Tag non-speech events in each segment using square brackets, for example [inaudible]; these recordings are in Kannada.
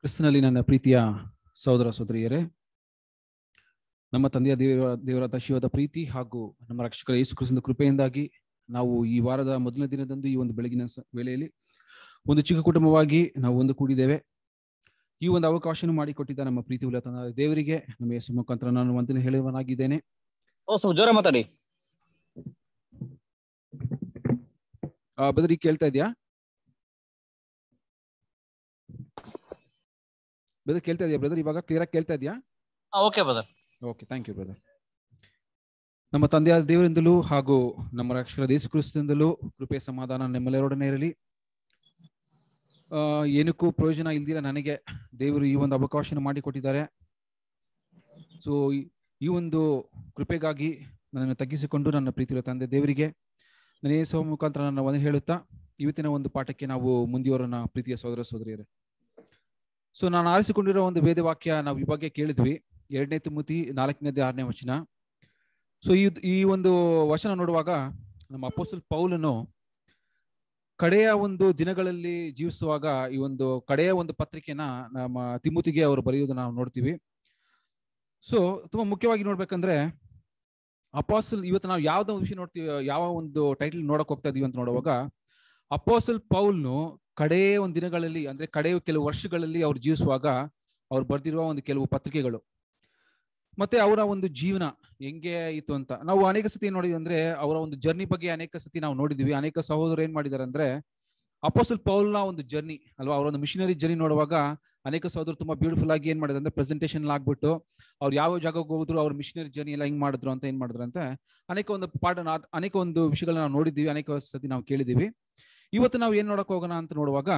ಕ್ರಿಸ್ತನಲ್ಲಿ ನನ್ನ ಪ್ರೀತಿಯ ಸಹೋದರ ಸೋದರಿಯರೇ ನಮ್ಮ ತಂದೆಯ ದೇವರ ದೇವರ ಶಿವದ ಪ್ರೀತಿ ಹಾಗೂ ನಮ್ಮ ರಕ್ಷಕರ ಯೇಸು ಕ್ರಿಸ್ತನ ಕೃಪೆಯಿಂದಾಗಿ ನಾವು ಈ ವಾರದ ಮೊದಲನೇ ದಿನದಂದು ಈ ಒಂದು ಬೆಳಗಿನ ವೇಳೆಯಲ್ಲಿ ಒಂದು ಚಿಕ್ಕ ಕುಟುಂಬವಾಗಿ ನಾವು ಒಂದು ಕೂಡಿದ್ದೇವೆ ಈ ಒಂದು ಅವಕಾಶವನ್ನು ಮಾಡಿಕೊಟ್ಟಿದ್ದ ನಮ್ಮ ಪ್ರೀತಿ ಉಲ್ಲತನ ದೇವರಿಗೆ ನಮ್ಮ ಯೇಸು ಮುಖಾಂತರ ನಾನು ಒಂದಿನ ಹೇಳುವನಾಗಿದ್ದೇನೆ ಜೋರ ಮಾತಾಡಿ ಬದರಿ ಕೇಳ್ತಾ ಇದೆಯಾ ಬ್ರದರ್ ಕೇಳ್ತಾ ಇದೆಯಾ ಬ್ರದರ್ ಇವಾಗ ಕ್ಲಿಯರ್ ಆಗಿ ಕೇಳ್ತಾ ಇದೆಯಾ okay brother okay thank you brother ನಮ್ಮ ತಂದೆಯಾದ ದೇವರಿಂದಲೂ ಹಾಗೂ ನಮ್ಮ ರಕ್ಷಣ ದೇಶ ಕೃಪೆ ಸಮಾಧಾನ ನಿಮ್ಮೆಲ್ಲರೊಡನೆ ಇರಲಿ ಏನಕ್ಕೂ ಪ್ರಯೋಜನ ಇಲ್ದಿರ ನನಗೆ ದೇವರು ಈ ಒಂದು ಅವಕಾಶನ ಮಾಡಿಕೊಟ್ಟಿದ್ದಾರೆ ಸೊ ಈ ಒಂದು ಕೃಪೆಗಾಗಿ ನನ್ನನ್ನು ತಗ್ಗಿಸಿಕೊಂಡು ನನ್ನ ಪ್ರೀತಿಯ ತಂದೆ ದೇವರಿಗೆ ನನ್ನ ಯೇಸುವ ಮುಖಾಂತರ ನನ್ನ ಒಂದು ಹೇಳುತ್ತಾ ಇವತ್ತಿನ ಒಂದು ಪಾಠಕ್ಕೆ ನಾವು ಮುಂದಿಯವರನ್ನ ಪ್ರೀತಿಯ ಸೋದರ ಸೋದರಿಯರೇ ಸೊ ನಾನು ಆರಿಸಿಕೊಂಡಿರೋ ಒಂದು ವೇದ ವಾಕ್ಯ ನಾವು ಈ ಬಗ್ಗೆ ಕೇಳಿದ್ವಿ ಎರಡನೇ ತಿಮ್ಮತಿ ನಾಲ್ಕನೇದೇ ಆರನೇ ವಚನ ಸೊ ಈ ಈ ಒಂದು ವಚನ ನೋಡುವಾಗ ನಮ್ಮ ಅಪೋಸಲ್ ಪೌಲನು ಕಡೆಯ ಒಂದು ದಿನಗಳಲ್ಲಿ ಜೀವಿಸುವಾಗ ಈ ಒಂದು ಕಡೆಯ ಒಂದು ಪತ್ರಿಕೆನ ನಮ್ಮ ತಿಮ್ಮತಿಗೆ ಅವರು ಬರೆಯುವುದು ನಾವು ನೋಡ್ತೀವಿ ಸೊ ತುಂಬಾ ಮುಖ್ಯವಾಗಿ ನೋಡ್ಬೇಕಂದ್ರೆ ಅಪೋಸಲ್ ಇವತ್ತು ನಾವು ಯಾವ್ದೋ ವಿಷಯ ನೋಡ್ತೀವಿ ಯಾವ ಒಂದು ಟೈಟಲ್ ನೋಡಕ್ ಹೋಗ್ತಾ ಇದೀವಿ ಅಂತ ನೋಡುವಾಗ ಅಪೋಸಲ್ ಪೌಲ್ನು ಕಡೇ ಒಂದು ದಿನಗಳಲ್ಲಿ ಅಂದ್ರೆ ಕಡೆ ಕೆಲವು ವರ್ಷಗಳಲ್ಲಿ ಅವ್ರು ಜೀವಿಸುವಾಗ ಅವ್ರು ಬರ್ದಿರುವ ಒಂದು ಕೆಲವು ಪತ್ರಿಕೆಗಳು ಮತ್ತೆ ಅವರ ಒಂದು ಜೀವನ ಹೆಂಗೆ ಇತ್ತು ಅಂತ ನಾವು ಅನೇಕ ಸತಿ ನೋಡಿದ್ವಿ ಅಂದ್ರೆ ಅವರ ಒಂದು ಜರ್ನಿ ಬಗ್ಗೆ ಅನೇಕ ಸತಿ ನಾವು ನೋಡಿದ್ವಿ ಅನೇಕ ಸಹೋದರ ಏನ್ ಮಾಡಿದಾರೆ ಅಂದ್ರೆ ಅಪೋಸಲ್ ಪೌಲ್ನ ಒಂದು ಜರ್ನಿ ಅಲ್ವಾ ಅವರ ಒಂದು ಮಿಷನರಿ ಜರ್ನಿ ನೋಡುವಾಗ ಅನೇಕ ಸಹೋದರು ತುಂಬಾ ಬ್ಯೂಟಿಫುಲ್ ಆಗಿ ಏನ್ ಮಾಡಿದ್ರು ಅಂದ್ರೆ ಪ್ರೆಸೆಂಟೇಷನ್ ಆಗ್ಬಿಟ್ಟು ಅವ್ರು ಯಾವ ಜಾಗಕ್ಕೆ ಹೋದ್ರು ಅವ್ರ ಮಿಷನರಿ ಜರ್ನಿ ಎಲ್ಲ ಹೆಂಗ್ ಮಾಡಿದ್ರು ಅಂತ ಏನ್ ಮಾಡಿದ್ರು ಅಂತ ಅನೇಕ ಒಂದು ಪಾಠ ಅನೇಕ ಒಂದು ವಿಷಯಗಳನ್ನ ನಾವು ನೋಡಿದ್ದೀವಿ ಅನೇಕ ಸತಿ ನಾವು ಕೇಳಿದೀವಿ ಇವತ್ತು ನಾವು ಏನ್ ನೋಡಕ್ ಹೋಗೋಣ ಅಂತ ನೋಡುವಾಗ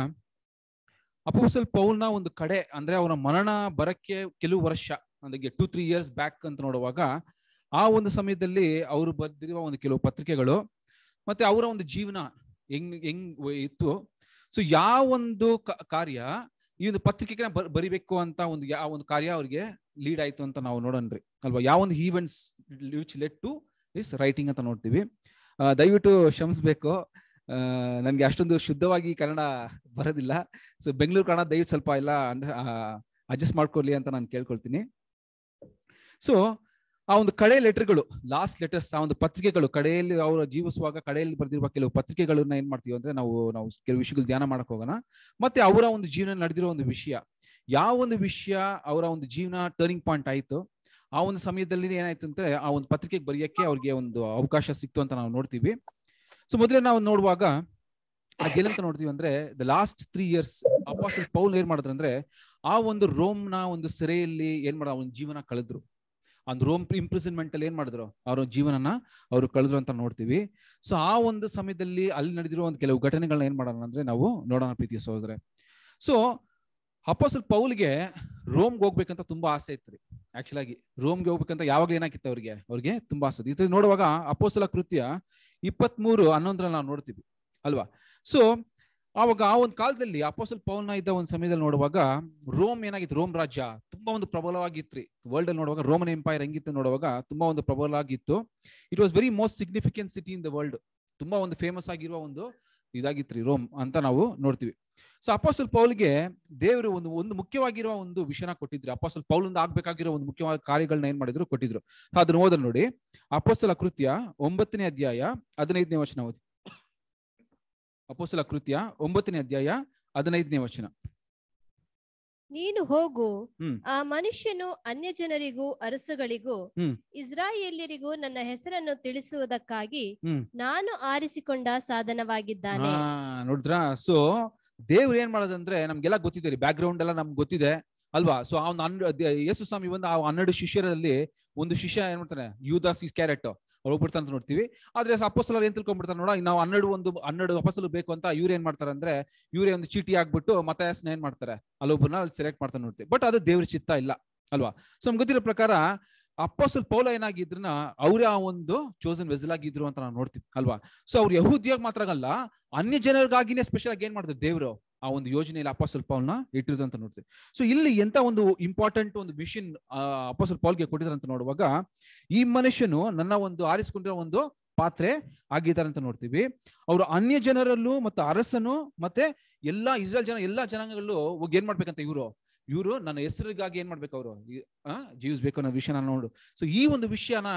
ಅಪೋಸಲ್ ಪೌಲ್ನ ಒಂದು ಕಡೆ ಅಂದ್ರೆ ಅವನ ಮರಣ ಬರಕ್ಕೆ ಕೆಲವು ವರ್ಷ ಅಂದ್ರೆ ಟೂ ತ್ರೀ ಇಯರ್ಸ್ ಬ್ಯಾಕ್ ಅಂತ ನೋಡುವಾಗ ಆ ಒಂದು ಸಮಯದಲ್ಲಿ ಅವರು ಬರೆದಿರುವ ಒಂದು ಕೆಲವು ಪತ್ರಿಕೆಗಳು ಮತ್ತೆ ಅವರ ಒಂದು ಜೀವನ ಹೆಂಗ್ ಹೆಂಗ್ ಇತ್ತು ಸೊ ಯಾವ ಒಂದು ಕಾರ್ಯ ಈ ಒಂದು ಪತ್ರಿಕೆಗೆ ಬರಿಬೇಕು ಅಂತ ಒಂದು ಯಾವ ಒಂದು ಕಾರ್ಯ ಅವ್ರಿಗೆ ಲೀಡ್ ಆಯ್ತು ಅಂತ ನಾವು ನೋಡೋಣ್ರಿ ಅಲ್ವಾ ಯಾವ ಒಂದು events which led to his writing ಅಂತ ನೋಡ್ತೀವಿ ದಯವಿಟ್ಟು ಶಮಿಸ್ಬೇಕು ನನಗೆ ಅಷ್ಟೊಂದು ಶುದ್ಧವಾಗಿ ಕನ್ನಡ ಬರೋದಿಲ್ಲ ಸೊ ಬೆಂಗಳೂರು ಕನ್ನಡ ದೈವ ಸ್ವಲ್ಪ ಎಲ್ಲ ಅಡ್ಜಸ್ಟ್ ಮಾಡ್ಕೊಳ್ಳಿ ಅಂತ ನಾನು ಕೇಳ್ಕೊಳ್ತೀನಿ ಸೊ ಆ ಒಂದು ಕಡೆ ಲೆಟರ್ಗಳು ಲಾಸ್ಟ್ ಲೆಟರ್ಸ್ ಆ ಒಂದು ಪತ್ರಿಕೆಗಳು ಕಡೆಯಲ್ಲಿ ಅವರು ಜೀವಿಸುವಾಗ ಕಡೆಯಲ್ಲಿ ಬರೆದಿರುವ ಕೆಲವು ಪತ್ರಿಕೆಗಳನ್ನ ಏನ್ ಮಾಡ್ತೀವಿ ಅಂದ್ರೆ ನಾವು ನಾವು ಕೆಲವು ವಿಷಯಗಳು ಧ್ಯಾನ ಮಾಡಕ್ ಹೋಗೋಣ ಮತ್ತೆ ಅವರ ಒಂದು ಜೀವನ ನಡೆದಿರೋ ಒಂದು ವಿಷಯ ಯಾವ ಒಂದು ವಿಷಯ ಅವರ ಒಂದು ಜೀವನ ಟರ್ನಿಂಗ್ ಪಾಯಿಂಟ್ ಆಯಿತು ಆ ಒಂದು ಸಮಯದಲ್ಲಿ ಏನಾಯ್ತು ಅಂದ್ರೆ ಆ ಒಂದು ಪತ್ರಿಕೆಗೆ ಬರೆಯಕ್ಕೆ ಅವ್ರಿಗೆ ಒಂದು ಅವಕಾಶ ಸಿಕ್ತು ಅಂತ ನಾವು ನೋಡ್ತೀವಿ ಸೊ ಮೊದಲೇ ನಾವು ನೋಡುವಾಗ ಅದೇನಂತ ನೋಡ್ತೀವಿ ಅಂದ್ರೆ the last three years apostle Paul ಏನ್ ಅಂದ್ರೆ ಆ ಒಂದು ರೋಮ್ ನ ಒಂದು ಸೆರೆಯಲ್ಲಿ ಏನ್ ಮಾಡ ಒಂದು ಜೀವನ ಕಳೆದ್ರು ಅಂದ್ ರೋಮ್ ಇಂಪ್ರಿಸನ್ಮೆಂಟ್ ಅಲ್ಲಿ ಏನ್ ಮಾಡಿದ್ರು ಅವ್ರ ಜೀವನನ ಅವರು ಕಳೆದ್ರು ಅಂತ ನೋಡ್ತೀವಿ ಸೊ ಆ ಒಂದು ಸಮಯದಲ್ಲಿ ಅಲ್ಲಿ ನಡೆದಿರುವ ಒಂದು ಕೆಲವು ಘಟನೆಗಳನ್ನ ಏನ್ ಮಾಡೋಣ ಅಂದ್ರೆ ನಾವು ನೋಡೋಣ ಪ್ರೀತಿಯ ಸೋದ್ರೆ ಸೊ ಅಪಾಸಲ್ ಪೌಲ್ಗೆ ರೋಮ್ಗೆ ಹೋಗ್ಬೇಕಂತ ತುಂಬಾ ಆಸೆ ಇತ್ತು ಆಕ್ಚುಲ್ ಆಗಿ ರೋಮ್ಗೆ ಹೋಗ್ಬೇಕಂತ ಯಾವಾಗಲೂ ಏನಾಗಿತ್ತು ಅವ್ರಿಗೆ ಅವ್ರಿಗೆ ತುಂಬಾ ಆಸೆ ಇತ್ತು ನೋಡುವಾಗ ಅಪೋಸಲ ಕೃತ್ಯ ಮೂರು ಹನ್ನೊಂದರಲ್ಲಿ ನಾವು ನೋಡ್ತೀವಿ ಅಲ್ವಾ ಸೊ ಅವಾಗ ಆ ಒಂದು ಕಾಲದಲ್ಲಿ ಅಪೋಸಲ್ ಪೌಲ್ನ ಇದ್ದ ಒಂದು ಸಮಯದಲ್ಲಿ ನೋಡುವಾಗ ರೋಮ್ ಏನಾಗಿತ್ತು ರೋಮ್ ರಾಜ್ಯ ತುಂಬಾ ಒಂದು ಪ್ರಬಲವಾಗಿತ್ತು ವರ್ಲ್ಡ್ ಅಲ್ಲಿ ನೋಡುವಾಗ ರೋಮನ್ ಎಂಪೈರ್ ಹೆಂಗಿತ್ತು ನೋಡುವಾಗ ತುಂಬಾ ಒಂದು ಆಗಿತ್ತು it was very most significant city in the world ತುಂಬಾ ಒಂದು ಫೇಮಸ್ ಆಗಿರುವ ಒಂದು ಇದಾಗಿತ್ತು ರೋಮ್ ಅಂತ ನಾವು ನೋಡ್ತೀವಿ ಸೊ ಅಪಾಸಲ್ ಪೌಲ್ಗೆ ದೇವರು ಒಂದು ಒಂದು ಮುಖ್ಯವಾಗಿರುವ ಒಂದು ವಿಷಯನ ಕೊಟ್ಟಿದ್ರು ಪೌಲ್ ಒಂದು ಆಗ್ಬೇಕಾಗಿರೋ ಒಂದು ಮುಖ್ಯವಾದ ಕಾರ್ಯಗಳನ್ನ ಏನ್ ಮಾಡಿದ್ರು ಕೊಟ್ಟಿದ್ರು ಅದನ್ನ ಓದಲ್ ನೋಡಿ ಅಪೋಸ್ತಲ ಕೃತ್ಯ ಒಂಬತ್ತನೇ ಅಧ್ಯಾಯ ಹದಿನೈದನೇ ವಚನ ಓದಿ ಅಪೋಸ್ತಲ ಕೃತ್ಯ ಒಂಬತ್ತನೇ ಅಧ್ಯಾಯ ಹದಿನೈದನೇ ವಚನ ನೀನು ಹೋಗು ಆ ಮನುಷ್ಯನು ಅನ್ಯ ಜನರಿಗೂ ಅರಸುಗಳಿಗೂ ಇಸ್ರಾಯೇಲ್ಯರಿಗೂ ನನ್ನ ಹೆಸರನ್ನು ತಿಳಿಸುವುದಕ್ಕಾಗಿ ನಾನು ಆರಿಸಿಕೊಂಡ ಸಾಧನವಾಗಿದ್ದಾನೆ ನೋಡಿದ್ರಾ ಸೊ ದೇವ್ರು ಏನ್ ಮಾಡೋದಂದ್ರೆ ನಮ್ಗೆಲ್ಲ ಗೊತ್ತಿದೆ ರೀ ಬ್ಯಾಕ್ ಗ್ರೌಂಡ್ ಎಲ್ಲ ನಮ್ಗೆ ಗೊತ್ತಿದೆ ಅಲ್ವಾ ಸೊ ಅವ್ನ ಯೇಸು ಸ್ವಾಮಿ ಬಂದು ಆ ಹನ್ನೆರಡು ಶಿಷ್ಯರಲ್ಲಿ ಒಂದು ಶಿಷ್ಯ ಏನ್ ಮಾಡ್ತಾನೆ ಯೂದಾಸ್ ಇಸ್ ಕ್ಯಾರೆಟ್ ಅವ್ರು ಹೋಗ್ಬಿಡ್ತಾರೆ ಅಂತ ನೋಡ್ತೀವಿ ಆದ್ರೆ ಅಪೋಸ್ತಲರು ಏನ್ ತಿಳ್ಕೊಂಡ್ಬಿಡ್ತಾರೆ ನೋಡ ನಾವು ಹನ್ನೆರಡು ಒಂದು ಹನ್ನೆರಡು ಅಪಸಲು ಬೇಕು ಅಂತ ಇವ್ರು ಏನ್ ಮಾಡ್ತಾರೆ ಅಂದ್ರೆ ಇವರೇ ಒಂದು ಚೀಟಿ ಹಾಕ್ಬಿಟ್ಟು ಮತ ಏನ್ ಮಾಡ್ತಾರೆ ಅಲ್ಲೊಬ್ಬರನ್ನ ಸೆಲೆಕ್ಟ್ ಮಾಡ್ತಾರೆ ನೋಡ್ತೀವಿ ಬಟ್ ಅದು ದೇವ್ರ ಚಿತ್ತ ಇಲ್ಲ ಅಲ್ವಾ ಸೊ ನಮ್ಗೆ ಗೊತ್ತಿರೋ ಪ್ರಕಾರ ಅಪ್ಪಸಲ್ ಪೌಲ ಏನಾಗಿದ್ರನ್ನ ಅವರೇ ಆ ಒಂದು ಚೋಸನ್ ವೆಸಲ್ ಆಗಿದ್ರು ಅಂತ ನಾವು ನೋಡ್ತೀವಿ ಅಲ್ವಾ ಸೊ ಅವ್ರು ಯಹೂದಿಯಾಗಿ ಮಾತ್ರ ಅಲ್ಲ ಅನ್ಯ ಜನರಿಗಾಗಿನೇ ಸ್ಪೆಷಲ್ ಆಗಿ ಏನ್ ಮಾಡಿದ್ರು ದೇವರು ಆ ಒಂದು ಯೋಜನೆಯಲ್ಲಿ ಅಪ್ಪೋಸಲ್ ಪೌಲ್ನ ಇಟ್ಟಿರೋದು ಅಂತ ನೋಡ್ತೀವಿ ಸೊ ಇಲ್ಲಿ ಎಂತ ಒಂದು ಇಂಪಾರ್ಟೆಂಟ್ ಒಂದು ಮಿಷನ್ ಪೌಲ್ ಪೌಲ್ಗೆ ಕೊಟ್ಟಿದ್ದಾರೆ ಅಂತ ನೋಡುವಾಗ ಈ ಮನುಷ್ಯನು ನನ್ನ ಒಂದು ಆರಿಸಿಕೊಂಡಿರೋ ಒಂದು ಪಾತ್ರೆ ಆಗಿದ್ದಾರೆ ಅಂತ ನೋಡ್ತೀವಿ ಅವರು ಅನ್ಯ ಜನರಲ್ಲೂ ಮತ್ತೆ ಅರಸನು ಮತ್ತೆ ಎಲ್ಲಾ ಇಸ್ರೇಲ್ ಜನ ಎಲ್ಲಾ ಜನಾಂಗಗಳು ಏನ್ ಮಾಡ್ಬೇಕಂತ ಇವರು ಇವರು ನನ್ನ ಹೆಸರಿಗಾಗಿ ಏನ್ ಮಾಡ್ಬೇಕು ಅವರು ಜೀವಿಸ್ಬೇಕು ಅನ್ನೋ ವಿಷಯನ ನೋಡು ಸೊ ಈ ಒಂದು ವಿಷಯನ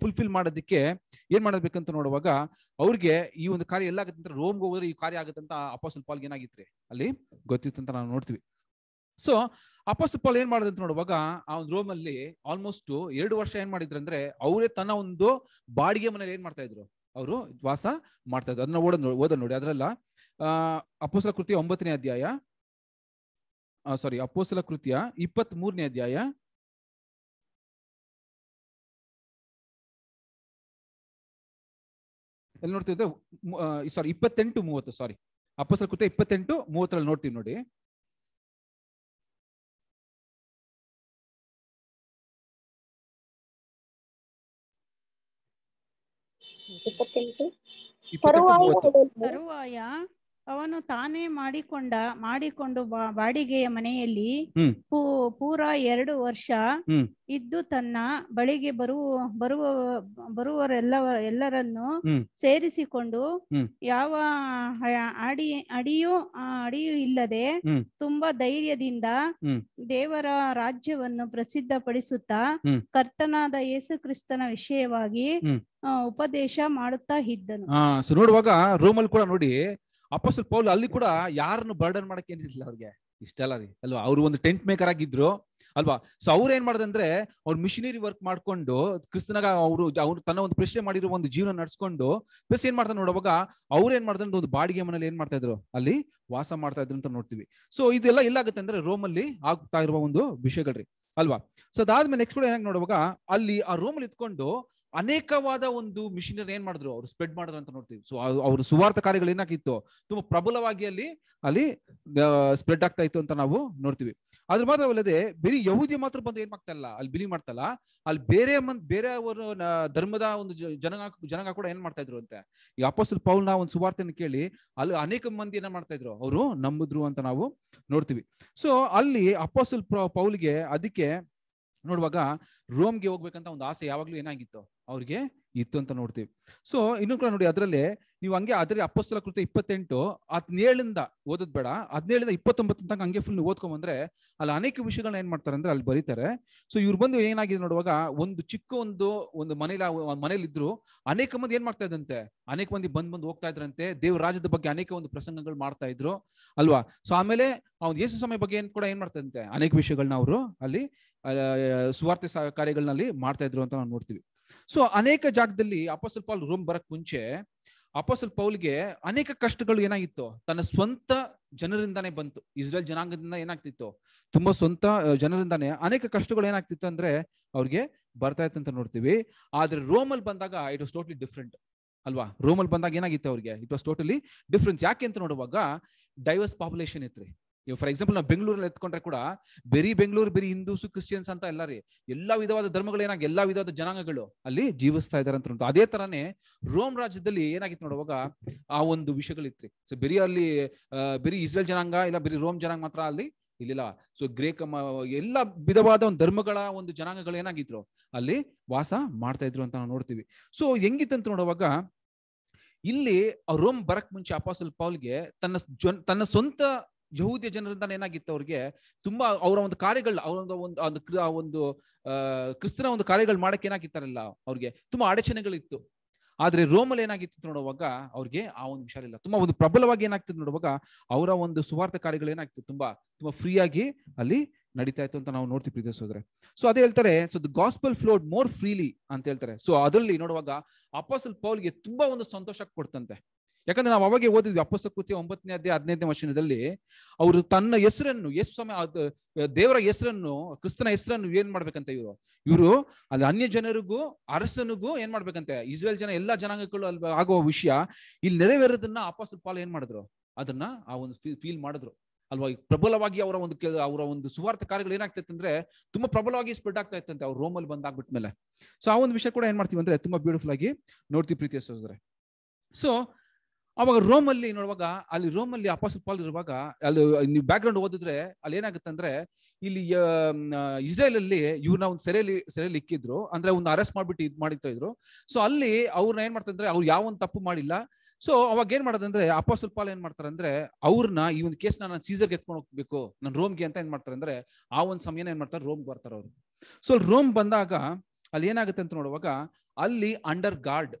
ಫುಲ್ಫಿಲ್ ಮಾಡೋದಕ್ಕೆ ಏನ್ ಮಾಡಬೇಕಂತ ನೋಡುವಾಗ ಅವ್ರಿಗೆ ಈ ಒಂದು ಕಾರ್ಯ ಎಲ್ಲ ರೋಮ್ ರೋಮ್ಗೆ ಹೋದ್ರೆ ಈ ಕಾರ್ಯ ಅಂತ ಅಪಾಸಲ್ ಪಾಲ್ಗೆ ಏನಾಗಿತ್ರಿ ಅಲ್ಲಿ ಗೊತ್ತಿತ್ತು ಅಂತ ನಾವು ನೋಡ್ತೀವಿ ಸೊ ಅಪಾಸಲ್ ಪಾಲ್ ಏನ್ ಮಾಡುದಂತ ನೋಡುವಾಗ ಆ ಒಂದು ರೋಮ್ ಅಲ್ಲಿ ಆಲ್ಮೋಸ್ಟ್ ಎರಡು ವರ್ಷ ಏನ್ ಅಂದ್ರೆ ಅವರೇ ತನ್ನ ಒಂದು ಬಾಡಿಗೆ ಮನೇಲಿ ಏನ್ ಮಾಡ್ತಾ ಇದ್ರು ಅವರು ವಾಸ ಮಾಡ್ತಾ ಇದ್ರು ಅದನ್ನ ಓದ ಓದ ನೋಡಿ ಅದ್ರಲ್ಲ ಅಹ್ ಅಪೋಸಲ ಕೃತಿ ಒಂಬತ್ತನೇ ಅಧ್ಯಾಯ ಸಾರಿ ಅಪ್ಪೋಸಲ ಕೃತ್ಯ ಇಪ್ಪತ್ತ್ ಮೂರನೇ ಅಧ್ಯಾಯ ಎಲ್ಲಿ ನೋಡ್ತಿದ್ರೆ ಸಾರಿ ಇಪ್ಪತ್ತೆಂಟು ಮೂವತ್ತು ಸಾರಿ ಅಪ್ಪಸಲ ಕೃತ್ಯ ಇಪ್ಪತ್ತೆಂಟು ಮೂವತ್ತರಲ್ಲಿ ನೋಡ್ತೀವಿ ನೋಡಿ ಇಪ್ಪತ್ತೆಂಟು ತರುವಾಯ ಅವನು ತಾನೇ ಮಾಡಿಕೊಂಡ ಮಾಡಿಕೊಂಡು ಬಾಡಿಗೆಯ ಮನೆಯಲ್ಲಿ ಪೂರ ಎರಡು ವರ್ಷ ಇದ್ದು ತನ್ನ ಬಳಿಗೆ ಬರುವ ಬರುವ ಬರುವವರೆಲ್ಲ ಎಲ್ಲರನ್ನು ಸೇರಿಸಿಕೊಂಡು ಯಾವ ಅಡಿ ಅಡಿಯೂ ಅಡಿಯೂ ಇಲ್ಲದೆ ತುಂಬಾ ಧೈರ್ಯದಿಂದ ದೇವರ ರಾಜ್ಯವನ್ನು ಪ್ರಸಿದ್ಧಪಡಿಸುತ್ತಾ ಕರ್ತನಾದ ಯೇಸು ಕ್ರಿಸ್ತನ ವಿಷಯವಾಗಿ ಉಪದೇಶ ಮಾಡುತ್ತಾ ಇದ್ದನು ನೋಡುವಾಗ ರೂಮಲ್ಲಿ ಕೂಡ ನೋಡಿ ಅಪೋಸಲ್ ಪೌಲ್ ಅಲ್ಲಿ ಕೂಡ ಯಾರನ್ನು ಬರ್ಡನ್ ಮಾಡಕ್ಕೆ ಏನಿಲ್ಲ ಅವ್ರಿಗೆ ಇಷ್ಟಲ್ಲ ರೀ ಅಲ್ವಾ ಅವ್ರು ಒಂದು ಟೆಂಟ್ ಮೇಕರ್ ಆಗಿದ್ರು ಅಲ್ವಾ ಸೊ ಅವ್ರ ಏನ್ ಅಂದ್ರೆ ಅವ್ರು ಮಿಷಿನರಿ ವರ್ಕ್ ಮಾಡ್ಕೊಂಡು ಕ್ರಿಸ್ತನಾಗ ಅವರು ಅವ್ರು ತನ್ನ ಒಂದು ಪ್ರಶ್ನೆ ಮಾಡಿರೋ ಒಂದು ಜೀವನ ನಡ್ಸ್ಕೊಂಡು ಪ್ಲಸ್ ಏನ್ ಮಾಡ್ತಾರೆ ನೋಡುವಾಗ ಅವ್ರು ಏನ್ ಮಾಡ್ತಾರೆ ಒಂದು ಬಾಡಿಗೆ ಮನೇಲಿ ಏನ್ ಮಾಡ್ತಾ ಇದ್ರು ಅಲ್ಲಿ ವಾಸ ಮಾಡ್ತಾ ಇದ್ರು ಅಂತ ನೋಡ್ತೀವಿ ಸೊ ಇದೆಲ್ಲ ಇಲ್ಲ ಆಗುತ್ತೆ ಅಂದ್ರೆ ರೋಮ್ ಅಲ್ಲಿ ಆಗ್ತಾ ಇರುವ ಒಂದು ವಿಷಯಗಳ್ರಿ ಅಲ್ವಾ ಸೊ ಅದಾದ್ಮೇಲೆ ನೆಕ್ಸ್ಟ್ ಕೂಡ ಏನಾಗ ನೋಡುವಾಗ ಅಲ್ಲಿ ಆ ರೋಮಲ್ಲಿ ಇತ್ಕೊಂಡು ಅನೇಕವಾದ ಒಂದು ಮಿಷನರಿ ಏನ್ ಮಾಡಿದ್ರು ಅವ್ರು ಸ್ಪ್ರೆಡ್ ಮಾಡಿದ್ರು ಅಂತ ನೋಡ್ತೀವಿ ಸೊ ಅವ್ರ ಸುವಾರ್ಥ ಕಾರ್ಯಗಳು ಏನಾಗಿತ್ತು ತುಂಬಾ ಪ್ರಬಲವಾಗಿ ಅಲ್ಲಿ ಅಲ್ಲಿ ಸ್ಪ್ರೆಡ್ ಆಗ್ತಾ ಇತ್ತು ಅಂತ ನಾವು ನೋಡ್ತೀವಿ ಅದ್ರ ಮಾತ್ರವಲ್ಲದೆ ಬೇರೆ ಯಹೂದಿ ಮಾತ್ರ ಬಂದು ಏನ್ ಮಾಡ್ತಾ ಇಲ್ಲ ಅಲ್ಲಿ ಬಿಲಿ ಮಾಡ್ತಲ್ಲ ಅಲ್ಲಿ ಬೇರೆ ಮಂದ್ ಬೇರೆ ಅವರು ಧರ್ಮದ ಒಂದು ಜನ ಜನಾಂಗ ಕೂಡ ಏನ್ ಮಾಡ್ತಾ ಇದ್ರು ಅಂತ ಈ ಪೌಲ್ ಪೌಲ್ನ ಒಂದು ಸುವಾರ್ತೆಯನ್ನು ಕೇಳಿ ಅಲ್ಲಿ ಅನೇಕ ಮಂದಿ ಏನ ಮಾಡ್ತಾ ಇದ್ರು ಅವರು ನಂಬಿದ್ರು ಅಂತ ನಾವು ನೋಡ್ತೀವಿ ಸೊ ಅಲ್ಲಿ ಅಪೋಸ್ತಲ್ ಪೌಲ್ಗೆ ಅದಕ್ಕೆ ನೋಡುವಾಗ ರೋಮ್ಗೆ ಹೋಗ್ಬೇಕಂತ ಒಂದು ಆಸೆ ಯಾವಾಗ್ಲೂ ಏನಾಗಿತ್ತು ಅವ್ರಿಗೆ ಇತ್ತು ಅಂತ ನೋಡ್ತೀವಿ ಸೊ ಇನ್ನು ಕೂಡ ನೋಡಿ ಅದರಲ್ಲಿ ನೀವು ಹಂಗೆ ಅದ್ರ ಅಪ್ಪಸ್ತಲ ಕೃತ ಇಪ್ಪತ್ತೆಂಟು ಹದಿನೇಳಿಂದ ಓದೋದ್ ಬೇಡ ಹದಿನೇಳಿಂದ ಇಪ್ಪತ್ತೊಂಬತ್ತು ಅಂತ ಹಂಗೆ ಫುಲ್ ಬಂದ್ರೆ ಅಲ್ಲಿ ಅನೇಕ ವಿಷಯಗಳನ್ನ ಏನ್ ಮಾಡ್ತಾರೆ ಅಂದ್ರೆ ಅಲ್ಲಿ ಬರೀತಾರೆ ಸೊ ಇವ್ರು ಬಂದು ಏನಾಗಿದೆ ನೋಡುವಾಗ ಒಂದು ಚಿಕ್ಕ ಒಂದು ಒಂದು ಮನೇಲಿ ಮನೇಲಿ ಇದ್ರು ಅನೇಕ ಮಂದಿ ಏನ್ ಮಾಡ್ತಾ ಇದ್ದಂತೆ ಅನೇಕ ಮಂದಿ ಬಂದ್ ಬಂದು ಹೋಗ್ತಾ ಇದ್ರಂತೆ ದೇವ್ರ ರಾಜ್ಯದ ಬಗ್ಗೆ ಅನೇಕ ಒಂದು ಪ್ರಸಂಗಗಳು ಮಾಡ್ತಾ ಇದ್ರು ಅಲ್ವಾ ಸೊ ಆಮೇಲೆ ಅವ್ನ್ ಯೇಸು ಸಮಯ ಬಗ್ಗೆ ಏನ್ ಕೂಡ ಏನ್ ಮಾಡ್ತಾ ಅನೇಕ ವಿಷಯಗಳನ್ನ ಅವರು ಅಲ್ಲಿ ಸುವಾರ್ತೆ ಕಾರ್ಯಗಳಲ್ಲಿ ಮಾಡ್ತಾ ಇದ್ರು ಅಂತ ನಾವು ನೋಡ್ತೀವಿ ಸೊ ಅನೇಕ ಜಾಗದಲ್ಲಿ ಅಪೋಸಲ್ ಪೌಲ್ ರೋಮ್ ಬರಕ್ ಮುಂಚೆ ಅಪೋಸಲ್ ಪೌಲ್ಗೆ ಅನೇಕ ಕಷ್ಟಗಳು ಏನಾಗಿತ್ತು ತನ್ನ ಸ್ವಂತ ಜನರಿಂದಾನೇ ಬಂತು ಇಸ್ರೇಲ್ ಜನಾಂಗದಿಂದ ಏನಾಗ್ತಿತ್ತು ತುಂಬಾ ಸ್ವಂತ ಜನರಿಂದಾನೇ ಅನೇಕ ಕಷ್ಟಗಳು ಏನಾಗ್ತಿತ್ತು ಅಂದ್ರೆ ಅವ್ರಿಗೆ ಬರ್ತಾ ಇತ್ತು ಅಂತ ನೋಡ್ತೀವಿ ಆದ್ರೆ ರೋಮಲ್ಲಿ ಬಂದಾಗ ಇಟ್ ವಾಸ್ ಟೋಟ್ಲಿ ಡಿಫ್ರೆಂಟ್ ಅಲ್ವಾ ರೋಮಲ್ಲಿ ಬಂದಾಗ ಏನಾಗಿತ್ತು ಅವ್ರಿಗೆ ಇಟ್ ವಾಸ್ ಟೋಟಲಿ ಡಿಫ್ರೆನ್ಸ್ ಯಾಕೆ ಅಂತ ನೋಡುವಾಗ ಡೈವರ್ಸ್ ಪಾಪ್ಯುಲೇಷನ್ ಐತ್ರಿ ನೀವು ಫಾರ್ ಎಕ್ಸಾಂಪಲ್ ನಾವು ಬೆಂಗಳೂರಲ್ಲಿ ಎತ್ಕೊಂಡ್ರೆ ಕೂಡ ಬರೀ ಬೆಂಗಳೂರು ಬರೀ ಹಿಂದೂಸ್ ಕ್ರಿಶ್ಚಿಯನ್ಸ್ ಅಂತ ಎಲ್ಲ ರೀ ಎಲ್ಲಾ ವಿಧವಾದ ಧರ್ಮಗಳು ಏನಾಗ ಎಲ್ಲಾ ವಿಧವಾದ ಜನಾಂಗಗಳು ಅಲ್ಲಿ ಜೀವಿಸ್ತಾ ಇದಾರೆ ಅಂತ ಅದೇ ತರಾನೇ ರೋಮ್ ರಾಜ್ಯದಲ್ಲಿ ಏನಾಗಿತ್ತು ನೋಡುವಾಗ ಆ ಒಂದು ವಿಷಯಗಳಿತ್ರಿ ಸೊ ಬರೀ ಅಲ್ಲಿ ಬರೀ ಇಸ್ರೇಲ್ ಜನಾಂಗ ಇಲ್ಲ ಬರೀ ರೋಮ್ ಜನಾಂಗ ಮಾತ್ರ ಅಲ್ಲಿ ಇಲ್ಲಿಲ್ಲ ಸೊ ಗ್ರೇಕ್ ಎಲ್ಲ ವಿಧವಾದ ಒಂದು ಧರ್ಮಗಳ ಒಂದು ಜನಾಂಗಗಳು ಏನಾಗಿದ್ರು ಅಲ್ಲಿ ವಾಸ ಮಾಡ್ತಾ ಇದ್ರು ಅಂತ ನಾವು ನೋಡ್ತೀವಿ ಸೊ ಅಂತ ನೋಡುವಾಗ ಇಲ್ಲಿ ರೋಮ್ ಬರಕ್ ಮುಂಚೆ ಅಪಾಸಲ್ ಪೌಲ್ಗೆ ತನ್ನ ತನ್ನ ಸ್ವಂತ ಯಹೂದಿಯ ಜನರಿಂದ ಏನಾಗಿತ್ತು ಅವ್ರಿಗೆ ತುಂಬಾ ಅವರ ಒಂದು ಕಾರ್ಯಗಳು ಅವರ ಒಂದು ಒಂದು ಕ್ರಿಸ್ತನ ಒಂದು ಕಾರ್ಯಗಳು ಮಾಡಕ್ಕೆ ಏನಾಗಿತ್ತಾರಲ್ಲ ಅವ್ರಿಗೆ ತುಂಬಾ ಅಡಚಣೆಗಳಿತ್ತು ಆದ್ರೆ ರೋಮಲ್ಲಿ ಏನಾಗಿತ್ತು ನೋಡುವಾಗ ಅವ್ರಿಗೆ ಆ ಒಂದು ವಿಷಯ ಇಲ್ಲ ತುಂಬಾ ಒಂದು ಪ್ರಬಲವಾಗಿ ಏನಾಗ್ತಿತ್ತು ನೋಡುವಾಗ ಅವರ ಒಂದು ಸುವಾರ್ಥ ಕಾರ್ಯಗಳು ಏನಾಗ್ತಿತ್ತು ತುಂಬಾ ತುಂಬಾ ಫ್ರೀಯಾಗಿ ಅಲ್ಲಿ ನಡೀತಾ ಇತ್ತು ಅಂತ ನಾವು ನೋಡ್ತೀವಿ ಪ್ರೀತಿ ಸೋದ್ರೆ ಸೊ ಅದೇ ಹೇಳ್ತಾರೆ so the gospel flowed more freely ಅಂತ ಹೇಳ್ತಾರೆ ಸೊ ಅದರಲ್ಲಿ ನೋಡುವಾಗ ಅಪಾಸಲ್ ಪೌಲ್ಗೆ ತುಂಬಾ ಒಂದು ಸಂತೋಷ ಕೊಡ್ತಂತೆ ಯಾಕಂದ್ರೆ ನಾವು ಅವಾಗೆ ಓದಿದ್ವಿ ಅಪ್ಪಸ್ತ ಕೃತಿ ಒಂಬತ್ತನೇ ಅಧ್ಯಾಯ ಹದಿನೈದನೇ ವಚನದಲ್ಲಿ ಅವರು ತನ್ನ ಹೆಸರನ್ನು ಯೇಸು ಸಮಯ ದೇವರ ಹೆಸರನ್ನು ಕ್ರಿಸ್ತನ ಹೆಸರನ್ನು ಏನ್ ಮಾಡ್ಬೇಕಂತ ಇವರು ಇವರು ಅಲ್ಲಿ ಅನ್ಯ ಜನರಿಗೂ ಅರಸನಿಗೂ ಏನ್ ಮಾಡ್ಬೇಕಂತ ಇಸ್ರೇಲ್ ಜನ ಎಲ್ಲಾ ಜನಾಂಗಗಳು ಅಲ್ಲಿ ಆಗುವ ವಿಷಯ ಇಲ್ಲಿ ನೆರವೇರೋದನ್ನ ಅಪ್ಪಸ್ತ ಪಾಲ್ ಏನ್ ಮಾಡಿದ್ರು ಅದನ್ನ ಆ ಒಂದು ಫೀಲ್ ಮಾಡಿದ್ರು ಅಲ್ವಾ ಪ್ರಬಲವಾಗಿ ಅವರ ಒಂದು ಅವರ ಒಂದು ಸುವಾರ್ಥ ಕಾರ್ಯಗಳು ಏನಾಗ್ತೈತೆ ಅಂದ್ರೆ ತುಂಬಾ ಪ್ರಬಲವಾಗಿ ಸ್ಪ್ರೆಡ್ ಆಗ್ತಾ ಇತ್ತಂತೆ ಅವ್ರು ರೋಮಲ್ಲಿ ಮೇಲೆ ಸೊ ಆ ಒಂದು ವಿಷಯ ಕೂಡ ಏನ್ ಮಾಡ್ತೀವಿ ಅಂದ್ರೆ ತುಂಬಾ ಬ್ಯೂಟಿಫುಲ್ ಆಗಿ ನೋಡ್ತೀವಿ ಪ್ರೀತಿಯ ಸಹೋದರ ಸೊ ಅವಾಗ ರೋಮಲ್ಲಿ ನೋಡುವಾಗ ಅಲ್ಲಿ ರೋಮಲ್ಲಿ ಅಪಾಸಲ್ ಪಾಲ್ ಇರುವಾಗ ಅಲ್ಲಿ ನೀವು ಬ್ಯಾಕ್ ಗ್ರೌಂಡ್ ಓದಿದ್ರೆ ಅಲ್ಲಿ ಏನಾಗುತ್ತೆ ಅಂದ್ರೆ ಇಲ್ಲಿ ಇಸ್ರೇಲ್ ಅಲ್ಲಿ ಇವ್ರನ್ನ ಒಂದು ಸೆರೆಯಲ್ಲಿ ಸೆರೆಯಲ್ಲಿ ಇಕ್ಕಿದ್ರು ಅಂದ್ರೆ ಒಂದು ಅರೆಸ್ಟ್ ಮಾಡ್ಬಿಟ್ಟು ಇದು ಮಾಡಿರ್ತಾ ಇದ್ರು ಸೊ ಅಲ್ಲಿ ಅವ್ರನ್ನ ಏನ್ ಮಾಡ್ತಂದ್ರೆ ಅವ್ರು ಯಾವ ಒಂದು ತಪ್ಪು ಮಾಡಿಲ್ಲ ಸೊ ಅವಾಗ ಏನ್ ಮಾಡೋದಂದ್ರೆ ಅಪಾಸಲ್ ಪಾಲ್ ಏನ್ ಮಾಡ್ತಾರೆ ಅಂದ್ರೆ ಅವ್ರನ್ನ ಈ ಒಂದು ಕೇಸ್ ನಾನು ಸೀಸರ್ಗೆ ಎತ್ಕೊಂಡು ಹೋಗ್ಬೇಕು ನಾನು ರೋಮ್ಗೆ ಅಂತ ಏನ್ ಮಾಡ್ತಾರೆ ಅಂದ್ರೆ ಆ ಒಂದು ಸಮಯನ ಏನ್ ಮಾಡ್ತಾರೆ ರೋಮ್ಗೆ ಬರ್ತಾರೆ ಅವ್ರು ಸೊ ರೋಮ್ ಬಂದಾಗ ಅಲ್ಲಿ ಏನಾಗುತ್ತೆ ಅಂತ ನೋಡುವಾಗ ಅಲ್ಲಿ ಅಂಡರ್ ಗಾರ್ಡ್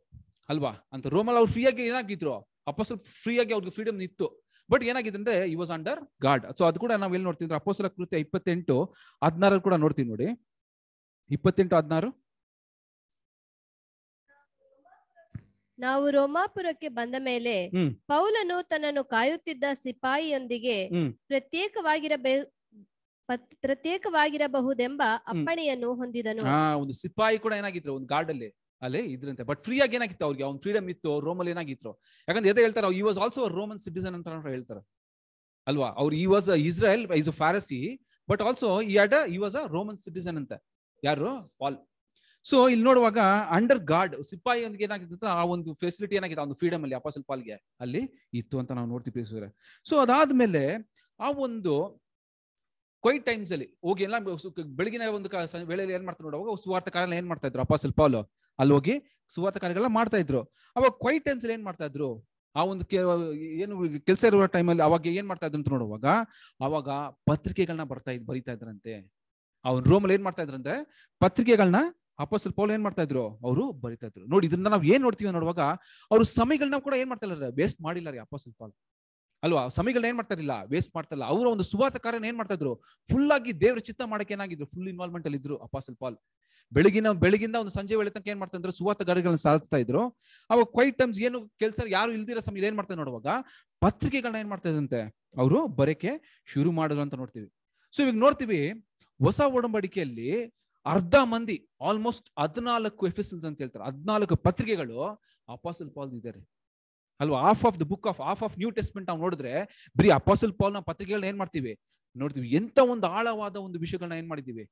ಅಲ್ವಾ ಅಂತ ರೋಮಲ್ಲಿ ಅವ್ರು ಫ್ರೀಯಾಗಿ ಏನಾಗಿದ್ರು ಅಪೋಸಲ್ ಫ್ರೀ ಆಗಿ ಅವ್ರಿಗೆ ಫ್ರೀಡಮ್ ಇತ್ತು ಬಟ್ ಏನಾಗಿದೆ ಅಂದ್ರೆ ಈ ವಾಸ್ ಅಂಡರ್ ಗಾಡ್ ಸೊ ಅದು ಕೂಡ ನಾವ್ ಎಲ್ಲಿ ನೋಡ್ತೀವಿ ಅಪೋಸಲ ಕೃತ್ಯ ಇಪ್ಪತ್ತೆಂಟು ಹದಿನಾರಲ್ಲಿ ಕೂಡ ನೋಡ್ತೀವಿ ನೋಡಿ ಇಪ್ಪತ್ತೆಂಟು ಹದಿನಾರು ನಾವು ರೋಮಾಪುರಕ್ಕೆ ಬಂದ ಮೇಲೆ ಪೌಲನು ತನ್ನನ್ನು ಕಾಯುತ್ತಿದ್ದ ಸಿಪಾಯಿಯೊಂದಿಗೆ ಪ್ರತ್ಯೇಕವಾಗಿರಬೇಕು ಪ್ರತ್ಯೇಕವಾಗಿರಬಹುದೆಂಬ ಅಪ್ಪಣೆಯನ್ನು ಹೊಂದಿದನು ಒಂದು ಸಿಪಾಯಿ ಕೂಡ ಏನಾಗಿದ್ರು ಒಂದು ಗಾರ್ಡ್ ಅಲ್ಲಿ ಅಲ್ಲೇ ಇದ್ರಂತೆ ಬಟ್ ಫ್ರೀ ಆಗಿ ಏನಾಗಿತ್ತು ಅವ್ರಿಗೆ ಅವ್ನ ಫ್ರೀಡಮ್ ಇತ್ತು ರೋಮಲ್ಲಿ ಏನಾಗಿತ್ತು ಯಾಕಂದ್ರೆ ಎದೇ ಹೇಳ್ತಾರೆ ಈ ವಾಸ್ ಆಲ್ಸೋ ರೋಮನ್ ಸಿಟಿಸನ್ ಅಂತ ಹೇಳ್ತಾರೆ ಅಲ್ವಾ ಅವ್ರು he was Israel is a Pharisee but also he had ಈ ವಾಸ್ ಅ ರೋಮನ್ ಸಿಟಿಸನ್ ಅಂತ ಯಾರು ಪಾಲ್ ಸೊ ಇಲ್ಲಿ ನೋಡುವಾಗ ಅಂಡರ್ ಗಾರ್ಡ್ ಸಿಪಾಯಿ ಏನಾಗಿತ್ತು ಅಂತ ಆ ಒಂದು ಫೆಸಿಲಿಟಿ ಏನಾಗಿತ್ತು ಒಂದು ಫ್ರೀಡಮ್ ಅಲ್ಲಿ ಅಪಾಸಲ್ ಪಾಲ್ಗೆ ಅಲ್ಲಿ ಇತ್ತು ಅಂತ ನಾವು ನೋಡ್ತೀವಿ ಸೊ ಅದಾದ್ಮೇಲೆ ಆ ಒಂದು ಕೊಯ್ ಟೈಮ್ಸ್ ಅಲ್ಲಿ ಹೋಗಿ ಎಲ್ಲ ಬೆಳಗಿನ ಒಂದು ವೇಳೆಯಲ್ಲಿ ಏನ್ ಮಾಡ್ತಾರೆ ನೋಡುವಾಗ ಸುವಾರ್ಥ ಕಾಲ ಏನ್ ಮಾಡ್ತಾ ಇದ್ರು ಅಪಾಸಲ್ ಪಾಲ್ ಅಲ್ಲಿ ಹೋಗಿ ಸುವಾತ ಕಾರ್ಯಗಳನ್ನ ಮಾಡ್ತಾ ಇದ್ರು ಅವಾಗ ಕ್ವೈಟ್ ಟೈಮ್ಸ್ ಏನ್ ಮಾಡ್ತಾ ಇದ್ರು ಆ ಒಂದು ಏನು ಕೆಲಸ ಇರೋ ಟೈಮಲ್ಲಿ ಅವಾಗ ಏನ್ ಮಾಡ್ತಾ ಇದ್ರು ಅಂತ ನೋಡುವಾಗ ಅವಾಗ ಪತ್ರಿಕೆಗಳನ್ನ ಬರ್ತಾ ಇದ್ ಬರಿತಾ ಇದ್ರಂತೆ ಅವ್ನ ರೂಮಲ್ಲಿ ಏನ್ ಮಾಡ್ತಾ ಇದ್ರಂತೆ ಪತ್ರಿಕೆಗಳನ್ನ ಅಪೋಸ್ಟಲ್ ಪೌಲ್ ಏನ್ ಮಾಡ್ತಾ ಇದ್ರು ಅವರು ಬರಿತಾ ಇದ್ರು ನೋಡಿ ಇದ್ರಿಂದ ನಾವ್ ಏನ್ ನೋಡ್ತೀವಿ ನೋಡುವಾಗ ಅವರು ಸಮಯಗಳನ್ನ ಕೂಡ ಏನ್ ಮಾಡ್ತಾ ಇಲ್ಲ ವೇಸ್ಟ್ ಮಾಡಿಲ್ಲ ರೀ ಪಾಲ್ ಪೌಲ್ ಅಲ್ವಾ ಸಮಯಗಳನ್ನ ಏನ್ ಮಾಡ್ತಾ ಇರಲಿಲ್ಲ ವೇಸ್ಟ್ ಮಾಡ್ತಾ ಇಲ್ಲ ಅವರ ಒಂದು ಸುವಾತ ಕಾರ್ಯ ಏನ್ ಮಾಡ್ತಾ ಇದ್ರು ಫುಲ್ ಆಗಿ ದೇವ್ರ ಚಿತ್ತ ಮಾಡಕ್ಕೆ ಏನಾಗಿದ್ರು ಫುಲ್ ಇನ್ವಾಲ್ವ್ಮೆಂಟ್ ಅಲ್ಲಿ ಇದ್ರು ಅಪಾಸಲ್ ಪಾಲ್ ಬೆಳಗಿನ ಬೆಳಗಿಂದ ಒಂದು ಸಂಜೆ ವೇಳೆ ತನಕ ಏನ್ ಇದ್ರು ಸುವಾತ ಗಾಡಿಗಳನ್ನ ಸಾಧಿಸ್ತಾ ಇದ್ರು ಅವಾಗ ಕ್ವೈಟ್ ಟೈಮ್ಸ್ ಏನು ಕೆಲಸ ಯಾರು ಇಲ್ದಿರೋ ಸಮಯ ಏನ್ ಮಾಡ್ತಾರೆ ನೋಡುವಾಗ ಪತ್ರಿಕೆಗಳನ್ನ ಏನ್ ಮಾಡ್ತಾ ಇದ್ದಂತೆ ಅವರು ಬರಕೆ ಶುರು ಮಾಡಿದ್ರು ಅಂತ ನೋಡ್ತೀವಿ ಸೊ ಇವಾಗ ನೋಡ್ತೀವಿ ಹೊಸ ಒಡಂಬಡಿಕೆಯಲ್ಲಿ ಅರ್ಧ ಮಂದಿ ಆಲ್ಮೋಸ್ಟ್ ಹದಿನಾಲ್ಕು ಎಫಿಸಲ್ಸ್ ಅಂತ ಹೇಳ್ತಾರೆ ಹದಿನಾಲ್ಕು ಪತ್ರಿಕೆಗಳು ಅಪಾಸಲ್ ಪಾಲ್ ಇದ್ದಾರೆ ಅಲ್ವಾ half of the book of half of New Testament ನಾವು ನೋಡಿದ್ರೆ ಬರೀ ಅಪಾಸಲ್ ಪಾಲ್ ನ ಪತ್ರಿಕೆಗಳನ್ನ ಏನ್ ಮಾಡ್ತೀವಿ ನೋಡ್ತೀವಿ ಎಂತ ಒಂದು ಆಳವಾದ ಒಂದು ವಿಷಯಗಳನ್ನ ಏನ್ ಮಾಡಿದೀವಿ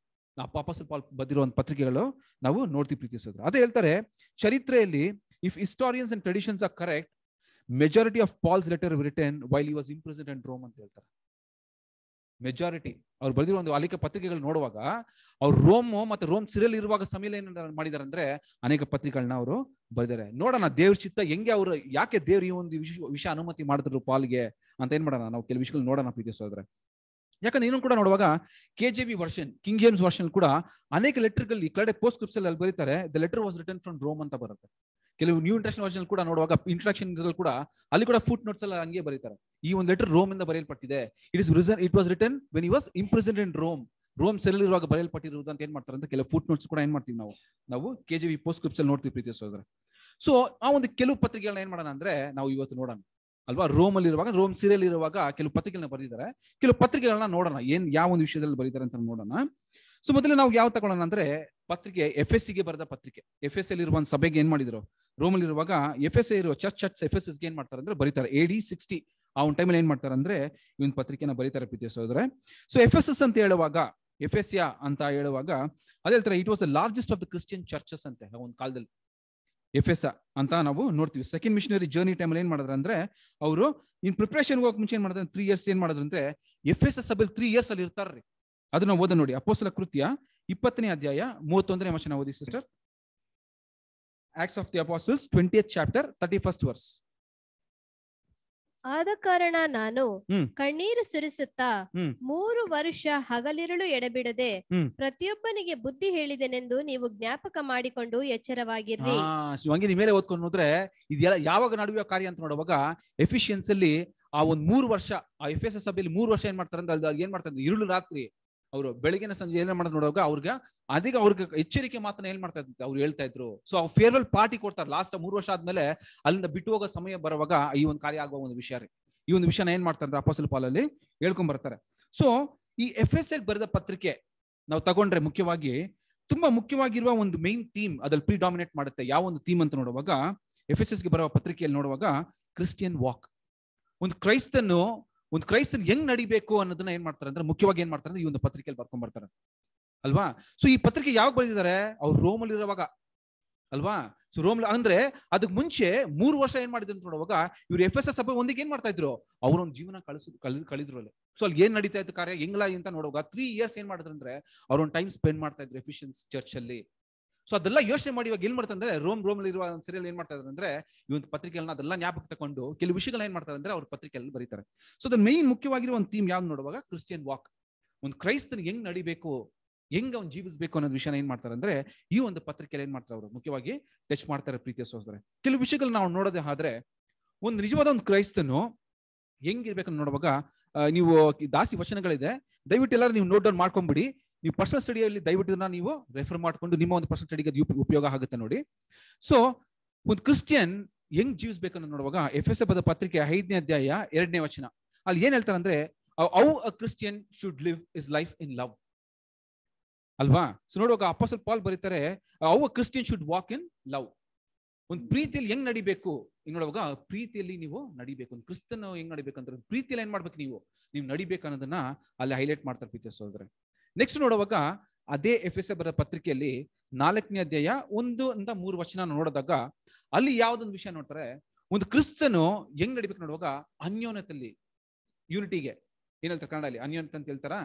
ಅಪಾಪಸಲ್ ಪಾಲ್ ಒಂದು ಪತ್ರಿಕೆಗಳು ನಾವು ನೋಡ್ತೀವಿ ಪ್ರೀತಿಸೋದು ಅದೇ ಹೇಳ್ತಾರೆ ಚರಿತ್ರೆಯಲ್ಲಿ if historians and traditions are correct majority of Paul's letter written while you was imprisoned Rome ಅಂತ ಹೇಳ್ತಾರೆ ಮೆಜಾರಿಟಿ ಅವ್ರು ಬರೆದಿರೋ ಒಂದು ಅನೇಕ ಪತ್ರಿಕೆಗಳು ನೋಡುವಾಗ ಅವ್ರು ರೋಮ್ ಮತ್ತೆ ರೋಮ್ ಸಿರಿಯಲ್ ಇರುವಾಗ ಸಮೀಲ್ ಏನ್ ಮಾಡಿದಾರೆ ಅಂದ್ರೆ ಅನೇಕ ಪತ್ರಿಕೆಗಳನ್ನ ಅವರು ಬರೆದಾರೆ ನೋಡೋಣ ದೇವ್ರ ಚಿತ್ತ ಹೆಂಗೆ ಅವರು ಯಾಕೆ ದೇವ್ರ ಈ ಒಂದು ವಿಷಯ ಅನುಮತಿ ಮಾಡಿದ್ರು ಪಾಲ್ಗೆ ಅಂತ ಏನ್ ಮಾಡೋಣ ನಾವು ಕೆಲವು ವಿಷಯಗಳು ನೋಡೋಣ ಪ್ರೀತಿಸೋದ್ರೆ ಯಾಕಂದ್ರೆ ಏನು ಕೂಡ ನೋಡುವಾಗ K J B version King James version ಕೂಡ ಅನೇಕ ಲೆಟರ್ಗಳು ಈ ಕಡೆ ಪೋಸ್ಟ್ ಕ್ರಿಪ್ಸ್ ಅಲ್ಲಿ ಬರೀತಾರೆ the letter was return from Rome ಅಂತ ಬರುತ್ತೆ ಕೆಲವು ನ್ಯೂ ಇಂಟರ್ನ್ಯಾಷನಲ್ ವರ್ಷನ್ ಕೂಡ ನೋಡುವಾಗ ಇಂಟ್ರಾಕ್ಷನ್ ಕೂಡ ಅಲ್ಲಿ ಕೂಡ ಫುಟ್ ನೋಟ್ಸ್ ಎಲ್ಲ ಹಂಗೆ ಬರೀತಾರೆ ಈ ಒಂದು ಲೆಟರ್ ರೋಮ್ ಇಂದ ಬರೆಯಲ್ಪಟ್ಟಿದೆ it is reason it was written when he was imprisoned in Rome Rome cell ಇರುವಾಗ ಬರೆಯಲ್ಪಟ್ಟಿರುವುದು ಅಂತ ಏನ್ ಮಾಡ್ತಾರೆ ಅಂತ ಕೆಲವು ಫುಟ್ ನೋಟ್ಸ್ ಕೂಡ ಏನ್ ಮಾಡ್ತೀವಿ ನಾವು ನಾವು K G B post creeps ಅಲ್ಲಿ ನೋಡ್ತೀವಿ ಸೊ ಆ ಒಂದು ಕೆಲವು ಪತ್ರಿಕೆಗಳನ್ನ ಏನ್ ಮಾಡೋಣ ಅಂದ್ರೆ ನಾವು ಇವತ್ತು ನೋಡೋಣ ಅಲ್ವಾ ರೋಮ್ ಅಲ್ಲಿ ಇರುವಾಗ ರೋಮ್ ಸೀರಿಯಲ್ ಇರುವಾಗ ಕೆಲವು ಪತ್ರಿಕೆಗಳನ್ನ ಬರೆದಿದ್ದಾರೆ ಕೆಲವು ಪತ್ರಿಕೆಗಳನ್ನ ನೋಡೋಣ ಏನ್ ಯಾವ ಒಂದು ವಿಷಯದಲ್ಲಿ ಬರೀತಾರೆ ಅಂತ ನೋಡೋಣ ಸೊ ಮೊದಲೇ ನಾವು ಯಾವ ತಗೊಳ್ಳೋಣ ಅಂದ್ರೆ ಪತ್ರಿಕೆ ಎಫ್ ಎಸ್ ಗೆ ಬರೆದ ಪತ್ರಿಕೆ ಎಫ್ ಎಸ್ ಅಲ್ಲಿ ಇರುವ ಒಂದು ಸಭೆಗೆ ಏನ್ ಮಾಡಿದ್ರು ರೋಮ್ ಅಲ್ಲಿ ಇರುವಾಗ ಎಫ್ ಎಸ್ ಇರುವ church church Ephesus ಗೆ ಏನ್ ಮಾಡ್ತಾರೆ ಅಂದ್ರೆ ಬರೀತಾರೆ ಎ ಡಿ ಸಿಕ್ಸ್ಟಿ ಆ ಒಂದು ಟೈಮಲ್ಲಿ ಏನ್ ಮಾಡ್ತಾರೆ ಅಂದ್ರೆ ಇವನ್ ಪತ್ರಿಕೆನ ಬರೀತಾರೆ ಪ್ರೀತಿಯ ಸಹೋದರ ಸೊ ಎಫ್ ಎಸ್ ಎಸ್ ಅಂತ ಹೇಳುವಾಗ ಎಫ್ ಎಸ್ ಯಾ ಅಂತ ಹೇಳುವಾಗ ಅದೇ ಹೇಳ್ತಾರೆ it was the largest of the Christian churches ಅಂತ ಒಂದು ಕಾಲದಲ್ಲಿ ಎಫ್ ಎಸ್ ಅಂತ ನಾವು ನೋಡ್ತೀವಿ ಸೆಕೆಂಡ್ ಮಿಷನರಿ ಜರ್ನಿ ಟೈಮಲ್ಲಿ ಏನ್ ಮಾಡಿದ್ರೆ ಅಂದ್ರೆ ಅವರು ಇನ್ ಪ್ರಿಪರೇಷನ್ ಹೋಗಕ್ ಮುಂಚೆ ಏನ್ ಮಾಡಿದ್ರೆ ತ್ರೀ ಇಯರ್ಸ್ ಏನ್ ಅಂದ್ರೆ ಎಫ್ ಎಸ್ ಎಸ್ ಅಲ್ಲಿ ತ್ರೀ ಇಯರ್ಸ್ ಅಲ್ಲಿ ಇರ್ತಾರ್ರಿ ಅದನ್ನ ಓದ ನೋಡಿ ಅಪೋಸಲ ಕೃತ್ಯ ಇಪ್ಪತ್ತನೇ ಅಧ್ಯಾಯ ಮೂವತ್ತೊಂದನೇ ವಚನ ಓದಿ sister acts of the apostles twenty chapter thirty first verse ಆದ ಕಾರಣ ನಾನು ಕಣ್ಣೀರು ಸುರಿಸುತ್ತಾ ಮೂರು ವರ್ಷ ಹಗಲಿರುಳು ಎಡಬಿಡದೆ ಪ್ರತಿಯೊಬ್ಬನಿಗೆ ಬುದ್ಧಿ ಹೇಳಿದೆನೆಂದು ನೀವು ಜ್ಞಾಪಕ ಮಾಡಿಕೊಂಡು ಎಚ್ಚರವಾಗಿರ್ರಿ ಮೇಲೆ ಓದ್ಕೊಂಡು ನೋಡಿದ್ರೆ ಇದೆಲ್ಲ ಯಾವಾಗ ನಡುವೆ ಕಾರ್ಯ ಅಂತ ನೋಡುವಾಗ ಅಲ್ಲಿ ಆ ಒಂದ್ ಮೂರು ವರ್ಷ ಆ ಎಫ್ ಎಸ್ ಎಸ್ ಸಭೆಯಲ್ಲಿ ಮೂರು ವರ್ಷ ಏನ್ ಮಾಡ್ತಾರೆ ಅಂದ್ರೆ ಏನ್ ಮಾಡ್ತಾರೆ ಇರುಳು ರಾತ್ರಿ ಅವರು ಬೆಳಗಿನ ಸಂಜೆ ಏನೇ ಮಾಡೋದು ನೋಡುವಾಗ ಅವ್ರಿಗೆ ಅದೀಗ ಅವ್ರಿಗೆ ಎಚ್ಚರಿಕೆ ಮಾತ್ರ ಏನ್ ಮಾಡ್ತಾ ಇದ್ದಂತೆ ಅವ್ರು ಹೇಳ್ತಾ ಇದ್ರು ಸೊ ಅವ್ರು ಫೇರ್ವೆಲ್ ಪಾರ್ಟಿ ಕೊಡ್ತಾರೆ ಲಾಸ್ಟ್ ಮೂರು ವರ್ಷ ಆದ್ಮೇಲೆ ಅಲ್ಲಿಂದ ಬಿಟ್ಟು ಹೋಗೋ ಸಮಯ ಬರುವಾಗ ಈ ಒಂದು ಕಾರ್ಯ ಆಗುವ ಒಂದು ವಿಷಯ ರೀ ಈ ಒಂದು ವಿಷಯನ ಏನ್ ಮಾಡ್ತಾರೆ ಅಪಸಲ್ ಪಾಲಲ್ಲಿ ಹೇಳ್ಕೊಂಡ್ ಬರ್ತಾರೆ ಸೊ ಈ ಎಫ್ ಎಸ್ ಎಲ್ ಬರೆದ ಪತ್ರಿಕೆ ನಾವು ತಗೊಂಡ್ರೆ ಮುಖ್ಯವಾಗಿ ತುಂಬಾ ಮುಖ್ಯವಾಗಿರುವ ಒಂದು ಮೈನ್ ಥೀಮ್ ಅದ್ರಲ್ಲಿ ಡಾಮಿನೇಟ್ ಮಾಡುತ್ತೆ ಯಾವ ಒಂದು ಥೀಮ್ ಅಂತ ನೋಡುವಾಗ ಎಫ್ ಎಸ್ ಗೆ ಬರುವ ಪತ್ರಿಕೆಯಲ್ಲಿ ನೋಡುವಾಗ ಕ್ರಿಸ್ಟಿಯನ್ ವಾಕ್ ಒಂದು ಕ್ರೈಸ್ತನು ಒಂದು ಕ್ರೈಸ್ತನ್ ಹೆಂಗ್ ನಡಿಬೇಕು ಅನ್ನೋದನ್ನ ಏನ್ ಮಾಡ್ತಾರೆ ಅಂದ್ರೆ ಮುಖ್ಯವಾಗಿ ಏನ್ ಮಾಡ್ತಾರೆ ಅಂದ್ರೆ ಈ ಒಂದು ಪತ್ರಿಕೆಯಲ್ಲಿ ಬರ್ಕೊಂಡ್ ಬರ್ತಾರೆ ಅಲ್ವಾ ಸೊ ಈ ಪತ್ರಿಕೆ ಯಾವಾಗ ಬರೆದಿದ್ದಾರೆ ಅವ್ರು ರೋಮಲ್ಲಿ ಇರುವಾಗ ಅಲ್ವಾ ಸೊ ರೋಮ್ ಅಂದ್ರೆ ಅದಕ್ಕೆ ಮುಂಚೆ ಮೂರು ವರ್ಷ ಏನ್ ಮಾಡಿದ್ರು ನೋಡುವಾಗ ಇವ್ರು ಎಫ್ ಎಸ್ ಎಸ್ ಸಭೆ ಒಂದಿಗೆ ಏನ್ ಮಾಡ್ತಾ ಇದ್ರು ಅವ್ರೊಂದು ಜೀವನ ಕಳಿಸ್ ಕಳಿ ಕಳಿದ್ರು ಅಲ್ಲಿ ಸೊ ಅಲ್ಲಿ ಏನ್ ನಡೀತಾ ಇತ್ತು ಕಾರ್ಯ ಹೆಂಗ್ಲ ಅಂತ ನೋಡುವಾಗ ತ್ರೀ ಇಯರ್ಸ್ ಏನ್ ಮಾಡಿದ್ರು ಅಂದ್ರೆ ಅವ್ರೊಂದು ಟೈಮ್ ಸ್ಪೆಂಡ್ ಮಾಡ್ತಾ ಇದ್ರು ಎಫಿಷಿಯನ್ಸ್ ಚರ್ಚ್ ಅಲ್ಲಿ ಸೊ ಅದೆಲ್ಲ ಯೋಚನೆ ಮಾಡಿ ಇವಾಗ ಏನ್ ಮಾಡ್ತಾರೆ ರೋಮ್ ರೋಮ್ ಇರುವ ಸೀರಿಯಲ್ ಏನ್ ಮಾಡ್ತಾ ಇದ್ದಾರೆ ಅಂದ್ರೆ ಈ ಒಂದು ಪತ್ರಿಕೆಗಳನ್ನ ಅದೆಲ್ಲ ಜ್ಞಾಪಕ ತಗೊಂಡು ಕೆಲವು ವಿಷಯಗಳ ಏನ್ ಮಾಡ್ತಾರೆ ಅಂದ್ರೆ ಅವ್ರ ಪತ್ರಿಕೆಯಲ್ಲಿ ಬರೀತಾರೆ ಸೊ ಅದ ಮೇನ್ ಮುಖ್ಯವಾಗಿರುವ ಒಂದು ಥೀಮ್ ಯಾವ್ದು ನೋಡುವಾಗ ಕ್ರಿಶ್ಚಿಯನ್ ವಾಕ್ ಒಂದು ಕ್ರೈಸ್ತನ್ ಹೆಂಗ್ ನಡಿಬೇಕು ಹೆಂಗ್ ಅವ್ನು ಜೀವಿಸಬೇಕು ಅನ್ನೋದು ವಿಷಯನ ಏನ್ ಮಾಡ್ತಾರೆ ಅಂದ್ರೆ ಈ ಒಂದು ಪತ್ರಿಕೆಯಲ್ಲಿ ಏನ್ ಮಾಡ್ತಾರೆ ಅವರು ಮುಖ್ಯವಾಗಿ ಟಚ್ ಮಾಡ್ತಾರೆ ಪ್ರೀತಿಯ ಸೋದರ ಕೆಲವು ವಿಷಯಗಳು ನಾವು ನೋಡೋದೇ ಆದ್ರೆ ಒಂದು ನಿಜವಾದ ಒಂದು ಕ್ರೈಸ್ತನು ಹೆಂಗಿರ್ಬೇಕು ನೋಡುವಾಗ ನೀವು ದಾಸಿ ವಚನಗಳಿದೆ ದಯವಿಟ್ಟು ಎಲ್ಲರೂ ನೀವು ನೋಟ್ ಡೌನ್ ಮಾಡ್ಕೊಂಡ್ಬಿಡಿ ನೀವು ಪರ್ಸನಲ್ ಸ್ಟಡಿಯಲ್ಲಿ ದಯವಿಟ್ಟು ನೀವು ರೆಫರ್ ಮಾಡಿಕೊಂಡು ನಿಮ್ಮ ಒಂದು ಪರ್ಸನಲ್ ಸ್ಟಡಿಗೆ ಅದು ಉಪಯೋಗ ಆಗುತ್ತೆ ನೋಡಿ ಸೊ ಒಂದು ಕ್ರಿಶ್ಚಿಯನ್ ಹೆಂಗ್ ಜೀವಿಸ್ಬೇಕು ನೋಡುವಾಗ ಎಫ್ ಎಸ್ ಎಫ್ ಪತ್ರಿಕೆ ಐದನೇ ಅಧ್ಯಾಯ ಎರಡನೇ ವಚನ ಅಲ್ಲಿ ಏನ್ ಹೇಳ್ತಾರೆ ಅಂದ್ರೆ how a Christian should live his life in love ಅಲ್ವಾ ಸೊ ನೋಡುವಾಗ ಅಪ್ಪಸಲ್ ಪಾಲ್ ಬರೀತಾರೆ how a Christian should walk in love ಒಂದು ಪ್ರೀತಿಯಲ್ಲಿ ಹೆಂಗ್ ನಡಿಬೇಕು ನೋಡುವಾಗ ಪ್ರೀತಿಯಲ್ಲಿ ನೀವು ನಡಿಬೇಕು ಒಂದು ಕ್ರಿಸ್ತನ ಹೆಂಗ್ ನಡಿಬೇಕಂತ ಪ್ರೀತಿಯಲ್ಲಿ ಏನ್ ಮಾಡ್ಬೇಕು ನೀವು ನೀವು ನಡಿಬೇಕು ಅನ್ನೋದನ್ನ ಅಲ್ಲಿ ಹೈಲೈಟ್ ಮಾಡ್ತಾರೆ ಪ್ರೀತಿಯ ಸೋದ್ರೆ ನೆಕ್ಸ್ಟ್ ನೋಡುವಾಗ ಅದೇ ಎಫ್ ಎಸ್ ಎ ಬರ ಪತ್ರಿಕೆಯಲ್ಲಿ ನಾಲ್ಕನೇ ಅಧ್ಯಾಯ ಒಂದು ಅಂತ ಮೂರು ವಚನ ನೋಡಿದಾಗ ಅಲ್ಲಿ ಯಾವ್ದೊಂದು ವಿಷಯ ನೋಡ್ತಾರೆ ಒಂದು ಕ್ರಿಸ್ತನು ಹೆಂಗ್ ನಡಿಬೇಕು ನೋಡುವಾಗ ಅನ್ಯೋನ್ಯತಲ್ಲಿ ಯೂನಿಟಿಗೆ ಏನ್ ಹೇಳ್ತಾರೆ ಅಲ್ಲಿ ಅನ್ಯೋನ್ಯತೆ ಅಂತ ಹೇಳ್ತಾರ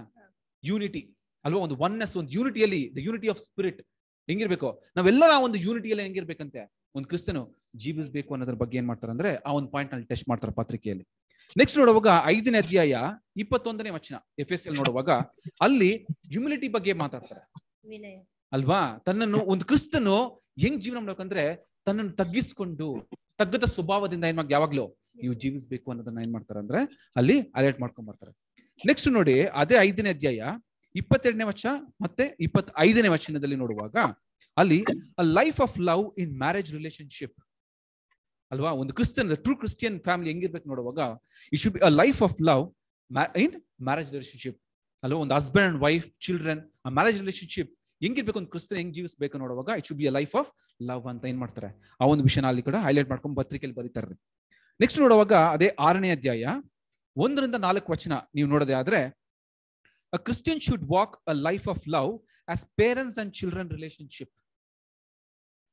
ಯೂನಿಟಿ ಅಲ್ವಾ ಒಂದು ಒನ್ನೆಸ್ ಒಂದು ಯೂನಿಟಿಯಲ್ಲಿ ದ ಯೂನಿಟಿ ಆಫ್ ಸ್ಪಿರಿಟ್ ಹೆಂಗಿರ್ಬೇಕು ನಾವೆಲ್ಲಾ ಒಂದು ಯೂನಿಟಿಯಲ್ಲಿ ಹೆಂಗಿರ್ಬೇಕಂತೆ ಒಂದು ಕ್ರಿಸ್ತನು ಜೀವಿಸ್ಬೇಕು ಅನ್ನೋದ್ರ ಬಗ್ಗೆ ಏನ್ ಮಾಡ್ತಾರೆ ಅಂದ್ರೆ ಆ ಒಂದು ಪಾಯಿಂಟ್ ನಲ್ಲಿ ಟೆಸ್ಟ್ ಮಾಡ್ತಾರೆ ಪತ್ರಿಕೆಯಲ್ಲಿ ನೆಕ್ಸ್ಟ್ ನೋಡುವಾಗ ಐದನೇ ಅಧ್ಯಾಯ ಇಪ್ಪತ್ತೊಂದನೇ ವಚನ ಎಫ್ ಎಸ್ ಎಲ್ ನೋಡುವಾಗ ಅಲ್ಲಿ ಹ್ಯುಮಿಲಿಟಿ ಬಗ್ಗೆ ಮಾತಾಡ್ತಾರೆ ಅಲ್ವಾ ತನ್ನನ್ನು ಒಂದು ಕ್ರಿಸ್ತನು ಹೆಂಗ್ ಜೀವನ ಮಾಡ್ಬೇಕಂದ್ರೆ ತನ್ನನ್ನು ತಗ್ಗಿಸ್ಕೊಂಡು ತಗ್ಗದ ಸ್ವಭಾವದಿಂದ ಏನ್ ಯಾವಾಗ್ಲೂ ನೀವು ಜೀವಿಸ್ಬೇಕು ಅನ್ನೋದನ್ನ ಏನ್ ಮಾಡ್ತಾರೆ ಅಂದ್ರೆ ಅಲ್ಲಿ ಅಲರ್ಟ್ ಮಾಡ್ಕೊಂಡ್ ಬರ್ತಾರೆ ನೆಕ್ಸ್ಟ್ ನೋಡಿ ಅದೇ ಐದನೇ ಅಧ್ಯಾಯ ಇಪ್ಪತ್ತೆರಡನೇ ವಚನ ಮತ್ತೆ ಇಪ್ಪತ್ತೈದನೇ ವಚನದಲ್ಲಿ ನೋಡುವಾಗ ಅಲ್ಲಿ life of love in marriage relationship ಅಲ್ವಾ ಒಂದು ಕ್ರಿಶ್ಚಿಯನ್ ಟ್ರೂ ಕ್ರಿಶ್ಚಿಯನ್ ಫ್ಯಾಮಿಲಿ ಹೆಂಗಿರ್ಬೇಕು ನೋಡುವಾಗ it should be a life of love in marriage relationship ಅಲ್ವಾ ಒಂದು ಹಸ್ಬೆಂಡ್ ಅಂಡ್ ವೈಫ್ ಚಿಲ್ಡ್ರನ್ ಆ ಮ್ಯಾರೇಜ್ ರಿಲೇಷನ್ಶಿಪ್ ಹೆಂಗಿರ್ಬೇಕು ಒಂದು ಕ್ರಿಸ್ತನ್ ಹೆಂಗ್ ಜೀವಿಸಬೇಕು ನೋಡುವಾಗ it should be a life of love ಅಂತ ಏನ್ ಮಾಡ್ತಾರೆ ಆ ಒಂದು ವಿಷಯನ ಅಲ್ಲಿ ಕೂಡ ಹೈಲೈಟ್ ಮಾಡ್ಕೊಂಡು ಪತ್ರಿಕೆಯಲ್ಲಿ ಬರೀತಾರೆ ನೆಕ್ಸ್ಟ್ ನೋಡುವಾಗ ಅದೇ ಆರನೇ ಅಧ್ಯಾಯ ಒಂದರಿಂದ ನಾಲ್ಕು ವಚನ ನೀವು ನೋಡೋದೇ ಆದ್ರೆ a Christian should walk a life of love as parents and children relationship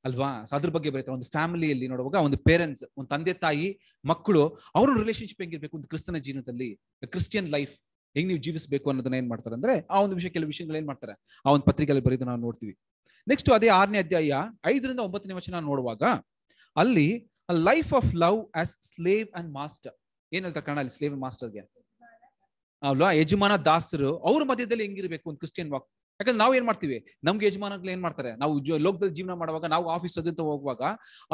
ಅಲ್ವಾ ಅದ್ರ ಬಗ್ಗೆ ಬರೀತಾರೆ ಒಂದು ಫ್ಯಾಮಿಲಿಯಲ್ಲಿ ನೋಡುವಾಗ ಒಂದು ಪೇರೆಂಟ್ಸ್ ಒಂದು ತಂದೆ ತಾಯಿ ಮಕ್ಕಳು ಅವ್ರ ರಿಲೇಶನ್ಶಿಪ್ ಹೆಂಗಿರ್ಬೇಕು ಒಂದು ಕ್ರಿಸ್ತನ ಜೀವನದಲ್ಲಿ ಕ್ರಿಶ್ಚಿಯನ್ ಲೈಫ್ ಹೆಂಗ್ ನೀವು ಜೀವಿಸಬೇಕು ಅನ್ನೋದನ್ನ ಏನ್ ಮಾಡ್ತಾರೆ ಅಂದ್ರೆ ಆ ಒಂದು ವಿಷಯ ಕೆಲವು ವಿಷಯಗಳು ಏನ್ ಮಾಡ್ತಾರೆ ಆ ಒಂದು ಪತ್ರಿಕೆಯಲ್ಲಿ ಬರೀದ ನಾವು ನೋಡ್ತೀವಿ ನೆಕ್ಸ್ಟ್ ಅದೇ ಆರನೇ ಅಧ್ಯಾಯ ಐದರಿಂದ ಒಂಬತ್ತನೇ ವಚನ ನೋಡುವಾಗ ಅಲ್ಲಿ life of love as slave and master ಏನ್ ಹೇಳ್ತಾರೆ ಕಣ ಅಲ್ಲಿ ಸ್ಲೇವ್ ಮಾಸ್ಟರ್ಗೆ ಅಲ್ವಾ ಯಜಮಾನ ದಾಸರು ಅವ್ರ ಮಧ್ಯದಲ್ಲಿ ಹೆಂಗಿರ್ಬೇಕು ಒಂದು ಕ್ರಿಶ್ಚಿಯನ್ ವಾಕ್ ಯಾಕಂದ್ರೆ ನಾವು ಏನ್ ಮಾಡ್ತೀವಿ ನಮ್ಗೆ ಯಜಮಾನಗಳು ಏನ್ ಮಾಡ್ತಾರೆ ನಾವು ಲೋಕದಲ್ಲಿ ಜೀವನ ಮಾಡುವಾಗ ನಾವು ಆಫೀಸ್ ಅದಂತ ಹೋಗುವಾಗ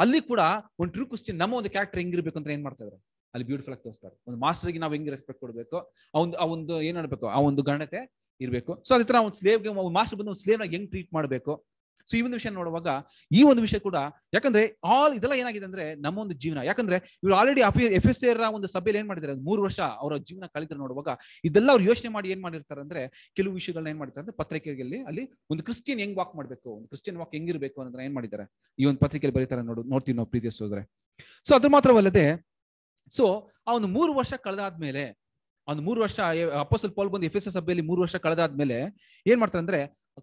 ಅಲ್ಲಿ ಕೂಡ ಒಂದು ಟ್ರೂ ಕ್ವಶನ್ ನಮ್ಮ ಒಂದು ಕ್ಯಾರೆಕ್ಟರ್ ಹೆಂಗಿರ್ಬೇಕು ಅಂತ ಏನ್ ಮಾಡ್ತಾರೆ ಅಲ್ಲಿ ಬ್ಯೂಟಿಫುಲ್ ಆಗಿ ತೋರಿಸ್ತಾರೆ ಒಂದು ಗೆ ನಾವು ಹೆಂಗೆ ರೆಸ್ಪೆಕ್ಟ್ ಕೊಡಬೇಕು ಒಂದು ಆ ಒಂದು ಏನ್ ಮಾಡ್ಬೇಕು ಆ ಒಂದು ಗಣತೆ ಇರಬೇಕು ಸೊ ಅದೇ ತರ ಒಂದು ಸ್ಲೇವ್ಗೆ ಮಾಸ್ಟರ್ ಬಂದು ಒಂದು ಸ್ಲೇವ್ನ ಹೆಂಗ್ ಟ್ರೀಟ್ ಮಾಡಬೇಕು ಸೊ ಈ ಒಂದು ವಿಷಯ ನೋಡುವಾಗ ಈ ಒಂದು ವಿಷಯ ಕೂಡ ಯಾಕಂದ್ರೆ ಆಲ್ ಇದೆಲ್ಲ ಏನಾಗಿದೆ ಅಂದ್ರೆ ನಮ್ಮ ಒಂದು ಜೀವನ ಯಾಕಂದ್ರೆ ಇವ್ರು ಆಲ್ರೆಡಿ ಎಫ್ ಎಸ್ ಎರ ಒಂದು ಸಭೆಯಲ್ಲಿ ಏನ್ ಮಾಡಿದ್ರೆ ಮೂರು ವರ್ಷ ಅವರ ಜೀವನ ಕಳಿತಾರೆ ನೋಡುವಾಗ ಇದೆಲ್ಲ ಅವ್ರು ಯೋಚನೆ ಮಾಡಿ ಏನ್ ಮಾಡಿರ್ತಾರೆ ಅಂದ್ರೆ ಕೆಲವು ವಿಷಯಗಳನ್ನ ಏನ್ ಮಾಡ್ತಾರೆ ಅಂದ್ರೆ ಪತ್ರಿಕೆಯಲ್ಲಿ ಅಲ್ಲಿ ಒಂದು ಕ್ರಿಶ್ಚಿಯನ್ ಹೆಂಗ್ ವಾಕ್ ಮಾಡ್ಬೇಕು ಒಂದು ಕ್ರಿಶ್ಚಿಯನ್ ವಾಕ್ ಹೆಂಗಿರ್ಬೇಕು ಅನ್ನೋದನ್ನ ಏನ್ ಮಾಡಿದ್ದಾರೆ ಈ ಒಂದು ಪತ್ರಿಕೆಯಲ್ಲಿ ಬರೀತಾರೆ ನೋಡು ನೋಡ್ತೀವಿ ನಾವು ಪ್ರೀತಿಯ ಸೋದ್ರೆ ಸೊ ಅದ್ರ ಮಾತ್ರವಲ್ಲದೆ ಸೊ ಆ ಒಂದು ಮೂರು ವರ್ಷ ಕಳೆದಾದ್ಮೇಲೆ ಒಂದು ಮೂರು ವರ್ಷ ಅಪ್ಪಸಲ್ ಪೌಲ್ ಬಂದು ಎಫ್ ಎಸ್ ಎಸ್ ಸಭೆಯಲ್ಲಿ ಮೂರು ವರ್ಷ ಕಳೆದಾದ್ಮೇಲೆ ಏನ್ ಮಾಡ್ತಾರೆ ಅಂದ್ರೆ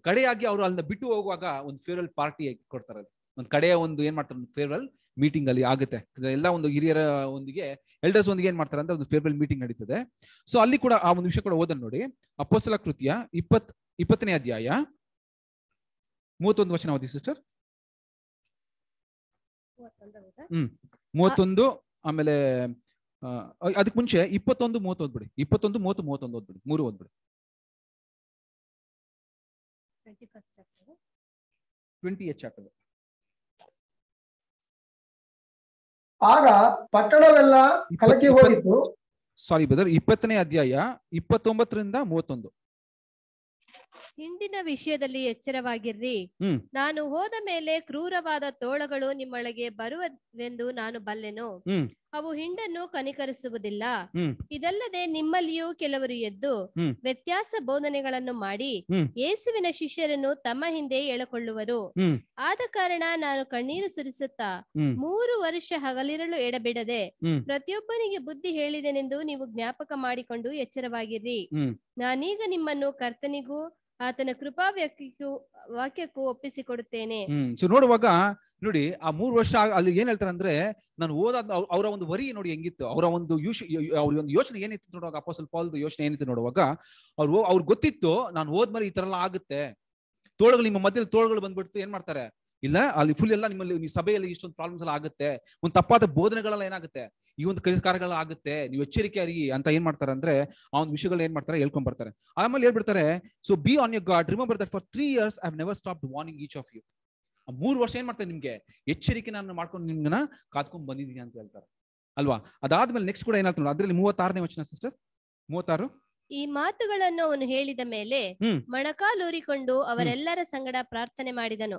ಕಡೆಯಾಗಿ ಅವರು ಅಲ್ಲಿ ಬಿಟ್ಟು ಹೋಗುವಾಗ ಒಂದು ಫೇರ್ವೆಲ್ ಪಾರ್ಟಿ ಕೊಡ್ತಾರೆ ಒಂದು ಕಡೆಯ ಒಂದು ಏನ್ ಮಾಡ್ತಾರೆ ಫೇರ್ವೆಲ್ ಮೀಟಿಂಗ್ ಅಲ್ಲಿ ಆಗುತ್ತೆ ಎಲ್ಲ ಒಂದು ಹಿರಿಯರ ಒಂದಿಗೆ ಎಲ್ಡರ್ಸ್ ಒಂದಿಗೆ ಏನ್ ಮಾಡ್ತಾರೆ ಅಂದ್ರೆ ಒಂದು ಫೇರ್ವೆಲ್ ಮೀಟಿಂಗ್ ನಡೀತದೆ ಸೊ ಅಲ್ಲಿ ಕೂಡ ಆ ಒಂದು ವಿಷಯ ಕೂಡ ಓದನ್ ನೋಡಿ ಅಪ್ಪಸಲ ಕೃತಿಯ ಇಪ್ಪತ್ ಇಪ್ಪತ್ತನೇ ಅಧ್ಯಾಯ ಮೂವತ್ತೊಂದು ವಚನ ಓದಿ ಸಿಸ್ಟರ್ ಹ್ಮ್ ಮೂವತ್ತೊಂದು ಆಮೇಲೆ ಅದಕ್ಕೆ ಮುಂಚೆ ಇಪ್ಪತ್ತೊಂದು ಮೂವತ್ತೊಂದು ಬಿಡಿ ಇಪ್ಪತ್ತೊಂದು ಮೂವತ್ತು ಮೂವತ್ತೊಂದು ಓದ್ಬಿಡಿ ಮೂರು ಓದ್ಬಿಡಿ ಟ್ವೆಂಟಿ ಚಾಪ್ಟರ್ ಆಗ ಪಟ್ಟಣವೆಲ್ಲ ಕಲಕಿ ಹೋಗಿತ್ತು ಸಾರಿ ಬ್ರದರ್ ಇಪ್ಪತ್ತನೇ ಅಧ್ಯಾಯ ಇಪ್ಪತ್ತೊಂಬತ್ತರಿಂದ ಮೂವತ್ತೊಂದು ಹಿಂಡಿನ ವಿಷಯದಲ್ಲಿ ಎಚ್ಚರವಾಗಿರ್ರಿ ನಾನು ಹೋದ ಮೇಲೆ ಕ್ರೂರವಾದ ತೋಳಗಳು ನಿಮ್ಮೊಳಗೆ ಬರುವವೆಂದು ನಾನು ಬಲ್ಲೆನು ಅವು ಹಿಂಡನ್ನು ಕನಿಕರಿಸುವುದಿಲ್ಲ ಇದಲ್ಲದೆ ನಿಮ್ಮಲ್ಲಿಯೂ ಕೆಲವರು ಎದ್ದು ವ್ಯತ್ಯಾಸ ಬೋಧನೆಗಳನ್ನು ಮಾಡಿ ಯೇಸುವಿನ ಶಿಷ್ಯರನ್ನು ತಮ್ಮ ಹಿಂದೆ ಎಳಕೊಳ್ಳುವರು ಆದ ಕಾರಣ ನಾನು ಕಣ್ಣೀರು ಸುರಿಸುತ್ತಾ ಮೂರು ವರ್ಷ ಹಗಲಿರಲು ಎಡಬಿಡದೆ ಪ್ರತಿಯೊಬ್ಬನಿಗೆ ಬುದ್ಧಿ ಹೇಳಿದೆನೆಂದು ನೀವು ಜ್ಞಾಪಕ ಮಾಡಿಕೊಂಡು ಎಚ್ಚರವಾಗಿರಿ ನಾನೀಗ ನಿಮ್ಮನ್ನು ಕರ್ತನಿಗೂ ಆತನ ಕೃಪಾ ವ್ಯಕ್ತಿಗೂ ವಾಕ್ಯಕ್ಕೂ ಒಪ್ಪಿಸಿಕೊಡುತ್ತೇನೆ ನೋಡಿ ಆ ಮೂರ್ ವರ್ಷ ಅಲ್ಲಿ ಏನ್ ಹೇಳ್ತಾರೆ ಅಂದ್ರೆ ನಾನು ಓದ ಅವರ ಒಂದು ವರಿ ನೋಡಿ ಹೆಂಗಿತ್ತು ಅವರ ಒಂದು ಯೂಶ ಅವ್ರ ಒಂದು ಯೋಚನೆ ಏನಿತ್ತು ನೋಡುವಾಗ ಅಪೋಸಲ್ ಪಾಲ್ದು ಯೋಚನೆ ಏನಿತ್ತು ನೋಡುವಾಗ ಅವ್ರು ಅವ್ರಿಗೆ ಗೊತ್ತಿತ್ತು ನಾನು ಹೋದ್ಮೇಲೆ ಈ ತರ ಎಲ್ಲ ಆಗುತ್ತೆ ತೋಳುಗಳು ನಿಮ್ಮ ಮಧ್ಯದಲ್ಲಿ ತೋಳುಗಳು ಬಂದ್ಬಿಡ್ತು ಏನ್ ಮಾಡ್ತಾರೆ ಇಲ್ಲ ಅಲ್ಲಿ ಫುಲ್ ಎಲ್ಲ ನಿಮ್ಮಲ್ಲಿ ನಿಮ್ಮ ಸಭೆಯಲ್ಲಿ ಇಷ್ಟೊಂದು ಪ್ರಾಬ್ಲಮ್ಸ್ ಎಲ್ಲ ಆಗುತ್ತೆ ಒಂದು ತಪ್ಪಾದ ಬೋಧನೆಗಳೆಲ್ಲ ಏನಾಗುತ್ತೆ ಈ ಒಂದು ಕಲಿಸ್ಕಾರಗಳ ಆಗುತ್ತೆ ನೀವು ಎಚ್ಚರಿಕೆ ಅರಿ ಅಂತ ಏನ್ ಮಾಡ್ತಾರೆ ಅಂದ್ರೆ ಆ ಒಂದು ವಿಷಯಗಳು ಏನ್ ಮಾಡ್ತಾರೆ ಹೇಳ್ಕೊಂಡ್ ಬರ್ತಾರೆ ಆಮೇಲೆ ಹೇಳ್ಬಿಡ್ತಾರೆ so be on your guard remember that for three years I've never stopped warning each of you ಮೂರು ವರ್ಷ ಏನ್ ಮಾಡ್ತಾರೆ ನಿಮ್ಗೆ ಎಚ್ಚರಿಕೆ ನಾನು ಮಾಡ್ಕೊಂಡು ನಿಮ್ಮನ್ನ ಕಾದ್ಕೊಂಡು ಬಂದಿದ್ದೀನಿ ಅಂತ ಹೇಳ್ತಾರೆ ಅಲ್ವಾ ಅದಾದ್ಮೇಲೆ ನೆಕ್ಸ್ಟ್ ಕೂಡ ಏನಾಗ್ತಾರೆ ಅದ್ರಲ್ಲಿ ಮೂವತ್ತಾರನೇ ವಚನ ಸಿಸ್ಟರ್ ಮೂವತ್ತಾರು ಈ ಮಾತುಗಳನ್ನು ಅವನು ಹೇಳಿದ ಮೇಲೆ ಮಣಕಾಲೂರಿಕೊಂಡು ಅವರೆಲ್ಲರ ಸಂಗಡ ಪ್ರಾರ್ಥನೆ ಮಾಡಿದನು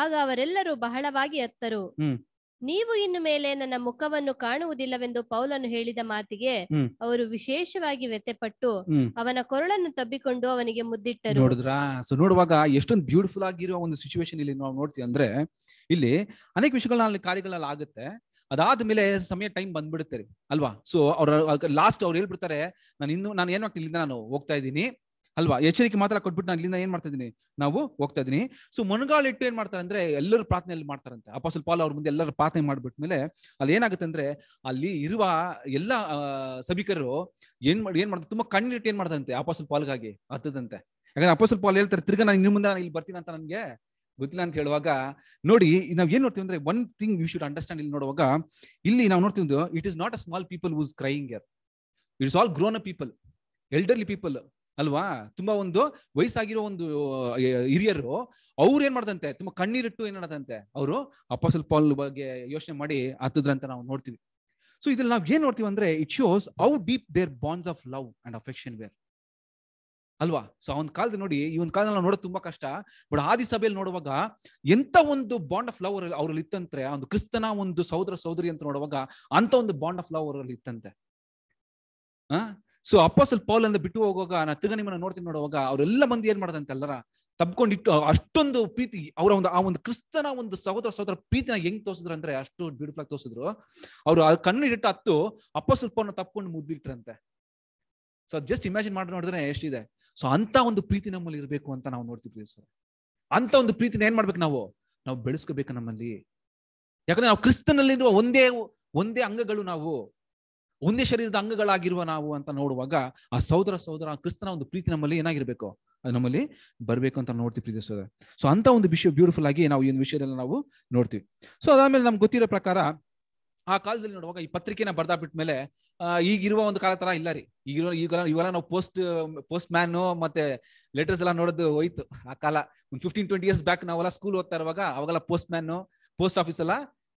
ಆಗ ಅವರೆಲ್ಲರೂ ಬಹಳವಾಗಿ ಅತ್ತರು ನೀವು ಇನ್ನು ಮೇಲೆ ನನ್ನ ಮುಖವನ್ನು ಕಾಣುವುದಿಲ್ಲವೆಂದು ಪೌಲನ್ನು ಹೇಳಿದ ಮಾತಿಗೆ ಅವರು ವಿಶೇಷವಾಗಿ ವ್ಯತೆಪಟ್ಟು ಅವನ ಕೊರಳನ್ನು ತಬ್ಬಿಕೊಂಡು ಅವನಿಗೆ ಮುದ್ದಿಟ್ಟರು ನೋಡಿದ್ರಾ ಸೊ ನೋಡುವಾಗ ಎಷ್ಟೊಂದು ಬ್ಯೂಟಿಫುಲ್ ಆಗಿರುವ ಒಂದು ಸಿಚುವೇಶನ್ ಇಲ್ಲಿ ನಾವು ನೋಡ್ತೀವಿ ಅಂದ್ರೆ ಇಲ್ಲಿ ಅನೇಕ ವಿಷಯಗಳನ್ನ ಅಲ್ಲಿ ಕಾರ್ಯಗಳಲ್ಲಿ ಆಗುತ್ತೆ ಅದಾದ್ಮೇಲೆ ಸಮಯ ಟೈಮ್ ಬಂದ್ಬಿಡುತ್ತೆ ಅಲ್ವಾ ಸೊ ಅವ್ರ ಲಾಸ್ಟ್ ಅವ್ರು ಹೇಳ್ಬಿಡ್ತಾರೆ ನಾನು ಇನ್ನು ನಾನು ಇಲ್ಲಿಂದ ನಾನು ಹೋಗ್ತಾ ಇದ್ದೀನಿ ಅಲ್ವಾ ಎಚ್ಚರಿಕೆ ಮಾತ್ರ ಕೊಟ್ಬಿಟ್ಟು ನಾನು ಅಲ್ಲಿಂದ ಏನ್ ಮಾಡ್ತಾ ಇದ್ದೀನಿ ನಾವು ಹೋಗ್ತಾ ಇದ್ದೀನಿ ಸೊ ಇಟ್ಟು ಏನ್ ಮಾಡ್ತಾರೆ ಅಂದ್ರೆ ಎಲ್ಲರೂ ಪ್ರಾರ್ಥನೆಯಲ್ಲಿ ಮಾಡ್ತಾರಂತೆ ಅಪಾಸಲ್ ಪಾಲ್ ಅವ್ರ ಮುಂದೆ ಎಲ್ಲರೂ ಪ್ರಾರ್ಥನೆ ಮೇಲೆ ಅಲ್ಲಿ ಏನಾಗುತ್ತೆ ಅಂದ್ರೆ ಅಲ್ಲಿ ಇರುವ ಎಲ್ಲ ಸಭಿಕರು ಏನ್ ಮಾಡಿ ಏನ್ ಮಾಡ್ತಾರೆ ತುಂಬಾ ಕಣ್ಣಿಟ್ಟು ಏನ್ ಮಾಡ್ತಾರಂತೆ ಅಪಾಸಲ್ ಪಾಲ್ಗಾಗಿ ಹತ್ತದಂತೆ ಯಾಕಂದ್ರೆ ಅಪಾಸಲ್ ಪಾಲ್ ಹೇಳ್ತಾರೆ ತಿರ್ಗಾ ನಾನು ಇನ್ನು ಮುಂದೆ ನಾನು ಇಲ್ಲಿ ಬರ್ತೀನಿ ಅಂತ ನನ್ಗೆ ಗೊತ್ತಿಲ್ಲ ಅಂತ ಹೇಳುವಾಗ ನೋಡಿ ನಾವ್ ಏನ್ ನೋಡ್ತೀವಿ ಅಂದ್ರೆ one thing we should understand ಇಲ್ಲಿ ನೋಡುವಾಗ ಇಲ್ಲಿ ನಾವು ನೋಡ್ತೀವಿ it is not a small people who's crying it is all grown a people elderly people ಅಲ್ವಾ ತುಂಬಾ ಒಂದು ವಯಸ್ಸಾಗಿರೋ ಒಂದು ಹಿರಿಯರು ಅವ್ರು ಏನ್ ಮಾಡ್ದಂತೆ ತುಂಬಾ ಕಣ್ಣೀರಿಟ್ಟು ಏನ್ ಮಾಡದಂತೆ ಅವರು ಅಪಾಸಲ್ ಪಾಲ್ ಬಗ್ಗೆ ಯೋಚನೆ ಮಾಡಿ ಹತ್ತದ್ರಂತ ನಾವು ನೋಡ್ತೀವಿ ಸೊ ಇದ್ರಲ್ಲಿ ನಾವ್ ಏನ್ ನೋಡ್ತೀವಿ ಅಂದ್ರೆ it shows how deep their bonds of love and affection were ಅಲ್ವಾ ಸೊ ಅವ್ನ ಕಾಲದ ನೋಡಿ ಈ ಒಂದು ಕಾಲದಲ್ಲಿ ನಾವು ನೋಡೋದು ತುಂಬಾ ಕಷ್ಟ ಬಟ್ ಆದಿ ಸಭೆಯಲ್ಲಿ ನೋಡುವಾಗ ಎಂತ ಒಂದು ಬಾಂಡ್ ಆಫ್ ಲವ್ ಅವ್ರಲ್ಲಿ ಇತ್ತಂತೆ ಒಂದು ಕ್ರಿಸ್ತನ ಒಂದು ಸಹೋದರ ಸಹೋದರಿ ಅಂತ ನೋಡುವಾಗ ಅಂತ ಒಂದು ಬಾಂಡ್ ಆಫ್ ಲವ್ ಅವರಲ್ಲಿ ಇತ್ತಂತೆ ಸೊ ಅಪ್ಪಸಲ್ ಪೌಲ್ ಅಂತ ಬಿಟ್ಟು ಹೋಗುವಾಗ ನಾ ನಿಮ್ಮನ್ನ ನೋಡ್ತೀನಿ ನೋಡುವಾಗ ಅವರೆಲ್ಲ ಮಂದಿ ಏನ್ ಮಾಡದಂತೆ ಎಲ್ಲರ ತಬ್ಕೊಂಡಿಟ್ಟು ಅಷ್ಟೊಂದು ಪ್ರೀತಿ ಅವರ ಒಂದು ಆ ಒಂದು ಕ್ರಿಸ್ತನ ಒಂದು ಸಹೋದರ ಸಹೋದರ ಪ್ರೀತಿನ ಹೆಂಗ್ ತೋರಿಸಿದ್ರು ಅಂದ್ರೆ ಅಷ್ಟು ಬ್ಯೂಟಿಫುಲ್ ಆಗಿ ತೋರಿಸಿದ್ರು ಅವರು ಇಟ್ಟು ಹತ್ತು ಅಪ್ಪಸಲ್ಪವನ್ನು ತಪ್ಕೊಂಡು ಮುದ್ದಿಟ್ರಂತೆ ಸೊ ಜಸ್ಟ್ ಇಮ್ಯಾಜಿನ್ ಮಾಡಿ ನೋಡಿದ್ರೆ ಎಷ್ಟಿದೆ ಸೊ ಅಂತ ಒಂದು ಪ್ರೀತಿ ನಮ್ಮಲ್ಲಿ ಇರಬೇಕು ಅಂತ ನಾವು ನೋಡ್ತೀವಿ ಸರ್ ಅಂತ ಒಂದು ಪ್ರೀತಿನ ಏನ್ ಮಾಡ್ಬೇಕು ನಾವು ನಾವು ಬೆಳೆಸ್ಕೋಬೇಕು ನಮ್ಮಲ್ಲಿ ಯಾಕಂದ್ರೆ ನಾವು ಕ್ರಿಸ್ತನಲ್ಲಿರುವ ಒಂದೇ ಒಂದೇ ಅಂಗಗಳು ನಾವು ಒಂದೇ ಶರೀರದ ಅಂಗಗಳಾಗಿರುವ ನಾವು ಅಂತ ನೋಡುವಾಗ ಆ ಸಹೋದರ ಸಹೋದರ ಕ್ರಿಸ್ತನ ಒಂದು ಪ್ರೀತಿ ನಮ್ಮಲ್ಲಿ ಏನಾಗಿರ್ಬೇಕು ಅದು ನಮ್ಮಲ್ಲಿ ಬರಬೇಕು ಅಂತ ನೋಡ್ತೀವಿ ಪ್ರೀತಿ ಸಹೋದರ ಸೊ ಅಂತ ಒಂದು ವಿಷಯ ಬ್ಯೂಟಿಫುಲ್ ಆಗಿ ನಾವು ಈ ಒಂದು ವಿಷಯದಲ್ಲಿ ನಾವು ನೋಡ್ತೀವಿ ಸೊ ಅದಾದ್ಮೇಲೆ ನಮ್ಗೆ ಗೊತ್ತಿರೋ ಪ್ರಕಾರ ಆ ಕಾಲದಲ್ಲಿ ನೋಡುವಾಗ ಈ ಪತ್ರಿಕೆನ ಬರ್ದಾ ಬಿಟ್ಟ ಮೇಲೆ ಈಗಿರುವ ಒಂದು ಕಾಲ ತರ ಇಲ್ಲ ರೀ ಈಗ ಇವೆಲ್ಲ ನಾವು ಪೋಸ್ಟ್ ಪೋಸ್ಟ್ ಮ್ಯಾನ್ ಮತ್ತೆ ಲೆಟರ್ಸ್ ಎಲ್ಲ ನೋಡೋದು ಹೋಯ್ತು ಆ ಕಾಲ ಒಂದು ಫಿಫ್ಟೀನ್ ಟ್ವೆಂಟಿ ಇಯರ್ಸ್ ಬ್ಯಾಕ್ ನಾವೆಲ್ಲ ಸ್ಕೂಲ್ ಓದ್ತಾ ಇರುವಾಗ ಅವಾಗೆಲ್ಲ ಪೋಸ್ಟ್ ಮ್ಯಾನ್ ಪೋಸ್ಟ್ ಆಫೀಸ್ ಎಲ್ಲ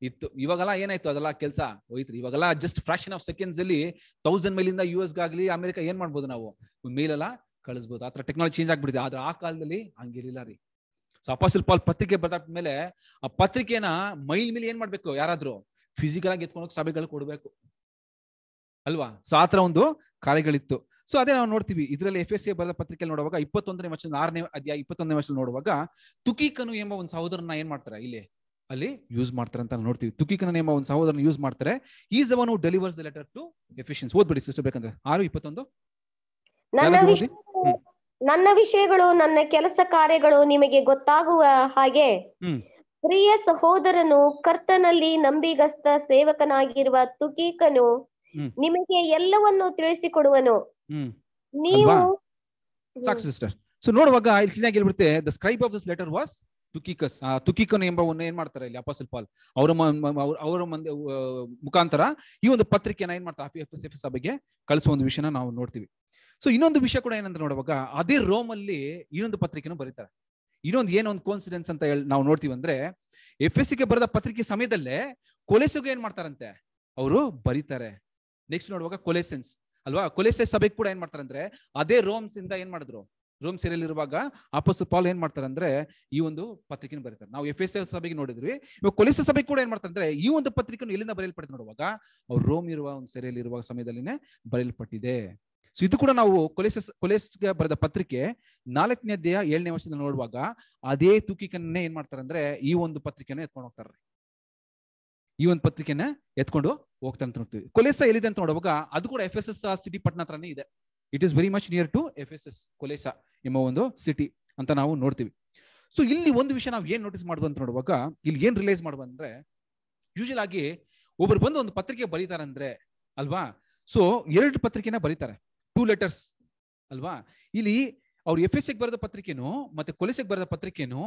ಇತ್ತು ಇವಾಗೆಲ್ಲ ಏನಾಯ್ತು ಅದೆಲ್ಲ ಕೆಲಸ ಹೋಯ್ತು ಇವಾಗೆಲ್ಲ ಜಸ್ಟ್ ಫ್ರಾಕ್ಷನ್ ಆಫ್ ಸೆಕೆಂಡ್ಸ್ ಅಲ್ಲಿ ತೌಸಂಡ್ ಮೈಲಿಂದ ಯು ಎಸ್ಗಾಗ್ಲಿ ಅಮೆರಿಕ ಏನ್ ಮಾಡ್ಬೋದು ನಾವು ಮೇಲೆಲ್ಲ ಕಳಿಸ್ಬೋದು ಆತರ ಟೆಕ್ನಾಲಜಿ ಚೇಂಜ್ ಆಗ್ಬಿಟ್ಟಿದೆ ಆದ್ರೆ ಆ ಕಾಲದಲ್ಲಿ ಹಂಗಿರಲಿಲ್ಲ ರೀ ಸೊ ಅಪಾಸಿಲ್ ಪಾಲ್ ಪತ್ರಿಕೆ ಬರ್ದ ಮೇಲೆ ಆ ಪತ್ರಿಕೆನ ಮೈಲ್ ಮೇಲೆ ಏನ್ ಮಾಡ್ಬೇಕು ಯಾರಾದ್ರೂ ಫಿಸಿಕಲ್ ಆಗಿ ಎತ್ಕೊಂಡು ಸಭೆಗಳು ಕೊಡ್ಬೇಕು ಅಲ್ವಾ ಸೊ ಆತರ ಒಂದು ಕಾರ್ಯಗಳಿತ್ತು ಸೊ ಅದೇ ನಾವು ನೋಡ್ತೀವಿ ಇದರಲ್ಲಿ ಎಫ್ ಎಸ್ ಎ ಬರೆದ ಪತ್ರಿಕೆ ನೋಡುವಾಗ ಇಪ್ಪತ್ತೊಂದನೇ ವರ್ಷ ಆರನೇ ಅಧ್ಯಾಯ ಇಪ್ಪತ್ತೊಂದನೇ ವರ್ಷ ನೋಡುವಾಗ ತುಕಿಕನು ಎಂಬ ಒಂದು ಸಹೋದರನ ಏನ್ ಮಾಡ್ತಾರೆ ಇಲ್ಲಿ ಅಲ್ಲಿ ಯೂಸ್ ಮಾಡ್ತಾರೆ ಅಂತ ನೋಡ್ತೀವಿ ತುಕಿಕನ ನೇಮ ಒಂದು ಸಹೋದರನ ಯೂಸ್ ಮಾಡ್ತಾರೆ ಈಸ್ ಅವನ್ who delivers the letter to Ephesians ಓದ್ಬಿಡಿ ಸಿಸ್ಟರ್ ಬೇಕಂದ್ರೆ ಆರು ಇಪ್ಪತ್ತೊಂದು ನನ್ನ ವಿಷಯಗಳು ನನ್ನ ಕೆಲಸ ಕಾರ್ಯಗಳು ನಿಮಗೆ ಗೊತ್ತಾಗುವ ಹಾಗೆ ಪ್ರಿಯ ಸಹೋದರನು ಕರ್ತನಲ್ಲಿ ನಂಬಿಗಸ್ತ ಸೇವಕನಾಗಿರುವ ತುಕೀಕನು ನಿಮಗೆ ಎಲ್ಲವನ್ನು ತಿಳಿಸಿಕೊಡುವನು ನೀವು ಸಾಕು ಸಿಸ್ಟರ್ ಸೊ ನೋಡುವಾಗ ಇಲ್ಲಿ ಚೆನ್ನಾಗಿ ಹೇಳ್ಬಿಡುತ್ತೆ the scribe of this letter was Tychicus ಆ ತುಕಿಕನ್ ಎಂಬವನ್ನು ಏನ್ ಮಾಡ್ತಾರೆ ಇಲ್ಲಿ ಅಪಾಸಲ್ ಪಾಲ್ ಅವರ ಅವರ ಮಂದಿ ಮುಖಾಂತರ ಈ ಒಂದು ಪತ್ರಿಕೆನ ಏನ್ ಮಾಡ್ತಾರೆ ಸಭೆಗೆ ಕಳಿಸುವ ಒಂದು ವಿಷಯನ ನಾವು ನೋಡ್ತೀವಿ ಸೊ ಇನ್ನೊಂದು ವಿಷಯ ಕೂಡ ಏನಂತ ನೋಡುವಾಗ ಅದೇ ರೋಮ್ ಅಲ್ಲಿ ಇನ್ನೊಂದು ಪತ್ರಿಕೆನೂ ಬರೀತಾರೆ ಇನ್ನೊಂದು ಏನೋ ಒಂದು ಕೋನ್ಸಿಡೆನ್ಸ್ ಅಂತ ಹೇಳಿ ನಾವು ನೋಡ್ತೀವಿ ಅಂದ್ರೆ ಎಫ್ ಎಸ್ ಗೆ ಬರೆದ ಪತ್ರಿಕೆ ಸಮಯದಲ್ಲೇ ಕೊಲೆಸುಗೆ ಏನ್ ಮಾಡ್ತಾರಂತೆ ಅವರು ಬರೀತಾರೆ ನೆಕ್ಸ್ಟ್ ನೋಡುವಾಗ ಕೊಲೆಸೆನ್ಸ್ ಅಲ್ವಾ ಕೊಲೆಸೆ ಸಭೆಗೆ ಕೂಡ ಏನ್ ಮಾಡ್ತಾರಂದ್ರೆ ಅದೇ ರೋಮ್ಸ್ ಇಂದ ಏನ್ ಮಾಡಿದ್ರು ರೋಮ್ ಸೀರಿಯಲ್ ಇರುವಾಗ ಪಾಲ್ ಏನ್ ಮಾಡ್ತಾರೆ ಅಂದ್ರೆ ಈ ಒಂದು ಪತ್ರಿಕೆನ ಬರೀತಾರೆ ನಾವು ಎಫ್ ಎಸ್ ಸಭೆಗೆ ನೋಡಿದ್ವಿ ಇವಾಗ ಕೊಲಿಸ ಸಭೆ ಕೂಡ ಏನ್ ಮಾಡ್ತಾರೆ ಅಂದ್ರೆ ಈ ಒಂದು ಪತ್ರಿಕೆಯನ್ನು ಎಲ್ಲಿಂದ ಬರೆಯಲ್ಪಟ್ಟಿದೆ ನೋಡುವಾಗ ಅವ್ರು ರೋಮ್ ಇರುವ ಒಂದು ಸೆರೆಯಲ್ಲಿ ಇರುವ ಸಮಯದಲ್ಲಿನೇ ಬರೆಯಲ್ಪಟ್ಟಿದೆ ಸೊ ಇದು ಕೂಡ ನಾವು ಕೊಲೆಸ್ ಕೊಲೆಸ್ಗೆ ಬರೆದ ಪತ್ರಿಕೆ ನಾಲ್ಕನೇ ಅಧ್ಯಯ ಏಳನೇ ವರ್ಷದಿಂದ ನೋಡುವಾಗ ಅದೇ ತೂಕಿಕನ್ನೇ ಏನ್ ಮಾಡ್ತಾರೆ ಅಂದ್ರೆ ಈ ಒಂದು ಪತ್ರಿಕೆನ ಎತ್ಕೊಂಡು ಹೋಗ್ತಾರೆ ಈ ಒಂದು ಪತ್ರಿಕೆನ ಎತ್ಕೊಂಡು ಹೋಗ್ತಾರೆ ಅಂತ ನೋಡ್ತೀವಿ ಕೊಲೆಸ ಎಲ್ಲಿದೆ ಅಂತ ನೋಡುವಾಗ ಅದು ಕೂಡ ಎಫ್ ಎಸ್ ಎಸ್ ಸಿಟಿ ಪಟ್ಟಣ ಹತ್ರನೇ ಇದೆ it is very much near to Ephesus Colossae ಎಂಬ ಒಂದು ಸಿಟಿ ಅಂತ ನಾವು ನೋಡ್ತೀವಿ ಸೊ ಇಲ್ಲಿ ಒಂದು ವಿಷಯ ನಾವು ಏನ್ ನೋಟಿಸ್ ಮಾಡುದು ಅಂತ ನೋಡುವಾಗ ಇಲ್ಲಿ ಏನ್ ರಿಲೈಸ್ ಮಾಡುವ ಅಂದ್ರೆ ಯೂಶಲ್ ಆಗಿ ಒಬ್ರು ಬಂದು ಒಂದು ಪತ್ರಿಕೆ ಅಂದ್ರೆ ಅಲ್ವಾ ಸೊ ಎರಡು ಪತ್ರಿಕೆನ ಬರೀತಾರೆ ಟೂ ಲೆಟರ್ಸ್ ಅಲ್ವಾ ಇಲ್ಲಿ ಅವ್ರು ಎಫ್ ಎಸ್ ಎಗ್ ಬರೆದ ಪತ್ರಿಕೆನೂ ಮತ್ತೆ ಕೊಲೆಸೆಗ್ ಬರೆದ ಪತ್ರಿಕೆನೂ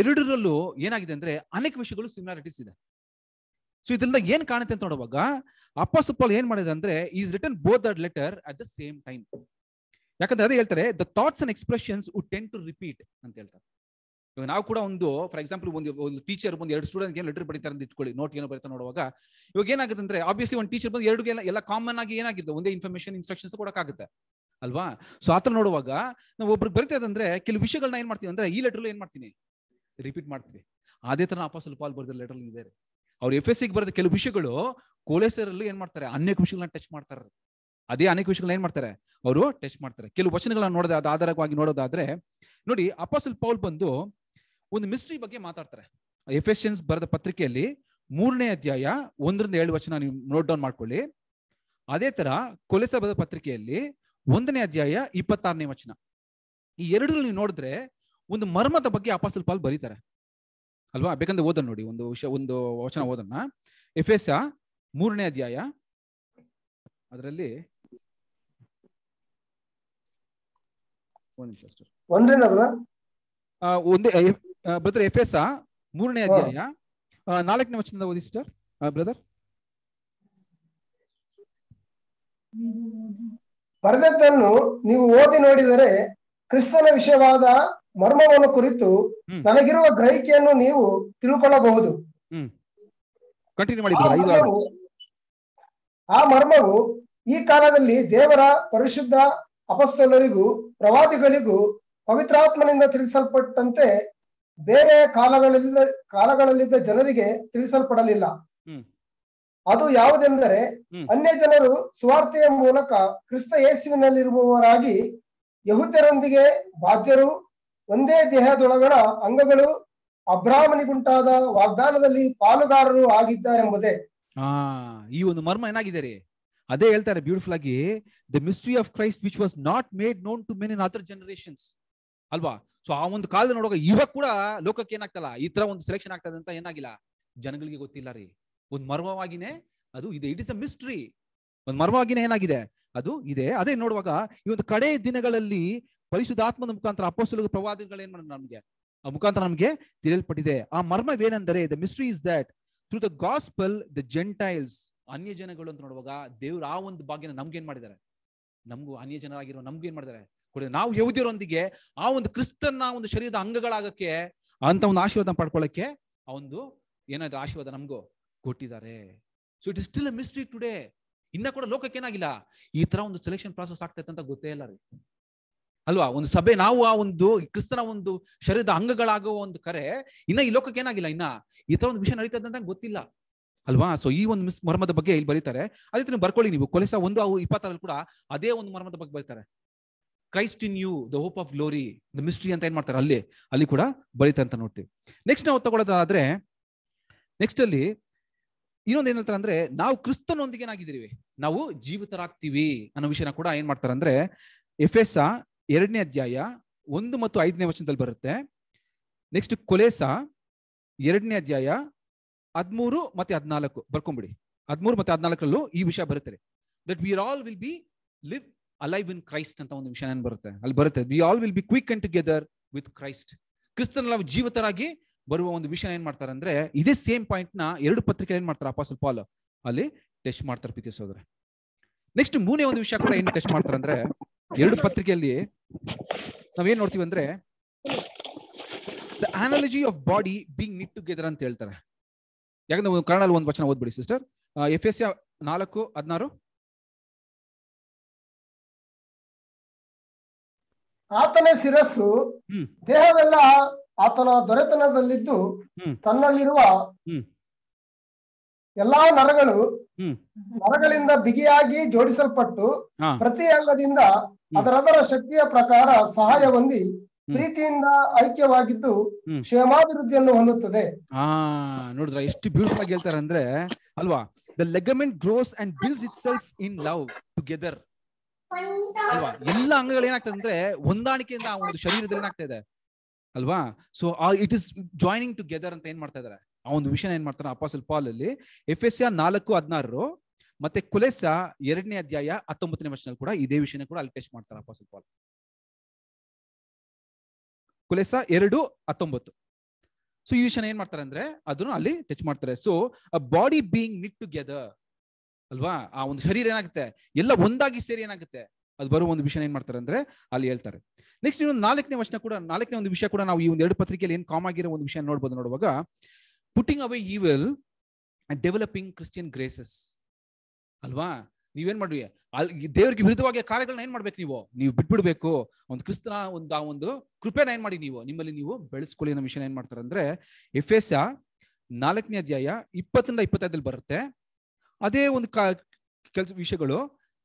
ಎರಡರಲ್ಲೂ ಏನಾಗಿದೆ ಅಂದ್ರೆ ಅನೇಕ ವಿಷಯಗಳು ಸಿಮಿಲಾರಿಟೀಸ್ ಇದೆ ಸೊ ಇದರಿಂದ ಏನ್ ಕಾಣುತ್ತೆ ಅಂತ ನೋಡುವಾಗ ಸುಪ್ಪಲ್ ಏನ್ ಮಾಡಿದೆ ಅಂದ್ರೆ is written both that letter at the same time ಯಾಕಂದ್ರೆ ಅದೇ ಹೇಳ್ತಾರೆ ದ ಥಾಟ್ಸ್ ಅಂಡ್ ಎಕ್ಸ್ಪ್ರೆಷನ್ಸ್ ವು ಟೆನ್ ಟು ರಿಪೀಟ್ ಅಂತ ಹೇಳ್ತಾರೆ ಇವಾಗ ನಾವು ಕೂಡ ಒಂದು ಫಾರ್ ಎಕ್ಸಾಂಪಲ್ ಒಂದು ಒಂದು ಟೀಚರ್ ಒಂದು ಎರಡು ಸ್ಟೂಡೆಂಟ್ ಏನು ಲೆಟರ್ ಬರೀತಾರೆ ಅಂತ ಇಟ್ಕೊಳ್ಳಿ ನೋಟ್ ಏನೋ ಬರೀತಾ ನೋಡುವಾಗ ಇವಾಗ ಏನಾಗುತ್ತೆ ಅಂದ್ರೆ ಆಬ್ವಿಯಸ್ಲಿ ಒಂದು ಟೀಚರ್ ಬಂದು ಎರಡು ಎಲ್ಲ ಕಾಮನ್ ಆಗಿ ಏನಾಗಿದೆ ಒಂದೇ ಇನ್ಫಾರ್ಮೇಶನ್ ಇನ್ಸ್ಟ್ರಕ್ಷನ್ಸ್ ಕೊಡೋಕ್ಕಾಗುತ್ತೆ ಅಲ್ವಾ ಸೊ ಆತರ ನೋಡುವಾಗ ನಾವು ಒಬ್ರಿಗೆ ಬರಿತಾ ಅಂದ್ರೆ ಕೆಲವು ವಿಷಯಗಳನ್ನ ಏನ್ ಮಾಡ್ತೀವಿ ಅಂದ್ರೆ ಈ ಲೆಟರ್ ಏನ್ ಮಾಡ್ತೀನಿ ರಿಪೀಟ್ ಮಾಡ್ತೀವಿ ಅದೇ ತರ ಅಪಾಸಲ್ ಪಾಲ್ ಬರೆದ ಲೆಟರ್ ಇದೆ ಅವ್ರು ಎಫ್ ಎಸ್ ಸಿಗೆ ಬರೆದ ಕೆಲವು ವಿಷಯಗಳು ಕೋಲೇಸರಲ್ಲಿ ಏನ್ ಮಾಡ್ತಾರೆ ಅನೇಕ ವಿಷಯಗಳನ್ನ ಟಚ್ ಮಾಡ್ತಾರೆ ಅದೇ ಅನೇಕ ವಿಷಯಗಳನ್ನ ಏನ್ ಮಾಡ್ತಾರೆ ಅವರು ಟಚ್ ಮಾಡ್ತಾರೆ ಕೆಲವು ವಚನಗಳನ್ನ ನೋಡೋದ ಅದ ಆಧಾರವಾಗಿ ನೋಡೋದಾದ್ರೆ ನೋಡಿ ಅಪಾಸಲ್ ಪೌಲ್ ಬಂದು ಒಂದು ಮಿಸ್ಟ್ರಿ ಬಗ್ಗೆ ಮಾತಾಡ್ತಾರೆ ಎನ್ಸ್ ಬರೆದ ಪತ್ರಿಕೆಯಲ್ಲಿ ಮೂರನೇ ಅಧ್ಯಾಯ ಒಂದರಿಂದ ಏಳು ವಚನ ನೀವು ನೋಟ್ ಡೌನ್ ಮಾಡ್ಕೊಳ್ಳಿ ಅದೇ ತರ ಕೊಲೆಸ ಬರೆದ ಪತ್ರಿಕೆಯಲ್ಲಿ ಒಂದನೇ ಅಧ್ಯಾಯ ಇಪ್ಪತ್ತಾರನೇ ವಚನ ಈ ಎರಡರಲ್ಲಿ ನೋಡಿದ್ರೆ ಒಂದು ಮರ್ಮದ ಬಗ್ಗೆ ಅಪಾಸಲ್ ಪಾಲ್ ಬರೀತಾರೆ ಅಲ್ವಾ ಬೇಕಂದ್ರೆ ಓದನ್ ನೋಡಿ ಒಂದು ವಿಷಯ ಒಂದು ವಚನ ಓದನ್ನ ಎಫೆಸ ಮೂರನೇ ಅಧ್ಯಾಯ ಅದರಲ್ಲಿ ಒಂದೇ ಬ್ರದರ್ ಎಫೆಸ ಮೂರನೇ ಅಧ್ಯಾಯ ನಾಲ್ಕನೇ ವಚನದ ಓದಿ ಸರ್ ಬ್ರದರ್ ಬರೆದದ್ದನ್ನು ನೀವು ಓದಿ ನೋಡಿದರೆ ಕ್ರಿಸ್ತನ ವಿಷಯವಾದ ಮರ್ಮವನ್ನು ಕುರಿತು ನನಗಿರುವ ಗ್ರಹಿಕೆಯನ್ನು ನೀವು ತಿಳ್ಕೊಳ್ಳಬಹುದು ಆ ಮರ್ಮವು ಈ ಕಾಲದಲ್ಲಿ ದೇವರ ಪರಿಶುದ್ಧ ಅಪಸ್ತಲರಿಗೂ ಪ್ರವಾದಿಗಳಿಗೂ ಪವಿತ್ರಾತ್ಮನಿಂದ ತಿಳಿಸಲ್ಪಟ್ಟಂತೆ ಬೇರೆ ಕಾಲಗಳಲ್ಲಿದ್ದ ಕಾಲಗಳಲ್ಲಿದ್ದ ಜನರಿಗೆ ತಿಳಿಸಲ್ಪಡಲಿಲ್ಲ ಅದು ಯಾವುದೆಂದರೆ ಅನ್ಯ ಜನರು ಸುವಾರ್ತೆಯ ಮೂಲಕ ಕ್ರಿಸ್ತ ಯೇಸುವಿನಲ್ಲಿರುವವರಾಗಿ ಯಹುದ್ಯರೊಂದಿಗೆ ಬಾಧ್ಯರು ಒಂದೇ ದೇಹದೊಳಗಣ ಅಂಗಗಳು ಅಬ್ರಾಹ್ಮಣಿಗುಂಟಾದ ವಾಗ್ದಾನದಲ್ಲಿ ಪಾಲುಗಾರರು ಆಗಿದ್ದಾರೆಂಬುದೇ ಆ ಈ ಒಂದು ಮರ್ಮ ಏನಾಗಿದೆ ರೀ ಅದೇ ಹೇಳ್ತಾರೆ ಬ್ಯೂಟಿಫುಲ್ ಆಗಿ the mystery of Christ which was not made known to men in other generations ಅಲ್ವಾ ಸೊ ಆ ಒಂದು ಕಾಲ ನೋಡುವಾಗ ಇವಾಗ ಕೂಡ ಲೋಕಕ್ಕೆ ಏನಾಗ್ತಲ್ಲ ಈ ತರ ಒಂದು ಸೆಲೆಕ್ಷನ್ ಆಗ್ತದೆ ಅಂತ ಏನಾಗಿಲ್ಲ ಜನಗಳಿಗೆ ಗೊತ್ತಿಲ್ಲ ರೀ ಒಂದು ಮರ್ಮವಾಗಿನೇ ಅದು ಇದೆ ಇಟ್ ಇಸ್ ಅ ಮಿಸ್ಟ್ರಿ ಒಂದು ಮರ್ಮವಾಗಿನೇ ಏನಾಗಿದೆ ಅದು ಇದೆ ಅದೇ ನೋಡುವಾಗ ಈ ಒಂದು ಕಡೆ ದಿನಗಳಲ್ಲಿ ಪರಿಶುದ್ಧಾತ್ಮದ ಮುಖಾಂತರ ಪ್ರವಾದಿಗಳು ಪ್ರವಾದಿಗಳೇನ್ ನಮ್ಗೆ ಆ ಮುಖಾಂತರ ನಮಗೆ ತಿಳಿಯಲ್ಪಟ್ಟಿದೆ ಆ ಮರ್ಮವೇನೆಂದರೆ the mystery is that through the gospel the Gentiles ಅನ್ಯ ಜನಗಳು ಅಂತ ನೋಡುವಾಗ ದೇವ್ರು ಆ ಒಂದು ಭಾಗ್ಯನ ನಮ್ಗೇನ್ ಮಾಡಿದ್ದಾರೆ ನಮಗೂ ಅನ್ಯ ಜನರಾಗಿರೋ ನಮ್ಗೆ ಏನ್ ಮಾಡಿದ್ದಾರೆ ಕೊಡಿ ನಾವು ಯೌದ್ಯರೊಂದಿಗೆ ಆ ಒಂದು ಕ್ರಿಸ್ತನ ಒಂದು ಶರೀರದ ಅಂಗಗಳಾಗಕ್ಕೆ ಅಂತ ಒಂದು ಆಶೀರ್ವಾದ ಪಡ್ಕೊಳ್ಳಕ್ಕೆ ಆ ಒಂದು ಏನಾದ್ರು ಆಶೀರ್ವಾದ ನಮಗೂ ಕೊಟ್ಟಿದ್ದಾರೆ so it is still a mystery today ಇನ್ನ ಕೂಡ ಲೋಕಕ್ಕೆ ಏನಾಗಿಲ್ಲ ಈ ತರ ಒಂದು ಸೆಲೆಕ್ಷನ್ ಪ್ರಾಸೆಸ್ ಆಗ್ತೈತೆ ಅಂತ ಗೊತ್ತೇ ಇಲ್ಲ ರೀ ಅಲ್ವಾ ಒಂದು ಸಭೆ ನಾವು ಆ ಒಂದು ಕ್ರಿಸ್ತನ ಒಂದು ಶರೀರದ ಅಂಗಗಳಾಗುವ ಒಂದು ಕರೆ ಇನ್ನ ಈ ಲೋಕಕ್ಕೆ ಏನಾಗಿಲ್ಲ ಇನ್ನ ಈ ತರ ಒಂದು ವಿಷಯ ನಡೀತದೆ ಅಂತ ಗೊತ್ತಿಲ್ಲ ಅಲ್ವಾ ಸೊ ಈ ಒಂದು ಮಿಸ್ ಮರ್ಮದ ಬಗ್ಗೆ ಇಲ್ಲಿ ಬರೀತಾರೆ ಅದೇ ತರ ಬರ್ಕೊಳ್ಳಿ ನೀವು ಕೊಲೆಸ ಒಂದು ಅವು ಇಪ್ಪತ್ತಾರಲ್ಲಿ ಕೂಡ ಅದೇ ಒಂದು ಮರ್ಮದ ಬಗ್ಗೆ ಬರೀತಾರೆ Christ in you the hope of glory the mystery ಅಂತ ಏನ್ ಮಾಡ್ತಾರೆ ಅಲ್ಲಿ ಅಲ್ಲಿ ಕೂಡ ಬರೀತಾ ಅಂತ ನೋಡ್ತೀವಿ ನೆಕ್ಸ್ಟ್ ನಾವು ತಗೊಳ್ಳೋದಾದ್ರೆ ನೆಕ್ಸ್ಟ್ ಅಲ್ಲಿ ಇನ್ನೊಂದು ಏನಂತಾರೆ ಅಂದ್ರೆ ನಾವು ಕ್ರಿಸ್ತನೊಂದಿಗೆ ಏನಾಗಿದ್ದೀವಿ ನಾವು ಜೀವಿತರಾಗ್ತೀವಿ ಅನ್ನೋ ವಿಷಯನ ಕೂಡ ಏನ್ ಮಾಡ್ತಾರೆ ಅಂದ್ರೆ ಎಫ್ ಎಸ್ ಎರಡನೇ ಅಧ್ಯಾಯ ಒಂದು ಮತ್ತು ಐದನೇ ವಚನದಲ್ಲಿ ಬರುತ್ತೆ ನೆಕ್ಸ್ಟ್ ಕೊಲೆಸ ಎರಡನೇ ಅಧ್ಯಾಯ ಹದಿಮೂರು ಮತ್ತೆ ಹದಿನಾಲ್ಕು ಬರ್ಕೊಂಬಿಡಿ ಹದಿಮೂರು ಮತ್ತೆ ಹದಿನಾಲ್ಕರಲ್ಲೂ ಈ ವಿಷಯ ಬರುತ್ತೆ that we're all will be live alive in Christ ಅಂತ ಒಂದು ವಿಷಯ ಬರುತ್ತೆ ಅಲ್ಲಿ ಬರುತ್ತೆ we all will be quick and together with Christ ಕ್ರಿಸ್ತನ್ ನಾವು ಜೀವಿತರಾಗಿ ಬರುವ ಒಂದು ವಿಷಯ ಏನ್ ಮಾಡ್ತಾರೆ ಅಂದ್ರೆ ಇದೇ ಸೇಮ್ ಪಾಯಿಂಟ್ ನ ಎರಡು ಪತ್ರಿಕೆ ಏನ್ ಮಾಡ್ತಾರೆ ಅಪ್ಪ ಸ್ವಲ್ಪ ಅಲ್ಲಿ ಟೆಸ್ಟ್ ಮಾಡ್ತಾರೆ ಸೋದರ ನೆಕ್ಸ್ಟ್ ಮೂನೇ ಒಂದು ವಿಷಯ ಕೂಡ ಏನು ಟೆಸ್ಟ್ ಮಾಡ್ತಾರೆ ಅಂದ್ರೆ ಎರಡು ಪತ್ರಿಕೆಯಲ್ಲಿ ನಾವೇನ್ ನೋಡ್ತೀವಿ ಅಂದ್ರೆ the analogy of body being knit together ಅಂತ ಹೇಳ್ತಾರೆ ಯಾಕಂದ್ರೆ ಒಂದು ಕನ್ನಡಲ್ಲಿ ಒಂದು ವಚನ ಓದ್ಬಿಡಿ ಸಿಸ್ಟರ್ ಎಫ್ ಎಸ್ ನಾಲ್ಕು ಹದಿನಾರು ಆತನ ಶಿರಸ್ಸು ದೇಹವೆಲ್ಲ ಆತನ ದೊರೆತನದಲ್ಲಿದ್ದು ತನ್ನಲ್ಲಿರುವ ಎಲ್ಲಾ ನರಗಳು ಮರಗಳಿಂದ ಬಿಗಿಯಾಗಿ ಜೋಡಿಸಲ್ಪಟ್ಟು ಪ್ರತಿ ಅಂಗದಿಂದ ಅದರದರ ಶಕ್ತಿಯ ಪ್ರಕಾರ ಸಹಾಯ ಹೊಂದಿ ಪ್ರೀತಿಯಿಂದ ಐಕ್ಯವಾಗಿದ್ದು ಕ್ಷೇಮಾಭಿವೃದ್ಧಿಯನ್ನು ಹೊಂದುತ್ತದೆ ಆ ನೋಡಿದ್ರ ಎಷ್ಟು ಬ್ಯೂಟಿಫುಲ್ ಆಗಿ ಹೇಳ್ತಾರೆ ಅಂದ್ರೆ ಅಲ್ವಾ the ligament grows and builds itself in love together ಅಲ್ವಾ ಎಲ್ಲ ಅಂಗಗಳು ಏನಾಗ್ತದೆ ಅಂದ್ರೆ ಹೊಂದಾಣಿಕೆಯಿಂದ ಆ ಒಂದು ಶರೀರದಲ್ಲಿ ಏನಾಗ್ತಾ ಇದೆ ಅಲ್ವಾ so it is joining together ಅಂತ ಏನ್ ಮಾಡ್ತಾ ಇದಾರೆ ಆ ಒಂದು ವಿಷಯ ಏನ್ ಮಾಡ್ತಾನೆ ಅಪಾಸಲ್ ಪಾಲ್ ಅಲ್ಲಿ ಎಫ್ ಎಸ್ ನಾಲ್ಕು ಹದಿನಾರು ಮತ್ತೆ ಕುಲೆಸ ಎರಡನೇ ಅಧ್ಯಾಯ ಹತ್ತೊಂಬತ್ತನೇ ವರ್ಷದಲ್ಲಿ ಕೂಡ ಇದೇ ವಿಷಯನ ಕೂಡ ಅಲ್ಲಿ ಟೆಸ್ಟ್ ಮಾಡ್ತಾರೆ ಅಪಾಸಲ್ ಪಾಲ್ ಕುಲೆಸ ಎರಡು ಹತ್ತೊಂಬತ್ತು ಸೊ ಈ ವಿಷಯನ ಏನ್ ಮಾಡ್ತಾರೆ ಅಂದ್ರೆ ಅದನ್ನು ಅಲ್ಲಿ ಟಚ್ ಮಾಡ್ತಾರೆ so body being knit together ಅಲ್ವಾ ಆ ಒಂದು ಶರೀರ ಏನಾಗುತ್ತೆ ಎಲ್ಲ ಒಂದಾಗಿ ಸೇರಿ ಏನಾಗುತ್ತೆ ಅದು ಬರುವ ಒಂದು ವಿಷಯ ಏನ್ ಮಾಡ್ತಾರೆ ಅಂದ್ರೆ ಅಲ್ಲಿ ಹೇಳ್ತಾರೆ ನೆಕ್ಸ್ಟ್ ಇನ್ನೊಂದು ನಾಲ್ಕನೇ ವರ್ಷ ಕೂಡ ನಾಲ್ಕನೇ ಒಂದು ವಿಷಯ ಕೂಡ ನಾವು ಈ ಒಂದು ಎರಡು ಪತ್ರಿಕೆಯಲ್ಲಿ ಏನ್ ಕಾಮ್ ಆಗಿರೋ ಒಂದು ವಿಷಯ ನೋಡ್ಬೋದು ನೋಡುವಾಗ putting away evil and developing Christian graces ಅಲ್ವಾ ನೀವೇನ್ ಮಾಡ್ರಿ ಅಲ್ಲಿ ದೇವರಿಗೆ ವಿರುದ್ಧವಾಗಿ ಕಾರ್ಯಗಳನ್ನ ಏನ್ ಮಾಡ್ಬೇಕು ನೀವು ನೀವು ಬಿಟ್ಬಿಡ್ಬೇಕು ಒಂದು ಕ್ರಿಸ್ತನ ಒಂದು ಆ ಒಂದು ಕೃಪೆನ ಏನ್ ಮಾಡಿ ನೀವು ನಿಮ್ಮಲ್ಲಿ ನೀವು ಬೆಳೆಸ್ಕೊಳ್ಳಿ ಅನ್ನೋ ವಿಷಯ ಏನ್ ಮಾಡ್ತಾರೆ ಅಂದ್ರೆ ಎಫ್ ಎಸ್ ನಾಲ್ಕನೇ ಅಧ್ಯಾಯ ಇಪ್ಪತ್ತರಿಂದ ಇಪ್ಪತ್ತೈದಲ್ಲಿ ಬರುತ್ತೆ ಅದೇ ಒಂದು ಕೆಲಸ ವಿಷಯಗಳು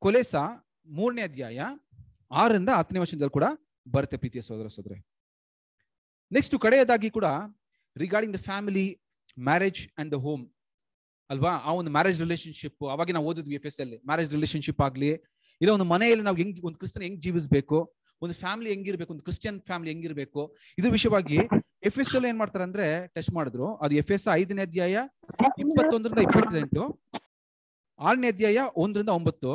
ಕೊಲೆಸ ಮೂರನೇ ಅಧ್ಯಾಯ ಆರರಿಂದ ಹತ್ತನೇ ವರ್ಷದಲ್ಲಿ ಕೂಡ ಬರುತ್ತೆ ಪ್ರೀತಿಯ ಸೋದರ ಸೋದರೆ ನೆಕ್ಸ್ಟ್ ಕಡೆಯದಾಗಿ ಕೂಡ regarding the family marriage and the home ಅಲ್ವಾ ಆ ಒಂದು ಮ್ಯಾರೇಜ್ ರಿಲೇಶನ್ಶಿಪ್ ಅವಾಗ ನಾವು ಓದಿದ್ವಿ ಎಫ್ ಎಸ್ ಅಲ್ಲಿ ಮ್ಯಾರೇಜ್ ರಿಲೇಶನ್ಶಿಪ್ ಆಗಲಿ ಇಲ್ಲ ಒಂದು ಮನೆಯಲ್ಲಿ ನಾವು ಹೆಂಗ್ ಒಂದು ಕ್ರಿಸ್ತನ್ ಹೆಂಗ್ ಜೀವಿಸಬೇಕು ಒಂದು ಫ್ಯಾಮಿಲಿ ಹೆಂಗಿರ್ಬೇಕು ಒಂದು ಕ್ರಿಶ್ಚಿಯನ್ ಫ್ಯಾಮಿಲಿ ಹೆಂಗಿರ್ಬೇಕು ಇದ್ರ ವಿಷಯವಾಗಿ ಎಫ್ ಎಸ್ ಎಲ್ ಏನ್ ಮಾಡ್ತಾರೆ ಅಂದ್ರೆ ಟೆಸ್ಟ್ ಮಾಡಿದ್ರು ಅದು ಎಫ್ ಎಸ್ ಐದನೇ ಅಧ್ಯಾಯ ಇಪ್ಪತ್ತೊಂದರಿಂದ ಇಪ್ಪತ್ತೆಂಟು ಆರನೇ ಅಧ್ಯಾಯ ಒಂದರಿಂದ ಒಂಬತ್ತು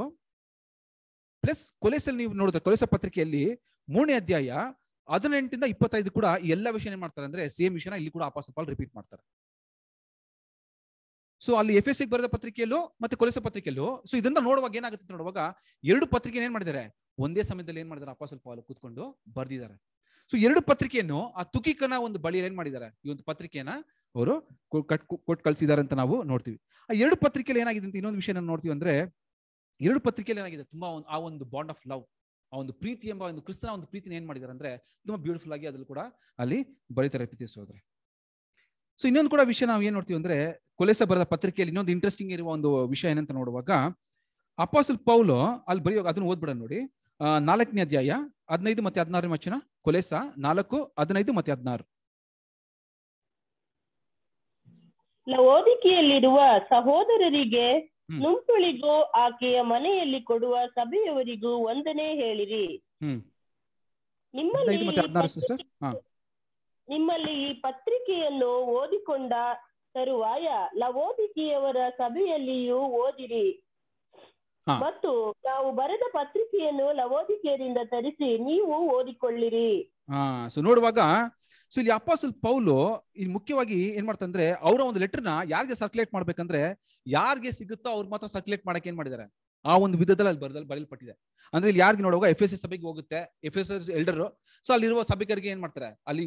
ಪ್ಲಸ್ ಕೊಲೆಸಲ್ಲಿ ನೀವು ನೋಡಿದ್ರೆ ಕೊಲೆಸ ಪತ್ರಿಕೆಯಲ್ಲಿ ಮೂರನೇ ಅಧ್ಯಾಯ ಹದಿನೆಂಟಿಂದ ಇಪ್ಪತ್ತೈದು ಕೂಡ ಎಲ್ಲ ವಿಷಯ ಏನ್ ಮಾಡ್ತಾರೆ ಅಂದ್ರೆ ಸೇಮ್ ವಿಷಯನ ಇಲ್ಲಿ ಕೂಡ ಆಪಾಸ್ ಅಪಾಸಪಾಲ್ ರಿಪೀಟ್ ಮಾಡ್ತಾರೆ ಸೊ ಅಲ್ಲಿ ಎಫ್ ಎಸ್ ಬರೆದ ಪತ್ರಿಕೆಯಲ್ಲೂ ಮತ್ತೆ ಕೊಲೆಸ ಪತ್ರಿಕೆಯಲ್ಲೂ ಸೊ ಇದನ್ನ ನೋಡುವಾಗ ಏನಾಗುತ್ತೆ ನೋಡುವಾಗ ಎರಡು ಪತ್ರಿಕೆ ಏನ್ ಮಾಡಿದ್ದಾರೆ ಒಂದೇ ಸಮಯದಲ್ಲಿ ಏನ್ ಮಾಡಿದ್ದಾರೆ ಅಪ್ಪಾಸಲ್ ಪಾಲ್ ಕೂತ್ಕೊಂಡು ಬರ್ದಿದ್ದಾರೆ ಸೊ ಎರಡು ಪತ್ರಿಕೆಯನ್ನು ಆ ತುಕಿಕನ ಒಂದು ಬಳಿಯಲ್ಲಿ ಏನ್ ಮಾಡಿದ್ದಾರೆ ಈ ಒಂದು ಪತ್ರಿಕೆಯನ್ನ ಅವರು ಕಟ್ ಕೊಟ್ ಕಳ್ಸಿದ್ದಾರೆ ಅಂತ ನಾವು ನೋಡ್ತೀವಿ ಆ ಎರಡು ಪತ್ರಿಕೆಯಲ್ಲಿ ಏನಾಗಿದೆ ಅಂತ ಇನ್ನೊಂದು ವಿಷಯ ನೋಡ್ತೀವಿ ಅಂದ್ರೆ ಎರಡು ಪತ್ರಿಕೆಯಲ್ಲಿ ಏನಾಗಿದೆ ತುಂಬಾ ಒಂದು ಆ ಒಂದು ಬಾಂಡ್ ಆಫ್ ಲವ್ ಆ ಒಂದು ಪ್ರೀತಿ ಎಂಬ ಒಂದು ಕ್ರಿಸ್ತನ ಒಂದು ಪ್ರೀತಿನ ಏನ್ ಮಾಡಿದಾರೆ ಅಂದ್ರೆ ತುಂಬಾ ಬ್ಯೂಟಿಫುಲ್ ಆಗಿ ಅದ್ರಲ್ಲಿ ಕೂಡ ಅಲ್ಲಿ ಬರೀತಾರೆ ಪ್ರೀತಿ ಸೋದ್ರೆ ಸೊ ಇನ್ನೊಂದು ಕೂಡ ವಿಷಯ ನಾವು ಏನ್ ನೋಡ್ತೀವಿ ಅಂದ್ರೆ ಕೊಲೆಸ ಬರೆದ ಪತ್ರಿಕೆಯಲ್ಲಿ ಇನ್ನೊಂದು ಇಂಟ್ರೆಸ್ಟಿಂಗ್ ಇರುವ ಒಂದು ವಿಷಯ ಏನಂತ ನೋಡುವಾಗ ಅಪಾಸಲ್ ಪೌಲು ಅಲ್ಲಿ ಬರೆಯೋ ಅದನ್ನ ಓದ್ಬಿಡ ನೋಡಿ ನಾಲ್ಕನೇ ಅಧ್ಯಾಯ ಹದಿನೈದು ಮತ್ತೆ ಹದಿನಾರನೇ ವಚನ ಕೊಲೆಸ ನಾಲ್ಕು ಹದಿನೈದು ಮತ್ತೆ ಹದಿನಾರು ಲವೋದಿಕೆಯಲ್ಲಿರುವ ಸಹೋದರರಿಗೆ ನುಂಪುಳಿಗೂ ಆಕೆಯ ಮನೆಯಲ್ಲಿ ಕೊಡುವ ಸಭೆಯವರಿಗೂ ವಂದನೆ ಹೇಳಿರಿ ಹ್ಮ್ ಹದಿನಾರು ನಿಮ್ಮಲ್ಲಿ ನಿಮ್ಮಲ್ಲಿ ಈ ಪತ್ರಿಕೆಯನ್ನು ಓದಿಕೊಂಡ ತರುವಾಯ ಲವೋದಿಕಿಯವರ ಸಭೆಯಲ್ಲಿಯೂ ಓದಿರಿ ಮತ್ತು ನಾವು ಬರೆದ ಪತ್ರಿಕೆಯನ್ನು ಲವೋದಿಕೆಯರಿಂದ ತರಿಸಿ ನೀವು ಓದಿಕೊಳ್ಳಿರಿ ಸೊ ನೋಡುವಾಗ ಸೊ ಇಲ್ಲಿ ಅಪ್ಪಾಸಲ್ ಪೌಲು ಇಲ್ಲಿ ಮುಖ್ಯವಾಗಿ ಏನ್ ಮಾಡ್ತಂದ್ರೆ ಅವರ ಒಂದು ಲೆಟರ್ನ ಯಾರಿಗೆ ಸರ್ಕ್ಯುಲೇಟ್ ಮಾಡ್ಬೇಕಂದ್ರೆ ಯಾರಿಗೆ ಸಿಗುತ್ತೋ ಅವ್ರು ಮಾತ್ರ ಸರ್ಕ್ಯುಲೇಟ್ ಮಾಡಕ್ಕೆ ಏನ್ ಮಾಡಿದ್ದಾರೆ ಆ ಒಂದು ವಿಧದಲ್ಲಿ ಅಲ್ಲಿ ಬರದಲ್ಲಿ ಬರೆಯಲ್ಪಟ್ಟಿದೆ ಅಂದ್ರೆ ಇಲ್ಲಿ ಯಾರಿಗೆ ನೋಡುವಾಗ ಎಫ್ ಎಸ್ ಎಸ್ ಸಭೆಗೆ ಹೋಗುತ್ತೆ Ephesus elder so ಅಲ್ಲಿರುವ ಸಭಿಕರಿಗೆ ಏನ್ ಮಾಡ್ತಾರೆ ಅಲ್ಲಿ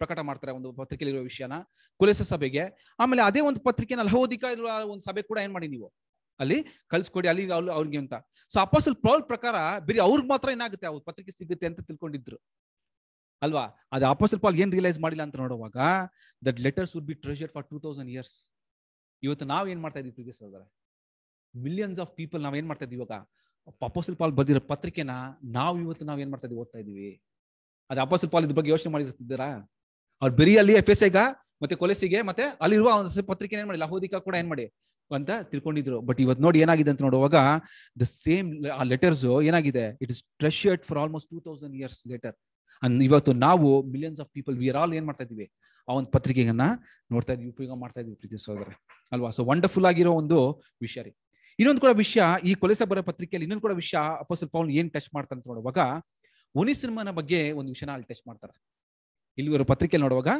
ಪ್ರಕಟ ಮಾಡ್ತಾರೆ ಒಂದು ಪತ್ರಿಕೆಯಲ್ಲಿರುವ ವಿಷಯನ ಕುಲಸ ಸಭೆಗೆ ಆಮೇಲೆ ಅದೇ ಒಂದು ಪತ್ರಿಕೆ ಲಹೋದಿಕ ಇರುವ ಒಂದು ಸಭೆ ಕೂಡ ಏನ್ ಮಾಡಿ ನೀವು ಅಲ್ಲಿ ಕಳ್ಸ್ಕೊಡಿ ಅಲ್ಲಿ ಅವ್ರಿಗೆ ಅಂತ ಸೊ ಅಪೋಸಲ್ ಪೌಲ್ ಪ್ರಕಾರ ಬೇರೆ ಅವ್ರಿಗೆ ಮಾತ್ರ ಏನಾಗುತ್ತೆ ಅವ್ರ ಪತ್ರಿಕೆ ಸಿಗುತ್ತೆ ಅಂತ ತಿಳ್ಕೊಂಡಿದ್ರು ಅಲ್ವಾ ಅದು ಅಪೋಸಲ್ ಪಾಲ್ ಏನ್ ರಿಯಲೈಸ್ ಮಾಡಿಲ್ಲ ಅಂತ ನೋಡುವಾಗ that letters would be treasure for two thousand years ಇವತ್ತು ನಾವ್ ಏನ್ ಮಾಡ್ತಾ ಇದೀವಿ ಸಹೋದರ ಮಿಲಿಯನ್ಸ್ ಆಫ್ ಪೀಪಲ್ ಏನ್ ಮಾಡ್ತಾ ಇದೀವಿ ಇವಾಗ ಅಪೋಸಲ್ ಪಾಲ್ ಬರ್ದಿರೋ ಪತ್ರಿಕೆನ ನಾವು ಇವತ್ತು ನಾವ್ ಏನ್ ಮಾಡ್ತಾ ಇದೀವಿ ಓದ್ತಾ ಇದೀವಿ ಅದು ಅಪೋಸಲ್ ಪಾಲ್ ಇದ್ರ ಬಗ್ಗೆ ಯೋಚನೆ ಮಾಡಿರ್ತಿದ್ದೀರಾ ಅವ್ರು ಬರೀ ಅಲ್ಲಿ ಎಫೆಸೆಗ ಮತ್ತೆ ಕೊಲೆಸಿಗೆ ಮತ್ತೆ ಅಲ್ಲಿರುವ ಒಂದು ಪತ್ರಿಕೆ ಏನ್ ಮಾಡಿ ಲಹೋದಿಕ ಕೂಡ ಏನ್ ಮಾಡಿ ಅಂತ ತಿಳ್ಕೊಂಡಿದ್ರು ಬಟ್ ಇವತ್ ನೋಡಿ ಏನಾಗಿದೆ ಅಂತ ನೋಡುವಾಗ ದ ಸೇಮ್ ಆ ಲೆಟರ್ಸ್ ಏನಾಗಿದೆ it is treasured for almost two thousand years letter and ಇವತ್ತು ನಾವು millions of people we're all ಏನ್ ಮಾಡ್ತಾ ಇದೀವಿ ಆ ಒಂದು ಪತ್ರಿಕೆಯನ್ನ ನೋಡ್ತಾ ಇದ್ವಿ ಉಪಯೋಗ ಮಾಡ್ತಾ ಇದ್ವಿ ಪ್ರೀತಿ ಸೋದರ ಅಲ್ವಾ ಸೊ ವಂಡರ್ಫುಲ್ ಆಗಿರೋ ಒಂದು ವಿಷಯ ರೀ ಇನ್ನೊಂದು ಕೂಡ ವಿಷಯ ಈ ಕೊಲೆಸ ಬರೋ ಪತ್ರಿಕೆಯಲ್ಲಿ ಇನ್ನೊಂದು ಕೂಡ ವಿಷಯ ಅಪೋಸಲ್ ಪೌಲ್ ಏನ್ ಟಚ್ ಮಾಡ್ತಾರೆ ಅಂತ ನೋಡುವಾಗ ಒನಿಸಿನಿಮನ ಬಗ್ಗೆ ಒಂದು ವಿಷಯನ ಅಲ್ಲಿ ಟಚ್ ಮಾಡ್ತಾರೆ ಇಲ್ಲಿ ಇವರು ಪತ್ರಿಕೆ ನೋಡುವಾಗ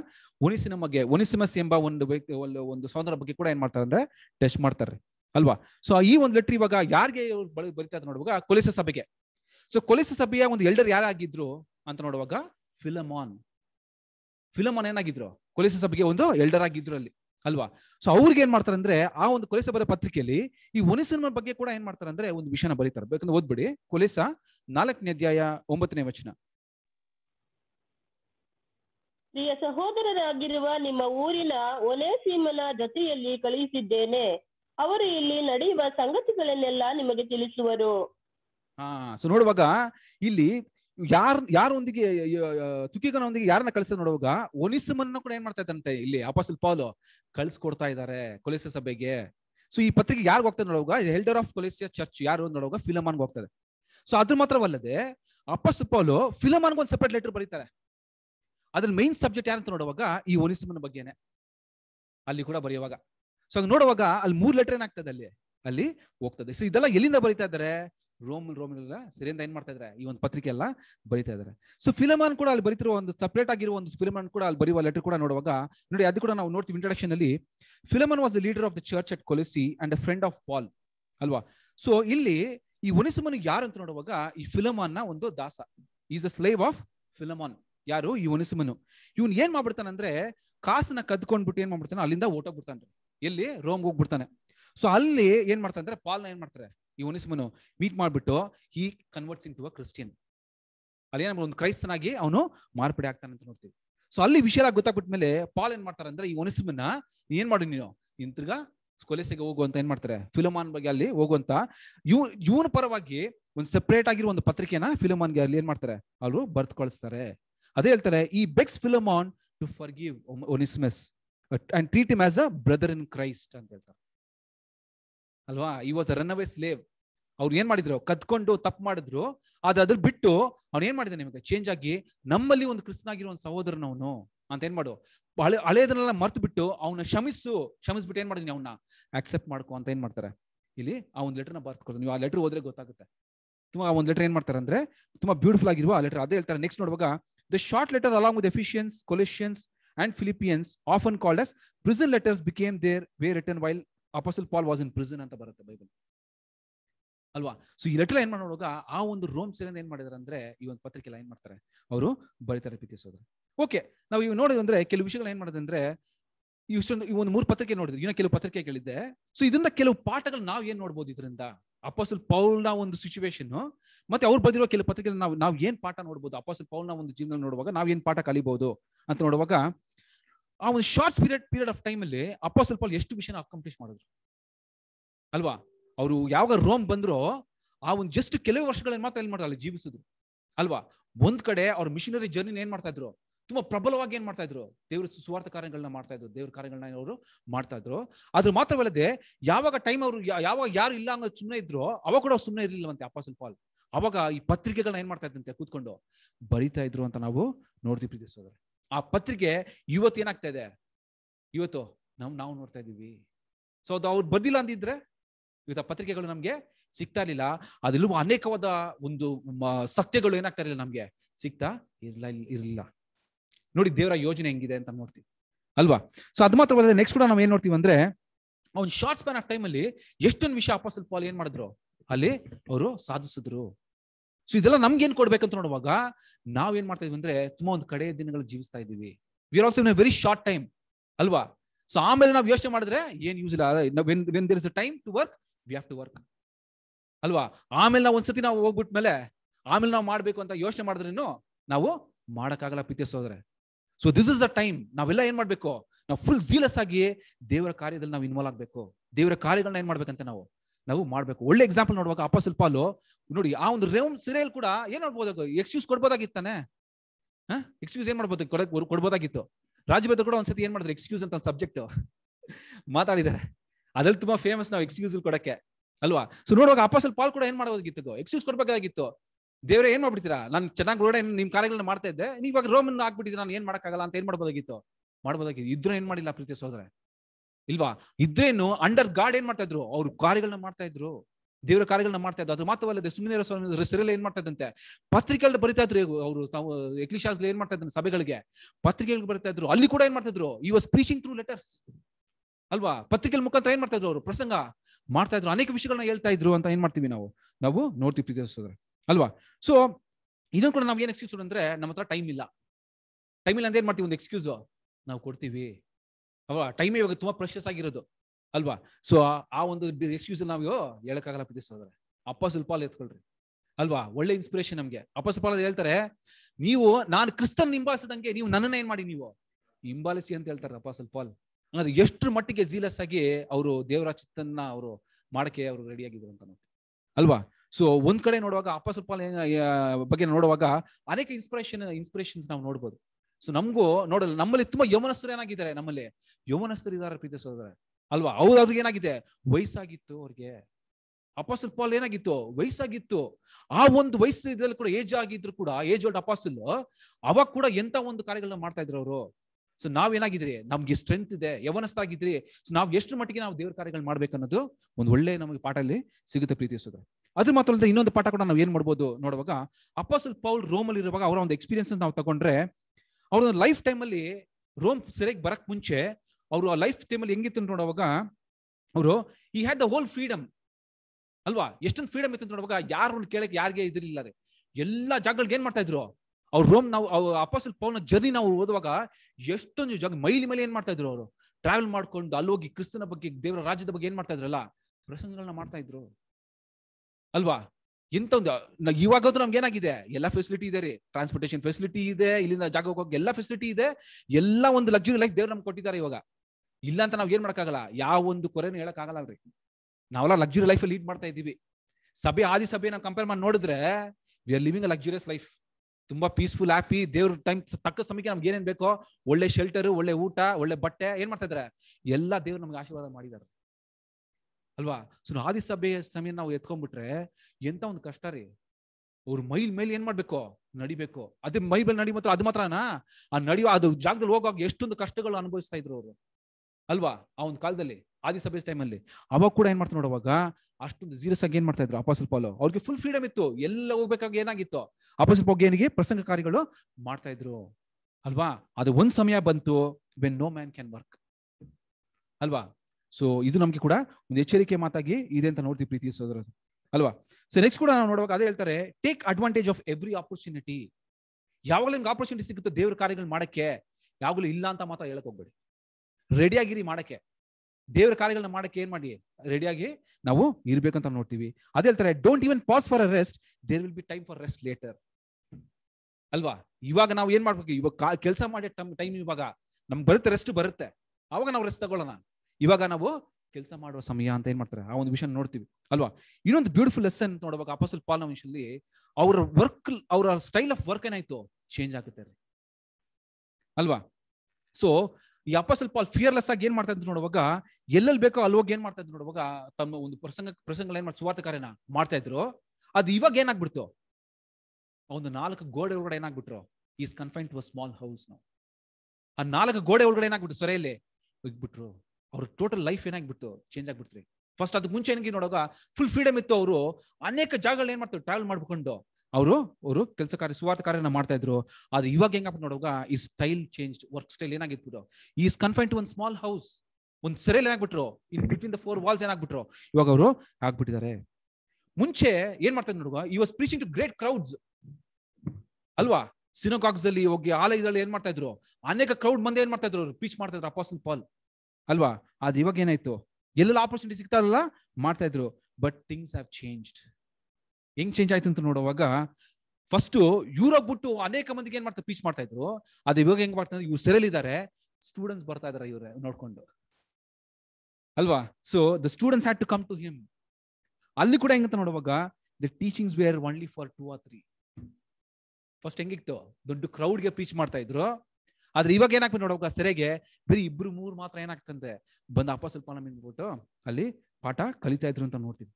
ಒನಿಸಿನ ಬಗ್ಗೆ ಒನಿಸಿಮಸ್ ಎಂಬ ಒಂದು ವ್ಯಕ್ತಿ ಒಂದು ಸೌಂದರ್ಯ ಬಗ್ಗೆ ಕೂಡ ಏನ್ ಮಾಡ್ತಾರೆ ಅಂದ್ರೆ ಟಚ್ ಮಾಡ್ತಾರೆ ಅಲ್ವಾ ಸೊ ಈ ಒಂದು ಲೆಟರ್ ಇವಾಗ ಯಾರಿಗೆ ಬರೀತಾ ಇದ್ರು ನೋಡುವಾಗ ಕೊಲೆಸ ಸಭೆಗೆ ಸೊ ಕೊಲೆಸ ಸಭೆಯ ಒಂದು ಎಲ್ಡರ್ ಯಾರಾಗಿದ್ರು ಅಂತ ನೋಡುವಾಗ ಫಿಲಮಾನ್ ಫಿಲಮಾನ್ ಏನಾಗಿದ್ರು ಕೊಲೆಸ ಸಭೆಗೆ ಒಂದು ಎಲ್ಡರ್ ಆಗಿದ್ರು ಅಲ್ಲಿ ಅಲ್ವಾ ಸೊ ಅವ್ರಿಗೆ ಏನ್ ಮಾಡ್ತಾರೆ ಅಂದ್ರೆ ಆ ಒಂದು ಕೊಲೆಸ ಬರೋ ಪತ್ರಿಕೆಯಲ್ಲಿ ಈ ಒನಿಸನ ಬಗ್ಗೆ ಕೂಡ ಏನ್ ಮಾಡ್ತಾರೆ ಅಂದ್ರೆ ಒಂದು ವಿಷಯನ ಬರೀತಾರೆ ಬೇಕಂದ್ರೆ ಓದ್ಬಿಡಿ ಕೊಲೆಸ ನಾಲ್ಕನೇ ಅಧ್ಯಾಯ ಒಂಬತ್ತನೇ ವಚನ ಪ್ರಿಯ ಸಹೋದರರಾಗಿರುವ ನಿಮ್ಮ ಊರಿನ ಒನೇಸೀಮನ ಜೊತೆಯಲ್ಲಿ ಕಳುಹಿಸಿದ್ದೇನೆ ಅವರು ಇಲ್ಲಿ ನಡೆಯುವ ಸಂಗತಿಗಳನ್ನೆಲ್ಲ ನಿಮಗೆ ತಿಳಿಸುವರು ಹಾ ಸೊ ನೋಡುವಾಗ ಇಲ್ಲಿ ಯಾರ್ ಯಾರೊಂದಿಗೆ ತುಕಿಗನೊಂದಿಗೆ ಯಾರನ್ನ ಕಳಿಸ ನೋಡುವಾಗ ಒನಿಸಮನ್ನ ಕೂಡ ಏನ್ ಮಾಡ್ತಾ ಇದ್ದಂತೆ ಇಲ್ಲಿ ಅಪಾಸಲ್ ಪಾಲು ಕಳ್ಸಿಕೊಡ್ತಾ ಇದ್ದಾರೆ ಕೊಲೆಸಿಯ ಸಭೆಗೆ ಸೊ ಈ ಪತ್ರಿಕೆ ಯಾರು ಹೋಗ್ತದೆ ನೋಡುವಾಗ ಹೆಲ್ಡರ್ ಆಫ್ ಕೊಲೆಸಿಯ ಚರ್ಚ್ ಯಾರು ನೋಡುವಾಗ ಫಿಲಮಾನ್ಗೆ ಹೋಗ್ತದೆ ಸೊ ಅದ್ರ ಮಾತ್ರವಲ್ಲದೆ ಅಪ್ಪಸ್ ಪಾಲು ಫಿಲಮಾನ್ಗೆ ಒಂದು ಸೆಪರೇಟ್ ಲೆಟರ್ ಬರೀತಾರೆ ಅದ್ರ ಮೈನ್ ಸಬ್ಜೆಕ್ಟ್ ಯಾರಂತ ನೋಡುವಾಗ ಈ ಒನಿಸಮನ್ ಬಗ್ಗೆನೆ ಅಲ್ಲಿ ಕೂಡ ಬರೆಯುವಾಗ ಸೊ ಅದ್ ನೋಡುವಾಗ ಅಲ್ಲಿ ಮೂರ್ ಲೆಟರ್ ಏನಾಗ್ತದೆ ಅಲ್ಲಿ ಅಲ್ಲಿ ಹೋಗ್ತದೆ ಸೊ ಇದೆಲ್ಲ ಎಲ್ಲಿಂದ ಬರೀತಾ ಇದ್ದಾರೆ ರೋಮ್ ರೋಮ್ ಎಲ್ಲ ಸರಿಯಿಂದ ಏನ್ ಮಾಡ್ತಾ ಇದಾರೆ ಈ ಒಂದು ಪತ್ರಿಕೆ ಎಲ್ಲ ಬರಿತಾ ಇದಾರೆ ಸೊ ಫಿಲಮಾನ್ ಕೂಡ ಅಲ್ಲಿ ಬರೀತಿರೋ ಒಂದು ಸಪ್ರೇಟ್ ಆಗಿರುವ ಒಂದು ಫಿಲಮಾನ್ ಕೂಡ ಅಲ್ಲಿ ಬರೆಯುವ ಲೆಟರ್ ಕೂಡ ನೋಡುವಾಗ ನೋಡಿ ಅದು ಕೂಡ ನಾವು ನೋಡ್ತೀವಿ ಇಂಟ್ರಡಕ್ಷನ್ ಅಲ್ಲಿ Philemon was the leader of the church at Colossae and a friend of Paul ಅಲ್ವಾ ಸೊ ಇಲ್ಲಿ ಈ ಒನಿಸುಮನ್ ಯಾರು ಅಂತ ನೋಡುವಾಗ ಈ ಫಿಲಮಾನ್ ನ ಒಂದು ದಾಸ is a slave of Philemon ಯಾರು ಈ ಒನಿಸುಮನು ಇವನ್ ಏನ್ ಮಾಡ್ಬಿಡ್ತಾನಂದ್ರೆ ಕಾಸನ್ನ ಕದ್ಕೊಂಡ್ಬಿಟ್ಟು ಏನ್ ಮಾಡ್ಬಿಡ್ತಾನೆ ಅಲ್ಲಿಂದ ಓಟೋಗ್ಬಿಡ್ತಾನೆ ಎಲ್ಲಿ ರೋಮ್ ಹೋಗ್ಬಿಡ್ತಾನೆ ಸೊ ಅಲ್ಲಿ ಏನ್ ಪಾಲ್ ಪಾಲ್ನ ಏನ್ ಮಾಡ್ತಾರೆ ಈ ಒನಿಸ್ಮನು ಮೀಟ್ ಮಾಡಿಬಿಟ್ಟು ಈ ಕನ್ವರ್ಟ್ಸ್ ಇನ್ ಟು ಅ ಅಲ್ಲಿ ಅಲ್ಲೇನ ಒಂದು ಕ್ರೈಸ್ತನಾಗಿ ಅವನು ಮಾರ್ಪಡೆ ಆಗ್ತಾನೆ ಅಂತ ನೋಡ್ತೀವಿ ಸೊ ಅಲ್ಲಿ ವಿಷಯ ಗೊತ್ತಾಗ್ಬಿಟ್ಟ ಮೇಲೆ ಪಾಲ್ ಏನ್ ಮಾಡ್ತಾರೆ ಅಂದ್ರೆ ಈ ಒನಿಸ್ಮನ್ನ ಏನ್ ಮಾಡು ನೀನು ಇಂತ್ರಿಗ ಕೊಲೆಸೆಗೆ ಹೋಗುವಂತ ಏನ್ ಮಾಡ್ತಾರೆ ಫಿಲಮಾನ್ ಬಗ್ಗೆ ಅಲ್ಲಿ ಹೋಗುವಂತ ಇವ್ ಇವನ ಪರವಾಗಿ ಒಂದು ಸೆಪರೇಟ್ ಆಗಿರೋ ಒಂದು ಪತ್ರಿಕೆನ ಫಿಲಮಾನ್ಗೆ ಅಲ್ಲಿ ಏನ್ ಮಾಡ್ತಾರೆ ಅವರು ಬರ್ತ್ ಕಳಿಸ್ತಾರೆ ಅದೇ ಹೇಳ್ತಾರೆ ಈ begs Philemon to for Onesimus and treat him as a brother in Christ ಅಂತ ಹೇಳ್ತಾರೆ ಅಲ್ವಾ ಈ ವಾಸ್ ರನ್ ಅವೇ ಸ್ಲೇವ್ ಅವ್ರು ಏನ್ ಮಾಡಿದ್ರು ಕದ್ಕೊಂಡು ತಪ್ಪು ಮಾಡಿದ್ರು ಅದ್ರ ಬಿಟ್ಟು ಅವ್ನು ಏನ್ ಮಾಡಿದ ನಿಮಗೆ ಚೇಂಜ್ ಆಗಿ ನಮ್ಮಲ್ಲಿ ಒಂದು ಕ್ರಿಸ್ತನಾಗಿರೋ ಒಂದು ಸಹೋದರನ ಅವನು ಅಂತ ಏನ್ ಮಾಡು ಹಳೆ ಹಳೆಯದನ್ನೆಲ್ಲ ಮರ್ತು ಬಿಟ್ಟು ಅವನ ಶ್ರಮಿಸು ಶ್ರಮಿಸ್ಬಿಟ್ಟು ಏನ್ ಮಾಡಿದೀನಿ ಅವನ್ನ ಆಕ್ಸೆಪ್ಟ್ ಮಾಡ್ಕೊ ಅಂತ ಏನ್ ಮಾಡ್ತಾರೆ ಇಲ್ಲಿ ಆ ಒಂದು ಲೆಟರ್ನ ಬರ್ತ್ಕೊಡ್ತಾರೆ ನೀವು ಆ ಲೆಟರ್ ಹೋದ್ರೆ ಗೊತ್ತಾಗುತ್ತೆ ತುಂಬಾ ಆ ಒಂದು ಲೆಟರ್ ಏನ್ ಮಾಡ್ತಾರೆ ಅಂದ್ರೆ ತುಂಬಾ ಬ್ಯೂಟಿಫುಲ್ ಆಗಿರುವ ಆ ಲೆಟರ್ ಅದೇ ಹೇಳ್ತಾರೆ ನೆಕ್ಸ್ಟ್ ನೋಡುವಾಗ the short letter along with Ephesians Colossians and Philippians often called as prison letters because they were written while apostle Paul was in prison ಅಂತ ಬರುತ್ತೆ ಬೈಬಲ್ ಅಲ್ವಾ ಸೊ ಈ ಲೆಟ್ರ್ ಏನ್ ಮಾಡುವಾಗ ಆ ಒಂದು ರೋಮ್ ಸೇರಿಂದ ಏನ್ ಮಾಡಿದಾರೆ ಅಂದ್ರೆ ಈ ಒಂದು ಪತ್ರಿಕೆಲ್ಲ ಏನ್ ಮಾಡ್ತಾರೆ ಅವರು ಬರೀತಾರೆ ಸೋದರ ಓಕೆ ನಾವು ಇವ್ ನೋಡಿದ್ರೆ ಅಂದ್ರೆ ಕೆಲವು ವಿಷಯಗಳು ಏನ್ ಮಾಡಿದೆ ಅಂದ್ರೆ ಇಷ್ಟೊಂದು ಈ ಒಂದು ಮೂರು ಪತ್ರಿಕೆ ನೋಡಿದ್ರು ಇನ್ನೂ ಕೆಲವು ಪತ್ರಿಕೆಗಳಿದ್ದೆ ಸೊ ಇದರಿಂದ ಕೆಲವು ಪಾಠಗಳು ನಾವು ಏನ್ ನೋಡ್ಬೋದು ಇದರಿಂದ ಅಪೋಸಲ್ ನ ಒಂದು ಸಿಚುವೇಶನ್ ಮತ್ತೆ ಅವ್ರು ಬದಿರುವ ಕೆಲವು ಪತ್ರಿಕೆ ನಾವು ನಾವು ಏನ್ ಪಾಠ ನೋಡ್ಬೋದು ಅಪೋಸಲ್ ನ ಒಂದು ಜೀವನ ನೋಡುವಾಗ ನಾವ್ ಏನ್ ಪಾಠ ಕಲಿಬಹುದು ಅಂತ ನೋಡುವಾಗ ಆ ಒಂದು short period period of time ಅಲ್ಲಿ ಅಪೋಸಲ್ ಸ್ವಲ್ಪ ಎಷ್ಟು ಮಿಷನ್ ಅಕಂಪ್ಲೀಷ್ ಮಾಡಿದ್ರು ಅಲ್ವಾ ಅವರು ಯಾವಾಗ ರೋಮ್ ಬಂದ್ರು ಆ ಒಂದು ಜಸ್ಟ್ ಕೆಲವು ವರ್ಷಗಳಲ್ಲಿ ಮಾತ್ರ ಏನ್ ಮಾಡ್ತಾರೆ ಜೀವಿಸಿದ್ರು ಅಲ್ವಾ ಒಂದ್ ಕಡೆ ಅವ್ರ ಮಿಷನರಿ ಜರ್ನಿ ಏನ್ ಮಾಡ್ತಾ ಇದ್ರು ತುಂಬಾ ಪ್ರಬಲವಾಗಿ ಏನ್ ಮಾಡ್ತಾ ಇದ್ರು ದೇವ್ರ ಸುಸ್ವಾರ್ಥ ಕಾರ್ಯಗಳನ್ನ ಮಾಡ್ತಾ ಇದ್ರು ದೇವ್ರ ಕಾರ್ಯಗಳನ್ನ ಅವರು ಮಾಡ್ತಾ ಇದ್ರು ಅದ್ರ ಮಾತ್ರವಲ್ಲದೆ ಯಾವಾಗ ಟೈಮ್ ಅವರು ಯಾವಾಗ ಯಾರು ಇಲ್ಲ ಅನ್ನೋ ಸುಮ್ಮನೆ ಇದ್ರು ಅವಾಗ ಕೂಡ ಸುಮ್ಮನೆ ಇರ್ಲಿಲ್ಲವಂತೆ ಅಪ್ಪ ಪಾಲ್ ಅವಾಗ ಈ ಪತ್ರಿಕೆಗಳನ್ನ ಏನ್ ಮಾಡ್ತಾ ಇದ್ದಂತೆ ಕೂತ್ಕೊಂಡು ಬರಿತಾ ಇದ್ರು ಅಂತ ನಾವು ನೋಡ್ತೀವಿ ಪ್ರೀತಿ ಸೋದರ ಆ ಪತ್ರಿಕೆ ಇವತ್ತು ಏನಾಗ್ತಾ ಇದೆ ಇವತ್ತು ನಾವು ನಾವು ನೋಡ್ತಾ ಇದೀವಿ ಸೊ ಅದು ಅವ್ರು ಬಂದಿಲ್ಲ ಅಂದಿದ್ರೆ ಇವತ್ತು ಪತ್ರಿಕೆಗಳು ನಮ್ಗೆ ಸಿಗ್ತಾ ಇರ್ಲಿಲ್ಲ ಅದೆಲ್ಲೂ ಅನೇಕವಾದ ಒಂದು ಸತ್ಯಗಳು ಏನಾಗ್ತಾ ಇರಲಿಲ್ಲ ನಮ್ಗೆ ಸಿಗ್ತಾ ಇರ್ಲಿಲ್ಲ ನೋಡಿ ದೇವರ ಯೋಜನೆ ಹೆಂಗಿದೆ ಅಂತ ನೋಡ್ತೀವಿ ಅಲ್ವಾ ಸೊ ಅದು ಮಾತ್ರವಲ್ಲದೆ ನೆಕ್ಸ್ಟ್ ಕೂಡ ನಾವು ಏನ್ ನೋಡ್ತೀವಿ ಅಂದ್ರೆ ಅವ್ನ್ ಶಾರ್ಟ್ ಸ್ಪ್ಯಾನ್ ಆಫ್ ಟೈಮ್ ಅಲ್ಲಿ ಎಷ್ಟೊಂದು ವಿಷಯ ಅಪ್ಪ ಪಾಲ್ ಏನ್ ಮಾಡಿದ್ರು ಅಲ್ಲಿ ಅವರು ಸಾಧಿಸಿದ್ರು ಸೊ ಇದೆಲ್ಲ ನಮ್ಗೇನ್ ಕೊಡ್ಬೇಕಂತ ನೋಡುವಾಗ ನಾವೇನ್ ಮಾಡ್ತಾ ಇದ್ವಿ ಅಂದ್ರೆ ತುಂಬಾ ಒಂದು ಕಡೆಯ ದಿನಗಳು ಜೀವಿಸ್ತಾ ಇದೀವಿ we're also in a very short time ಅಲ್ವಾ ಸೊ ಆಮೇಲೆ ನಾವು ಯೋಚನೆ ಮಾಡಿದ್ರೆ ಏನ್ ಯೂಸ್ ಇಲ್ಲ when there is a time to work we have to work ಅಲ್ವಾ ಆಮೇಲೆ ನಾವು ಒಂದ್ಸತಿ ನಾವು ಹೋಗ್ಬಿಟ್ಮೇಲೆ ಆಮೇಲೆ ನಾವು ಮಾಡ್ಬೇಕು ಅಂತ ಯೋಚನೆ ಮಾಡಿದ್ರೆ ನಾವು ಮಾಡಕ್ಕಾಗಲ್ಲ ಪ್ರೀತಿಸೋದ್ರೆ so this is the time ನಾವೆಲ್ಲ ಏನ್ ಮಾಡ್ಬೇಕು ನಾವು ಫುಲ್ ಜೀಲಸ್ ಆಗಿ ದೇವರ ಕಾರ್ಯದಲ್ಲಿ ನಾವು ಇನ್ವಾಲ್ ಆಗ್ಬೇಕು ದೇವರ ಕಾರ್ಯಗಳನ್ನ ಏನ್ ಮಾಡ್ಬೇಕಂತ ನಾವು ನಾವು ಮಾಡ್ಬೇಕು ಒಳ್ಳೆ ಎಕ್ಸಾಂಪಲ್ ನೋಡುವಾಗ ಅಪ್ಪ ಪಾಲು ನೋಡಿ ಆ ಒಂದು ರೇಮ್ ಸೀರಿಯಲ್ ಕೂಡ ಏನ್ ಮಾಡ್ಬೋದು ಎಕ್ಸ್ಕ್ಯೂಸ್ ಕೊಡ್ಬೋದಾಗಿತ್ತಾನೆ ಹಾ ಎಕ್ಸ್ಕ್ಯೂಸ್ ಏನ್ ಮಾಡ್ಬೋದು ಕೊಡ್ಬೋದಾಗಿತ್ತು ರಾಜ್ಯಭದ್ರ ಕೂಡ ಒಂದ್ಸತಿ ಏನ್ ಮಾಡಿದ್ರು ಎಕ್ಸ್ಕ್ಯೂಸ್ ಅಂತ ಸಬ್ಜೆಕ್ಟ್ [laughs] ಮಾತಾಡಿದ್ದಾರೆ ಅದ್ರಲ್ಲಿ ತುಂಬಾ ಫೇಮಸ್ ನಾವು ಎಕ್ಸ್ಕ್ಯೂಸ್ ಕೊಡಕ್ಕೆ ಅಲ್ವಾ ಸೊ ನೋಡುವಾಗ ಅಪಾಸಲ್ ಪಾಲ್ ಕೂಡ ಏನ್ ಮಾಡೋದಾಗಿತ್ತು ಎಕ್ಸ್ಕ್ಯೂಸ್ ಕೊಡ್ಬೇಕಾಗಿತ್ತು ದೇವ್ರೆ ಏನ್ ಮಾಡ್ಬಿಡ್ತೀರಾ ನಾನು ಚೆನ್ನಾಗಿ ಒಳ್ಳೆ ನಿಮ್ ಕಾರ್ಯಗಳನ್ನ ಮಾಡ್ತಾ ಇದ್ದೆ ಇವಾಗ ರೋಮನ್ ಹಾಕ್ಬಿಟ್ಟಿದ್ರೆ ನಾನು ಏನ್ ಮಾಡಕ್ಕಾಗಲ್ಲ ಅಂತ ಏನ್ ಮಾಡ್ಬೋದಾಗಿತ್ತು ಮಾಡ್ಬೋದಾಗಿತ್ತು ಇದ್ರು ಏನ್ ಮಾಡಿಲ್ಲ ಪ್ರೀತಿ ಸೋದರ ಇಲ್ವಾ ಇದ್ರೇನು ಅಂಡರ್ ಗಾರ್ಡ್ ಏನ್ ಮಾಡ್ತಾ ಇದ್ರು ಅವ್ರು ಕಾರ್ಯಗಳನ್ನ ಮಾಡ್ತಾ ಇದ್ರು ದೇವರ ಕಾರ್ಯಗಳನ್ನ ಮಾಡ್ತಾ ಇದ್ದ ಅದು ಮಾತ್ರವಲ್ಲದೆ ಸುಮ್ಮನೆ ಸ್ವಾಮಿ ಸಿರಿಯಲ್ಲಿ ಏನ್ ಮಾಡ್ತಾ ಇದ್ದಂತೆ ಪತ್ರಿಕೆಗಳು ಬರಿತಾ ಇದ್ರು ಅವರು ತಾವು ಏನ್ ಮಾಡ್ತಾ ಇದ್ದಾರೆ ಸಭೆಗಳಿಗೆ ಪತ್ರಿಕೆಗಳಿಗೆ ಬರ್ತಾ ಇದ್ರು ಅಲ್ಲಿ ಕೂಡ ಏನ್ ಮಾಡ್ತಾ ಇದ್ರು ಈ ವಾಸ್ ಪ್ರೀಚಿಂಗ್ ಥ್ರೂ ಲೆಟರ್ಸ್ ಅಲ್ವಾ ಪತ್ರಿಕೆಗಳ ಮುಖಾಂತರ ಏನ್ ಮಾಡ್ತಾ ಇದ್ರು ಅವರು ಪ್ರಸಂಗ ಮಾಡ್ತಾ ಇದ್ರು ಅನೇಕ ವಿಷಯಗಳನ್ನ ಹೇಳ್ತಾ ಇದ್ರು ಅಂತ ಏನ್ ಮಾಡ್ತೀವಿ ನಾವು ನಾವು ನೋಡ್ತೀವಿ ಅಲ್ವಾ ಸೊ ಇದನ್ನು ಕೂಡ ನಾವು ಏನ್ ಎಕ್ಸ್ಕ್ಯೂಸ್ ಅಂದ್ರೆ ನಮ್ಮ ಹತ್ರ ಟೈಮ್ ಇಲ್ಲ ಟೈಮ್ ಇಲ್ಲ ಅಂದ್ರೆ ಏನ್ ಮಾಡ್ತೀವಿ ಒಂದು ಎಕ್ಸ್ಕ್ಯೂಸ್ ನಾವು ಕೊಡ್ತೀವಿ ಅಲ್ವಾ ಟೈಮ್ ಇವಾಗ ತುಂಬಾ ಪ್ರೆಷಸ್ ಆಗಿರೋದು ಅಲ್ವಾ ಸೊ ಆ ಒಂದು ಎಕ್ಸ್ಕ್ಯೂಸ್ ನಾವು ಹೇಳಕ್ಕಾಗಲ್ಲ ಪ್ರೀತಿ ಸಹೋದರ ಅಪ್ಪ ಸುಲ್ಪಾಲ್ ಎತ್ಕೊಳ್ರಿ ಅಲ್ವಾ ಒಳ್ಳೆ ಇನ್ಸ್ಪಿರೇಷನ್ ನಮ್ಗೆ ಅಪ್ಪ ಸುಲ್ಪಾಲ್ ಹೇಳ್ತಾರೆ ನೀವು ನಾನು ಕ್ರಿಸ್ತನ್ ಹಿಂಬಾಲಿಸಿದಂಗೆ ನೀವು ನನ್ನನ್ನ ಏನ್ ಮಾಡಿ ನೀವು ಹಿಂಬಾಲಿಸಿ ಅಂತ ಹೇಳ್ತಾರೆ ಅಪ್ಪ ಸುಲ್ಪಾಲ್ ಅಂದ್ರೆ ಎಷ್ಟು ಮಟ್ಟಿಗೆ ಜೀಲಸ್ ಆಗಿ ಅವರು ದೇವರ ಚಿತ್ತನ್ನ ಅವರು ಮಾಡಕ್ಕೆ ಅವರು ರೆಡಿ ಆಗಿದ್ರು ಅಂತ ಅಲ್ವಾ ಸೊ ಒಂದ್ ಕಡೆ ನೋಡುವಾಗ ಅಪ್ಪ ಸುಲ್ಪಾಲ್ ಬಗ್ಗೆ ನೋಡುವಾಗ ಅನೇಕ ಇನ್ಸ್ಪಿರೇಷನ್ ಇನ್ಸ್ಪಿರೇಷನ್ಸ್ ನಾವು ನೋಡ್ಬೋದು ಸೊ ನಮಗೂ ನೋಡಲ್ಲ ನಮ್ಮಲ್ಲಿ ತುಂಬಾ ಯೌವನಸ್ಥರು ಏನಾಗಿದ್ದಾರೆ ನಮ್ಮಲ್ಲಿ ಯೌವನಸ್ಥರು ಇದ್ದಾರೆ ಪ್ರೀತಿ ಸಹೋದರ ಅಲ್ವಾ ಅವ್ರಿಗೆ ಏನಾಗಿದೆ ವಯಸ್ಸಾಗಿತ್ತು ಅವ್ರಿಗೆ ಅಪಾಸಲ್ ಪಾಲ್ ಏನಾಗಿತ್ತು ವಯಸ್ಸಾಗಿತ್ತು ಆ ಒಂದು ವಯಸ್ಸು ಇದ್ರಲ್ಲಿ ಕೂಡ ಏಜ್ ಆಗಿದ್ರು ಕೂಡ ಏಜ್ ಒಳ್ಳೆ ಅಪಾಸಲ್ ಅವಾಗ ಕೂಡ ಎಂತ ಒಂದು ಕಾರ್ಯಗಳನ್ನ ಮಾಡ್ತಾ ಇದ್ರು ಅವರು ಸೊ ಏನಾಗಿದ್ರಿ ನಮ್ಗೆ ಸ್ಟ್ರೆಂತ್ ಇದೆ ಯವನಸ್ತಾಗಿದ್ರಿ ಸೊ ನಾವು ಎಷ್ಟು ಮಟ್ಟಿಗೆ ನಾವು ದೇವ್ರ ಕಾರ್ಯಗಳು ಮಾಡ್ಬೇಕನ್ನೋದು ಒಂದು ಒಳ್ಳೆ ನಮಗೆ ಪಾಠಲ್ಲಿ ಸಿಗುತ್ತೆ ಪ್ರೀತಿ ಅದು ಅದ್ರ ಮಾತ್ರ ಇನ್ನೊಂದು ಪಾಠ ಕೂಡ ನಾವು ಏನ್ ಮಾಡ್ಬೋದು ನೋಡುವಾಗ ಅಪಾಸಲ್ ಪೌಲ್ ಅಲ್ಲಿ ಇರುವಾಗ ಅವರ ಒಂದು ಎಕ್ಸ್ಪೀರಿಯನ್ಸ್ ನಾವು ತಗೊಂಡ್ರೆ ಅವ್ರ ಲೈಫ್ ಟೈಮಲ್ಲಿ ರೋಮ್ ಸೆರೆಗೆ ಬರಕ್ ಮುಂಚೆ ಅವರು ಆ ಲೈಫ್ ಅಲ್ಲಿ ಹೆಂಗಿತ್ತು ನೋಡುವಾಗ ಅವರು he had the whole freedom ಅಲ್ವಾ ಎಷ್ಟೊಂದು ಫ್ರೀಡಮ್ ಇತ್ತು ನೋಡುವಾಗ ಯಾರು ಕೇಳಕ್ಕೆ ಯಾರಿಗೆ ಇದಿರಲಿಲ್ಲ ಎಲ್ಲ ಜಾಗಗಳಿಗೆ ಏನ್ ಮಾಡ್ತಾ ಇದ್ರು ಅವ್ರ ರೋಮ್ ನಾವು ಅಪಾಸಲ್ ಪೌನ ಜರ್ನಿ ನಾವು ಓದುವಾಗ ಎಷ್ಟೊಂದು ಜಾಗ ಮೈಲಿ ಮೇಲೆ ಏನ್ ಮಾಡ್ತಾ ಇದ್ರು ಅವರು ಟ್ರಾವೆಲ್ ಮಾಡ್ಕೊಂಡು ಅಲ್ಲಿ ಹೋಗಿ ಕ್ರಿಸ್ತನ ಬಗ್ಗೆ ದೇವರ ರಾಜ್ಯದ ಬಗ್ಗೆ ಏನ್ ಮಾಡ್ತಾ ಇದ್ರಲ್ಲ ಪ್ರಸಂಗಗಳನ್ನ ಮಾಡ್ತಾ ಇದ್ರು ಅಲ್ವಾ ಇಂತ ಒಂದು ಇವಾಗಾದ್ರೂ ನಮ್ಗೆ ಏನಾಗಿದೆ ಎಲ್ಲ ಫೆಸಿಲಿಟಿ ಇದೆ ರೀ ಟ್ರಾನ್ಸ್ಪೋರ್ಟೇಷನ್ ಫೆಸಿಲಿಟಿ ಇದೆ ಇಲ್ಲಿಂದ ಜಾಗ ಹೋಗೋಕೆ ಎಲ್ಲ ಫೆಸಿಲಿಟಿ ಇದೆ ಎಲ್ಲ ಒಂದು ಲಕ್ಸುರಿ ಲೈಫ್ ದೇವ್ರ ನಮ್ಗೆ ಕೊಟ್ಟಿದ್ದಾರೆ ಇವಾಗ ಇಲ್ಲ ಅಂತ ನಾವ್ ಏನ್ ಮಾಡಕ್ಕಾಗಲ್ಲ ಯಾವ ಒಂದು ಕೊರೆನೂ ಹೇಳಕ್ ರೀ ನಾವೆಲ್ಲ ಲಕ್ಸುರಿ ಲೈಫ್ ಲೀಡ್ ಮಾಡ್ತಾ ಇದ್ದೀವಿ ಸಭೆ ಆದಿ ಸಭೆ ನಾವು ಕಂಪೇರ್ ಮಾಡಿ ನೋಡಿದ್ರೆ we are living a luxurious life ತುಂಬಾ ಪೀಸ್ಫುಲ್ ಹ್ಯಾಪಿ ದೇವ್ರ ಟೈಮ್ ತಕ್ಕ ಸಮಯಕ್ಕೆ ನಮ್ಗೆ ಏನೇನ್ ಬೇಕೋ ಒಳ್ಳೆ ಶೆಲ್ಟರ್ ಒಳ್ಳೆ ಊಟ ಒಳ್ಳೆ ಬಟ್ಟೆ ಏನ್ ಮಾಡ್ತಾ ಇದ್ರೆ ಎಲ್ಲಾ ದೇವ್ರು ನಮ್ಗೆ ಆಶೀರ್ವಾದ ಮಾಡಿದಾರೆ ಅಲ್ವಾ ಸೊ ಆದಿ ಸಭೆಯ ಸಮಯ ನಾವು ಎತ್ಕೊಂಡ್ಬಿಟ್ರೆ ಎಂತ ಒಂದು ಕಷ್ಟ ರೀ ಅವ್ರ ಮೈಲ್ ಮೇಲೆ ಏನ್ ಮಾಡ್ಬೇಕು ನಡಿಬೇಕು ಅದೇ ಮೈ ಮೇಲೆ ನಡಿ ಮಾತ್ರ ಅದು ಮಾತ್ರನಾ ಆ ನಡಿಯೋ ಅದು ಜಾಗದಲ್ಲಿ ಹೋಗುವಾಗ ಎಷ್ಟೊಂದು ಕಷ್ಟಗಳು ಅನುಭವಿಸ್ತಾ ಇದ್ರು ಅವರು ಅಲ್ವಾ ಆ ಒಂದು ಕಾಲದಲ್ಲಿ ಆದಿ ಸಭೆಸ್ ಟೈಮಲ್ಲಿ ಅವಾಗ ಕೂಡ ಏನ್ ಮಾಡ್ತಾರೆ ನೋಡುವಾಗ ಅಷ್ಟೊಂದು ಜೀರಸ್ ಆಗಿ ಏನ್ ಮಾಡ್ತಾ ಇದ್ರು ಅಪಾಸಲ್ ಪಾಲು ಅವ್ರಿಗೆ ಫುಲ್ ಫ್ರೀಡಮ್ ಇತ್ತು ಎಲ್ಲ ಹೋಗ್ಬೇಕಾಗಿ ಏನಾಗಿತ್ತು ಅಪಾಸಲ್ ಪಾಲ್ ಏನಿಗೆ ಪ್ರಸಂಗ ಕಾರ್ಯಗಳು ಮಾಡ್ತಾ ಇದ್ರು ಅಲ್ವಾ ಅದು ಒಂದ್ ಸಮಯ ಬಂತು when no man can work ಅಲ್ವಾ ಸೊ ಇದು ನಮ್ಗೆ ಕೂಡ ಒಂದು ಎಚ್ಚರಿಕೆ ಮಾತಾಗಿ ಇದೆ ಅಂತ ನೋಡ್ತೀವಿ ಪ್ರೀತಿ ಸೋದರ ಅಲ್ವಾ ಸೊ ನೆಕ್ಸ್ಟ್ ಕೂಡ ನಾವು ನೋಡುವಾಗ ಅದೇ ಹೇಳ್ತಾರೆ take advantage of every opportunity ಯಾವಾಗಲೂ ನಿಮ್ಗೆ ಆಪರ್ಚುನಿಟಿ ಸಿಗುತ್ತೋ ದೇವ್ರ ಕಾರ್ಯಗಳು ಮಾಡಕ್ಕೆ ಯಾವಾಗಲೂ ಇಲ್ಲ ಅಂತ ಮಾತ್ರ ಹೇಳಕ್ ಹೋಗ್ಬೇಡಿ ರೆಡಿಯಾಗಿರಿ ಮಾಡಕ್ಕೆ ದೇವರ ಕಾರ್ಯಗಳನ್ನ ಮಾಡಕ್ಕೆ ಏನ್ ಮಾಡಿ ರೆಡಿಯಾಗಿ ನಾವು ಇರ್ಬೇಕಂತ ನೋಡ್ತೀವಿ ಅದೇ ಹೇಳ್ತಾರೆ don't even pass for a rest there will be time for rest later ಅಲ್ವಾ ಇವಾಗ ನಾವು ಏನ್ ಮಾಡ್ಬೇಕು ಇವಾಗ ಕೆಲಸ ಮಾಡಿ ಟೈಮ್ ಇವಾಗ ನಮ್ಗೆ ಬರುತ್ತೆ ರೆಸ್ಟ್ ಬರುತ್ತೆ ಅವಾಗ ನಾವು ರೆಸ್ಟ್ ತಗೊಳ್ಳೋಣ ಇವಾಗ ನಾವು ಕೆಲಸ ಮಾಡುವ ಸಮಯ ಅಂತ ಏನ್ ಮಾಡ್ತಾರೆ ಆ ಒಂದು ವಿಷಯ ನೋಡ್ತೀವಿ ಅಲ್ವಾ ಇನ್ನೊಂದು ಬ್ಯೂಟಿಫುಲ್ ಲೆಸನ್ ನೋಡುವಾಗ ಅಪಸಲ್ ಪಾಲ್ ವಿಷಯದಲ್ಲಿ ಅವರ ವರ್ಕ್ ಅವರ ಸ್ಟೈಲ್ ಆಫ್ ವರ್ಕ್ ಏನಾಯ್ತು ಚೇಂಜ್ ಆಗುತ್ತೆ ಅಲ್ವಾ ಸೊ ಈ ಅಪ್ಪ ಸ್ವಲ್ಪ ಫಿಯರ್ಲೆಸ್ ಆಗಿ ಏನ್ ಮಾಡ್ತಾ ಇದ್ರು ನೋಡುವಾಗ ಎಲ್ಲೆಲ್ಲಿ ಬೇಕೋ ಅಲ್ಲಿ ಹೋಗಿ ಏನ್ ಮಾಡ್ತಾ ಇದ್ರು ನೋಡುವಾಗ ತಮ್ಮ ಒಂದು ಪ್ರಸಂಗ ಪ್ರಸಂಗಗಳ ಏನ್ ಮಾಡಿ ಕಾರ್ಯನ ಮಾಡ್ತಾ ಇದ್ರು ಅದು ಇವಾಗ ಏನಾಗ್ಬಿಡ್ತು ಒಂದು ನಾಲ್ಕು ಗೋಡೆ ಒಳಗಡೆ ಏನಾಗ್ಬಿಟ್ರು is confine to a small house ನಾವು ಆ ನಾಲ್ಕು ಗೋಡೆ ಒಳಗಡೆ ಏನಾಗ್ಬಿಟ್ಟು ಸೊರೆಯಲ್ಲಿ ಹೋಗ್ಬಿಟ್ರು ಅವ್ರ ಟೋಟಲ್ ಲೈಫ್ ಏನಾಗ್ಬಿಡ್ತು ಚೇಂಜ್ ಆಗ್ಬಿಡ್ತ್ರಿ ಫಸ್ಟ್ ಅದಕ್ಕೆ ಮುಂಚೆ ಏನಿಗೆ ನೋಡುವಾಗ ಫುಲ್ ಫ್ರೀಡಮ್ ಇತ್ತು ಅವರು ಅನೇಕ ಜಾಗಗಳು ಏನ್ ಮಾಡ್ತಾರೆ ಟ್ರಾವೆಲ್ ಮಾಡ್ಕೊಂಡು ಅವರು ಅವರು ಕೆಲಸ ಕಾರ್ಯ ಸುವಾರ್ಥ ಕಾರ್ಯನ ಮಾಡ್ತಾ ಇದ್ರು ಅದು ಇವಾಗ ಹೆಂಗಪ್ಪ ನೋಡುವಾಗ ಈ ಸ್ಟೈಲ್ ಚೇಂಜ್ ವರ್ಕ್ ಸ್ಟೈಲ್ ಏನಾಗಿತ್ತು ಈಸ್ ಕನ್ಫೈನ್ ಟು ಒಂದು ಸ್ಮಾಲ್ ಹೌಸ್ ಒಂದು ಸೆರೆಲ್ ಏನಾಗ್ಬಿಟ್ರು in between the four walls ಏನಾಗ್ಬಿಟ್ರು ಇವಾಗ ಅವರು ಆಗ್ಬಿಟ್ಟಿದ್ದಾರೆ ಮುಂಚೆ ಏನ್ ಮಾಡ್ತಾರೆ ನೋಡುವ ಈ was preaching to great crowds ಅಲ್ವಾ ಸಿನೋಕಾಕ್ಸ್ ಅಲ್ಲಿ ಹೋಗಿ ಆಲಯದಲ್ಲಿ ಏನ್ ಮಾಡ್ತಾ ಇದ್ರು ಅನೇಕ ಕ್ರೌಡ್ ಮಂದಿ ಏನ್ ಮಾಡ್ತಾ ಇದ್ರು ಪೀಚ್ ಮಾಡ್ತಾ ಇದ್ರು ಅಪಾಸಲ್ ಪಾಲ್ ಅಲ್ವಾ ಅದು ಇವಾಗ ಏನಾಯ್ತು ಎಲ್ಲೆಲ್ಲ ಆಪರ್ಚುನಿಟಿ ಸಿಗ್ತಾ ಇರಲ್ಲ ಮಾಡ್ತಾ ಇದ್ರು ಬಟ್ ಥಿಂಗ್ಸ್ ಹ್ಯಾವ್ ಚೇಂಜ್ಡ್ ಹೆಂಗ್ ಚೇಂಜ್ ಆಯ್ತು ಅಂತ ನೋಡುವಾಗ ಫಸ್ಟ್ ಇವ್ರಾಗ್ ಬಿಟ್ಟು ಅನೇಕ ಮಂದಿಗೆ ಏನ್ ಮಾಡ್ತಾರೆ ಪೀಚ್ ಮಾಡ್ತಾ ಇದ್ರು ಅದು ಇವಾಗ ಹೆಂಗ್ ಮಾಡ್ತಾರೆ ಇವ್ರು ಸೆರೆಲಿದ್ದಾರೆ ಸ್ಟೂಡೆಂಟ್ಸ್ ಬರ್ತಾ ಇದಾರೆ ಇವ್ರೆ ನೋಡ್ಕೊಂಡು ಅಲ್ವಾ so the students had to come to him ಅಲ್ಲಿ ಕೂಡ ಹೆಂಗಂತ ನೋಡುವಾಗ the teachings were only for two or three first ಹೆಂಗಿತ್ತು ದೊಡ್ಡ ಕ್ರೌಡ್ಗೆ ಪೀಚ್ ಮಾಡ್ತಾ ಇದ್ರು ಆದ್ರೆ ಇವಾಗ ಏನಾಗ್ಬೇಕು ನೋಡುವಾಗ ಸೆರೆಗೆ ಬರೀ ಇಬ್ರು ಮೂರು ಮಾತ್ರ ಏನಾಗ್ತಂತೆ ಬಂದ ಅಪ್ಪ ಸ್ವಲ್ಪ ನಮ್ಗೆ ಅಲ್ಲಿ ಪಾಠ ಕಲಿತಾ ಇದ್ರು ಅಂತ ನೋಡ್ತೀವಿ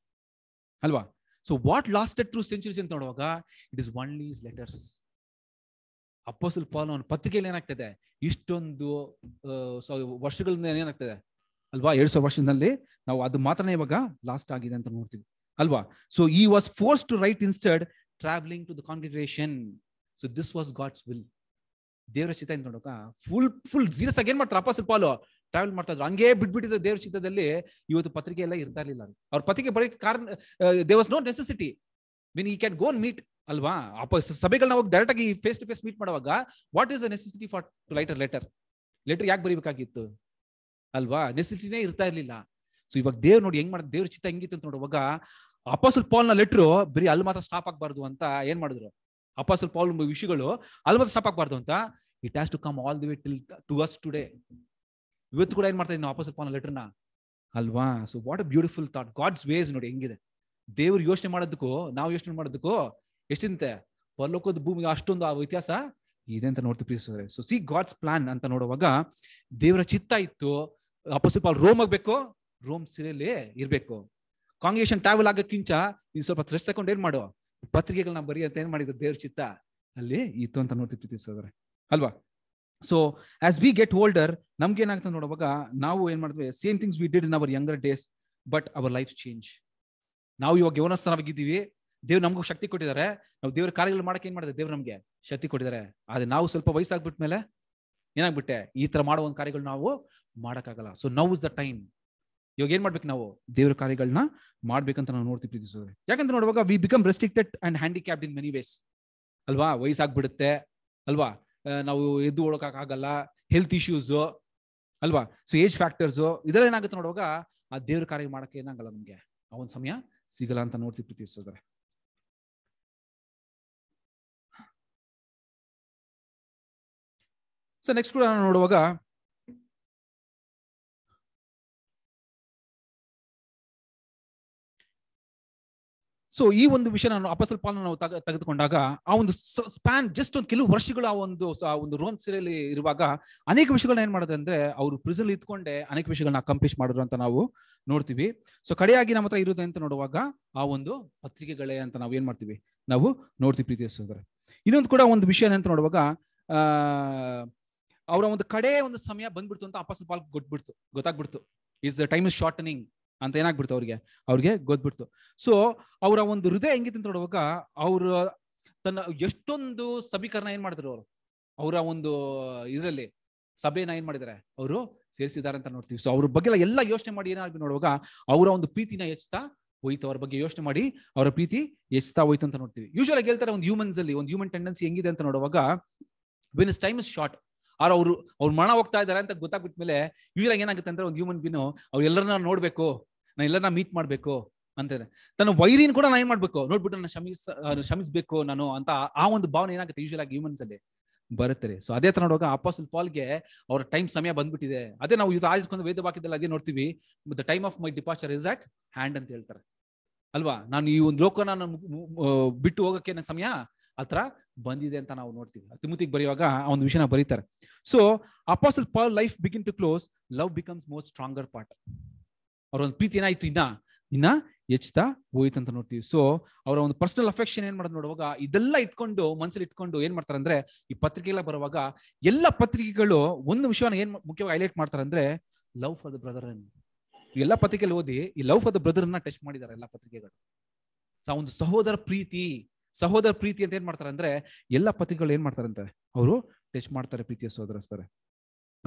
ಅಲ್ವಾ so what lasted through centuries ಅಂತ ನೋಡುವಾಗ it is only letters apostle Paul ಅವನ ಪತ್ರಿಕೆಯಲ್ಲಿ ಏನಾಗ್ತದೆ ಇಷ್ಟೊಂದು ವರ್ಷಗಳಿಂದ ಏನಾಗ್ತದೆ ಅಲ್ವಾ ಎರಡ್ ಸಾವಿರ ವರ್ಷದಲ್ಲಿ ನಾವು ಅದು ಮಾತ್ರ ಇವಾಗ ಲಾಸ್ಟ್ ಆಗಿದೆ ಅಂತ ನೋಡ್ತೀವಿ ಅಲ್ವಾ ಸೊ ಈ was forced to write instead travelling to the congregation so this was God's will ದೇವರ ಚಿತ್ತ ಅಂತ ನೋಡೋಕ ಫುಲ್ ಫುಲ್ ಜೀರಸ್ ಏನ್ ಮಾಡ್ತಾರೆ ಅಪ್ಪಸಲ್ ಪಾಲು ಟ್ರಾವೆಲ್ ಮಾಡ್ತಾ ಇದ್ರು ಹಂಗೇ ಬಿಟ್ಬಿಟ್ಟಿದ್ರು ದೇವ್ರ ಚಿತ್ರದಲ್ಲಿ ಇವತ್ತು ಪತ್ರಿಕೆ ಎಲ್ಲ ಇರ್ತಾ ಇರಲಿಲ್ಲ ಅವ್ರ ಪತ್ರಿಕೆ ಬರೀ ಕಾರಣ they was no necessity mean he can gonna meet ಅಲ್ವಾ ಅಪ್ಪ ಸಭೆಗಳನ್ನ ಹೋಗಿ ಡೈರೆಕ್ಟ್ ಆಗಿ ಫೇಸ್ ಟು ಫೇಸ್ ಮೀಟ್ ಮಾಡುವಾಗ what is the necessity for to lighter letter letter ಯಾಕೆ ಬರೀಬೇಕಾಗಿತ್ತು ಅಲ್ವಾ ನೆಸೆಸಿಟಿನೇ ಇರ್ತಾ ಇರಲಿಲ್ಲ ಸೊ ಇವಾಗ ದೇವ್ರು ನೋಡಿ ಹೆಂಗ್ ಮಾಡಿದ್ ದೇವ್ರ ಚಿತ್ತ ಹೆಂಗಿತ್ತು ಅಂತ ನೋಡುವಾಗ ಪಾಲ್ ಪಾಲ್ನ ಲೆಟ್ರು ಬರೀ ಅಲ್ಲಿ ಮಾತ್ರ ಸ್ಟಾಪ್ ಆಗಬಾರ್ದು ಅಂತ ಏನ್ ಮಾಡಿದ್ರು ಅಪಾಸಲ್ ಪಾಲ್ ವಿಷಯಗಳು ಅಲ್ಲಿ ಮಾತ್ರ ಸ್ಟಾಪ್ ಆಗಬಾರ್ದು ಅಂತ it has to come all the way till to us today ಇವತ್ತು ಕೂಡ ಏನ್ ಮಾಡ್ತಾ ಇದ್ದೀನಿ ವಾಪಸ್ ಲೆಟರ್ ಲೆಟರ್ನ ಅಲ್ವಾ so what a beautiful thought God's ways ನೋಡಿ ಹೆಂಗಿದೆ ದೇವ್ರು ಯೋಚನೆ ಮಾಡೋದಕ್ಕೂ ನಾವು ಯೋಚನೆ ಮಾಡೋದಕ್ಕೂ ಎಷ್ಟಿಂತೆ ಪರಲೋಕದ ಭೂಮಿಗೆ ಅಷ್ಟೊಂದು ಆ ವ್ಯತ್ಯಾಸ ಇದೆ ಅಂತ ನೋಡ್ತೀವಿ ಪ್ರೀತಿಸಿದ್ರೆ ಸೊ ಸಿ ಗಾಡ್ಸ್ ಪ್ಲಾನ್ ಅಂತ ನೋಡುವಾಗ ದೇವರ ಚಿತ್ತ ಇತ್ತು ಅಪೋಸಿಟ್ ಪಾಲ್ ರೋಮ್ ಆಗ್ಬೇಕು ರೋಮ್ ಸಿರಿಯಲ್ಲಿ ಇರ್ಬೇಕು ಕಾಂಗ್ರೇಷನ್ ಟ್ರಾವೆಲ್ ಆಗಕ್ಕಿಂಚ ನೀನ್ ಸ್ವಲ್ಪ ಸ್ಟ್ರೆಸ್ ತಗೊಂಡು ಏನ್ ಮಾಡು ಪತ್ರಿಕೆಗಳನ್ನ ಬರೀ ಅಂತ ಏನ್ ಮಾಡಿದ್ರು ದೇವ್ರ ಚಿತ್ತ ಅಲ್ಲಿ ಇತ್ತು ಅಂತ ನೋಡ್ತೀವಿ ಪ್ರೀತಿಸಿದ್ರೆ ಅಲ್ವಾ so as we get older ನಮ್ಗೆ ಏನಾಗ್ತದೆ ನೋಡುವಾಗ ನಾವು ಏನ್ ಮಾಡಿದ್ವಿ same things we did in our younger days but our life change ನಾವು ಇವಾಗ ಯವನಸ್ಥಾನವಾಗಿದ್ದೀವಿ ದೇವ್ ನಮಗೂ ಶಕ್ತಿ ಕೊಟ್ಟಿದ್ದಾರೆ ನಾವು ದೇವ್ರ ಕಾರ್ಯಗಳು ಮಾಡಕ್ಕೆ ಏನ್ ಮಾಡಿದೆ ದೇವ್ರು ನಮ್ಗೆ ಶಕ್ತಿ ಕೊಟ್ಟಿದ್ದಾರೆ ಆದ್ರೆ ನಾವು ಸ್ವಲ್ಪ ವಯಸ್ಸಾಗ್ಬಿಟ್ಮೇಲೆ ಏನಾಗ್ಬಿಟ್ಟೆ ಈ ತರ ಮಾಡುವ ಒಂದು ಕಾರ್ಯಗಳು ನಾವು ಮಾಡೋಕ್ಕಾಗಲ್ಲ so now is the time ಇವಾಗ ಏನ್ ಮಾಡ್ಬೇಕು ನಾವು ದೇವ್ರ ಕಾರ್ಯಗಳನ್ನ ಮಾಡ್ಬೇಕಂತ ನಾವು ನೋಡ್ತೀವಿ ಸೋದ್ರೆ ಯಾಕಂತ ನೋಡುವಾಗ we become restricted and handicapped in many ways ಅಲ್ವಾ ವಯಸ್ಸಾಗ್ಬಿಡುತ್ತೆ ಅಲ್ವಾ ನಾವು ಎದ್ದು ಓಡೋಕಾಗಲ್ಲ ಹೆಲ್ತ್ ಇಶ್ಯೂಸು ಅಲ್ವಾ ಸೊ ಏಜ್ ಫ್ಯಾಕ್ಟರ್ಸು ಇದೆಲ್ಲ ಏನಾಗುತ್ತೆ ನೋಡುವಾಗ ಆ ದೇವ್ರ ಕಾರ್ಯ ಮಾಡಕ್ಕೆ ಏನಾಗಲ್ಲ ನಮಗೆ ಆ ಒಂದು ಸಮಯ ಸಿಗಲ್ಲ ಅಂತ ನೋಡ್ತೀವಿ ಪ್ರೀತಿ ಸೋದರ ಸೊ ನೆಕ್ಸ್ಟ್ ಕೂಡ ನೋಡುವಾಗ ಸೊ ಈ ಒಂದು ವಿಷಯ ನಾನು ಅಪಸಲ್ ಪಾಲನ ನಾವು ತೆಗೆದುಕೊಂಡಾಗ ಆ ಒಂದು ಸ್ಪ್ಯಾನ್ ಜಸ್ಟ್ ಒಂದು ಕೆಲವು ವರ್ಷಗಳು ಆ ಒಂದು ಒಂದು ರೋಮ್ ಸೀರೆಯಲ್ಲಿ ಇರುವಾಗ ಅನೇಕ ವಿಷಯಗಳನ್ನ ಏನ್ ಮಾಡೋದು ಅಂದ್ರೆ ಅವರು ಪ್ರಿಸನ್ ಇದ್ಕೊಂಡೆ ಅನೇಕ ವಿಷಯಗಳನ್ನ ಅಕಂಪ್ಲಿಷ್ ಮಾಡಿದ್ರು ಅಂತ ನಾವು ನೋಡ್ತೀವಿ ಸೊ ಕಡೆಯಾಗಿ ನಮ್ಮ ಹತ್ರ ಇರುತ್ತೆ ಅಂತ ನೋಡುವಾಗ ಆ ಒಂದು ಪತ್ರಿಕೆಗಳೇ ಅಂತ ನಾವು ಏನ್ ಮಾಡ್ತೀವಿ ನಾವು ನೋಡ್ತೀವಿ ಪ್ರೀತಿ ಸುಂದರ ಇನ್ನೊಂದು ಕೂಡ ಒಂದು ವಿಷಯ ಅಂತ ನೋಡುವಾಗ ಆ ಅವರ ಒಂದು ಕಡೆ ಒಂದು ಸಮಯ ಬಂದ್ಬಿಡ್ತು ಅಂತ ಅಪಸಲ್ ಪಾಲ್ ಗೊಟ್ಬಿಡ್ತು ಗೊತ್ತಾಗ್ಬಿಡ್ತು is the time is shortening ಅಂತ ಏನಾಗ್ಬಿಡ್ತು ಅವ್ರಿಗೆ ಅವ್ರಿಗೆ ಬಿಡ್ತು ಸೊ ಅವರ ಒಂದು ಹೃದಯ ಹೆಂಗಿತ್ತು ಅಂತ ನೋಡುವಾಗ ಅವರು ತನ್ನ ಎಷ್ಟೊಂದು ಸಮೀಕರಣ ಏನ್ ಮಾಡಿದ್ರು ಅವರು ಅವರ ಒಂದು ಇದರಲ್ಲಿ ಸಭೆಯನ್ನ ಏನ್ ಮಾಡಿದ್ದಾರೆ ಅವರು ಸೇರಿಸಿದ್ದಾರೆ ಅಂತ ನೋಡ್ತೀವಿ ಸೊ ಅವ್ರ ಬಗ್ಗೆ ಎಲ್ಲ ಯೋಚನೆ ಮಾಡಿ ಏನಾಗಿ ನೋಡುವಾಗ ಅವರ ಒಂದು ಪ್ರೀತಿನ ಹೆಚ್ಚುತ್ತಾ ಹೋಯ್ತು ಅವ್ರ ಬಗ್ಗೆ ಯೋಚನೆ ಮಾಡಿ ಅವರ ಪ್ರೀತಿ ಹೆಚ್ಚುತ್ತಾ ಹೋಯ್ತು ಅಂತ ನೋಡ್ತೀವಿ ಯೂಶಲ್ ಆಗಿ ಹೇಳ್ತಾರೆ ಒಂದು ಹ್ಯೂಮನ್ಸ್ ಅಲ್ಲಿ ಒಂದು ಹ್ಯೂಮನ್ ಟೆಂಡೆನ್ಸಿ ಹೆಂಗಿದೆ ಅಂತ ನೋಡುವಾಗ when is time is short ಆರು ಅವರು ಅವ್ರು ಮರಣ ಹೋಗ್ತಾ ಇದ್ದಾರೆ ಅಂತ ಗೊತ್ತಾಗ್ಬಿಟ್ಮೇಲೆ ಇವ್ರಾಗ ಏನಾಗುತ್ತೆ ಅಂದ್ರೆ ಒಂದು ಹ್ಯೂಮನ್ ಬೀನು ಎಲ್ಲರನ್ನ ನೋಡ್ಬೇಕು ನಾ ಎಲ್ಲರನ್ನ ಮೀಟ್ ಮಾಡ್ಬೇಕು ಅಂತಾರೆ ತನ್ನ ವೈರಿನ ಕೂಡ ನಾನು ಏನ್ ಮಾಡ್ಬೇಕು ನೋಡ್ಬಿಟ್ಟು ನಾನು ಕ್ಷಮಿಸ ಶಮಿಸ್ಬೇಕು ನಾನು ಅಂತ ಆ ಒಂದು ಭಾವನೆ ಏನಾಗುತ್ತೆ ಯೂಶಲ್ ಆಗಿ ಹ್ಯೂಮನ್ಸ್ ಅಲ್ಲಿ ಬರುತ್ತೆ ಸೊ ಅದೇ ತರ ನೋಡುವಾಗ ಪಾಲ್ ಪಾಲ್ಗೆ ಅವ್ರ ಟೈಮ್ ಸಮಯ ಬಂದ್ಬಿಟ್ಟಿದೆ ಅದೇ ನಾವು ಇದು ಆಯ್ಕೊಂಡು ವೇದ ವಾಕ್ಯದಲ್ಲಿ ಅದೇ ನೋಡ್ತೀವಿ the time of my departure is at hand ಅಂತ ಹೇಳ್ತಾರೆ ಅಲ್ವಾ ನಾನು ಈ ಒಂದು ಲೋಕನ ನಾನು ಬಿಟ್ಟು ಹೋಗಕ್ಕೆ ಸಮಯ ಹತ್ರ ಬಂದಿದೆ ಅಂತ ನಾವು ನೋಡ್ತೀವಿ ಅತಿಮುತ್ತಿಗೆ ಬರೆಯುವಾಗ ಆ ಒಂದು ವಿಷಯನ ಬರೀತಾರೆ so apostle Paul life begin to close love becomes more stronger part ಅವ್ರ ಒಂದು ಪ್ರೀತಿ ಏನಾಯ್ತು ಇನ್ನ ಇನ್ನ ಹೆಚ್ಚುತ್ತಾ ಹೋಯ್ತು ಅಂತ ನೋಡ್ತೀವಿ ಸೊ ಅವರ ಒಂದು ಪರ್ಸನಲ್ ಅಫೆಕ್ಷನ್ ಏನ್ ಮಾಡೋದು ನೋಡುವಾಗ ಇದೆಲ್ಲ ಇಟ್ಕೊಂಡು ಮನ್ಸಲ್ಲಿ ಇಟ್ಕೊಂಡು ಏನ್ ಮಾಡ್ತಾರೆ ಅಂದ್ರೆ ಈ ಪತ್ರಿಕೆಗಳ ಬರುವಾಗ ಎಲ್ಲ ಪತ್ರಿಕೆಗಳು ಒಂದು ವಿಷಯನ ಏನ್ ಮುಖ್ಯವಾಗಿ ಹೈಲೈಟ್ ಮಾಡ್ತಾರೆ ಅಂದ್ರೆ ಲವ್ ಫಾರ್ ದ ಬ್ರದರ್ ಅನ್ ಎಲ್ಲ ಪತ್ರಿಕೆಯಲ್ಲಿ ಓದಿ ಈ ಲವ್ ಫಾರ್ ದ ಬ್ರದರ್ ಅನ್ನ ಟಚ್ ಮಾಡಿದ್ದಾರೆ ಎಲ್ಲ ಪತ್ರಿಕೆಗಳು ಒಂದು ಸಹೋದರ ಪ್ರೀತಿ ಸಹೋದರ ಪ್ರೀತಿ ಅಂತ ಏನ್ ಮಾಡ್ತಾರೆ ಅಂದ್ರೆ ಎಲ್ಲ ಪತಿಗಳು ಏನ್ ಮಾಡ್ತಾರಂತೆ ಅವರು ಟಚ್ ಮಾಡ್ತಾರೆ ಪ್ರೀತಿಯ ಸಹೋದರಿಸ್ತಾರೆ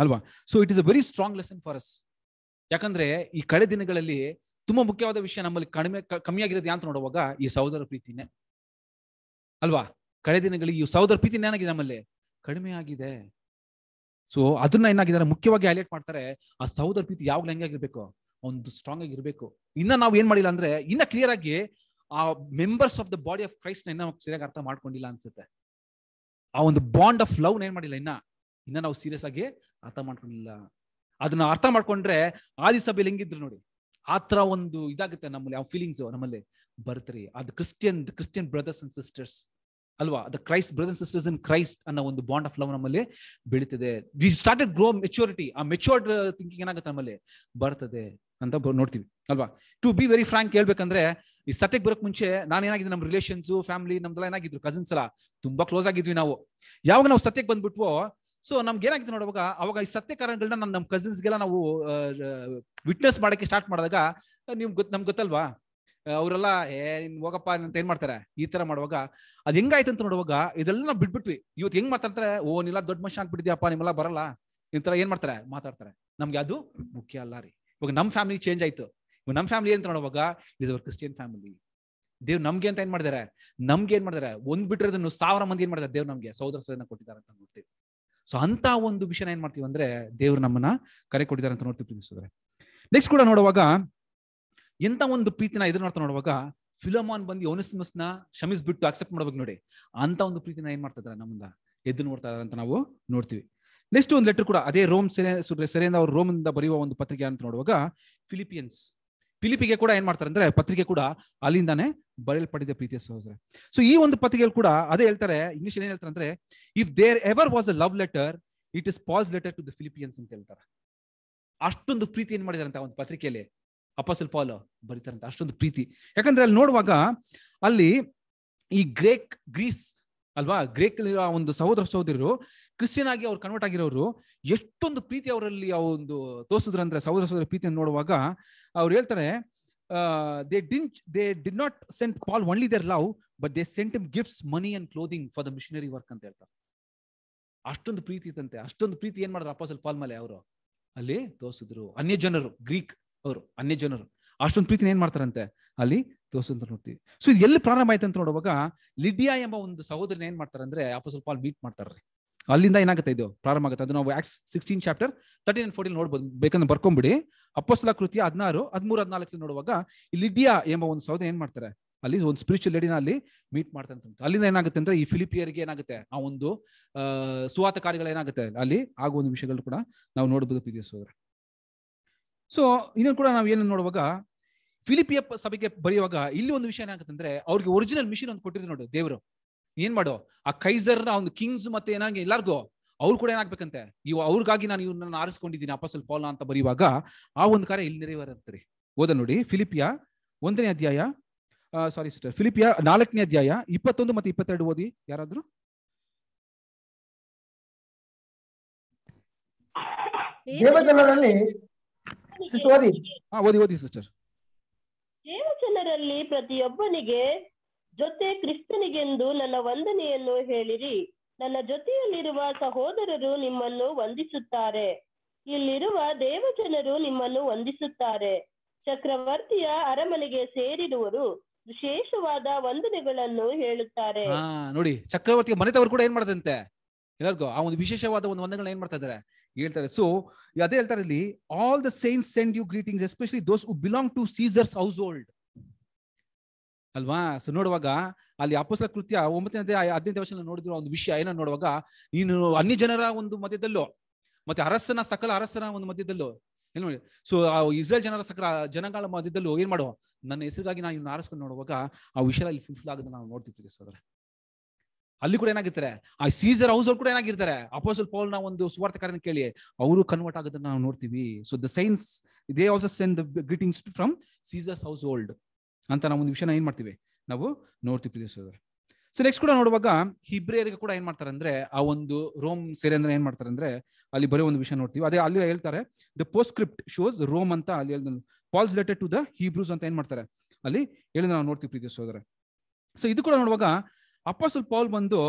ಅಲ್ವಾ so it is a very strong lesson for us ಯಾಕಂದ್ರೆ ಈ ಕಳೆ ದಿನಗಳಲ್ಲಿ ತುಂಬಾ ಮುಖ್ಯವಾದ ವಿಷಯ ನಮ್ಮಲ್ಲಿ ಕಡಿಮೆ ಕಮ್ಮಿಯಾಗಿರೋದು ಅಂತ ನೋಡುವಾಗ ಈ ಸಹೋದರ ಪ್ರೀತಿನೇ ಅಲ್ವಾ ಕಳೆ ದಿನಗಳಲ್ಲಿ ಈ ಸಹೋದರ ಪ್ರೀತಿ ಏನಾಗಿದೆ ನಮ್ಮಲ್ಲಿ ಕಡಿಮೆ ಆಗಿದೆ ಸೊ ಅದನ್ನ ಏನಾಗಿದ್ದಾರೆ ಮುಖ್ಯವಾಗಿ ಹೈಲೈಟ್ ಮಾಡ್ತಾರೆ ಆ ಸಹೋದರ ಪ್ರೀತಿ ಯಾವಾಗ್ಲೂ ಹೆಂಗಾಗಿರ್ಬೇಕು ಒಂದು ಸ್ಟ್ರಾಂಗ್ ಆಗಿರ್ಬೇಕು ಇನ್ನ ನಾವು ಏನ್ ಮಾಡಿಲ್ಲ ಅಂದ್ರೆ ಇನ್ನ ಕ್ಲಿಯರ್ ಆಗಿ ಆ members of the body of Christ ಇನ್ನ ಸರಿಯಾಗಿ ಅರ್ಥ ಮಾಡ್ಕೊಂಡಿಲ್ಲ ಅನ್ಸುತ್ತೆ ಆ ಒಂದು ಬಾಂಡ್ ಆಫ್ ಲವ್ ಏನ್ ಮಾಡಿಲ್ಲ ಇನ್ನ ಇನ್ನ ನಾವು ಸೀರಿಯಸ್ ಆಗಿ ಅರ್ಥ ಮಾಡ್ಕೊಂಡಿಲ್ಲ ಅದನ್ನ ಅರ್ಥ ಮಾಡ್ಕೊಂಡ್ರೆ ಆದಿ ಸಭೆಯಲ್ಲಿ ಹೆಂಗಿದ್ರು ನೋಡಿ ಆತರ ಒಂದು ಇದಾಗುತ್ತೆ ನಮ್ಮಲ್ಲಿ ಆ ಫೀಲಿಂಗ್ಸ್ ನಮ್ಮಲ್ಲಿ ಬರ್ತರಿ ಅದು Christian Christian brothers and sisters ಅಲ್ವಾ the Christ brothers sisters in Christ ಅನ್ನೋ ಒಂದು ಬಾಂಡ್ ಆಫ್ ಲವ್ ನಮ್ಮಲ್ಲಿ ಬೆಳೀತದೆ ವಿ ಸ್ಟಾರ್ಟೆಡ್ ಗ್ರೋ ಮೆಚೂರಿಟಿ ಆ ಮೆಚೂರ್ಡ್ ಥಿಂಕಿಂಗ್ ಏನಾಗುತ್ತೆ ನಮ್ಮಲ್ಲಿ ಬರ್ತದೆ ಅಂತ ನೋಡ್ತೀವಿ ಅಲ್ವಾ ಟು ಬಿ ವೆರಿ ಫ್ರಾಂಕ್ ಹೇಳ್ಬೇಕಂದ್ರೆ ಈ ಸತ್ಯಕ್ಕೆ ಬರೋಕ್ ಮುಂಚೆ ನಾನು ಏನಾಗಿದೆ ನಮ್ಮ ರಿಲೇಷನ್ಸ್ ಫ್ಯಾಮಿಲಿ ನಮ್ದೆಲ್ಲ ಏನಾಗಿದ್ರು ಕಸಿನ್ಸ್ ಎಲ್ಲ ತುಂಬಾ ಕ್ಲೋಸ್ ಆಗಿದ್ವಿ ನಾವು ಯಾವಾಗ ನಾವು ಸತ್ಯಕ್ಕೆ ಬಂದ್ಬಿಟ್ವು ಸೊ ನಮ್ಗೆ ಏನಾಗಿತ್ತು ನೋಡುವಾಗ ಅವಾಗ ಈ ಸತ್ಯ ಕಾರಣಗಳನ್ನ ನಾನು ನಮ್ಮ ಕಸಿನ್ಸ್ಗೆಲ್ಲ ನಾವು ವಿಟ್ನೆಸ್ ಮಾಡಕ್ಕೆ ಸ್ಟಾರ್ಟ್ ಮಾಡಿದಾಗ ನಿಮ್ಗೆ ಗೊತ್ತ ನಮ್ಗೆ ಗೊತ್ತಲ್ವಾ ಅವರೆಲ್ಲ ಏ ನಿನ್ ಹೋಗಪ್ಪ ಅಂತ ಏನ್ ಮಾಡ್ತಾರೆ ಈ ತರ ಮಾಡುವಾಗ ಅದ್ ಹೆಂಗಾಯ್ತು ಅಂತ ನೋಡುವಾಗ ಇದೆಲ್ಲ ನಾವು ಬಿಟ್ಬಿಟ್ವಿ ಇವತ್ತು ಹೆಂಗ್ ಮಾತಾಡ್ತಾರೆ ಓ ನೀಲ್ಲ ದೊಡ್ಡ ಮನುಷ್ಯ ಆಗ್ಬಿಟ್ಟಿದ್ಯಪ್ಪ ನಿಮ್ಮೆಲ್ಲ ಬರಲ್ಲ ಈ ತರ ಏನ್ ಮಾಡ್ತಾರೆ ಮಾತಾಡ್ತಾರೆ ನಮ್ಗೆ ಅದು ಮುಖ್ಯ ಅಲ್ಲ ರೀ ಇವಾಗ ನಮ್ಮ ಫ್ಯಾಮಿಲಿ ಚೇಂಜ್ ಆಯ್ತು ನಮ್ಮ ಫ್ಯಾಮಿಲಿ ಅಂತ ನೋಡುವಾಗ ಇಸ್ ಅವರ್ ಕ್ರಿಶ್ಚಿಯನ್ ಫ್ಯಾಮಿಲಿ ದೇವ್ ನಮ್ಗೆ ಅಂತ ಏನ್ ಮಾಡಿದಾರೆ ನಮ್ಗೆ ಏನ್ ಮಾಡಿದಾರೆ ಒಂದ್ ಬಿಟ್ಟಿರೋದನ್ನು ಸಾವಿರ ಮಂದಿ ಏನ್ ಮಾಡಿದಾರೆ ದೇವ್ ನಮ್ಗೆ ಸಹೋದರ ಸಹೋದರನ ಕೊಟ್ಟಿದ್ದಾರೆ ಅಂತ ನೋಡ್ತೀವಿ ಸೊ ಅಂತ ಒಂದು ವಿಷಯ ಏನ್ ಮಾಡ್ತೀವಿ ಅಂದ್ರೆ ದೇವ್ರು ನಮ್ಮನ್ನ ಕರೆ ಕೊಟ್ಟಿದ್ದಾರೆ ಅಂತ ನೋಡ್ತೀವಿ ಪ್ರೀತಿಸಿದ್ರೆ ನೆಕ್ಸ್ಟ್ ಕೂಡ ನೋಡುವಾಗ ಎಂತ ಒಂದು ಪ್ರೀತಿನ ಇದನ್ನ ನೋಡ್ತಾ ನೋಡುವಾಗ ಫಿಲಮಾನ್ ಬಂದು ಯೋನಿಸ್ಮಸ್ನ ಬಿಟ್ಟು ಅಕ್ಸೆಪ್ಟ್ ಮಾಡ್ಬೇಕು ನೋಡಿ ಅಂತ ಒಂದು ಪ್ರೀತಿನ ಏನ್ ಮಾಡ್ತಾ ಇದಾರೆ ನಮ್ಮಿಂದ ಎದ್ದು ನೋಡ್ತಾ ಇದಾರೆ ಅಂತ ನಾವು ನೋಡ್ತೀವಿ ನೆಕ್ಸ್ಟ್ ಒಂದು ಲೆಟರ್ ಕೂಡ ಅದೇ ರೋಮ್ ಸೆರೆ ಸೆರೆಯಿಂದ ರೋಮ್ ರೋಮಿಂದ ಬರೆಯುವ ಒಂದು ಪತ್ರಿಕೆ ಅಂತ ನೋಡುವಾಗ ಫಿಲಿಪಿಯನ್ಸ್ ಪಿಲಿಪಿಗೆ ಕೂಡ ಏನ್ ಮಾಡ್ತಾರೆ ಅಂದ್ರೆ ಪತ್ರಿಕೆ ಕೂಡ ಅಲ್ಲಿಂದಾನೆ ಬರೆಯಲ್ಪಟ್ಟಿದೆ ಪ್ರೀತಿಯ ಸಹೋದರ ಸೊ ಈ ಒಂದು ಪತ್ರಿಕೆಯಲ್ಲಿ ಕೂಡ ಅದೇ ಹೇಳ್ತಾರೆ ಇಂಗ್ಲಿಷ್ ಏನ್ ಹೇಳ್ತಾರೆ ಅಂದ್ರೆ if there ever was a love letter it is Paul's letter to the Philippians ಅಂತ ಹೇಳ್ತಾರೆ ಅಷ್ಟೊಂದು ಪ್ರೀತಿ ಏನ್ ಮಾಡಿದಾರಂತ ಒಂದು ಪತ್ರಿಕೆಯಲ್ಲಿ ಅಪಸಲ್ ಪಾಲ್ ಬರೀತಾರಂತ ಅಷ್ಟೊಂದು ಪ್ರೀತಿ ಯಾಕಂದ್ರೆ ಅಲ್ಲಿ ನೋಡುವಾಗ ಅಲ್ಲಿ ಈ ಗ್ರೇಕ್ ಗ್ರೀಸ್ ಅಲ್ವಾ ಗ್ರೇಕ್ ಒಂದು ಸಹೋದರ ಸಹೋದರರು ಕ್ರಿಶ್ಚಿಯನ್ ಆಗಿ ಅವ್ರು ಕನ್ವರ್ಟ್ ಆಗಿರೋರು ಎಷ್ಟೊಂದು ಪ್ರೀತಿ ಅವರಲ್ಲಿ ಆ ಒಂದು ಅಂದ್ರೆ ಸಹೋದರ ಸಹೋದರ ಪ್ರೀತಿಯನ್ನು ನೋಡುವಾಗ ಅವ್ರು ಹೇಳ್ತಾರೆ they didn't they did not sent Paul only their love but they sent him gifts money and clothing for the missionary work ಅಂತ ಹೇಳ್ತಾರೆ ಅಷ್ಟೊಂದು ಪ್ರೀತಿ ಇತ್ತಂತೆ ಅಷ್ಟೊಂದು ಪ್ರೀತಿ ಏನ್ ಮಾಡಿದ್ರು ಅಪ್ಪಸಲ್ ಪಾಲ್ ಮಲೆ ಅವರು ಅಲ್ಲಿ ತೋರಿಸಿದ್ರು ಅನ್ಯ ಜನರು ಗ್ರೀಕ್ ಅವರು ಅನ್ಯ ಜನರು ಅಷ್ಟೊಂದು ಪ್ರೀತಿನ ಏನ್ ಮಾಡ್ತಾರಂತೆ ಅಲ್ಲಿ ತೋರಿಸಿದ್ರು ನೋಡ್ತೀವಿ ಸೊ ಇದು ಎಲ್ಲಿ ಪ್ರಾರಂಭ ಆಯ್ತು ಅಂತ ನೋಡುವಾಗ ಲಿಡಿಯಾ ಎಂಬ ಒಂದು ಸಹೋದರ ಏನ್ ಮಾಡ್ತಾರಂದ್ರೆ ಅಂದ್ರೆ ಪಾಲ್ ಮೀಟ್ ಮಾಡ್ತಾರ್ರಿ ಅಲ್ಲಿಂದ ಏನಾಗುತ್ತೆ ಇದು ಪ್ರಾರಂಭ ಆಗುತ್ತೆ ಅದು ನಾವು Acts sixteen chapter thirteen and fourteen ನೋಡ್ಬೋದು ಬೇಕಂದ್ರೆ ಬರ್ಕೊಂಡ್ಬಿಡಿ ಅಪ್ಪಸ್ಲ ಕೃತಿ ಹದಿನಾರು ಹದಿಮೂರು ಹದಿನಾಲ್ಕು ನೋಡುವಾಗ ಲಿಡಿಯಾ ಎಂಬ ಒಂದು ಸೌದೆ ಏನ್ ಮಾಡ್ತಾರೆ ಅಲ್ಲಿ ಒಂದು ಸ್ಪಿರಿಚುವಲ್ ಲೇಡಿನ ಅಲ್ಲಿ ಮೀಟ್ ಮಾಡ್ತಾರೆ ಅಂತ ಅಲ್ಲಿಂದ ಏನಾಗುತ್ತೆ ಅಂದ್ರೆ ಈ ಫಿಲಿಪಿಯರ್ಗೆ ಏನಾಗುತ್ತೆ ಆ ಒಂದು ಸುವಾತ ಏನಾಗುತ್ತೆ ಅಲ್ಲಿ ಆಗುವ ಒಂದು ವಿಷಯಗಳು ಕೂಡ ನಾವು ನೋಡಬಹುದು ಪ್ರೀತಿಯ ಸೋದರ ಸೊ ಇನ್ನೊಂದು ಕೂಡ ನಾವು ಏನು ನೋಡುವಾಗ ಫಿಲಿಪಿಯ ಸಭೆಗೆ ಬರೆಯುವಾಗ ಇಲ್ಲಿ ಒಂದು ವಿಷಯ ಏನಾಗುತ್ತೆ ಅಂದ್ರೆ ಅವ್ರಿಗೆ ಒರಿಜಿನಲ್ ಮಿಷನ್ ಒಂದು ಕೊಟ್ಟಿದ್ರು ನೋಡು ದೇವರು ಏನ್ ಮಾಡೋ ಆ ಕೈಸರ್ನ ಒಂದು ಕಿಂಗ್ಸ್ ಮತ್ತೆ ಏನಾಗಿ ಎಲ್ಲಾರ್ಗು ಅವ್ರು ಕೂಡ ಏನಾಗ್ಬೇಕಂತೆ ಇವು ಅವ್ರಿಗಾಗಿ ನಾನು ಇವ್ರನ್ನ ಆರಿಸ್ಕೊಂಡಿದ್ದೀನಿ ಅಪಸಲ್ ಪೌಲ ಅಂತ ಬರೆಯುವಾಗ ಆ ಒಂದು ಕಾರ್ಯ ಇಲ್ಲಿ ರೀ ಓದ ನೋಡಿ ಫಿಲಿಪಿಯಾ ಒಂದನೇ ಅಧ್ಯಾಯ ಸಾರಿ ಸಿಸ್ಟರ್ ಫಿಲಿಪಿಯಾ ನಾಲ್ಕನೇ ಅಧ್ಯಾಯ ಇಪ್ಪತ್ತೊಂದು ಮತ್ತೆ ಇಪ್ಪತ್ತೆರಡು ಓದಿ ಯಾರಾದ್ರೂ ಓದಿ ಓದಿ ಸಿಸ್ಟರ್ ಪ್ರತಿಯೊಬ್ಬನಿಗೆ ಜೊತೆ ಕ್ರಿಸ್ತನಿಗೆಂದು ನನ್ನ ವಂದನೆಯನ್ನು ಹೇಳಿರಿ ನನ್ನ ಜೊತೆಯಲ್ಲಿರುವ ಸಹೋದರರು ನಿಮ್ಮನ್ನು ವಂದಿಸುತ್ತಾರೆ ಇಲ್ಲಿರುವ ದೇವಜನರು ನಿಮ್ಮನ್ನು ವಂದಿಸುತ್ತಾರೆ ಚಕ್ರವರ್ತಿಯ ಅರಮನೆಗೆ ಸೇರಿರುವರು ವಿಶೇಷವಾದ ವಂದನೆಗಳನ್ನು ಹೇಳುತ್ತಾರೆ ನೋಡಿ ಚಕ್ರವರ್ತಿಯ ಮನೆತವರು ಕೂಡ ಏನ್ ಮಾಡ್ತಂತೆ ಎಲ್ಲರಿಗೂ ಆ ಒಂದು ವಿಶೇಷವಾದ ಒಂದು ವಂದನೆಗಳನ್ನ ಏನ್ ಮಾಡ್ತಾ ಇದಾರೆ ಹೇಳ್ತಾರೆ ಸೊ ಅದೇ ಹೇಳ್ತಾರೆ ಇಲ್ಲಿ all the saints send you greetings especially those who belong to Caesar's household ಅಲ್ವಾ ಸೊ ನೋಡುವಾಗ ಅಲ್ಲಿ ಅಪೋಸ್ಲ ಕೃತ್ಯ ಒಂಬತ್ತನೇ ಹದಿನೈದು ವರ್ಷ ನೋಡಿದ್ರು ಒಂದು ವಿಷಯ ಏನೋ ನೋಡುವಾಗ ನೀನು ಅನ್ಯ ಜನರ ಒಂದು ಮಧ್ಯದಲ್ಲೂ ಮತ್ತೆ ಅರಸನ ಸಕಲ ಅರಸನ ಒಂದು ಮಧ್ಯದಲ್ಲೂ ಏನ್ ನೋಡಿ ಸೊ ಇಸ್ರೇಲ್ ಜನರ ಸಕಲ ಜನಗಳ ಮಧ್ಯದಲ್ಲೂ ಏನ್ ಮಾಡುವ ನನ್ನ ಹೆಸರಿಗಾಗಿ ನಾನು ಇವ್ನ ಆರಿಸ್ಕೊಂಡು ನೋಡುವಾಗ ಆ ವಿಷಯ ಅಲ್ಲಿ ಫುಲ್ಫಿಲ್ ಆಗೋದನ್ನ ನಾವು ನೋಡ್ತಿರ್ತೀವಿ ಅಲ್ಲಿ ಕೂಡ ಏನಾಗಿರ್ತಾರೆ ಆ ಸೀಸರ್ ಹೌಸ್ ಅವ್ರು ಕೂಡ ಏನಾಗಿರ್ತಾರೆ ಅಪೋಸಲ್ ಪೌಲ್ನ ಒಂದು ಸುವಾರ್ಥಕಾರನ ಕೇಳಿ ಅವರು ಕನ್ವರ್ಟ್ ಆಗೋದನ್ನ ನಾವು ನೋಡ್ತೀವಿ so the saints they also send the greetings from Caesar's household ಅಂತ ನಾವು ಒಂದು ವಿಷಯನ ಏನ್ ಮಾಡ್ತೀವಿ ನಾವು ನೋಡ್ತೀವಿ ಸೋದರ ಸೊ ನೆಕ್ಸ್ಟ್ ಕೂಡ ನೋಡುವಾಗ ಹಿಬ್ರಿಯರಿಗೆ ಕೂಡ ಏನ್ ಮಾಡ್ತಾರೆ ಅಂದ್ರೆ ಆ ಒಂದು ರೋಮ್ ಸೇರಿ ಅಂದ್ರೆ ಏನ್ ಮಾಡ್ತಾರೆ ಅಂದ್ರೆ ಅಲ್ಲಿ ಬರೋ ಒಂದು ವಿಷಯ ನೋಡ್ತೀವಿ ಅದೇ ಅಲ್ಲಿ ಹೇಳ್ತಾರೆ the postscript shows Rome ಅಂತ ಅಲ್ಲಿ Paul's letter to the Hebrews ಅಂತ ಏನ್ ಮಾಡ್ತಾರೆ ಅಲ್ಲಿ ಹೇಳಿ ನಾವು ನೋಡ್ತೀವಿ ಸೋದರ ಸೊ ಇದು ಕೂಡ ನೋಡುವಾಗ ಅಪ್ಪಸಲ್ ಪಾಲ್ ಬಂದು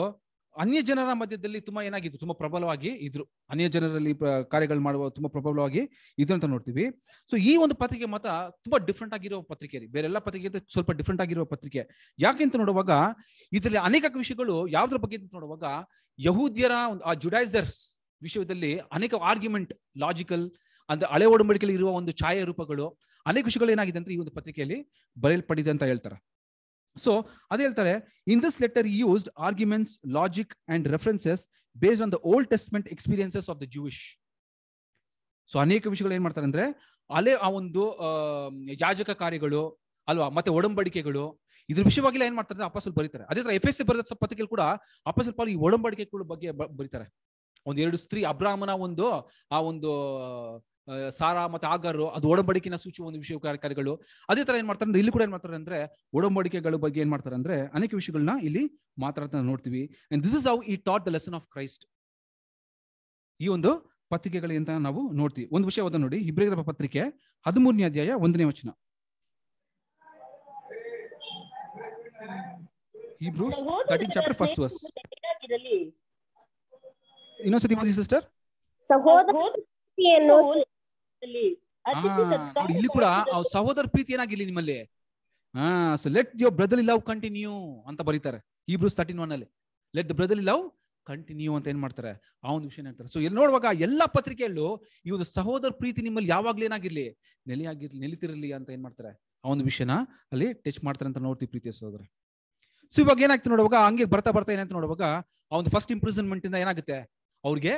ಅನ್ಯ ಜನರ ಮಧ್ಯದಲ್ಲಿ ತುಂಬಾ ಏನಾಗಿತ್ತು ತುಂಬಾ ಪ್ರಬಲವಾಗಿ ಇದ್ರು ಅನ್ಯ ಜನರಲ್ಲಿ ಕಾರ್ಯಗಳು ಮಾಡುವ ತುಂಬಾ ಪ್ರಬಲವಾಗಿ ಇದ್ರು ಅಂತ ನೋಡ್ತೀವಿ ಸೊ ಈ ಒಂದು ಪತ್ರಿಕೆ ಮತ ತುಂಬಾ ಡಿಫ್ರೆಂಟ್ ಆಗಿರುವ ಪತ್ರಿಕೆ ರೀ ಬೇರೆಲ್ಲ ಪತ್ರಿಕೆ ಅಂತ ಸ್ವಲ್ಪ ಡಿಫ್ರೆಂಟ್ ಆಗಿರುವ ಪತ್ರಿಕೆ ಯಾಕೆಂತ ನೋಡುವಾಗ ಇದರಲ್ಲಿ ಅನೇಕ ವಿಷಯಗಳು ಯಾವ್ದ್ರ ಬಗ್ಗೆ ಅಂತ ನೋಡುವಾಗ ಯಹೂದ್ಯರ ಒಂದು ಆ ಜುಡೈಸರ್ಸ್ ವಿಷಯದಲ್ಲಿ ಅನೇಕ ಆರ್ಗ್ಯುಮೆಂಟ್ ಲಾಜಿಕಲ್ ಅಂದ್ರೆ ಹಳೆ ಒಡಂಬಡಿಕೆಯಲ್ಲಿ ಇರುವ ಒಂದು ರೂಪಗಳು ಅನೇಕ ವಿಷಯಗಳು ಏನಾಗಿದೆ ಅಂದ್ರೆ ಈ ಒಂದು ಪತ್ರಿಕೆಯಲ್ಲಿ ಬರೆಯಲ್ಪಡಿದೆ ಅಂತ ಹೇಳ್ತಾರೆ ಸೊ ಅದೇ ಹೇಳ್ತಾರೆ in this letter used arguments logic and references based on the Old Testament experiences of the Jewish so ಅನೇಕ ವಿಷಯಗಳು ಏನ್ ಮಾಡ್ತಾರೆ ಅಂದ್ರೆ ಅಲೆ ಆ ಒಂದು ಯಾಜಕ ಕಾರ್ಯಗಳು ಅಲ್ವಾ ಮತ್ತೆ ಒಡಂಬಡಿಕೆಗಳು ಇದ್ರ ವಿಷಯವಾಗಿಲ್ಲ ಏನ್ ಮಾಡ್ತಾರೆ ಅಪ್ಪಸಲ್ ಬರೀತಾರೆ ಅದೇ ತರ ಎಫ್ ಎಸ್ ಬರೆದ ಪತ್ರಿಕೆಗಳು ಕೂಡ ಅಪ್ಪಸಲ್ ಪಾಲ್ ಈ ಒಡಂಬಡಿಕೆಗಳ ಬಗ್ಗೆ ಬರೀತಾರೆ ಒಂದು ಎರಡು ಸ್ತ್ರೀ ಅಬ್ರಾಹ್ಮನ ಒಂದು ಆ ಒಂದು ಸಾರಾ ಮತ್ತೆ ಆಗರು ಅದು ಒಡಂಬಡಿಕೆನ ಸೂಚಿ ಒಂದು ವಿಷಯ ಕಾರ್ಯಕಾರಿಗಳು ಅದೇ ತರ ಏನ್ ಮಾಡ್ತಾರೆ ಅಂದ್ರೆ ಇಲ್ಲಿ ಕೂಡ ಏನ್ ಮಾಡ್ತಾರೆ ಅಂದ್ರೆ ಒಡಂಬಡಿಕೆಗಳ ಬಗ್ಗೆ ಏನ್ ಮಾಡ್ತಾರೆ ಅಂದ್ರೆ ಅನೇಕ ವಿಷಯಗಳನ್ನ ಇಲ್ಲಿ ಮಾತಾಡ್ತಾ ನೋಡ್ತೀವಿ and this is how he taught the lesson of Christ ಈ ಒಂದು ಪತ್ರಿಕೆಗಳು ಅಂತ ನಾವು ನೋಡ್ತೀವಿ ಒಂದು ವಿಷಯ ಓದ ನೋಡಿ ಇಬ್ರಿಗರ ಪತ್ರಿಕೆ ಹದಿಮೂರನೇ ಅಧ್ಯಾಯ ಒಂದನೇ ವಚನ Hebrews 13 chapter first verse. ಇನ್ನೊಂದ್ಸತಿ ಓದಿ ಸಿಸ್ಟರ್ ಇಲ್ಲಿ ಕೂಡ ಸಹೋದರ ಪ್ರೀತಿ ಏನಾಗಿರ್ಲಿ ನಿಮ್ಮಲ್ಲಿ ಹಾ so let your brotherly love continue ಅಂತ ಬರೀತಾರೆ ಇಬ್ರು ತರ್ಟಿನ್ ಒನ್ ಅಲ್ಲಿ let the brotherly love continue ಅಂತ ಏನ್ ಮಾಡ್ತಾರೆ ಆ ಒಂದು ವಿಷಯ ಹೇಳ್ತಾರೆ ಸೊ ಇಲ್ಲಿ ನೋಡುವಾಗ ಎಲ್ಲಾ ಪತ್ರಿಕೆಯಲ್ಲೂ ಈ ಒಂದು ಸಹೋದರ ಪ್ರೀತಿ ನಿಮ್ಮಲ್ಲಿ ಯಾವಾಗ್ಲೂ ಏನಾಗಿರ್ಲಿ ನೆಲೆಯಾಗಿರ್ಲಿ ನೆಲಿತಿರಲಿ ಅಂತ ಏನ್ ಮಾಡ್ತಾರೆ ಆ ಒಂದು ವಿಷಯನ ಅಲ್ಲಿ ಟಚ್ ಮಾಡ್ತಾರೆ ಅಂತ ನೋಡ್ತೀವಿ ಪ್ರೀತಿಯ ಸಹೋದರ ಸೊ ಇವಾಗ ಏನಾಗ್ತದೆ ನೋಡುವಾಗ ಹಂಗೆ ಬರ್ತಾ ಬರ್ತಾ ಏನಂತ ನೋಡುವಾಗ ಆ ಒಂದು ಫಸ್ಟ್ ಇಂಪ್ರೂಸನ್ಮೆಂಟ್ ಇಂದ ಏನಾಗುತ್ತೆ ಅವ್ರಿಗೆ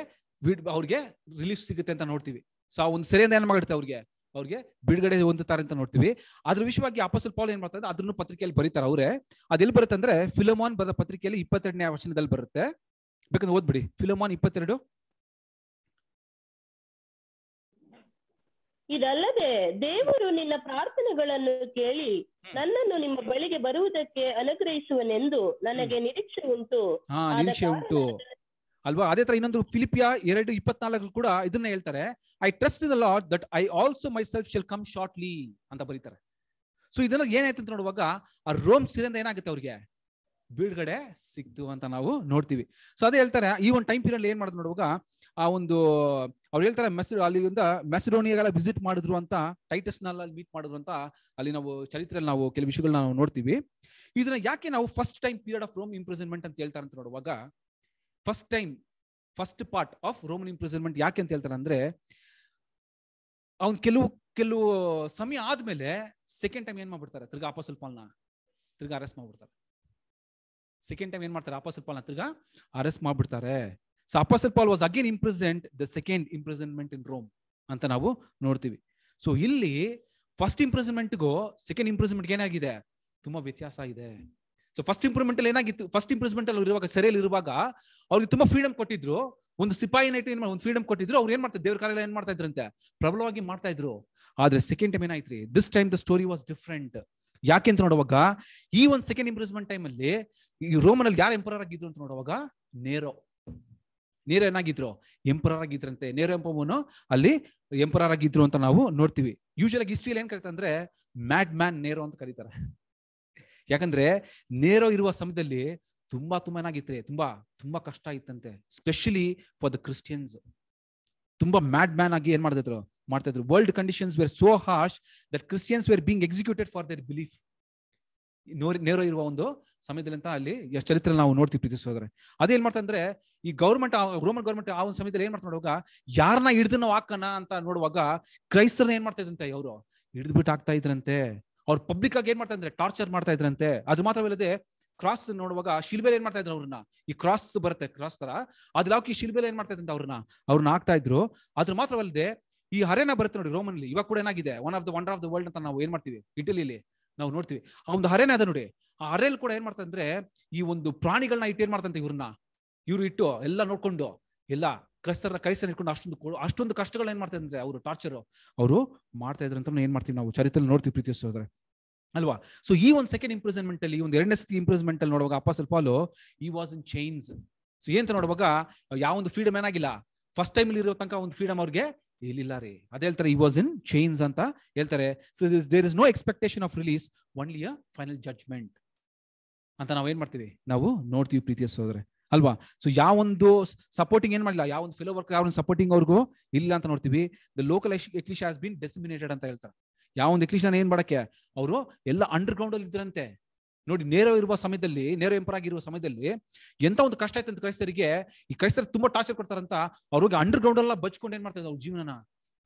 ಅವ್ರಿಗೆ ರಿಲೀಫ್ ಸಿಗುತ್ತೆ ಅಂತ ನೋಡ್ತೀವಿ ಸೊ ಆ ಒಂದು ಸೆರೆಯಿಂದ ಏನ್ ಮಾಡಿರ್ತೇವೆ ಅವ್ರಿಗೆ ಅವ್ರಿಗೆ ಬಿಡುಗಡೆ ಹೊಂದುತ್ತಾರೆ ಅಂತ ನೋಡ್ತೀವಿ ಅದ್ರ ವಿಷಯವಾಗಿ ಅಪಸಲ್ ಪಾಲ್ ಏನ್ ಮಾಡ್ತಾರೆ ಅದ್ರನ್ನು ಪತ್ರಿಕೆಯಲ್ಲಿ ಬರೀತಾರೆ ಅವರೇ ಅದೆಲ್ಲಿ ಬರುತ್ತೆ ಅಂದ್ರೆ ಫಿಲೋಮಾನ್ ಬರೆದ ಪತ್ರಿಕೆಯಲ್ಲಿ ಇಪ್ಪತ್ತೆರಡನೇ ವಚನದಲ್ಲಿ ಬರುತ್ತೆ ಬೇಕಂದ್ರೆ ಓದ್ಬಿಡಿ ಫಿಲೋಮಾನ್ ಇಪ್ಪತ್ತೆರಡು ಇದಲ್ಲದೆ ದೇವರು ನಿನ್ನ ಪ್ರಾರ್ಥನೆಗಳನ್ನು ಕೇಳಿ ನನ್ನನ್ನು ನಿಮ್ಮ ಬಳಿಗೆ ಬರುವುದಕ್ಕೆ ಅನುಗ್ರಹಿಸುವನೆಂದು ನನಗೆ ನಿರೀಕ್ಷೆ ಉಂಟು ನಿರೀಕ್ಷೆ ಉಂಟು ಅಲ್ವಾ ಅದೇ ತರ ಇನ್ನೊಂದು ಫಿಲಿಪಿಯಾ ಎರಡು ಇಪ್ಪತ್ನಾಲ್ಕು ಕೂಡ ಇದನ್ನ ಹೇಳ್ತಾರೆ I trust the Lord that I also myself shall come shortly ಅಂತ ಬರೀತಾರೆ ಸೊ ಇದನ್ನ ಏನಾಯ್ತು ಅಂತ ನೋಡುವಾಗ ಆ ರೋಮ್ ಸಿರಿಂದ ಏನಾಗುತ್ತೆ ಅವ್ರಿಗೆ ಬಿಡುಗಡೆ ಸಿಕ್ತು ಅಂತ ನಾವು ನೋಡ್ತೀವಿ ಸೊ ಅದೇ ಹೇಳ್ತಾರೆ ಈ ಒಂದು ಟೈಮ್ ಪೀರಿಯಡ್ ಏನ್ ಮಾಡುದು ನೋಡುವಾಗ ಆ ಒಂದು ಅವ್ರು ಹೇಳ್ತಾರೆ ಅಲ್ಲಿಂದ ಮೆಸಡೋನಿಯಾಗೆಲ್ಲ ವಿಸಿಟ್ ಮಾಡಿದ್ರು ಅಂತ ಟೈಟಸ್ ನಲ್ಲಿ ಮೀಟ್ ಮಾಡಿದ್ರು ಅಂತ ಅಲ್ಲಿ ನಾವು ಚರಿತ್ರೆಯಲ್ಲಿ ನಾವು ಕೆಲವು ವಿಷಯಗಳನ್ನ ನಾವು ನೋಡ್ತೀವಿ ಇದನ್ನ ಯಾಕೆ ನಾವು first time period of Rome imprisonment ಅಂತ ಹೇಳ್ತಾರೆ ಅಂತ ನೋಡುವಾಗ first time first part of Roman imprisonment ಯಾಕೆ ಅಂತ ಹೇಳ್ತಾರೆ ಅಂದ್ರೆ ಅವ್ನ್ ಕೆಲವು ಕೆಲವು ಸಮಯ ಆದ್ಮೇಲೆ ಸೆಕೆಂಡ್ ಟೈಮ್ ಏನ್ ಮಾಡ್ಬಿಡ್ತಾರೆ ತಿರ್ಗಾ ಅಪಸಲ್ ಪಾಲ್ನ ತಿರ್ಗಾ ಅರೆಸ್ಟ್ ಮಾಡ್ಬಿಡ್ತಾರೆ ಸೆಕೆಂಡ್ ಟೈಮ್ ಏನ್ ಮಾಡ್ತಾರೆ ಅಪಸಲ್ ಪಾಲ್ನ ತಿರ್ಗಾ ಅರೆಸ್ಟ್ ಮಾಡ್ಬಿಡ್ತಾರೆ so apostle Paul was again imprisoned the second imprisonment in Rome ಅಂತ ನಾವು ನೋಡ್ತೀವಿ ಸೊ ಇಲ್ಲಿ ಫಸ್ಟ್ ಇಂಪ್ರಿಸನ್ಮೆಂಟ್ಗೂ ಸೆಕೆಂಡ್ ಇಂಪ್ರಿಸನ್ಮೆಂಟ್ ಏನಾಗಿದೆ ತುಂಬಾ ವ್ಯತ್ಯಾಸ ಇದೆ ಸೊ ಫಸ್ಟ್ ಇಂಪ್ರೂವ್ಮೆಂಟ್ ಅಲ್ಲಿ ಏನಾಗಿತ್ತು ಫಸ್ಟ್ ಇಂಪ್ರೂವ್ಮೆಂಟ್ ಅಲ್ಲಿ ಇರುವಾಗ ಸೆರೆಯಲ್ಲಿ ಇರುವಾಗ ಅವ್ರಿಗೆ ತುಂಬಾ ಫ್ರೀಡಮ್ ಕೊಟ್ಟಿದ್ರು ಒಂದು ಸಿಪಾಯಿ ನೈಟ್ ಏನ್ ಒಂದು ಫ್ರೀಡಮ್ ಕೊಟ್ಟಿದ್ರು ಅವ್ರು ಏನ್ ಮಾಡ್ತಾರೆ ದೇವ್ರ ಕಾಲ ಏನ್ ಮಾಡ್ತಾ ಇದ್ರಂತೆ ಪ್ರಬಲವಾಗಿ ಮಾಡ್ತಾ ಇದ್ರು ಆದ್ರೆ ಸೆಕೆಂಡ್ ಟೈಮ್ ಏನಾಯ್ತು this time the story was different ಯಾಕೆ ಅಂತ ನೋಡುವಾಗ ಈ ಒಂದು ಸೆಕೆಂಡ್ ಇಂಪ್ರೂವ್ಮೆಂಟ್ ಟೈಮ್ ಅಲ್ಲಿ ಈ ರೋಮನ್ ಅಲ್ಲಿ ಯಾರು ಎಂಪರರ್ ಆಗಿದ್ರು ಅಂತ ನೋಡುವಾಗ ನೇರೋ ನೇರೋ ಏನಾಗಿದ್ರು ಎಂಪರರ್ ಆಗಿದ್ರಂತೆ ನೇರೋ ಎಂಪವನು ಅಲ್ಲಿ ಎಂಪರರ್ ಆಗಿದ್ರು ಅಂತ ನಾವು ನೋಡ್ತೀವಿ ಯೂಶಲ್ ಆಗಿ ಹಿಸ್ಟ್ರಿಯಲ್ಲಿ ಏನ್ ಕರೀತಾರೆ ಅಂದ್ರೆ ಮ್ಯಾಡ್ ಮ್ಯಾನ್ ನೇರೋ ಅಂತ ಕರೀತಾರೆ ಯಾಕಂದ್ರೆ ನೇರೋ ಇರುವ ಸಮಯದಲ್ಲಿ ತುಂಬಾ ತುಂಬಾ ತುಂಬಾ ತುಂಬಾ ಕಷ್ಟ ಇತ್ತಂತೆ ಸ್ಪೆಷಲಿ ಫಾರ್ ದ ಕ್ರಿಶ್ಚಿಯನ್ಸ್ ತುಂಬಾ ಮ್ಯಾಡ್ ಮ್ಯಾನ್ ಆಗಿ ಏನ್ ಮಾಡ್ತಿದ್ರು ಮಾಡ್ತಾ ಇದ್ರು world conditions were so harsh that Christians were being executed for their belief Nero ಇರುವ ಒಂದು ಸಮಯದಲ್ಲಿ ಅಂತ ಅಲ್ಲಿ ಎಷ್ಟು ಚರಿತ್ರೆ ನಾವು ನೋಡ್ತೀವಿ ಸೋದ್ರೆ ಅದೇನ್ ಮಾಡ್ತಂದ್ರೆ ಈ ಗೌರ್ಮೆಂಟ್ ರೋಮನ್ ಗೌರ್ಮೆಂಟ್ ಆ ಒಂದು ಸಮಯದಲ್ಲಿ ಏನ್ ಮಾಡ್ತಾ ನೋಡುವಾಗ ಯಾರನ್ನ ಹಿಡಿದು ನಾವು ಅಂತ ನೋಡುವಾಗ ಕ್ರೈಸ್ತರನ್ನ ಏನ್ ಮಾಡ್ತಾ ಇದ್ರಂತೆ ಅವರು ಹಿಡಿದ್ಬಿಟ್ಟು ಆಗ್ತಾ ಇದ್ರಂತೆ ಅವ್ರು ಪಬ್ಲಿಕ್ ಆಗಿ ಏನ್ ಮಾಡ್ತಾ ಇದ್ರೆ ಟಾರ್ಚರ್ ಮಾಡ್ತಾ ಇದ್ರಂತೆ ಅದು ಮಾತ್ರವಲ್ಲದೆ ಕ್ರಾಸ್ ನೋಡುವಾಗ ಶಿಲ್ಬೆಲ್ ಏನ್ ಮಾಡ್ತಾ ಇದ್ರು ಅವ್ರನ್ನ ಈ ಕ್ರಾಸ್ ಬರುತ್ತೆ ಕ್ರಾಸ್ ತರ ಅದ್ರ ಹಾಕಿ ಶಿಲ್ಬೆಲ್ ಏನ್ ಮಾಡ್ತಾ ಇದ್ರಂತೆ ಅವ್ರನ್ನ ಅವ್ರನ್ನ ಹಾಕ್ತಾ ಇದ್ರು ಅದ್ರ ಮಾತ್ರವಲ್ಲದೆ ಈ ಹರೇನ ಬರುತ್ತೆ ನೋಡಿ ರೋಮನ್ ಇವಾಗ ಕೂಡ ಏನಾಗಿದೆ one of the wonder of the world ಅಂತ ನಾವು ಏನ್ ಮಾಡ್ತೀವಿ ಇಟಲಿಲಿ ನಾವು ನೋಡ್ತೀವಿ ಆ ಒಂದು ಹರೇನ ಅದ ನೋಡಿ ಆ ಹರೇಲಿ ಕೂಡ ಏನ್ ಮಾಡ್ತಾ ಅಂದ್ರೆ ಈ ಒಂದು ಪ್ರಾಣಿಗಳನ್ನ ಇಟ್ಟು ಏನ್ ಮಾಡ್ತಂತೆ ಇವ್ರನ್ನ ಇವ್ರು ಇಟ್ಟು ಎಲ್ಲ ನೋಡ್ಕೊಂಡು ಎಲ್ಲ ಕ್ರೈಸ್ತರನ್ನ ಕ್ರೈಸ್ತನ ಇಟ್ಕೊಂಡು ಅಷ್ಟೊಂದು ಅಷ್ಟೊಂದು ಕಷ್ಟಗಳು ಏನ್ ಮಾಡ್ತಾ ಇದ್ರೆ ಅವರು ಟಾರ್ಚರ್ ಅವರು ಮಾಡ್ತಾ ಇದ್ರು ಅಂತ ಏನ್ ಮಾಡ್ತೀವಿ ನಾವು ಚರಿತ್ರೆ ನೋಡ್ತೀವಿ ಪ್ರೀತಿ ಸೋದ್ರೆ ಅಲ್ವಾ ಸೊ ಈ ಒಂದು ಸೆಕೆಂಡ್ ಇಂಪ್ರೂವ್ಮೆಂಟ್ ಅಲ್ಲಿ ಒಂದು ಎರಡನೇ ಸತಿ ಇಂಪ್ರೂಸ್ಮೆಂಟ್ ಅಲ್ಲಿ ನೋಡುವಾಗ ಅಪ್ಪ ಸ್ವಲ್ಪ ಈ ವಾಸ್ ಇನ್ ಚೈನ್ಸ್ ಸೊ ಏನ್ ನೋಡುವಾಗ ಒಂದು ಫ್ರೀಡಮ್ ಏನಾಗಿಲ್ಲ ಫಸ್ಟ್ ಟೈಮ್ ಇರೋ ತನಕ ಒಂದು ಫ್ರೀಡಮ್ ಅವ್ರಿಗೆ ಇಲ್ಲಿಲ್ಲ ರೀ ಅದೇ ಹೇಳ್ತಾರೆ ಈ ವಾಸ್ ಇನ್ ಚೈನ್ಸ್ ಅಂತ ಹೇಳ್ತಾರೆ so this there is no expectation of release only a final judgement ಅಂತ ನಾವು ಏನ್ ಮಾಡ್ತೀವಿ ನಾವು ನೋಡ್ತೀವಿ ಪ್ರೀತಿಯ ಸೋದ್ರೆ ಅಲ್ವಾ ಸೊ ಯಾವ ಒಂದು ಸಪೋರ್ಟಿಂಗ್ ಏನ್ ಮಾಡಿಲ್ಲ ಒಂದು ಫೆಲೋ ವರ್ಕ್ ಯಾವ ಸಪೋರ್ಟಿಂಗ್ ಅವ್ರಿಗೂ ಇಲ್ಲ ಅಂತ ನೋಡ್ತೀವಿ the local ecclesia has been disseminated ಅಂತ ಹೇಳ್ತಾರೆ ಯಾವ ಒಂದು ಎಕ್ಲಿಶ್ ಏನ್ ಮಾಡಕ್ಕೆ ಅವರು ಎಲ್ಲ ಅಂಡರ್ ಅಲ್ಲಿ ಇದ್ರಂತೆ ನೋಡಿ ನೇರ ಇರುವ ಸಮಯದಲ್ಲಿ ನೇರ ಎಂಪರ್ ಆಗಿರುವ ಸಮಯದಲ್ಲಿ ಎಂತ ಒಂದು ಕಷ್ಟ ಆಯ್ತು ಅಂತ ಕ್ರೈಸ್ತರಿಗೆ ಈ ಕ್ರೈಸ್ತರ್ ತುಂಬಾ ಟಾರ್ಚರ್ ಕೊಡ್ತಾರಂತ ಅವ್ರಿಗೆ ಅಂಡರ್ ಗ್ರೌಂಡ್ ಎಲ್ಲ ಬಚ್ಕೊಂಡು ಏನ್ ಮಾಡ್ತಾರೆ ಅವ್ರ ಜೀವನ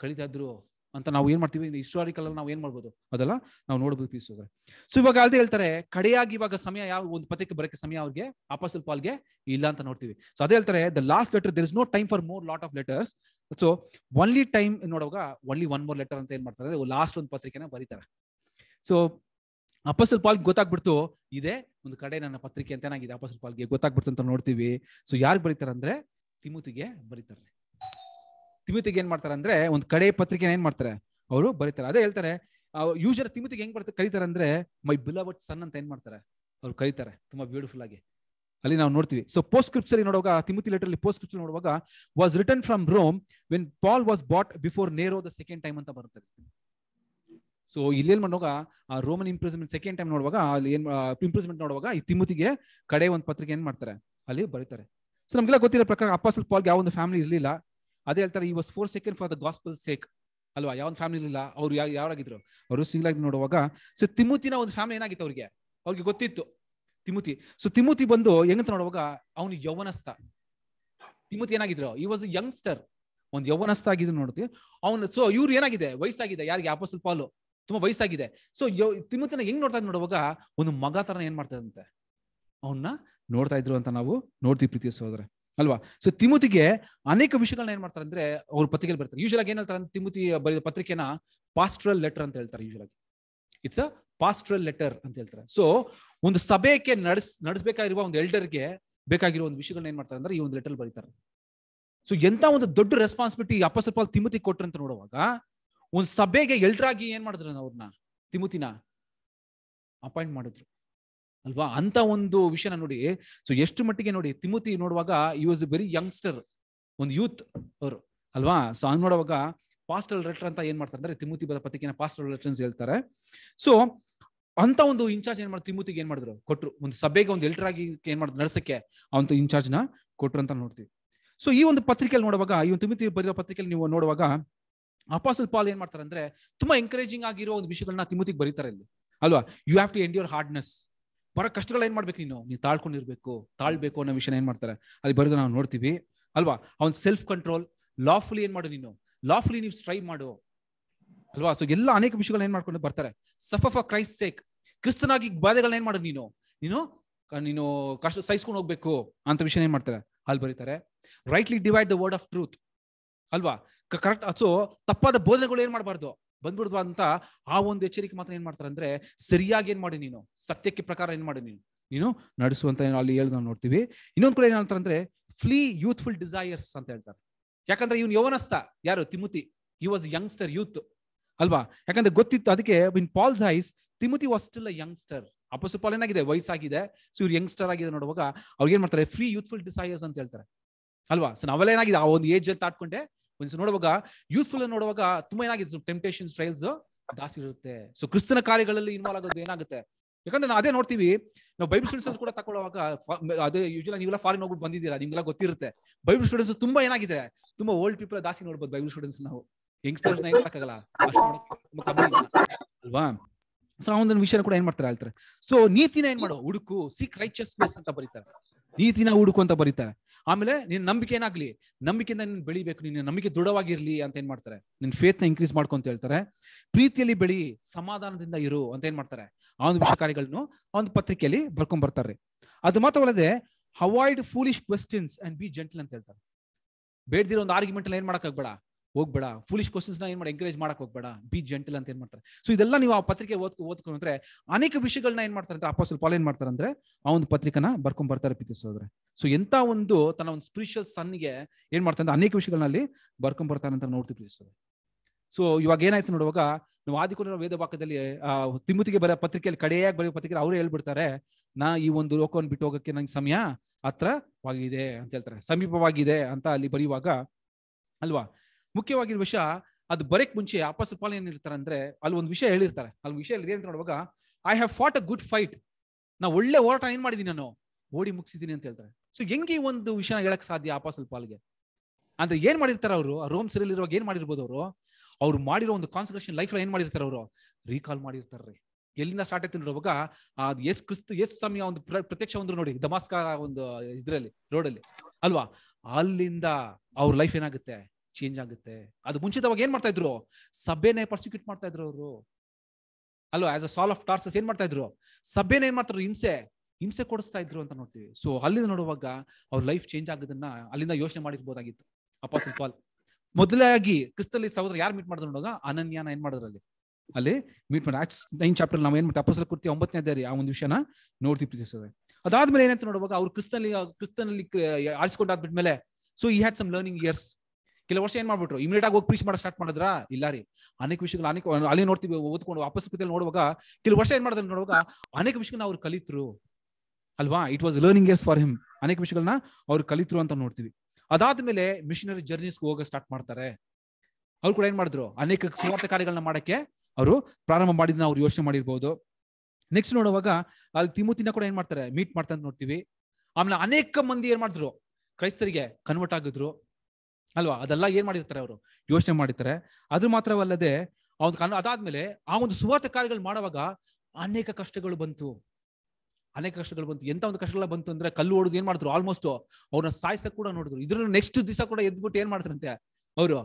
ಕಳಿತಾ ಇದ್ರು ಅಂತ ನಾವು ಏನ್ ಮಾಡ್ತೀವಿ ಹಿಸ್ಟಾರಿಕಲ್ ನಾವು ಏನ್ ಮಾಡ್ಬೋದು ಅದೆಲ್ಲ ನಾವು ನೋಡ್ಬೋದು ಪೀಸ್ ಹೋದ್ರೆ ಸೊ ಇವಾಗ ಅಲ್ದೇ ಹೇಳ್ತಾರೆ ಕಡೆಯಾಗಿ ಇವಾಗ ಸಮಯ ಯಾವ ಒಂದು ಪತ್ರಿಕೆ ಬರಕ್ಕೆ ಸಮಯ ಅವ್ರಿಗೆ ಅಪಾಸಲ್ ಪಾಲ್ಗೆ ಇಲ್ಲ ಅಂತ ನೋಡ್ತೀವಿ ಸೊ ಅದೇ ಹೇಳ್ತಾರೆ the last letter there is no time for more lot of letters so only time ನೋಡುವಾಗ ಒನ್ಲಿ ಒನ್ ಮೋರ್ ಲೆಟರ್ ಅಂತ ಏನ್ ಮಾಡ್ತಾರೆ ಲಾಸ್ಟ್ ಒಂದು ಪತ್ರಿಕೆನ ಬರೀತಾರೆ ಸೊ ಅಪಸಲ್ ಪಾಲ್ಗೆ ಗೊತ್ತಾಗ್ಬಿಡ್ತು ಇದೆ ಒಂದು ಕಡೆ ನನ್ನ ಪತ್ರಿಕೆ ಅಂತ ಏನಾಗಿದೆ ಅಪಸಲ್ ಪಾಲ್ಗೆ ಗೊತ್ತಾಗ್ಬಿಡ್ತು ಅಂತ ನೋಡ್ತೀವಿ ಸೊ ಯಾರು ಬರೀತಾರೆ ಅಂದ್ರೆ ತಿಮುತಿಗೆ ಬರೀತಾರೆ ತಿಮಿತಿಗೆ ಏನ್ ಮಾಡ್ತಾರೆ ಅಂದ್ರೆ ಒಂದ್ ಕಡೆ ಪತ್ರಿಕೆ ಏನ್ ಮಾಡ್ತಾರೆ ಅವರು ಬರೀತಾರೆ ಅದೇ ಹೇಳ್ತಾರೆ ಯೂಶರ್ ತಿಮಿತಿಗೆ ಹೆಂಗ್ ಬರ್ತಾರೆ ಕರೀತಾರೆ ಅಂದ್ರೆ ಮೈ ಬಿಲವಟ್ ಸನ್ ಅಂತ ಏನ್ ಮಾಡ್ತಾರೆ ಅವ್ರು ಕರೀತಾರೆ ತುಂಬಾ ಬ್ಯೂಟಿಫುಲ್ ಆಗಿ ಅಲ್ಲಿ ನಾವು ನೋಡ್ತೀವಿ ಸೊ ಪೋಸ್ಟ್ ಕ್ರಿಪ್ಸ್ ಅಲ್ಲಿ ನೋಡುವಾಗ ತಿಮಿತಿ ಲೆಟರ್ ಅಲ್ಲಿ ಪೋಸ್ಟ್ ಕ್ರಿಪ್ಸ್ ನೋಡುವಾಗ was return from Rome when Paul was brought before Nero the second time ಅಂತ ಬರುತ್ತೆ ಸೊ ಇಲ್ಲಿ ಏನ್ ಮಾಡುವಾಗ ಆ ರೋಮನ್ ಇಂಪ್ರೂವ್ಮೆಂಟ್ ಸೆಕೆಂಡ್ ಟೈಮ್ ನೋಡುವಾಗ ಅಲ್ಲಿ ಏನ್ ಇಂಪ್ರೂಸ್ಮೆಂಟ್ ನೋಡುವಾಗ ಈ ತಿಮುತಿಗೆ ಕಡೆ ಒಂದು ಪತ್ರಿಕೆ ಏನ್ ಮಾಡ್ತಾರೆ ಅಲ್ಲಿ ಬರೀತಾರೆ ಸೊ ನಮಗೆಲ್ಲ ಗೊತ್ತಿರೋ ಪ್ರಕಾರ ಅಪ್ಪಾಸಲ್ ಪಾಲ್ಗೆ ಯಾವ ಒಂದು ಫ್ಯಾಮಿಲಿ ಇರಲಿಲ್ಲ ಅದೇ ಹೇಳ್ತಾರೆ ಈ was for second for the gospel sake ಅಲ್ವಾ ಯಾವ ಫ್ಯಾಮಿಲಿ ಇಲ್ಲ ಅವ್ರು ಯಾವ ಯಾರಾಗಿದ್ರು ಅವರು ಸಿಂಗಲ್ ಆಗಿ ನೋಡುವಾಗ ಸೊ ತಿಮುತಿನ ಒಂದು ಫ್ಯಾಮಿಲಿ ಏನಾಗಿತ್ತು ಅವ್ರಿಗೆ ಅವ್ರಿಗೆ ಗೊತ್ತಿತ್ತು ತಿಮುತಿ ಸೊ ತಿಮುತಿ ಬಂದು ಹೆಂಗಂತ ನೋಡುವಾಗ ಅವನು ಯೌವನಸ್ಥ ತಿಮುತಿ ಏನಾಗಿದ್ರು ಈ ವಾಸ್ ಯಂಗ್ಸ್ಟರ್ ಒಂದು ಯೌವನಸ್ಥ ಆಗಿದ್ರು ನೋಡ್ತೀವಿ ಅವನು ಸೊ ಇವ್ರು ಏನಾಗಿದೆ ವಯಸ್ಸಾಗಿದೆ ಯಾರಿಗೆ ಆಪೋಸಲ್ ಪಾಲು ತುಂಬಾ ವಯಸ್ಸಾಗಿದೆ ಸೊ ತಿಮುತಿನ ಹೆಂಗ್ ನೋಡ್ತಾ ನೋಡುವಾಗ ಒಂದು ಮಗ ತರ ಏನ್ ಮಾಡ್ತದಂತೆ ಅವನ್ನ ನೋಡ್ತಾ ಇದ್ರು ಅಂತ ನಾವು ನೋಡ್ತೀವಿ ಪ್ರೀತಿ ಸೋದರ ಅಲ್ವಾ ಸೊ ತಿಮುತಿಗೆ ಅನೇಕ ವಿಷಯಗಳನ್ನ ಏನ್ ಮಾಡ್ತಾರೆ ಅಂದ್ರೆ ಅವ್ರ ಪತ್ರಿಕೆಯಲ್ಲಿ ಬರ್ತಾರೆ ಯೂಶಲ್ ಆಗಿ ಏನ್ ಹೇಳ್ತಾರೆ ತಿಮುತಿ ಬರೆದ ಪತ್ರಿಕೆನ ಪಾಸ್ಟ್ರಲ್ ಲೆಟರ್ ಅಂತ ಹೇಳ್ತಾರೆ ಯೂಶಲ್ ಆಗಿ ಇಟ್ಸ್ ಅ ಪಾಸ್ಟ್ರಲ್ ಲೆಟರ್ ಅಂತ ಹೇಳ್ತಾರೆ ಸೊ ಒಂದು ಸಭೆಗೆ ನಡೆಸ್ ನಡೆಸಬೇಕಾಗಿರುವ ಒಂದು ಎಲ್ಡರ್ಗೆ ಬೇಕಾಗಿರೋ ಒಂದು ವಿಷಯಗಳನ್ನ ಏನ್ ಮಾಡ್ತಾರೆ ಅಂದ್ರೆ ಈ ಒಂದು ಲೆಟರ್ ಬರೀತಾರೆ ಸೊ ಎಂತ ಒಂದು ದೊಡ್ಡ ರೆಸ್ಪಾನ್ಸಿಬಿಲಿಟಿ ಅಪ್ಪಸರ್ಪಾಲ್ ತಿಮುತಿ ಕೊಟ್ರಂತ ಅಂತ ನೋಡುವಾಗ ಒಂದು ಸಭೆಗೆ ಎಲ್ಡರ್ ಆಗಿ ಏನ್ ಮಾಡಿದ್ರು ಅವ್ರನ್ನ ತಿಮುತಿನ ಅಪಾಯಿಂಟ್ ಮಾಡಿದ್ರು ಅಲ್ವಾ ಅಂತ ಒಂದು ವಿಷಯನ ನೋಡಿ ಸೊ ಎಷ್ಟು ಮಟ್ಟಿಗೆ ನೋಡಿ ತಿಮುತಿ ನೋಡುವಾಗ ಯು ವಾಸ್ ವೆರಿ ಯಂಗ್ಸ್ಟರ್ ಒಂದು ಯೂತ್ ಅವರು ಅಲ್ವಾ ಸೊ ಹಂಗ್ ನೋಡುವಾಗ ಪಾಸ್ಟಲ್ ಲೆಟರ್ ಅಂತ ಏನ್ ಮಾಡ್ತಾರೆ ಅಂದ್ರೆ ತಿಮುತಿ ಬದ ಪತ್ರಿಕೆನ ಪಾಸ್ಟಲ್ ಲೆಟರ್ ಹೇಳ್ತಾರೆ ಸೊ ಅಂತ ಒಂದು ಇನ್ಚಾರ್ಜ್ ಏನ್ ಮಾಡ್ತಾರೆ ತಿಮೂತಿಗೆ ಏನ್ ಮಾಡಿದ್ರು ಕೊಟ್ರು ಒಂದು ಸಭೆಗೆ ಒಂದು ಎಲ್ಟರ್ ಆಗಿ ಏನ್ ಮಾಡಿದ್ರು ನಡ್ಸಕ್ಕೆ ಅವಂತ ಇನ್ಚಾರ್ಜ್ ನ ಕೊಟ್ರು ಅಂತ ನೋಡ್ತೀವಿ ಸೊ ಈ ಒಂದು ಪತ್ರಿಕೆಯಲ್ಲಿ ನೋಡುವಾಗ ಈ ಒಂದು ತಿಮುತಿ ಬರೆಯೋ ಪತ್ರಿಕೆಯಲ್ಲಿ ನೀವು ನೋಡುವಾಗ ಅಪಾಸಲ್ ಪಾಲ್ ಏನ್ ಮಾಡ್ತಾರೆ ಅಂದ್ರೆ ತುಂಬಾ ಎಂಕರೇಜಿಂಗ್ ಆಗಿರೋ ಒಂದು ವಿಷಯಗಳನ್ನ ತಿಮುತಿಗೆ ಬರೀತಾರೆ ಇಲ್ಲಿ ಅಲ್ವಾ you have to endure hardness ಬರೋ ಕಷ್ಟಗಳು ಏನ್ ಮಾಡ್ಬೇಕು ನೀನು ನೀನು ತಾಳ್ಕೊಂಡಿರ್ಬೇಕು ತಾಳ್ಬೇಕು ಅನ್ನೋ ವಿಷಯ ಏನ್ ಮಾಡ್ತಾರೆ ಅಲ್ಲಿ ಬರೆದು ನಾವು ನೋಡ್ತೀವಿ ಅಲ್ವಾ ಅವ್ನ್ ಸೆಲ್ಫ್ ಕಂಟ್ರೋಲ್ ಲಾಫುಲಿ ಏನ್ ಮಾಡು ನೀನು ಲಾಫುಲಿ ನೀವು ಸ್ಟ್ರೈ ಮಾಡು ಅಲ್ವಾ ಸೊ ಎಲ್ಲ ಅನೇಕ ವಿಷಯಗಳನ್ನ ಏನ್ ಮಾಡ್ಕೊಂಡು ಬರ್ತಾರೆ ಸಫ್ ಆಫ್ ಕ್ರೈಸ್ಟ್ ಸೇಕ್ ಕ್ರಿಸ್ತನಾಗಿ ಬಾಧೆಗಳನ್ನ ಏನ್ ಮಾಡು ನೀನು ನೀನು ನೀನು ಕಷ್ಟ ಸಹಿಸ್ಕೊಂಡು ಹೋಗ್ಬೇಕು ಅಂತ ವಿಷಯ ಏನ್ ಮಾಡ್ತಾರೆ ಅಲ್ಲಿ ಬರೀತಾರೆ rightly divide the word of truth ಅಲ್ವಾ ಕರೆಕ್ಟ್ ಸೊ ತಪ್ಪಾದ ಬೋಧನೆಗಳು ಏನ್ ಮಾಡಬಾರ್ದು ಬಂದ್ಬಿಡ್ದು ಅಂತ ಆ ಒಂದು ಎಚ್ಚರಿಕೆ ಮಾತ್ರ ಏನ್ ಮಾಡ್ತಾರೆ ಅಂದ್ರೆ ಸರಿಯಾಗಿ ಏನ್ ಮಾಡಿ ನೀನು ಸತ್ಯಕ್ಕೆ ಪ್ರಕಾರ ಏನ್ ಮಾಡಿ ನೀನು ನೀನು ನಡೆಸುವಂತ ಅಲ್ಲಿ ಹೇಳಿ ನಾವು ನೋಡ್ತೀವಿ ಇನ್ನೊಂದ್ ಕೂಡ ಏನಂತಾರೆ ಅಂದ್ರೆ ಫ್ಲೀ ಯೂತ್ಫುಲ್ ಡಿಸೈರ್ಸ್ ಅಂತ ಹೇಳ್ತಾರೆ ಯಾಕಂದ್ರೆ ಇವ್ನು ಯವನಸ್ಥ ಯಾರು Timothy he was youngster youth ಅಲ್ವಾ ಯಾಕಂದ್ರೆ ಗೊತ್ತಿತ್ತು ಅದಕ್ಕೆ in Paul's eyes Timothy was still youngster apostle Paul ಏನಾಗಿದೆ ವಯಸ್ಸಾಗಿದೆ ಸೊ ಇವ್ರು ಯಂಗ್ಸ್ಟರ್ ಆಗಿದೆ ನೋಡುವಾಗ ಅವ್ರಿಗೆ ಏನ್ ಮಾಡ್ತಾರೆ ಫ್ರೀ ಯೂತ್ಫುಲ್ ಡಿಸೈರ್ಸ್ ಅಂತ ಹೇಳ್ತಾರೆ ಅಲ್ವಾ ಸೊ ನಾವೆಲ್ಲ ಏನಾಗಿದೆ ಆ ಒಂದು ಏಜ್ ಅಂತ ತಾಟ್ಕೊಂಡೆ ಒಂದು ನೋಡುವಾಗ ಯೂತ್ಫುಲ್ ನೋಡುವಾಗ ತುಂಬಾ ಏನಾಗಿದೆ ಟೆಂಪ್ಟೇಷನ್ ಸ್ಟೈಲ್ಸ್ ಜಾಸ್ತಿ ಇರುತ್ತೆ ಸೊ ಕ್ರಿಸ್ತನ ಕಾರ್ಯಗಳಲ್ಲಿ ಇನ್ವಾಲ್ವ್ ಆಗೋದು ಏನಾಗುತ್ತೆ ಯಾಕಂದ್ರೆ ನಾವು ಅದೇ ನೋಡ್ತೀವಿ ನಾವು ಬೈಬಲ್ ಸ್ಟೂಡೆಂಟ್ಸ್ ಕೂಡ ತಕೊಳ್ಳುವಾಗ ಅದೇ ಯೂಶಲಿ ನೀವೆಲ್ಲ ಫಾರಿನ್ ಹೋಗ್ಬಿಟ್ಟು ಬಂದಿದ್ದೀರಾ ನಿಮ್ಗೆಲ್ಲ ಗೊತ್ತಿರುತ್ತೆ ಬೈಬಲ್ ಸ್ಟೂಡೆಂಟ್ಸ್ ತುಂಬಾ ಏನಾಗಿದೆ ತುಂಬಾ ಓಲ್ಡ್ ಪೀಪಲ್ ಜಾಸ್ತಿ ನೋಡ್ಬೋದು ಬೈಬಲ್ ಸ್ಟೂಡೆಂಟ್ಸ್ ನಾವು ಯಂಗ್ಸ್ಟರ್ಸ್ ಹೇಳಕ್ಕಾಗಲ್ಲ ಅಲ್ವಾ ಸೊ ಆ ಒಂದೊಂದು ವಿಷಯ ಕೂಡ ಏನ್ ಮಾಡ್ತಾರೆ ಹೇಳ್ತಾರೆ ಸೊ ನೀತಿನ ಏನ್ ಮಾಡೋ ಹುಡುಕು ಸಿಕ್ ರೈಚಸ್ನೆಸ್ ಅಂತ ಬರೀತಾರೆ ನೀತಿನ ಹುಡುಕು ಅಂತ ಬರೀತಾರೆ ಆಮೇಲೆ ನಿನ್ನ ನಂಬಿಕೆ ಏನಾಗ್ಲಿ ನಂಬಿಕೆಯಿಂದ ನೀನು ಬೆಳಿಬೇಕು ನಿನ್ನ ನಂಬಿಕೆ ದೃಢವಾಗಿರ್ಲಿ ಅಂತ ಏನ್ ಮಾಡ್ತಾರೆ ನಿನ್ನ ಫೇತ್ನ ಇನ್ಕ್ರೀಸ್ ಮಾಡ್ಕೊಂತ ಹೇಳ್ತಾರೆ ಪ್ರೀತಿಯಲ್ಲಿ ಬೆಳಿ ಸಮಾಧಾನದಿಂದ ಇರು ಅಂತ ಏನ್ ಮಾಡ್ತಾರೆ ಆ ಒಂದು ವಿಷಯಕಾರಿಗಳನ್ನು ಆ ಒಂದು ಪತ್ರಿಕೆಯಲ್ಲಿ ಬರ್ಕೊಂಡ್ ಬರ್ತಾರೆ ಅದು ಮಾತ್ರವಲ್ಲದೆ avoid foolish questions and be gentle ಅಂತ ಹೇಳ್ತಾರೆ ಬೇಡದಿರೋ ಒಂದು ಆರ್ಗ್ಯುಮೆಂಟ್ ಅಲ್ಲಿ ಏನ್ ಆಗ್ಬೇಡ ಹೋಗ್ಬೇಡ ಫುಲಿಶ್ ಕ್ವಶನ್ಸ್ ನ ಏನ್ ಮಾಡಿ ಎಂಕರೇಜ್ ಮಾಡಕ್ ಹೋಗ್ಬೇಡ ಬಿ ಜೆಂಟಲ್ ಅಂತ ಏನ್ ಮಾಡ್ತಾರೆ ಸೊ ಇದೆಲ್ಲ ನೀವು ಆ ಪತ್ರಿಕೆ ಓದ್ ಓದ್ಕೊಂಡ್ರೆ ಅನೇಕ ವಿಷಯಗಳನ್ನ ಏನ್ ಮಾಡ್ತಾರೆ ಅಂತ ಅಪಾಸಲ್ ಪಾಲ್ ಏನ್ ಮಾಡ್ತಾರೆ ಅಂದ್ರೆ ಆ ಒಂದು ಪತ್ರಿಕೆನ ಬರ್ಕೊಂಡ್ ಬರ್ತಾರೆ ಸೋದ್ರೆ ಸೊ ಎಂತ ಒಂದು ತನ್ನ ಒಂದು ಸನ್ ಸನ್ಗೆ ಏನ್ ಮಾಡ್ತಾರೆ ಅಂದ್ರೆ ಅನೇಕ ವಿಷಯಗಳಲ್ಲಿ ಬರ್ಕೊಂಡ್ ಬರ್ತಾರೆ ಅಂತ ನೋಡ್ತೀವಿ ಸೋದ್ರೆ ಸೊ ಇವಾಗ ಏನಾಯ್ತು ನೋಡುವಾಗ ನಾವು ಆದಿಕೊಂಡು ವೇದ ಭಾಗದಲ್ಲಿ ಆ ತಿಮ್ಮತಿಗೆ ಬರೋ ಪತ್ರಿಕೆಯಲ್ಲಿ ಕಡೆಯಾಗಿ ಬರೆಯೋ ಪತ್ರಿಕೆ ಅವ್ರು ಹೇಳ್ಬಿಡ್ತಾರೆ ನಾ ಈ ಒಂದು ಲೋಕವನ್ನು ಬಿಟ್ಟು ಹೋಗಕ್ಕೆ ನಂಗೆ ಸಮಯ ಹತ್ರವಾಗಿದೆ ಅಂತ ಹೇಳ್ತಾರೆ ಸಮೀಪವಾಗಿದೆ ಅಂತ ಅಲ್ಲಿ ಬರೆಯುವಾಗ ಅಲ್ವಾ ಮುಖ್ಯವಾಗಿರೋ ವಿಷಯ ಅದು ಬರೋಕ್ ಮುಂಚೆ ಅಪ್ಪಸ್ ಪಾಲ್ ಏನ್ ಹೇಳ್ತಾರೆ ಅಂದ್ರೆ ಅಲ್ಲಿ ಒಂದು ವಿಷಯ ಹೇಳಿರ್ತಾರೆ ಅಲ್ಲಿ ವಿಷಯ ಏನಂತ ನೋಡುವಾಗ I have fought a good fight ನಾ ಒಳ್ಳೆ ಹೋರಾಟ ಏನ್ ಮಾಡಿದೀನಿ ನಾನು ಓಡಿ ಮುಗಿಸಿದೀನಿ ಅಂತ ಹೇಳ್ತಾರೆ ಸೊ ಹೆಂಗೆ ಒಂದು ವಿಷಯನ ಹೇಳಕ್ ಸಾಧ್ಯ ಅಪಾಸಲ್ ಪಾಲ್ಗೆ ಅಂದ್ರೆ ಏನ್ ಮಾಡಿರ್ತಾರೆ ಅವರು ರೋಮ್ ಸರಿಯಲ್ಲಿ ಇರುವಾಗ ಏನ್ ಮಾಡಿರ್ಬೋದು ಅವರು ಅವ್ರು ಮಾಡಿರೋ ಒಂದು ಕಾನ್ಸಂಟ್ರೇಷನ್ ಲೈಫ್ ಏನ್ ಮಾಡಿರ್ತಾರೆ ಅವರು ರೀಕಾಲ್ ಮಾಡಿರ್ತಾರೆ ಎಲ್ಲಿಂದ ಸ್ಟಾರ್ಟ್ ಆಯ್ತು ನೋಡುವಾಗ ಅದು ಎಸ್ ಕ್ರಿಸ್ತ ಎಸ್ ಸಮಯ ಒಂದು ಪ್ರತ್ಯಕ್ಷ ಒಂದು ನೋಡಿ ದಮಾಸ್ಕ ಒಂದು ಇದ್ರಲ್ಲಿ ರೋಡಲ್ಲಿ ಅಲ್ವಾ ಅಲ್ಲಿಂದ ಅವ್ರ ಲೈಫ್ ಏನಾಗುತ್ತೆ ಚೇಂಜ್ ಆಗುತ್ತೆ ಅದು ಮುಂಚಿತವಾಗಿ ಏನ್ ಮಾಡ್ತಾ ಇದ್ರು ಸಭೆನೇ ಪರ್ಸಿಕ್ಯೂಟ್ ಮಾಡ್ತಾ ಇದ್ರು ಅವರು ಅಲ್ವಾ ಆಸ್ ಅ ಸಾಲ್ ಆಫ್ ಟಾರ್ಸಸ್ ಏನ್ ಮಾಡ್ತಾ ಇದ್ರು ಸಭೆನ ಏನ್ ಮಾಡ್ತಾರೆ ಹಿಂಸೆ ಹಿಂಸೆ ಕೊಡಿಸ್ತಾ ಇದ್ರು ಅಂತ ನೋಡ್ತೀವಿ ಸೊ ಅಲ್ಲಿಂದ ನೋಡುವಾಗ ಅವ್ರ ಲೈಫ್ ಚೇಂಜ್ ಆಗೋದನ್ನ ಅಲ್ಲಿಂದ ಯೋಚನೆ ಮಾಡಿರ್ಬೋದಾಗಿತ್ತು ಅಪಾಸಲ್ ಪಾಲ್ ಮೊದಲಾಗಿ ಕ್ರಿಸ್ತಲ್ಲಿ ಸಹೋದರ ಯಾರು ಮೀಟ್ ಮಾಡಿದ್ರು ನೋಡುವಾಗ ಅನನ್ಯಾನ ಏನ್ ಮಾಡಿದ್ರು ಅಲ್ಲಿ ಅಲ್ಲಿ ಮೀಟ್ ಮಾಡಿ ಆಕ್ಸ್ ನೈನ್ ಚಾಪ್ಟರ್ ನಾವು ಏನ್ ಮಾಡ್ತೀವಿ ಅಪಾಸಲ್ ಕೃತಿ ಒಂಬತ್ತನೇ ಅದೇ ಆ ಒಂದು ವಿಷಯನ ನೋಡ್ತೀವಿ ಪ್ರೀತಿಸೋದೆ ಅದಾದ್ಮೇಲೆ ಏನಂತ ನೋಡುವಾಗ ಅವ್ರು ಕ್ರಿಸ್ತನಲ್ಲಿ ಕ್ರಿಸ್ತನಲ್ಲಿ ಆರಿಸಿಕೊಂಡಾದ್ಬಿಟ್ಮೇಲೆ ಸೊ ಈ ಹ್ಯಾಡ್ ಸಮ್ ಲರ್ನಿಂಗ್ ಇಯರ್ಸ್ ಕೆಲವು ವರ್ಷ ಏನ್ ಮಾಡ್ಬಿಟ್ರು ಇಮಿಡಿಯೇಟ್ ಆಗಿ ಹೋಗಿ ಪ್ರೀಚ್ ಮಾಡೋ ಸ್ಟಾರ್ಟ್ ಮಾಡಿದ್ರ ಇಲ್ಲ ರೀ ಅನೇಕ ವಿಷಯಗಳು ಅನೇಕ ಅಲ್ಲಿ ನೋಡ್ತೀವಿ ಓದ್ಕೊಂಡು ವಾಪಸ್ ಕೃತಿಯಲ್ಲಿ ನೋಡುವಾಗ ಕೆಲವು ವರ್ಷ ಏನ್ ಮಾಡಿದ್ರು ನೋಡುವಾಗ ಅನೇಕ ವಿಷಯಗಳನ್ನ ಅವ್ರು ಕಲಿತರು ಅಲ್ವಾ it was learning as for him ಅನೇಕ ವಿಷಯಗಳನ್ನ ಅವ್ರು ಕಲಿತರು ಅಂತ ನೋಡ್ತೀವಿ ಅದಾದ್ಮೇಲೆ ಮಿಷನರಿ ಜರ್ನೀಸ್ ಹೋಗ ಸ್ಟಾರ್ಟ್ ಮಾಡ್ತಾರೆ ಅವ್ರು ಕೂಡ ಏನ್ ಮಾಡಿದ್ರು ಅನೇಕ ಸುವಾರ್ಥ ಕಾರ್ಯಗಳನ್ನ ಮಾಡಕ್ಕೆ ಅವರು ಪ್ರಾರಂಭ ಮಾಡಿದ್ನ ಅವ್ರು ಯೋಚನೆ ಮಾಡಿರ್ಬೋದು ನೆಕ್ಸ್ಟ್ ನೋಡುವಾಗ ಅಲ್ಲಿ ತಿನ್ನ ಕೂಡ ಏನ್ ಮಾಡ್ತಾರೆ ಮೀಟ್ ಮಾಡ್ತಾ ನೋಡ್ತೀವಿ ಆಮೇಲೆ ಅನೇಕ ಮಂದಿ ಏನ್ ಮಾಡಿದ್ರು ಕ್ರೈಸ್ತರಿಗೆ ಕನ್ವರ್ಟ್ ಆಗಿದ್ರು ಅಲ್ವಾ ಅದೆಲ್ಲ ಏನ್ ಮಾಡಿರ್ತಾರೆ ಅವರು ಯೋಚನೆ ಮಾಡಿರ್ತಾರೆ ಅದು ಮಾತ್ರವಲ್ಲದೆ ಅವ್ನ ಕನ್ನ ಅದಾದ್ಮೇಲೆ ಆ ಒಂದು ಸುವಾರ್ಥ ಕಾರ್ಯಗಳು ಮಾಡುವಾಗ ಅನೇಕ ಕಷ್ಟಗಳು ಬಂತು ಅನೇಕ ಕಷ್ಟಗಳು ಬಂತು ಎಂತ ಒಂದು ಕಷ್ಟಗಳ ಬಂತು ಅಂದ್ರೆ ಕಲ್ಲು ಹೊಡೆದು ಏನ್ ಮಾಡಿದ್ರು ಆಲ್ಮೋಸ್ಟ್ ಅವ್ರನ್ನ ಸಾಯಿಸಕ್ ಕೂಡ ನೋಡಿದ್ರು ಇದ್ರ ನೆಕ್ಸ್ಟ್ ದಿವಸ ಕೂಡ ಎದ್ಬಿಟ್ಟು ಏನ್ ಮಾಡ್ತಾರಂತೆ ಅವರು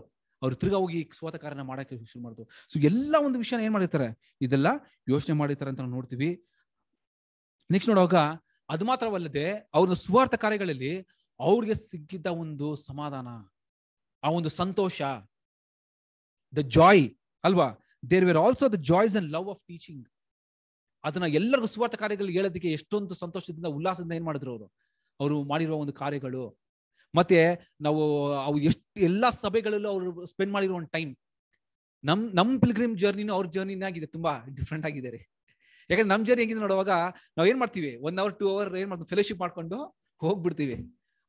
ಅವ್ರು ತಿರ್ಗಾ ಹೋಗಿ ಸ್ವಾರ್ಥ ಕಾರ್ಯನ ಮಾಡಕ್ಕೆ ಶುರು ಮಾಡಿದ್ರು ಸೊ ಎಲ್ಲ ಒಂದು ವಿಷಯನ ಏನ್ ಮಾಡಿರ್ತಾರೆ ಇದೆಲ್ಲ ಯೋಚನೆ ಮಾಡಿರ್ತಾರೆ ಅಂತ ನಾವು ನೋಡ್ತೀವಿ ನೆಕ್ಸ್ಟ್ ನೋಡುವಾಗ ಅದು ಮಾತ್ರವಲ್ಲದೆ ಅವ್ರ ಸ್ವಾರ್ಥ ಕಾರ್ಯಗಳಲ್ಲಿ ಅವ್ರಿಗೆ ಸಿಕ್ಕಿದ್ದ ಒಂದು ಸಮಾಧಾನ ಆ ಒಂದು ಸಂತೋಷ ದ ಜಾಯ್ ಅಲ್ವಾ there were also the joys and love of teaching ಅದನ್ನ ಎಲ್ಲರಿಗೂ ಸುವಾರ್ಥ ಕಾರ್ಯಗಳು ಹೇಳೋದಕ್ಕೆ ಎಷ್ಟೊಂದು ಸಂತೋಷದಿಂದ ಉಲ್ಲಾಸದಿಂದ ಏನ್ ಮಾಡಿದ್ರು ಅವರು ಅವರು ಮಾಡಿರೋ ಒಂದು ಕಾರ್ಯಗಳು ಮತ್ತೆ ನಾವು ಅವು ಎಷ್ಟು ಎಲ್ಲಾ ಸಭೆಗಳಲ್ಲೂ ಅವರು ಸ್ಪೆಂಡ್ ಮಾಡಿರೋ ಒಂದು ಟೈಮ್ ನಮ್ ನಮ್ ಪಿಲ್ಗ್ರಿಮ್ ಜರ್ನಿನೂ ಅವ್ರ ಜರ್ನಿನೇ ಆಗಿದೆ ತುಂಬಾ ಡಿಫ್ರೆಂಟ್ ಆಗಿದೆ ಯಾಕಂದ್ರೆ ನಮ್ ಜರ್ನಿ ಹೆಂಗಿದೆ ನೋಡುವಾಗ ನಾವ್ ಏನ್ ಮಾಡ್ತೀವಿ ಒನ್ ಅವರ್ ಟೂ ಅವರ್ ಏನ್ ಮಾಡ್ತೀವಿ ಫೆಲೋಶಿಪ್ ಮಾಡ್ಕೊಂಡು ಹೋಗ್ಬಿಡ್ತೀವಿ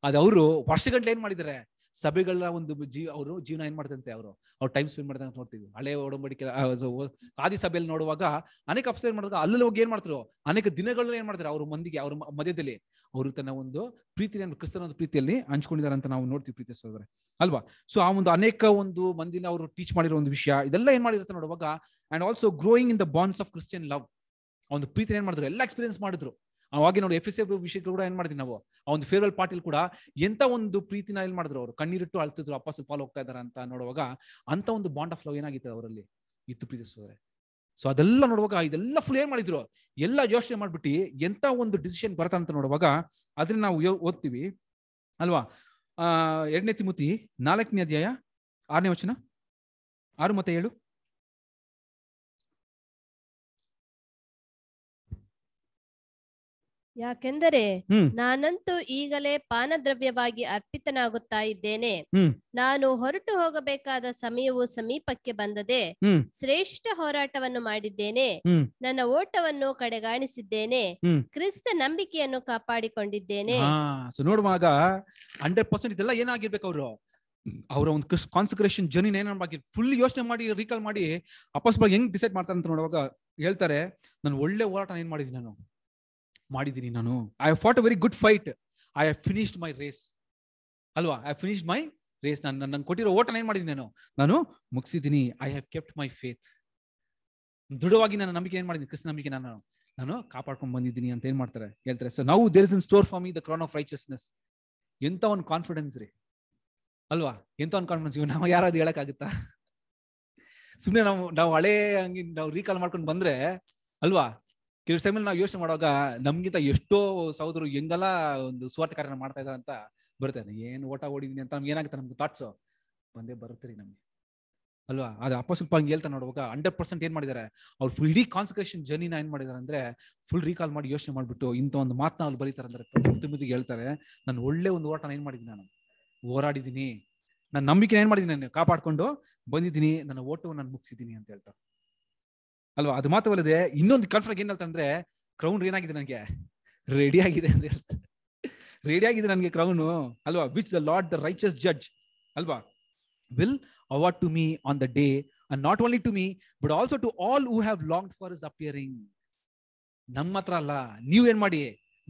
ಅದು ಅವರು ವರ್ಷಗಂಟ್ಲೆ ಏನ್ ಮಾಡಿದ್ದಾರೆ ಸಭೆಗಳ ಒಂದು ಜೀವ ಅವರು ಜೀವನ ಏನ್ ಮಾಡ್ತಂತೆ ಅವರು ಅವ್ರು ಟೈಮ್ ಸ್ಪೆಂಡ್ ಮಾಡ್ತಾರೆ ಅಂತ ನೋಡ್ತೀವಿ ಹಳೆ ಒಡಂಬಡಿಕೆ ಆದಿ ಸಭೆಯಲ್ಲಿ ನೋಡುವಾಗ ಅನೇಕ ಅಪ್ಸರ್ ಏನ್ ಮಾಡಿದಾಗ ಅಲ್ಲಲ್ಲಿ ಹೋಗಿ ಏನ್ ಮಾಡ್ತಾರೆ ಅನೇಕ ದಿನಗಳನ್ನ ಏನ್ ಮಾಡ್ತಾರೆ ಅವ್ರ ಮಂದಿಗೆ ಅವ್ರ ಮಧ್ಯದಲ್ಲಿ ಅವರು ತನ್ನ ಒಂದು ಪ್ರೀತಿಯನ್ನು ಕ್ರಿಸ್ತನ ಒಂದು ಪ್ರೀತಿಯಲ್ಲಿ ಹಂಚ್ಕೊಂಡಿದ್ದಾರೆ ಅಂತ ನಾವು ನೋಡ್ತೀವಿ ಪ್ರೀತಿ ಸೋದರ ಅಲ್ವಾ ಸೊ ಆ ಒಂದು ಅನೇಕ ಒಂದು ಮಂದಿನ ಅವರು ಟೀಚ್ ಮಾಡಿರೋ ಒಂದು ವಿಷಯ ಇದೆಲ್ಲ ಏನ್ ಮಾಡಿರುತ್ತೆ ನೋಡುವಾಗ and also growing in the bonds of Christian love ಒಂದು ಪ್ರೀತಿ ಏನ್ ಮಾಡಿದ್ರು ಎಲ್ಲ ಎಕ್ಸ್ಪೀರಿಯನ್ಸ್ ಮಾಡಿದ್ರು ಅವಾಗ ನೋಡಿ ಎಫ್ ಎಸ್ ಎಫ್ ವಿಷಯಕ್ಕೆ ಕೂಡ ಏನ್ ಮಾಡ್ತೀವಿ ನಾವು ಆ ಒಂದು ಫೇರ್ವೆಲ್ ಪಾರ್ಟಿಲ್ ಕೂಡ ಎಂತ ಒಂದು ಪ್ರೀತಿನ ಏನ್ ಮಾಡಿದ್ರು ಅವರು ಕಣ್ಣೀರಿಟ್ಟು ಅಳ್ತಿದ್ರು ಅಪ್ಪ ಸುಪಾಲ್ ಹೋಗ್ತಾ ಇದಾರೆ ಅಂತ ನೋಡುವಾಗ ಅಂತ ಒಂದು ಬಾಂಡ್ ಆಫ್ ಲವ್ ಏನಾಗಿತ್ತು ಅವರಲ್ಲಿ ಇತ್ತು ಪ್ರೀತಿಸೋದ್ರೆ ಸೊ ಅದೆಲ್ಲ ನೋಡುವಾಗ ಇದೆಲ್ಲ ಫುಲ್ ಏನ್ ಮಾಡಿದ್ರು ಎಲ್ಲ ಯೋಚನೆ ಮಾಡ್ಬಿಟ್ಟು ಎಂತ ಒಂದು ಡಿಸಿಷನ್ ಅಂತ ನೋಡುವಾಗ ಅದನ್ನ ನಾವು ಓದ್ತೀವಿ ಅಲ್ವಾ ಎರಡನೇ ತಿಮುತಿ ನಾಲ್ಕನೇ ಅಧ್ಯಾಯ ಆರನೇ ವಚನ ಆರು ಮತ್ತೆ ಏಳು ಯಾಕೆಂದರೆ ನಾನಂತೂ ಈಗಲೇ ಪಾನದ್ರವ್ಯವಾಗಿ ಅರ್ಪಿತನಾಗುತ್ತಾ ಇದ್ದೇನೆ ನಾನು ಹೊರಟು ಹೋಗಬೇಕಾದ ಸಮಯವು ಸಮೀಪಕ್ಕೆ ಬಂದದೆ ಶ್ರೇಷ್ಠ ಹೋರಾಟವನ್ನು ಮಾಡಿದ್ದೇನೆ ನನ್ನ ಓಟವನ್ನು ಕಡೆಗಾಣಿಸಿದ್ದೇನೆ ಕ್ರಿಸ್ತ ನಂಬಿಕೆಯನ್ನು ಕಾಪಾಡಿಕೊಂಡಿದ್ದೇನೆ ನೋಡುವಾಗ ಹಂಡ್ರೆಡ್ ಪರ್ಸೆಂಟ್ ಇದೆಲ್ಲ ಏನಾಗಿರ್ಬೇಕು ಅವರು ಅವರ ಒಂದು ಕ್ರಿಸ್ ಕಾನ್ಸಕ್ರೇಷನ್ ಜರ್ನಿ ಏನಾಗಿ ಫುಲ್ ಯೋಚನೆ ಮಾಡಿ ರೀಕಾಲ್ ಮಾಡಿ ಅಪಸ್ಬಾಗ್ ಹೆಂಗ್ ಡಿಸೈಡ್ ಮಾಡ್ತಾರೆ ಅಂತ ನೋಡುವಾಗ ಹೇಳ್ತಾರೆ ನಾನು ಒಳ್ಳೆ ಹೋರಾಟ ಏನ್ ಮಾಡಿದ್ದೀನಿ ನಾನು ಮಾಡಿದ್ದೀನಿ ನಾನು I fought a very good fight I have finished my race ಅಲ್ವಾ ಐ ಫಿನಿಶ್ಡ್ ಮೈ ರೇಸ್ ನಾನು ನಂಗೆ ಕೊಟ್ಟಿರೋ ಓಟನ ಏನು ಮಾಡಿದ್ದೀನಿ ನಾನು ನಾನು ಮುಗಿಸಿದ್ದೀನಿ I have kept my faith ದೃಢವಾಗಿ ನನ್ನ ನಂಬಿಕೆ ಏನು ಮಾಡಿದ್ದೀನಿ ಕೃಷ್ಣ ನಂಬಿಕೆ ನಾನು ನಾನು ಕಾಪಾಡ್ಕೊಂಡು ಬಂದಿದ್ದೀನಿ ಅಂತ ಏನ್ ಮಾಡ್ತಾರೆ ಹೇಳ್ತಾರೆ so now there is in store for me the crown of righteousness ಎಂತ ಒಂದು ಕಾನ್ಫಿಡೆನ್ಸ್ ರೀ ಅಲ್ವಾ ಎಂತ ಒಂದು ಕಾನ್ಫಿಡೆನ್ಸ್ ಇವ್ ನಾವು ಯಾರಾದ್ರೂ ಹೇಳಕ್ಕಾಗುತ್ತಾ ಸುಮ್ಮನೆ ನಾವು ನಾವು ಹಳೆ ಹಂಗೆ ನಾವು ರೀಕಾಲ್ ಮಾಡ್ಕೊಂಡು ಬಂದ್ರೆ ಅಲ್ವಾ ಕೆಲವು ನಾವು ಯೋಚನೆ ಮಾಡುವಾಗ ನಮ್ಗಿಂತ ಎಷ್ಟೋ ಸಹೋದರು ಹೆಂಗಲ್ಲ ಒಂದು ಸ್ವಾರ್ಥ ಕಾರ್ಯ ಮಾಡ್ತಾ ಇದ್ದಾರೆ ಅಂತ ಬರ್ತಾರೆ ಏನು ಓಟ ಓಡಿದೀನಿ ಅಂತ ನಮ್ಗೆ ಏನಾಗುತ್ತೆ ನಮ್ಗೆ ಥಾಟ್ಸು ಬಂದೇ ರೀ ನಮ್ಗೆ ಅಲ್ವಾ ಅದು ಸ್ವಲ್ಪ ಹಂಗೆ ಹೇಳ್ತಾ ನೋಡುವಾಗ ಹಂಡ್ರೆಡ್ ಪರ್ಸೆಂಟ್ ಏನ್ ಮಾಡಿದ್ದಾರೆ ಅವ್ರು ಫುಲ್ ಇಡೀ ಜರ್ನಿ ಜರ್ನಿನ ಏನ್ ಮಾಡಿದಾರೆ ಅಂದ್ರೆ ಫುಲ್ ರೀಕಾಲ್ ಮಾಡಿ ಯೋಚನೆ ಮಾಡ್ಬಿಟ್ಟು ಇಂಥ ಒಂದು ಮಾತನ್ನ ಅವ್ರು ಬರೀತಾರೆ ಅಂದ್ರೆ ತುಂಬಿದಿಗೆ ಹೇಳ್ತಾರೆ ನಾನು ಒಳ್ಳೆ ಒಂದು ಓಟನ ಏನ್ ಮಾಡಿದ್ದೀನಿ ನಾನು ಹೋರಾಡಿದ್ದೀನಿ ನನ್ನ ನಂಬಿಕೆ ಏನ್ ಮಾಡಿದ್ದೀನಿ ನಾನು ಕಾಪಾಡ್ಕೊಂಡು ಬಂದಿದ್ದೀನಿ ನನ್ನ ಓಟವನ್ನು ನಾನು ಮುಗಿಸಿದ್ದೀನಿ ಅಂತ ಹೇಳ್ತಾರೆ ಅಲ್ವಾ ಅದು ಮಾತ್ರವಲ್ಲದೆ ಇನ್ನೊಂದು ಏನ್ ಹೇಳ್ತಂದ್ರೆ ಕ್ರೌನ್ ಏನಾಗಿದೆ ನನಗೆ ರೆಡಿ ಆಗಿದೆ ಅಂತ ಹೇಳ್ತಾರೆ ರೆಡಿ ಆಗಿದೆ ನನಗೆ ಕ್ರೌನು ಅಲ್ವಾ which the Lord the righteous judge ಅಲ್ವಾ will award to me on the day and not only to me but also to all who have long for his appearing ನಮ್ಮ ಹತ್ರ ಅಲ್ಲ ಏನ್ ಮಾಡಿ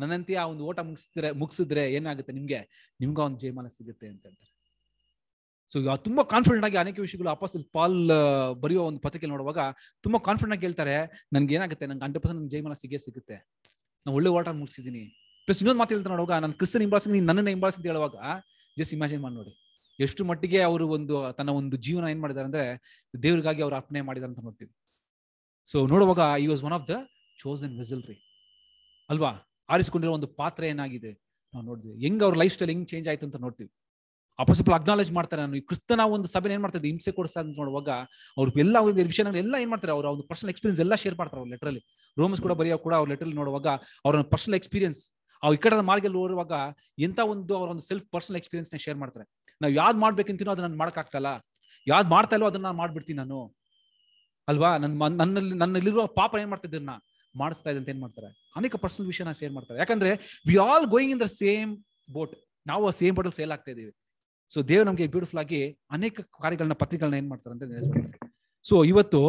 ನನ್ನಂತೆ ಆ ಒಂದು ಓಟ ಮುಗಿಸ್ತಿರ ಮುಗಿಸಿದ್ರೆ ಏನಾಗುತ್ತೆ ನಿಮ್ಗೆ ನಿಮ್ಗ ಒಂದು ಜಯಮಾನ ಸಿಗುತ್ತೆ ಅಂತ ಹೇಳ್ತಾರೆ ಸೊ ತುಂಬಾ ಕಾನ್ಫಿಡೆಂಟ್ ಆಗಿ ಅನೇಕ ವಿಷಯಗಳು ಅಪಾಸ್ ಪಾಲ್ ಬರೆಯೋ ಒಂದು ಪತ್ರಿಕೆ ನೋಡುವಾಗ ತುಂಬಾ ಕಾನ್ಫಿಡೆಂಟ್ ಆಗಿ ಹೇಳ್ತಾರೆ ನನ್ಗೆ ಏನಾಗುತ್ತೆ ನಂಗೆ ಹಂಡ್ರೆಡ್ ಪರ್ಸೆಂಟ್ ಜೈಮನ ಸಿಗೇ ಸಿಗುತ್ತೆ ನಾನು ಒಳ್ಳೆ ಓಟ ಮುಗಿಸಿದ್ದೀನಿ ಪ್ಲಸ್ ಇನ್ನೊಂದು ಮಾತು ಹೇಳ್ತಾ ನೋಡುವಾಗ ನಾನು ಕ್ರಿಸ್ತನ್ ಇಂಬಾಲ್ಸ್ ನೀನು ನನ್ನ ಹಿಂಬಾಸ್ ಅಂತ ಹೇಳುವಾಗ ಜಸ್ಟ್ ಇಮ್ಯಾಜಿನ್ ಮಾಡಿ ನೋಡಿ ಎಷ್ಟು ಮಟ್ಟಿಗೆ ಅವರು ಒಂದು ತನ್ನ ಒಂದು ಜೀವನ ಏನ್ ಮಾಡಿದ್ದಾರೆ ಅಂದ್ರೆ ದೇವ್ರಿಗಾಗಿ ಅವ್ರು ಅರ್ಪಣೆ ಮಾಡಿದಾರೆ ಅಂತ ನೋಡ್ತೀವಿ ಸೊ ನೋಡುವಾಗ ಈ was one of the chosen ರೀ ಅಲ್ವಾ ಆರಿಸಿಕೊಂಡಿರೋ ಒಂದು ಪಾತ್ರ ಏನಾಗಿದೆ ನಾವು ನೋಡಿದ್ವಿ ಹೆಂಗ್ ಅವ್ರ ಲೈಫ್ ಸ್ಟೈಲ್ ಹೆಂಗ್ ಚೇಂಜ್ ಆಯ್ತು ಅಂತ ನೋಡ್ತೀವಿ ಅಪೋಸಿಬಲ್ ಅಗ್ನಾಲೇಜ್ ಮಾಡ್ತಾರೆ ನಾನು ಈ ಕ್ರಿಸ್ತನ ಒಂದು ಸಭೆ ಏನ್ ಮಾಡ್ತಾರೆ ಹಿಂಸೆ ಕೊಡಿಸ್ತಾ ನೋಡುವಾಗ ಅವ್ರು ಎಲ್ಲ ವಿಷಯ ಎಲ್ಲ ಏನ್ ಮಾಡ್ತಾರೆ ಅವ್ರ ಒಂದು ಪರ್ಸನಲ್ ಎಕ್ಸ್ಪೀರಿಯನ್ಸ್ ಎಲ್ಲ ಶೇರ್ ಮಾಡ್ತಾರೆ ಅವ್ರ ಅಲ್ಲಿ ರೋಮನ್ಸ್ ಕೂಡ ಬರೆಯೋ ಕೂಡ ಅವ್ರ ಲೆಟರ್ ನೋಡುವಾಗ ಅವ್ರ ಪರ್ಸನಲ್ ಎಕ್ಸ್ಪೀರಿಯನ್ಸ್ ಅವ್ರು ಈ ಕಡೆ ಮಾರ್ಗಲ್ಲಿ ಹೋಗುವಾಗ ಎಂತ ಒಂದು ಅವ್ರ ಒಂದು ಸೆಲ್ಫ್ ಪರ್ಸನಲ್ ಎಕ್ಸ್ಪೀರಿಯನ್ಸ್ ನ ಶೇರ್ ಮಾಡ್ತಾರೆ ನಾವು ಯಾವ್ದು ಮಾಡ್ಬೇಕಂತೀನೋ ಅದನ್ನ ನಾನು ಮಾಡಕ್ಕಾಗ್ತಲ್ಲ ಯಾವ್ದು ಮಾಡ್ತಾ ಇಲ್ವೋ ಅದನ್ನ ನಾನು ಮಾಡ್ಬಿಡ್ತೀನಿ ನಾನು ಅಲ್ವಾ ನನ್ನ ನನ್ನಲ್ಲಿ ನನ್ನಲ್ಲಿರುವ ಪಾಪ ಏನ್ ಮಾಡ್ತಿದ್ದೆ ಮಾಡಿಸ್ತಾ ಇದ್ದಂತ ಏನ್ ಮಾಡ್ತಾರೆ ಅನೇಕ ಪರ್ಸನಲ್ ವಿಷಯನ ಶೇರ್ ಮಾಡ್ತಾರೆ ಯಾಕಂದ್ರೆ we all going in the same boat ನಾವು ಸೇಮ್ ಬೋಟಲ್ ಸೇಲ್ ಆಗ್ತಾ ಇದೀವಿ ಸೊ ದೇವ್ರು ನಮಗೆ ಬ್ಯೂಟಿಫುಲ್ ಆಗಿ ಅನೇಕ ಕಾರ್ಯಗಳನ್ನ ಪತ್ರಿಕೆಗಳನ್ನ ಏನ್ ಮಾಡ್ತಾರೆ ಅಂತ ಸೊ ಇವತ್ತು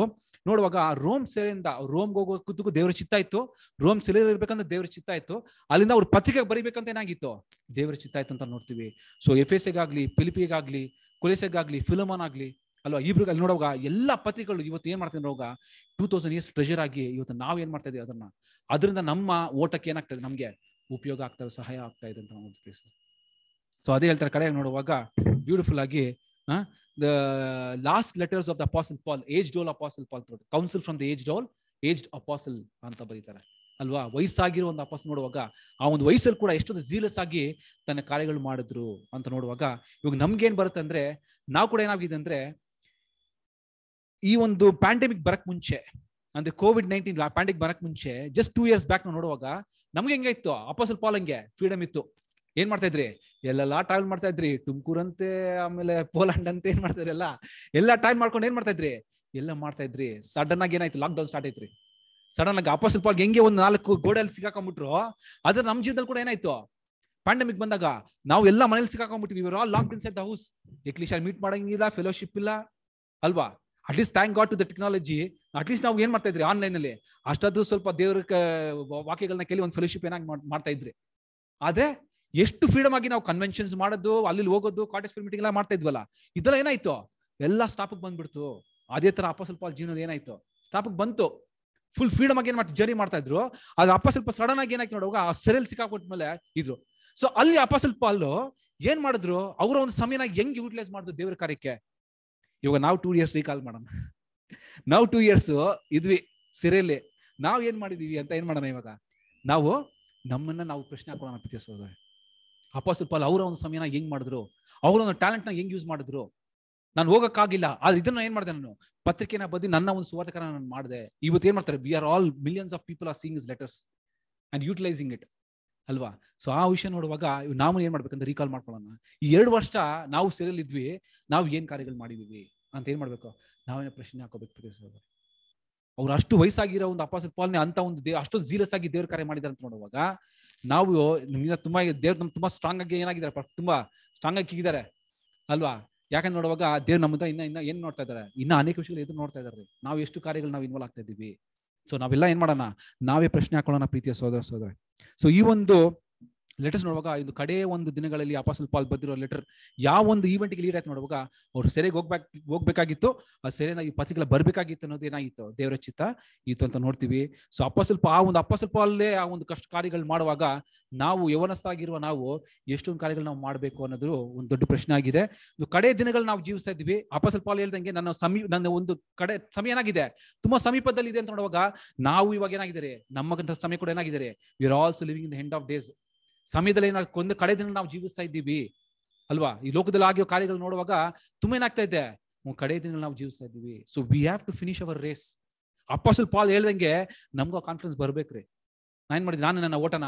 ನೋಡುವಾಗ ರೋಮ್ ಸೆಲೆಯಿಂದ ರೋಮ್ಗೆ ಹೋಗೋ ಕುದ್ದು ದೇವ್ರ ಚಿತ್ತ ಇತ್ತು ರೋಮ್ ಸೆಲೆ ಇರ್ಬೇಕಂದ್ರೆ ದೇವ್ರ ಚಿತ್ತ ಇತ್ತು ಅಲ್ಲಿಂದ ಅವ್ರ ಪತ್ರಿಕೆಗೆ ಬರಿಬೇಕಂತ ಏನಾಗಿತ್ತು ದೇವರ ಚಿತ್ತ ಆಯ್ತು ಅಂತ ನೋಡ್ತೀವಿ ಸೊ ಎಫ್ ಎಸ್ ಎಗಾಗ್ಲಿ ಪಿಲಿಪಿಗಾಗ್ಲಿ ಕೊಲೆಸೆಗಾಗ್ಲಿ ಫಿಲಮನ್ ಆಗ್ಲಿ ಅಲ್ವಾ ಇಬ್ರು ಅಲ್ಲಿ ನೋಡುವಾಗ ಎಲ್ಲ ಪತ್ರಿಕೆಗಳು ಇವತ್ತು ಏನ್ ಮಾಡ್ತೀವಿ ನೋಡುವಾಗ ಟೂ ತೌಸಂಡ್ ಇಯರ್ಸ್ ಟ್ರೆಜರ್ ಆಗಿ ಇವತ್ತು ನಾವು ಏನ್ ಮಾಡ್ತಾ ಇದೀವಿ ಅದನ್ನ ಅದರಿಂದ ನಮ್ಮ ಓಟಕ್ಕೆ ಏನಾಗ್ತದೆ ನಮಗೆ ಉಪಯೋಗ ಆಗ್ತಾ ಸಹಾಯ ಆಗ್ತಾ ಇದೆ ಅಂತ ನಾವು ತಿಳಿಸ್ತೀವಿ ಸೊ ಅದೇ ಹೇಳ್ತಾರೆ ಕಡೆ ನೋಡುವಾಗ ಬ್ಯೂಟಿಫುಲ್ ಆಗಿ the last letters of the apostle Paul aged Paul apostle Paul council from the aged Paul aged apostle ಅಂತ ಬರೀತಾರೆ ಅಲ್ವಾ ವಯಸ್ಸಾಗಿರೋ ಒಂದು ಅಪಾಸ್ ನೋಡುವಾಗ ಆ ಒಂದು ವಯಸ್ಸಲ್ಲಿ ಕೂಡ ಎಷ್ಟೊಂದು ಜೀಲಸ್ ಆಗಿ ತನ್ನ ಕಾರ್ಯಗಳು ಮಾಡಿದ್ರು ಅಂತ ನೋಡುವಾಗ ಇವಾಗ ನಮ್ಗೇನ್ ಬರುತ್ತೆ ಅಂದ್ರೆ ನಾವು ಕೂಡ ಏನಾಗಿದೆ ಅಂದ್ರೆ ಈ ಒಂದು ಪ್ಯಾಂಡಮಿಕ್ ಬರಕ್ ಮುಂಚೆ ಅಂದ್ರೆ ಕೋವಿಡ್ ನೈನ್ಟೀನ್ ಪ್ಯಾಂಡಮಿಕ್ ಬರಕ್ ಮುಂಚೆ ಜಸ್ಟ್ ಟೂ ಇಯರ್ಸ್ ಬ್ಯಾಕ್ ನಾವು ನೋಡುವಾಗ ನಮ್ಗೆ ಹೆಂಗಾಯ್ತು ಅಪಾಸಲ್ ಪಾಲ್ ಹಂಗೆ ಫ್ರೀಡಮ್ ಇತ್ತು ಏನ್ ಮಾಡ್ತಾ ಇದ್ರಿ ಎಲ್ಲೆಲ್ಲಾ ಟ್ರಾವೆಲ್ ಮಾಡ್ತಾ ಇದ್ರಿ ತುಮಕೂರ್ ಅಂತೆ ಆಮೇಲೆ ಪೋಲೆಂಡ್ ಅಂತ ಏನ್ ಮಾಡ್ತಾ ಇದ್ರಲ್ಲ ಎಲ್ಲ ಟ್ರಾವೆಲ್ ಮಾಡ್ಕೊಂಡು ಏನ್ ಮಾಡ್ತಾ ಇದ್ರಿ ಎಲ್ಲ ಮಾಡ್ತಾ ಇದ್ರಿ ಸಡನ್ ಆಗಿ ಏನಾಯ್ತು ಲಾಕ್ ಡೌನ್ ಸ್ಟಾರ್ಟ್ ಐತ್ರಿ ಸಡನ್ ಆಗಿ ಅಪೋಸಿಲ್ ಸ್ವಲ್ಪ ಹೆಂಗೆ ಒಂದ್ ನಾಲ್ಕು ಗೋಡೆಯಲ್ಲಿ ಸಿಕ್ಕಾಕೊಂಡ್ಬಿಟ್ರು ಅದ್ರ ನಮ್ ಜೀವನದಲ್ಲಿ ಕೂಡ ಏನಾಯ್ತು ಪ್ಯಾಂಡಮಿಕ್ ಬಂದಾಗ ನಾವು ಎಲ್ಲ ಮನೇಲಿ ಸಿಕ್ಕಾಕೊಂಡ್ಬಿಟ್ಟಿವಿ ಇವರು all lock inside house at least meet ಮಾಡಂಗಿಲ್ಲ ಫೆಲೋಶಿಪ್ ಇಲ್ಲ ಅಲ್ವಾ least thank God to the technology at least ನಾವು ಏನ್ ಮಾಡ್ತಾ ಇದ್ರಿ ಆನ್ಲೈನ್ ಅಲ್ಲಿ ಅಷ್ಟಾದ್ರೂ ಸ್ವಲ್ಪ ದೇವ್ರ ವಾಕ್ಯಗಳನ್ನ ಕೇಳಿ ಒಂದು ಫೆಲೋಶಿಪ್ ಏನಾಗಿ ಮಾಡ್ತಾ ಇದ್ರಿ ಆದ್ರೆ ಎಷ್ಟು ಫ್ರೀಡಮ್ ಆಗಿ ನಾವು ಕನ್ವೆನ್ಷನ್ಸ್ ಮಾಡೋದು ಅಲ್ಲಿ ಹೋಗೋದು ಕಾಟೇಜ್ ಮೀಟಿಂಗ್ ಎಲ್ಲ ಮಾಡ್ತಾ ಇದ್ವಲ್ಲ ಇದೆಲ್ಲ ಏನಾಯ್ತು ಎಲ್ಲ ಸ್ಟಾಪ್ ಬಂದ್ಬಿಡ್ತು ಅದೇ ತರ ಅಪಸಲ್ ಪಾಲ್ ಜೀವನ ಏನಾಯ್ತು ಸ್ಟಾಪಕ್ ಬಂತು ಫುಲ್ ಫ್ರೀಡಮ್ ಆಗಿ ಏನ್ ಮಾಡ್ತಾ ಜರ್ನಿ ಮಾಡ್ತಾ ಇದ್ರು ಅದು ಅಪ್ಪ ಸ್ವಲ್ಪ ಸಡನ್ ಆಗಿ ಏನಾಯ್ತು ನೋಡುವಾಗ ಆ ಸೆರೆಲ್ ಮೇಲೆ ಇದ್ರು ಸೊ ಅಲ್ಲಿ ಅಪ್ಪ ಸ್ವಲ್ಪ ಅಲ್ಲು ಏನ್ ಮಾಡಿದ್ರು ಅವರ ಒಂದು ಸಮಯನ ಹೆಂಗ್ ಯೂಟಿಲೈಸ್ ಮಾಡಿದ್ರು ದೇವ್ರ ಕಾರ್ಯಕ್ಕೆ ಇವಾಗ ನಾವು ಟೂ ಇಯರ್ಸ್ ರೀಕಾಲ್ ಮಾಡೋಣ ನಾವು ಟೂ ಇಯರ್ಸ್ ಇದ್ವಿ ಸೆರೆಯಲ್ಲಿ ನಾವು ಏನ್ ಮಾಡಿದೀವಿ ಅಂತ ಏನ್ ಮಾಡೋಣ ಇವಾಗ ನಾವು ನಮ್ಮನ್ನ ನಾವು ಪ್ರಶ್ನೆ ಹಾಕೋಣ ಸಹೋದರ ಅಪಾಸಲ್ ಪಾಲ್ ಅವರ ಒಂದು ಸಮಯನ ಹೆಂಗ್ ಮಾಡಿದ್ರು ಅವರ ಒಂದು ನ ಹೆಂಗ್ ಯೂಸ್ ಮಾಡಿದ್ರು ನಾನು ಹೋಗಕ್ಕಾಗಿಲ್ಲ ಆದ್ರೆ ಇದನ್ನ ಏನ್ ಮಾಡಿದೆ ನಾನು ಪತ್ರಿಕೆನ ಬದಿ ನನ್ನ ಒಂದು ಸುವರ್ತಕರ ನಾನು ಮಾಡಿದೆ ಇವತ್ತು ಏನ್ ಮಾಡ್ತಾರೆ we are all millions of people are seeing his letters and utilising it ಅಲ್ವಾ ಸೊ ಆ ವಿಷಯ ನೋಡುವಾಗ ನಾವು ಏನ್ ಮಾಡ್ಬೇಕಂತ ರೀಕಾಲ್ ಮಾಡ್ಕೊಳ್ಳೋಣ ಈ ಎರಡು ವರ್ಷ ನಾವು ಇದ್ವಿ ನಾವು ಏನ್ ಕಾರ್ಯಗಳು ಮಾಡಿದ್ವಿ ಅಂತ ಏನ್ ಮಾಡ್ಬೇಕು ನಾವೇನೋ ಪ್ರಶ್ನೆ ಹಾಕೋಬೇಕು ಪ್ರತಿಸೋದು ಅವ್ರು ಅಷ್ಟು ವಯಸ್ಸಾಗಿರೋ ಒಂದು ಅಪಾಸಿಟ್ ಪಾಲ್ನೆ ಅಂತ ಒಂದು ಅಷ್ಟು ಜೀರಸ್ ಆಗಿ ದೇವ್ರ ಕಾರ್ಯ ಮಾಡಿದಾರೆ ಅಂತ ನೋಡುವಾಗ ನಾವು ಇನ್ನ ತುಂಬಾ ದೇವ್ರ ನಮ್ ತುಂಬಾ ಸ್ಟ್ರಾಂಗ್ ಆಗಿ ಏನಾಗಿದ್ದಾರೆ ತುಂಬಾ ಸ್ಟ್ರಾಂಗ್ ಆಗಿ ಕಿಗಿದ್ದಾರೆ ಅಲ್ವಾ ಯಾಕಂದ್ರೆ ನೋಡುವಾಗ ದೇವ್ ದೇವ್ರು ಇನ್ನ ಇನ್ನ ಏನ್ ನೋಡ್ತಾ ಇದ್ದಾರೆ ಇನ್ನ ಅನೇಕ ವಿಷಯಗಳು ಎದುರು ನೋಡ್ತಾ ಇದಾರೆ ನಾವು ಎಷ್ಟು ಕಾರ್ಯಗಳು ನಾವು ಇನ್ವಾಲ್ವ್ ಆಗ್ತಾ ಇದೀವಿ ಸೊ ನಾವೆಲ್ಲ ಏನ್ ಮಾಡೋಣ ನಾವೇ ಪ್ರಶ್ನೆ ಹಾಕೊಳ್ಳೋಣ ಪ್ರೀತಿಯ ಸೋದರ ಸೋದರ ಸೊ ಈ ಒಂದು ಲೆಟರ್ಸ್ ನೋಡುವಾಗ ಇದು ಕಡೆ ಒಂದು ದಿನಗಳಲ್ಲಿ ಅಪಾಸಲ್ ಪಾಲ್ ಲೆಟರ್ ಯಾವ ಒಂದು ಈವೆಂಟ್ಗೆ ಲೀಡ್ ಆಯ್ತು ನೋಡುವಾಗ ಅವ್ರು ಸೆರೆಗೆ ಹೋಗ್ಬೇಕು ಹೋಗ್ಬೇಕಾಗಿತ್ತು ಆ ಸೆರೆನ ಈ ಪತ್ರಿಕೆಗಳ ಬರಬೇಕಾಗಿತ್ತು ಅನ್ನೋದು ಏನಾಗಿತ್ತು ದೇವರ ಚಿತ್ತ ಇತ್ತು ಅಂತ ನೋಡ್ತೀವಿ ಸೊ ಸ್ವಲ್ಪ ಆ ಒಂದು ಪಾಲ್ಲೇ ಆ ಒಂದು ಕಷ್ಟ ಕಾರ್ಯಗಳು ಮಾಡುವಾಗ ನಾವು ಯವನಸ್ತಾಗಿರುವ ನಾವು ಎಷ್ಟೊಂದು ಕಾರ್ಯಗಳು ನಾವು ಮಾಡಬೇಕು ಅನ್ನೋದು ಒಂದು ದೊಡ್ಡ ಪ್ರಶ್ನೆ ಆಗಿದೆ ಕಡೆ ದಿನಗಳು ನಾವು ಜೀವಿಸ್ತಾ ಇದ್ವಿ ಪಾಲ್ ಹೇಳ್ದಂಗೆ ನನ್ನ ಸಮೀ ನನ್ನ ಒಂದು ಕಡೆ ಸಮಯ ಏನಾಗಿದೆ ತುಂಬಾ ಸಮೀಪದಲ್ಲಿ ಇದೆ ಅಂತ ನೋಡುವಾಗ ನಾವು ಇವಾಗ ಏನಾಗಿದ್ದಾರೆ ನಮ್ಮ ಸಮಯ ಕೂಡ ಏನಾಗಿದ್ದಾರೆ we're also living in the end of days ಸಮಯದಲ್ಲಿ ಏನಾದ್ರು ಒಂದು ಕಡೆ ದಿನ ನಾವು ಜೀವಿಸ್ತಾ ಇದ್ದೀವಿ ಅಲ್ವಾ ಈ ಲೋಕದಲ್ಲಿ ಆಗಿರೋ ಕಾರ್ಯಗಳು ನೋಡುವಾಗ ತುಂಬಾ ಏನಾಗ್ತಾ ಇದೆ ಕಡೆ ದಿನ ನಾವು ಜೀವಿಸ್ತಾ ಇದ್ದೀವಿ so we have to finish our race apostle Paul ಹೇಳ್ದಂಗೆ ಆ ಕಾನ್ಫಿಡೆನ್ಸ್ ಬರ್ಬೇಕ್ರಿ ನಾನು ಏನ್ ಮಾಡಿದ್ವಿ ನಾನು ನನ್ನ ಓಟನ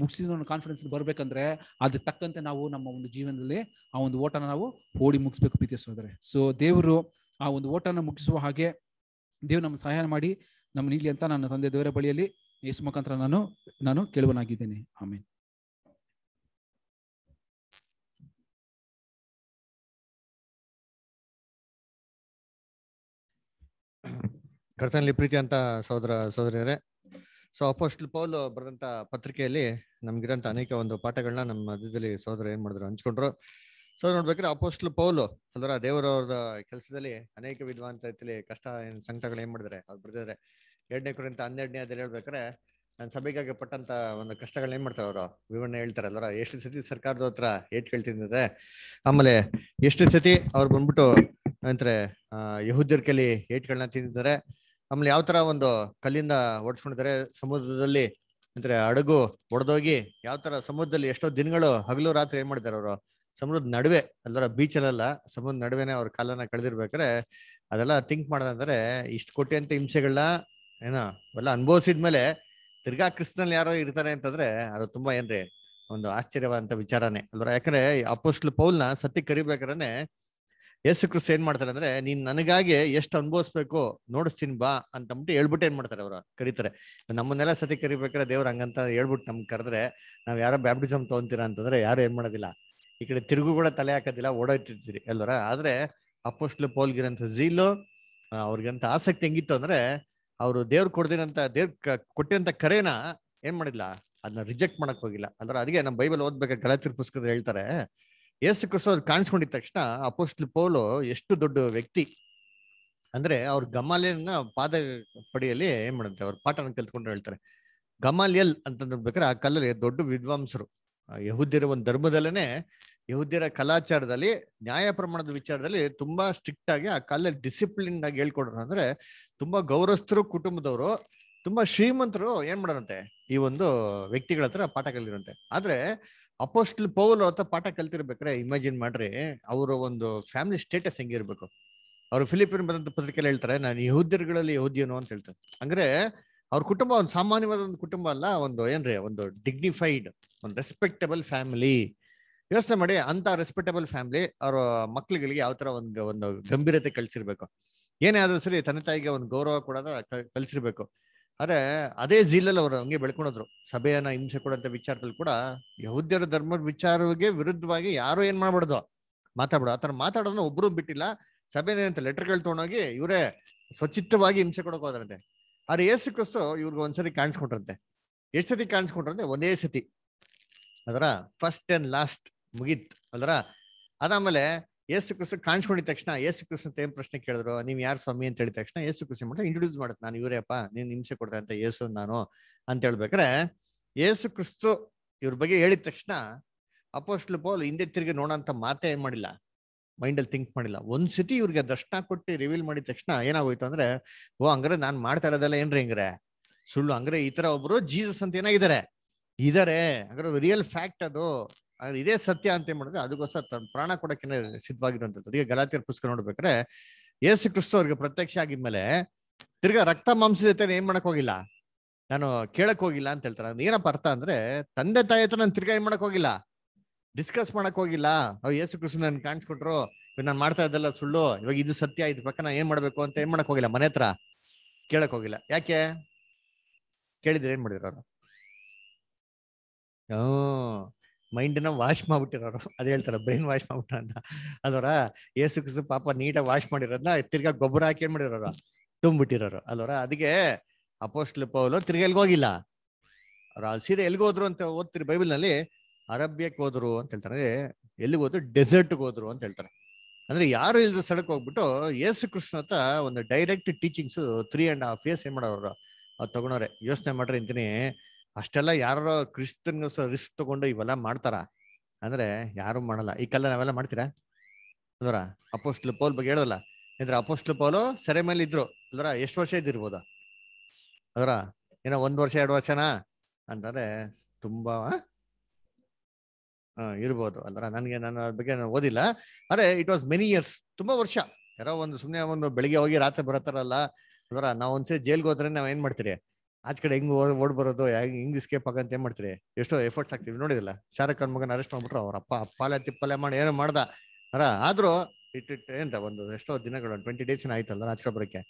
ಮುಗಿಸಿದ ಕಾನ್ಫಿಡೆನ್ಸ್ ಬರ್ಬೇಕಂದ್ರೆ ಅದ್ರ ತಕ್ಕಂತೆ ನಾವು ನಮ್ಮ ಒಂದು ಜೀವನದಲ್ಲಿ ಆ ಒಂದು ಓಟನ ನಾವು ಓಡಿ ಮುಗಿಸ್ಬೇಕು ಸೋದ್ರೆ ಸೊ ದೇವರು ಆ ಒಂದು ಓಟನ ಮುಗಿಸುವ ಹಾಗೆ ದೇವ್ರು ನಮ್ಗೆ ಸಹಾಯ ಮಾಡಿ ನಮ್ಮ ನೀಡಲಿ ಅಂತ ನನ್ನ ತಂದೆ ದೇವರ ಬಳಿಯಲ್ಲಿ ಯೇಸು ಮುಖಾಂತರ ನಾನು ನಾನು ಕೇಳುವನಾಗಿದ್ದೇನೆ ಆಮೇಲೆ ಕರ್ತನಲ್ಲಿ ಪ್ರೀತಿ ಅಂತ ಸಹೋದರ ಸಹೋದರಿಯರೇ ಸೊ ಅಪೋಸ್ಟ್ ಪೌಲ್ ಬರೆದಂತ ಪತ್ರಿಕೆಯಲ್ಲಿ ನಮ್ಗಿರಂತ ಅನೇಕ ಒಂದು ಪಾಠಗಳನ್ನ ನಮ್ಮ ಮಧ್ಯದಲ್ಲಿ ಸಹೋದರ ಏನ್ ಮಾಡಿದ್ರು ಹಂಚ್ಕೊಂಡ್ರು ಸೊ ನೋಡ್ಬೇಕ್ರೆ ಅಪೋಸ್ಟ್ ಪೌಲು ಅದರ ದೇವರವ್ರದ ಕೆಲಸದಲ್ಲಿ ಅನೇಕ ವಿದ್ವಾಂತ ರೀತಿಯಲ್ಲಿ ಕಷ್ಟ ಸಂಕಟಗಳು ಏನ್ ಮಾಡಿದ್ರೆ ಅವ್ರು ಬರೆದಿದ್ದಾರೆ ಎರಡನೇ ಕುರಿತ ಹನ್ನೆರಡನೇ ಅದ್ರಲ್ಲಿ ಹೇಳ್ಬೇಕಾರೆ ನನ್ನ ಸಭೆಗಾಗಿ ಪಟ್ಟಂತ ಒಂದು ಕಷ್ಟಗಳನ್ನ ಏನ್ ಮಾಡ್ತಾರೆ ಅವರು ವಿವರಣೆ ಹೇಳ್ತಾರೆ ಅಲ್ವರ ಎಷ್ಟು ಸತಿ ಸರ್ಕಾರದ ಹತ್ರ ಏಟ್ ಕೇಳ್ತಿದ್ದೆ ಆಮೇಲೆ ಎಷ್ಟು ಸತಿ ಅವ್ರು ಬಂದ್ಬಿಟ್ಟು ಅಂದ್ರೆ ಯಹೂದ್ಯರ ಕಲಿ ಏಟ್ಗಳನ್ನ ತಿಂದಿದ್ದಾರೆ ಆಮೇಲೆ ಯಾವ ತರ ಒಂದು ಕಲ್ಲಿಂದ ಓಡಿಸ್ಕೊಂಡಿದ್ದಾರೆ ಸಮುದ್ರದಲ್ಲಿ ಅಂದ್ರೆ ಹಡಗು ಒಡೆದೋಗಿ ಯಾವ ತರ ಸಮುದ್ರದಲ್ಲಿ ಎಷ್ಟೋ ದಿನಗಳು ಹಗಲು ರಾತ್ರಿ ಏನ್ ಮಾಡಿದ್ದಾರೆ ಅವರು ಸಮುದ್ರದ ನಡುವೆ ಎಲ್ಲರ ಅಲ್ಲ ಸಮುದ್ರ ನಡುವೆನೆ ಅವ್ರ ಕಾಲನ್ನ ಕಳೆದಿರ್ಬೇಕಾರೆ ಅದೆಲ್ಲ ಥಿಂಕ್ ಮಾಡ್ದಂದ್ರೆ ಇಷ್ಟು ಕೊಟ್ಟಿ ಅಂತ ಹಿಂಸೆಗಳನ್ನ ಏನೋ ಎಲ್ಲ ಅನುಭವಿಸಿದ್ಮೇಲೆ ತಿರ್ಗಾ ಕ್ರಿಸ್ತನಲ್ಲಿ ಯಾರೋ ಇರ್ತಾರೆ ಅಂತಂದ್ರೆ ಅದು ತುಂಬಾ ಏನ್ರಿ ಒಂದು ಆಶ್ಚರ್ಯವಾದಂತ ವಿಚಾರನೇ ಅಲ್ವ ಯಾಕಂದ್ರೆ ಅಪೋಸ್ಟ್ಲು ಪೌಲ್ನ ಸತ್ಯ ಕರಿಬೇಕಾದ್ರೆ ಯೇಸು ಕ್ರಿಸ್ ಏನ್ ಮಾಡ್ತಾರೆ ಅಂದ್ರೆ ನೀನ್ ನನಗಾಗಿ ಎಷ್ಟು ಅನುಭವಿಸ್ಬೇಕು ನೋಡಿಸ್ತೀನಿ ಬಾ ಅಂದ್ಬಿಟ್ಟು ಹೇಳ್ಬಿಟ್ಟು ಏನ್ ಮಾಡ್ತಾರೆ ಅವ್ರ ಕರೀತಾರೆ ನಮ್ಮನ್ನೆಲ್ಲ ಸತಿ ಕರಿಬೇಕಾದ್ರೆ ದೇವ್ರ ಹಂಗಂತ ಹೇಳ್ಬಿಟ್ಟು ನಮ್ಗೆ ಕರೆದ್ರೆ ನಾವ್ ಯಾರೋ ಬ್ಯಾಪ್ಟಿಸಮ್ ತಗೊಂತೀರಾ ಅಂತಂದ್ರೆ ಯಾರು ಏನ್ ಮಾಡೋದಿಲ್ಲ ಈ ಕಡೆ ತಿರುಗು ಕೂಡ ತಲೆ ಹಾಕೋದಿಲ್ಲ ಓಡಾಡ್ತಿರ್ತೀರಿ ಎಲ್ಲರ ಆದ್ರೆ ಅಪೋಸ್ಟ್ಲು ಪೋಲ್ಗಿರಂತ ಝೀಲು ಅವ್ರಿಗಂತ ಆಸಕ್ತಿ ಹೆಂಗಿತ್ತು ಅಂದ್ರೆ ಅವರು ದೇವ್ರ ಕೊಡ್ದಿರಂತ ದೇವ್ರ ಕೊಟ್ಟಿರಂತ ಕರೆನ ಏನ್ ಮಾಡಿಲ್ಲ ಅದನ್ನ ರಿಜೆಕ್ಟ್ ಮಾಡಕ್ ಹೋಗಿಲ್ಲ ಅಂದ್ರೆ ಅದಕ್ಕೆ ನಮ್ಮ ಬೈಬಲ್ ಓದ್ಬೇಕಾ ಗಲಾತಿರ್ ಪುಸ್ತಕದ ಹೇಳ್ತಾರೆ ಯೇಸು ಅವ್ರು ಕಾಣಿಸ್ಕೊಂಡಿದ ತಕ್ಷಣ ಅಪೋಸ್ಟ್ಲ್ ಪೋಲು ಎಷ್ಟು ದೊಡ್ಡ ವ್ಯಕ್ತಿ ಅಂದ್ರೆ ಅವ್ರ ಗಮಾಲಿಯನ್ನ ಪಾದ ಪಡೆಯಲ್ಲಿ ಏನ್ ಮಾಡುತ್ತೆ ಅವ್ರ ಪಾಠನ ಕಲ್ತ್ಕೊಂಡು ಹೇಳ್ತಾರೆ ಗಮಾಲಿಯಲ್ ಅಂತಂದ್ರೆ ಆ ಕಲ್ಲಲ್ಲಿ ದೊಡ್ಡ ವಿದ್ವಾಂಸರು ಯಹುದ್ಯರ ಒಂದು ಧರ್ಮದಲ್ಲೇನೆ ಯಹುದ್ಯರ ಕಲಾಚಾರದಲ್ಲಿ ನ್ಯಾಯ ಪ್ರಮಾಣದ ವಿಚಾರದಲ್ಲಿ ತುಂಬಾ ಸ್ಟ್ರಿಕ್ಟ್ ಆಗಿ ಆ ಕಲ್ಲಲ್ಲಿ ಡಿಸಿಪ್ಲಿನ್ ಆಗಿ ಹೇಳ್ಕೊಡ್ರು ಅಂದ್ರೆ ತುಂಬಾ ಗೌರವಸ್ಥರು ಕುಟುಂಬದವರು ತುಂಬಾ ಶ್ರೀಮಂತರು ಏನ್ ಮಾಡೋರಂತೆ ಈ ಒಂದು ವ್ಯಕ್ತಿಗಳ ಹತ್ರ ಪಾಠ ಕಲಿರಂತೆ ಆದ್ರೆ ಅಪೋಸ್ಟ್ಲ್ ಪೌಲ್ ಅಂತ ಪಾಠ ಕಲ್ತಿರ್ಬೇಕ್ರೆ ಇಮ್ಯಾಜಿನ್ ಮಾಡ್ರಿ ಅವರ ಒಂದು ಫ್ಯಾಮಿಲಿ ಸ್ಟೇಟಸ್ ಹೆಂಗಿರ್ಬೇಕು ಅವ್ರು ಫಿಲಿಪಿನ್ ಬಂದ ಪತ್ರಿಕೆಯಲ್ಲಿ ಹೇಳ್ತಾರೆ ನಾನು ಯಹೂದ್ಯರುಗಳಲ್ಲಿ ಯಹೂದ್ಯನು ಅಂತ ಹೇಳ್ತಾರೆ ಅಂದ್ರೆ ಅವ್ರ ಕುಟುಂಬ ಒಂದು ಸಾಮಾನ್ಯವಾದ ಒಂದು ಕುಟುಂಬ ಅಲ್ಲ ಒಂದು ಏನ್ರಿ ಒಂದು ಡಿಗ್ನಿಫೈಡ್ ಒಂದು ರೆಸ್ಪೆಕ್ಟಬಲ್ ಫ್ಯಾಮಿಲಿ ಯೋಚನೆ ಮಾಡಿ ಅಂತ ರೆಸ್ಪೆಕ್ಟಬಲ್ ಫ್ಯಾಮಿಲಿ ಅವ್ರ ಮಕ್ಳುಗಳಿಗೆ ಯಾವ ತರ ಒಂದು ಒಂದು ಗಂಭೀರತೆ ಕಳ್ಸಿರ್ಬೇಕು ಏನೇ ಆದ್ರೂ ಸರಿ ತಂದೆ ತಾಯಿಗೆ ಒಂದು ಗೌರವ ಕೊಡೋದ ಕಲ್ಸಿರ್ಬೇಕು ಆದರೆ ಅದೇ ಜೀಲಲ್ಲಿ ಅವರು ಹಂಗೆ ಬೆಳ್ಕೊಂಡದ್ರು ಸಭೆಯನ್ನ ಹಿಂಸೆ ಕೊಡಂತ ವಿಚಾರದಲ್ಲಿ ಕೂಡ ಯಹೂದ್ಯರ ಧರ್ಮದ ವಿಚಾರಕ್ಕೆ ವಿರುದ್ಧವಾಗಿ ಯಾರು ಏನ್ ಮಾಡ್ಬಾರ್ದು ಮಾತಾಡ್ಬಾರ್ದು ಆತರ ಮಾತಾಡೋದನ್ನ ಒಬ್ರು ಬಿಟ್ಟಿಲ್ಲ ಸಭೆನೇ ಅಂತ ಲೆಟರ್ಗಳು ತೊಗೊಂಡೋಗಿ ಇವರೇ ಸ್ವಚ್ಛಿತವಾಗಿ ಹಿಂಸೆ ಕೊಡಕ್ ಹೋದ್ರಂತೆ ಆದ್ರೆ ಏಸು ಕ್ರಿಸ್ತು ಇವ್ರಿಗೆ ಒಂದ್ಸರಿ ಕಾಣಿಸ್ಕೊಂಡ್ರಂತೆ ಎಷ್ಟು ಸತಿ ಕಾಣಿಸ್ಕೊಂಡ್ರಂತೆ ಒಂದೇ ಸತಿ ಅದರ ಫಸ್ಟ್ ಅಂಡ್ ಲಾಸ್ಟ್ ಮುಗಿತ್ ಅದರ ಅದಾಮೇಲೆ ಯೇಸು ಕೃಷ್ಣ ಕಾಣಿಸ್ಕೊಂಡಿದ ತಕ್ಷಣ ಯೇಸು ಕೃಷ್ಣ ಏನ್ ಪ್ರಶ್ನೆ ಕೇಳಿದ್ರು ನೀವು ಯಾರು ಸ್ವಾಮಿ ಅಂತ ಹೇಳಿದ ತಕ್ಷಣ ಯೇಸು ಕೃಷ್ಣ ಮಟ್ಟ ಇಂಟ್ರೊಡ್ಯೂಸ್ ಮಾಡುತ್ತೆ ನಾನು ಇವರೇಪ್ಪ ನೀನ್ ಹಿಂಸೆ ಕೊಡ್ತಾ ಅಂತ ಯೇಸು ನಾನು ಅಂತ ಹೇಳ್ಬೇಕಾರೆ ಯೇಸು ಕ್ರಿಸ್ತು ಇವ್ರ ಬಗ್ಗೆ ಹೇಳಿದ ತಕ್ಷಣ ಅಪೋಸ್ಟ್ಲು ಪೋಲ್ ಹಿಂದೆ ತಿರುಗಿ ನೋಡೋಂತ ಮಾತೆ ಏನ್ ಮಾಡಿಲ್ಲ ಅಲ್ಲಿ ಥಿಂಕ್ ಮಾಡಿಲ್ಲ ಒಂದ್ ಸತಿ ಇವ್ರಿಗೆ ದರ್ಶನ ಕೊಟ್ಟು ರಿವೀಲ್ ಮಾಡಿದ ತಕ್ಷಣ ಏನಾಗೋಯ್ತು ಅಂದ್ರೆ ಓ ಅಂಗ್ರೆ ನಾನ್ ಮಾಡ್ತಾ ಇರೋದಲ್ಲ ಏನ್ರಿ ಹಂಗ್ರೆ ಸುಳ್ಳು ಅಂಗ್ರೆ ಈ ತರ ಒಬ್ರು ಜೀಸಸ್ ಅಂತ ಏನಾಗಿದ್ದಾರೆ ಇದಾರೆ ಅಂದ್ರೆ ರಿಯಲ್ ಫ್ಯಾಕ್ಟ್ ಅದು ಆದ್ರೆ ಇದೇ ಸತ್ಯ ಅಂತ ಏನ್ ಮಾಡಿದ್ರೆ ಅದಕ್ಕೋಸ್ಕರ ತನ್ನ ಪ್ರಾಣ ಕೊಡಕ್ಕೆ ಸಿದ್ಧವಾಗಿರುವಂತದ್ದು ಈಗ ಗಲಾತಿಯರ್ ಪುಸ್ತಕ ನೋಡ್ಬೇಕಾದ್ರೆ ಯೇಸು ಕ್ರಿಸ್ತು ಅವ್ರಿಗೆ ಪ್ರತ್ಯಕ್ಷ ಆಗಿದ್ಮೇಲೆ ತಿರ್ಗಾ ರಕ್ತ ಮಾಂಸದ ಜೊತೆ ಏನ್ ಮಾಡಕ್ ಹೋಗಿಲ್ಲ ನಾನು ಕೇಳಕ್ ಹೋಗಿಲ್ಲ ಅಂತ ಹೇಳ್ತಾರೆ ಏನಪ್ಪ ಅರ್ಥ ಅಂದ್ರೆ ತಂದೆ ತಾಯಿ ಹತ್ರ ನಾನು ತಿರ್ಗಾ ಏನ್ ಮಾಡಕ್ ಹೋಗಿಲ್ಲ ಡಿಸ್ಕಸ್ ಮಾಡಕ್ ಹೋಗಿಲ್ಲ ಅವ್ರು ಯೇಸು ಕೃಷ್ಣ ನನ್ ಕಾಣಿಸ್ಕೊಟ್ರು ನಾನು ಮಾಡ್ತಾ ಇದ್ದಲ್ಲ ಸುಳ್ಳು ಇವಾಗ ಇದು ಸತ್ಯ ಇದ್ ಪಕ್ಕ ನಾ ಏನ್ ಮಾಡ್ಬೇಕು ಅಂತ ಏನ್ ಮಾಡಕ್ ಹೋಗಿಲ್ಲ ಮನೆ ಹತ್ರ ಕೇಳಕ್ ಹೋಗಿಲ್ಲ ಯಾಕೆ ಕೇಳಿದ್ರೆ ಏನ್ ಮಾಡಿದ್ರು ಅವ್ರು ಹ್ಮ್ ಮೈಂಡ್ನ ವಾಶ್ ಮಾಡ್ಬಿಟ್ಟಿರೋರು ಅದು ಹೇಳ್ತಾರ ಬ್ರೈನ್ ವಾಶ್ ಮಾಡ್ಬಿಟ್ರ ಅಂತ ಅದರ ಏಸು ಕಿಸು ಪಾಪ ನೀಟಾಗಿ ವಾಶ್ ಮಾಡಿರೋದನ್ನ ತಿರ್ಗಾ ಗೊಬ್ಬರ ಹಾಕಿ ಏನ್ ಮಾಡಿರೋರು ತುಂಬಿಟ್ಟಿರೋರು ಅಲ್ವರ ಅದಕ್ಕೆ ಅಪೋಸ್ಟ್ಲ ಪೌಲು ತಿರ್ಗಿ ಎಲ್ಗೋಗಿಲ್ಲ ಅವ್ರು ಅಲ್ಲಿ ಎಲ್ಗ ಹೋದ್ರು ಅಂತ ಓದ್ತಿರಿ ಬೈಬಲ್ನಲ್ಲಿ ಅರಬ್ಯಕ್ಕೆ ಹೋದ್ರು ಅಂತ ಹೇಳ್ತಾರೆ ಎಲ್ಲಿಗೆ ಹೋದ್ರು ಡೆಸರ್ಟ್ಗೆ ಹೋದ್ರು ಅಂತ ಹೇಳ್ತಾರೆ ಅಂದ್ರೆ ಯಾರು ಇಲ್ಲದ ಸ್ಥಳಕ್ಕೆ ಹೋಗ್ಬಿಟ್ಟು ಯೇಸು ಕೃಷ್ಣ ಅಂತ ಒಂದು direct teachings three and half years ಏನ್ ಮಾಡೋರು ಅವ್ರು ತಗೊಂಡವ್ರೆ ಯೋಚನೆ ಮಾಡ್ರಿ ಅಂತೀನಿ ಅಷ್ಟೆಲ್ಲ ಯಾರೋ ಕ್ರಿಸ್ತನ್ ರಿಸ್ಕ್ ತಗೊಂಡು ಇವೆಲ್ಲ ಮಾಡ್ತಾರ ಅಂದ್ರೆ ಯಾರು ಮಾಡಲ್ಲ ಈ ಕಾಲ ನಾವೆಲ್ಲ ಮಾಡ್ತೀರಾ ಅಲ್ವರ ಅಪೋಸ್ಟ್ಲ ಪೋಲ್ ಬಗ್ಗೆ ಹೇಳೋದಲ್ಲ ಅಂದ್ರೆ ಅಪೋಸ್ಟ್ಲ ಪೋಲು ಸೆರೆ ಮೇಲೆ ಇದ್ರು ಅಲ್ವರ ಎಷ್ಟು ವರ್ಷ ಇದ್ದಿರ್ಬೋದ ಅದರ ಏನೋ ಒಂದ್ ವರ್ಷ ಎರಡು ವರ್ಷನಾ ಅಂತಂದ್ರೆ ತುಂಬಾ ಇರ್ಬೋದು ಅಲ್ವರ ನನ್ಗೆ ನಾನು ಬಗ್ಗೆ ಓದಿಲ್ಲ ಅರೆ ಇಟ್ ವಾಸ್ ಮೆನಿ ಇಯರ್ಸ್ ತುಂಬಾ ವರ್ಷ ಯಾರೋ ಒಂದು ಸುಮ್ನೆ ಒಂದು ಬೆಳಿಗ್ಗೆ ಹೋಗಿ ರಾತ್ರಿ ಬರತ್ತಾರಲ್ಲ ಅದರ ನಾವ್ ಒಂದ್ಸೇ ಜೈಲ್ಗೆ ಹೋದ್ರೆ ನಾವ್ ಏನ್ ಮಾಡ್ತೀರಿ ಆಚ ಕಡೆ ಹೆಂಗ್ ಓಡ್ ಬರೋದು ಹೆಂಗ್ ಸ್ಕೇಪ್ ಆಗಂತ ಏನ್ ಮಾಡ್ತೀರಿ ಎಷ್ಟೋ ಎಫರ್ಟ್ಸ್ ಆಗ್ತೀವಿ ನೋಡಿದಿಲ್ಲ ಶಾರುಖ್ ಖಾನ್ ಮಗನ ಅರೆಸ್ಟ್ ಮಾಡ್ಬಿಟ್ರು ಅವ್ರ ಅಪ್ಪ ಅಪ್ಪಾಲೆ ತಿಪ್ಪಲೆ ಮಾಡಿ ಏನೋ ಮಾಡ್ದ ಅರ ಆದ್ರೂ ಇಟ್ ಇಟ್ ಎಂತ ಒಂದು ಎಷ್ಟೋ ದಿನಗಳು ಟ್ವೆಂಟಿ ಡೇಸ್ ಆಯ್ತಲ್ಲ ಆಚೆ ಬರೋಕೆ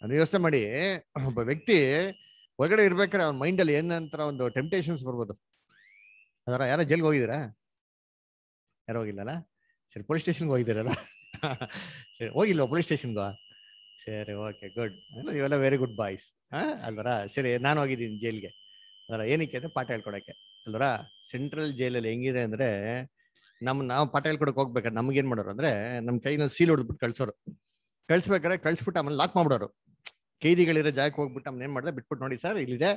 ನಾನು ಯೋಚನೆ ಮಾಡಿ ಒಬ್ಬ ವ್ಯಕ್ತಿ ಹೊರಗಡೆ ಇರ್ಬೇಕಾದ್ರೆ ಅವ್ನ ಮೈಂಡ್ ಅಲ್ಲಿ ಏನಂತರ ಒಂದು ಟೆಂಪ್ಟೇಷನ್ಸ್ ಬರ್ಬೋದು ಅದರ ಯಾರ ಜೈಲ್ಗೆ ಹೋಗಿದ್ದೀರಾ ಯಾರು ಹೋಗಿಲ್ಲಲ್ಲ ಸರಿ ಪೊಲೀಸ್ ಸ್ಟೇಷನ್ಗೆ ಹೋಗಿದ್ದೀರಲ್ಲ [laughs] ಸರಿ ಹೋಗಿಲ್ವಾ ಪೊಲೀಸ್ ಸ್ಟೇಷನ್ದು ಸರಿ ಓಕೆ ಗುಡ್ ಇವೆಲ್ಲ ವೆರಿ ಗುಡ್ ಬಾಯ್ಸ್ ಹಾ ಅಲ್ವರ ಸರಿ ನಾನು ಹೋಗಿದ್ದೀನಿ ಜೈಲ್ಗೆ ಅಲ್ವರ ಏನಕ್ಕೆ ಅಂದ್ರೆ ಪಾಠ ಹೇಳ್ಕೊಡಕ್ಕೆ ಅಲ್ವರ ಸೆಂಟ್ರಲ್ ಜೈಲಲ್ಲಿ ಹೆಂಗಿದೆ ಅಂದ್ರೆ ನಮ್ ನಾವು ಪಾಠ ಹೇಳ್ಕೊಡಕ್ ಹೋಗ್ಬೇಕಾದ್ರೆ ಏನ್ ಮಾಡೋರು ಅಂದ್ರೆ ನಮ್ ಕೈನ ಸೀಲ್ ಹೊಡೆದ್ಬಿಟ್ಟು ಕಳ್ಸೋರು ಕಳ್ಸ್ಬೇಕಾರೆ ಕಳ್ಸ್ಬಿಟ್ಟು ಆಮೇಲೆ ಲಾಕ್ ಮಾಡ್ಬಿಡೋರು ಕೈದಿಗಳಿರೋ ಜಾಗಕ್ಕೆ ಹೋಗ್ಬಿಟ್ಟು ಆಮೇಲೆ ಏನ್ ಮಾಡಿದೆ ಬಿಟ್ಬಿಟ್ಟು ನೋಡಿ ಸರ್ ಇಲ್ಲಿದೆ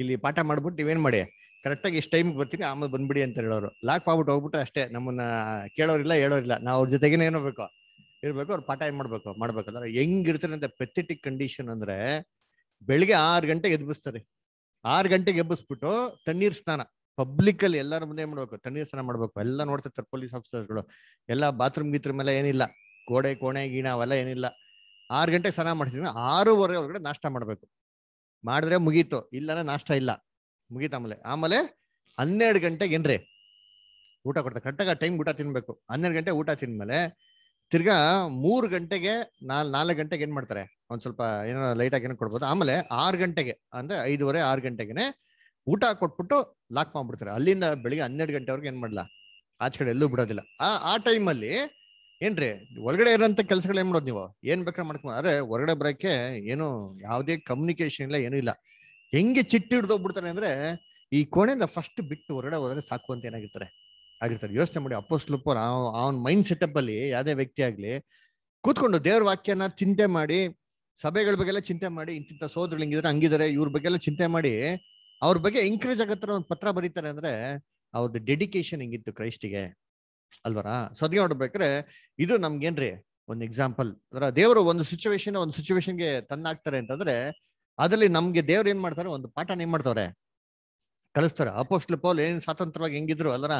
ಇಲ್ಲಿ ಪಾಠ ಮಾಡ್ಬಿಟ್ಟು ನೀವೇನ್ ಮಾಡಿ ಕರೆಕ್ಟಾಗಿ ಎಷ್ಟು ಟೈಮಿಗೆ ಬರ್ತೀನಿ ಆಮೇಲೆ ಬಂದ್ಬಿಡಿ ಅಂತ ಹೇಳೋರು ಲಾಕ್ ಮಾಡ್ಬಿಟ್ಟು ಹೋಗ್ಬಿಟ್ರೆ ಅಷ್ಟೇ ನಮ್ಮನ್ನ ಕೇಳೋರಿಲ್ಲ ಹೇಳೋರಿಲ್ಲ ನಾವು ಅವ್ರ ಜೊತೆಗೇನೆ ಬೇಕು ಇರಬೇಕು ಅವ್ರು ಪಾಠ ಏನು ಮಾಡಬೇಕು ಮಾಡ್ಬೇಕಂದ್ರೆ ಹೆಂಗಿರ್ತಾರೆ ಅಂತ ಪೆಥೆಟಿಕ್ ಕಂಡೀಷನ್ ಅಂದರೆ ಬೆಳಿಗ್ಗೆ ಆರು ಗಂಟೆಗೆ ಎದ್ಬಿಸ್ತಾರೆ ಆರು ಗಂಟೆಗೆ ಎಬ್ಬಿಸ್ಬಿಟ್ಟು ತಣ್ಣೀರ್ ಸ್ನಾನ ಪಬ್ಲಿಕ್ಕಲ್ಲಿ ಎಲ್ಲರ ಮುಂದೆ ಮಾಡ್ಬೇಕು ತಣ್ಣೀರ್ ಸ್ನಾನ ಮಾಡ್ಬೇಕು ಎಲ್ಲ ನೋಡ್ತಿರ್ತಾರೆ ಪೊಲೀಸ್ ಆಫೀಸರ್ಗಳು ಎಲ್ಲ ಬಾತ್ರೂಮ್ ಗೀತ್ರ ಮೇಲೆ ಏನಿಲ್ಲ ಗೋಡೆ ಕೋಣೆ ಗೀಣ ಅವೆಲ್ಲ ಏನಿಲ್ಲ ಆರು ಗಂಟೆಗೆ ಸ್ನಾನ ಮಾಡಿಸಿದ್ರೆ ಆರೂವರೆ ಒಳಗಡೆ ನಾಷ್ಟ ಮಾಡಬೇಕು ಮಾಡಿದ್ರೆ ಮುಗೀತು ಇಲ್ಲನ ನಾಷ್ಟ ಇಲ್ಲ ಮುಗೀತು ಆಮೇಲೆ ಆಮೇಲೆ ಹನ್ನೆರಡು ಗಂಟೆಗೆ ಏನ್ರಿ ಊಟ ಕೊಡ್ತಾರೆ ಕರೆಕ್ಟಾಗಿ ಟೈಮ್ ಊಟ ತಿನ್ಬೇಕು ಹನ್ನೆರಡು ಗಂಟೆ ಊಟ ತಿಂದ್ಮೇಲೆ ತಿರ್ಗಾ ಮೂರ್ ಗಂಟೆಗೆ ನಾಲ್ ನಾಲ್ಕು ಗಂಟೆಗೆ ಏನ್ ಮಾಡ್ತಾರೆ ಒಂದ್ ಸ್ವಲ್ಪ ಏನೋ ಲೈಟ್ ಆಗಿ ಏನೋ ಕೊಡ್ಬೋದು ಆಮೇಲೆ ಆರು ಗಂಟೆಗೆ ಅಂದ್ರೆ ಐದುವರೆ ಆರು ಗಂಟೆಗೆನೆ ಊಟ ಕೊಟ್ಬಿಟ್ಟು ಲಾಕ್ ಮಾಡ್ಬಿಡ್ತಾರೆ ಅಲ್ಲಿಂದ ಬೆಳಿಗ್ಗೆ ಹನ್ನೆರಡು ಗಂಟೆವರೆಗೆ ಏನ್ ಮಾಡ್ಲಾ ಆಚೆ ಕಡೆ ಎಲ್ಲೂ ಬಿಡೋದಿಲ್ಲ ಆ ಆ ಟೈಮಲ್ಲಿ ಏನ್ರಿ ಒಳಗಡೆ ಇರೋಂಥ ಕೆಲಸಗಳು ಏನ್ ಮಾಡೋದು ನೀವು ಏನ್ ಬೇಕಾದ್ರೆ ಮಾಡ್ಕೊಂಡು ಅರೆ ಹೊರಗಡೆ ಬರೋಕೆ ಏನು ಯಾವುದೇ ಕಮ್ಯುನಿಕೇಶನ್ ಇಲ್ಲ ಏನೂ ಇಲ್ಲ ಹೆಂಗೆ ಚಿಟ್ಟಿ ಹಿಡ್ದೋಗ್ಬಿಡ್ತಾರೆ ಅಂದ್ರೆ ಈ ಕೋಣೆಯಿಂದ ಫಸ್ಟ್ ಬಿಟ್ಟು ಹೊರಗಡೆ ಹೋದ್ರೆ ಸಾಕು ಅಂತ ಏನಾಗಿರ್ತಾರೆ ಆಗಿರ್ತಾರೆ ಯೋಚನೆ ಮಾಡಿ ಅಪ್ಪೋಸ್ಲಪ್ಪ ಅವನ್ ಮೈಂಡ್ ಸೆಟಪ್ ಅಲ್ಲಿ ಯಾವ್ದೇ ವ್ಯಕ್ತಿ ಆಗ್ಲಿ ಕೂತ್ಕೊಂಡು ದೇವ್ರ ವಾಕ್ಯನ ಚಿಂತೆ ಮಾಡಿ ಸಭೆಗಳ ಬಗ್ಗೆಲ್ಲ ಚಿಂತೆ ಮಾಡಿ ಇಂತಿಂತ ಸೋದರು ಹಿಂಗಿದ್ರೆ ಹಂಗಿದಾರೆ ಇವ್ರ ಬಗ್ಗೆ ಎಲ್ಲ ಚಿಂತೆ ಮಾಡಿ ಅವ್ರ ಬಗ್ಗೆ ಎಂಕರೇಜ್ ಆಗತ್ತರ ಒಂದ್ ಪತ್ರ ಬರೀತಾರೆ ಅಂದ್ರೆ ಅವ್ರದ್ದು ಡೆಡಿಕೇಶನ್ ಹಿಂಗಿತ್ತು ಕ್ರೈಸ್ಟಿಗೆ ಅಲ್ವರಾ ಸದ್ಗೆ ನೋಡ್ಬೇಕ್ರೆ ಇದು ನಮ್ಗೇನ್ರಿ ಒಂದು ಎಕ್ಸಾಂಪಲ್ ಅಂದ್ರೆ ದೇವರು ಒಂದು ಸಿಚುವೇಶನ್ ಒಂದು ಸಿಚುವೇಶನ್ಗೆ ತನ್ನಾಗ್ತಾರೆ ಅಂತಂದ್ರೆ ಅದರಲ್ಲಿ ನಮ್ಗೆ ದೇವ್ರು ಏನ್ ಮಾಡ್ತಾರೆ ಒಂದು ಪಾಠ ಏನ್ ಮಾಡ್ತಾರೆ ಕಳಿಸ್ತಾರೆ ಅಪೋಸ್ಟ್ಲ ಪೋಲ್ ಏನ್ ಸ್ವತಂತ್ರವಾಗಿ ಹೆಂಗಿದ್ರು ಅಲ್ಲರ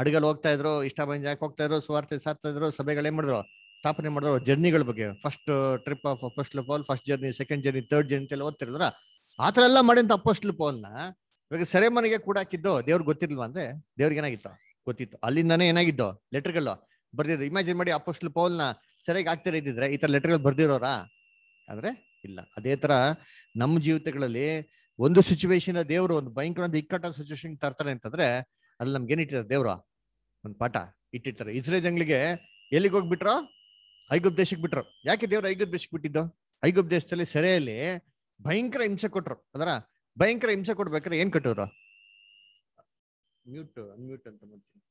ಅಡುಗೆಲ್ ಹೋಗ್ತಾ ಇದ್ರು ಇಷ್ಟ ಬಂದ್ ಜಾಗ ಹೋಗ್ತಾ ಇದ್ರು ಸುವಾರ್ತೆ ಸಾರ್ತಾ ಇದ್ರು ಸಭೆಗಳು ಏನ್ ಮಾಡಿದ್ರು ಸ್ಥಾಪನೆ ಮಾಡಿದ್ರು ಜರ್ನಿಗಳ ಬಗ್ಗೆ first trip of apostle all first journey second journey third journey ಎಲ್ಲ ಓದ್ತಿರಲ್ಲ ಆತರ ಥರ ಎಲ್ಲ ಮಾಡಿದಂತ ಅಪೋಸ್ಟ್ಲ್ ಪೋಲ್ನ ಇವಾಗ ಸೆರೆಮನೆಗೆ ಕೂಡ ಹಾಕಿದ್ದು ದೇವ್ರ್ ಗೊತ್ತಿಲ್ವಾ ಅಂದ್ರೆ ದೇವ್ರಿಗೆ ಏನಾಗಿತ್ತು ಗೊತ್ತಿತ್ತು ಅಲ್ಲಿಂದಾನೇ ಏನಾಗಿದ್ದು ಲೆಟರ್ಗಳು ಬರ್ದಿದ್ರು ಇಮ್ಯಾಜಿನ್ ಮಾಡಿ ಅಪೋಸ್ಟ್ಲ್ ಪೋಲ್ನ ಸರಿಯಾಗಿ ಆಗ್ತಾ ಇದ್ದಿದ್ರೆ ಈ ತರ ಲೆಟರ್ಗಳು ಬರ್ದಿರೋರ ಆದ್ರೆ ಇಲ್ಲ ಅದೇ ತರ ನಮ್ಮ ಜೀವಿತಗಳಲ್ಲಿ ಒಂದು ಸಿಚುವೇಶನ್ ದೇವರು ಒಂದು ಭಯಂಕರ ಒಂದು ಇಕ್ಕಟ್ಟ ಸಿಚುವೇಶನ್ ತರ್ತಾರೆ ಅಂತಂದ್ರೆ ಅಲ್ಲಿ ನಮ್ಗೆ ಏನಿಟ್ಟಿದ್ದಾರೆ ದೇವ್ರ ಒಂದು ಪಾಠ ಇಟ್ಟಿರ್ತಾರೆ ಇಸ್ರೇಲ್ ಜಂಗ್ಲಿಗೆ ಎಲ್ಲಿಗೆ ಹೋಗ್ಬಿಟ್ರು ಐಗುಪ್ ದೇಶಕ್ಕೆ ಬಿಟ್ರು ಯಾಕೆ ದೇವ್ರ ಐಗುಪ್ ದೇಶಕ್ಕೆ ಬಿಟ್ಟಿದ್ದು ಐಗುಪ್ ದೇಶದಲ್ಲಿ ಸೆರೆಯಲ್ಲಿ ಭಯಂಕರ ಹಿಂಸೆ ಕೊಟ್ರು ಅದರ ಭಯಂಕರ ಹಿಂಸೆ ಕೊಡ್ಬೇಕಾದ್ರೆ ಏನ್ ಕಟ್ಟಿದ್ರು ಮ್ಯೂಟ್ ಅನ್ಮ್ಯೂಟ್ ಅಂತ ಮಾಡ್ತೀನಿ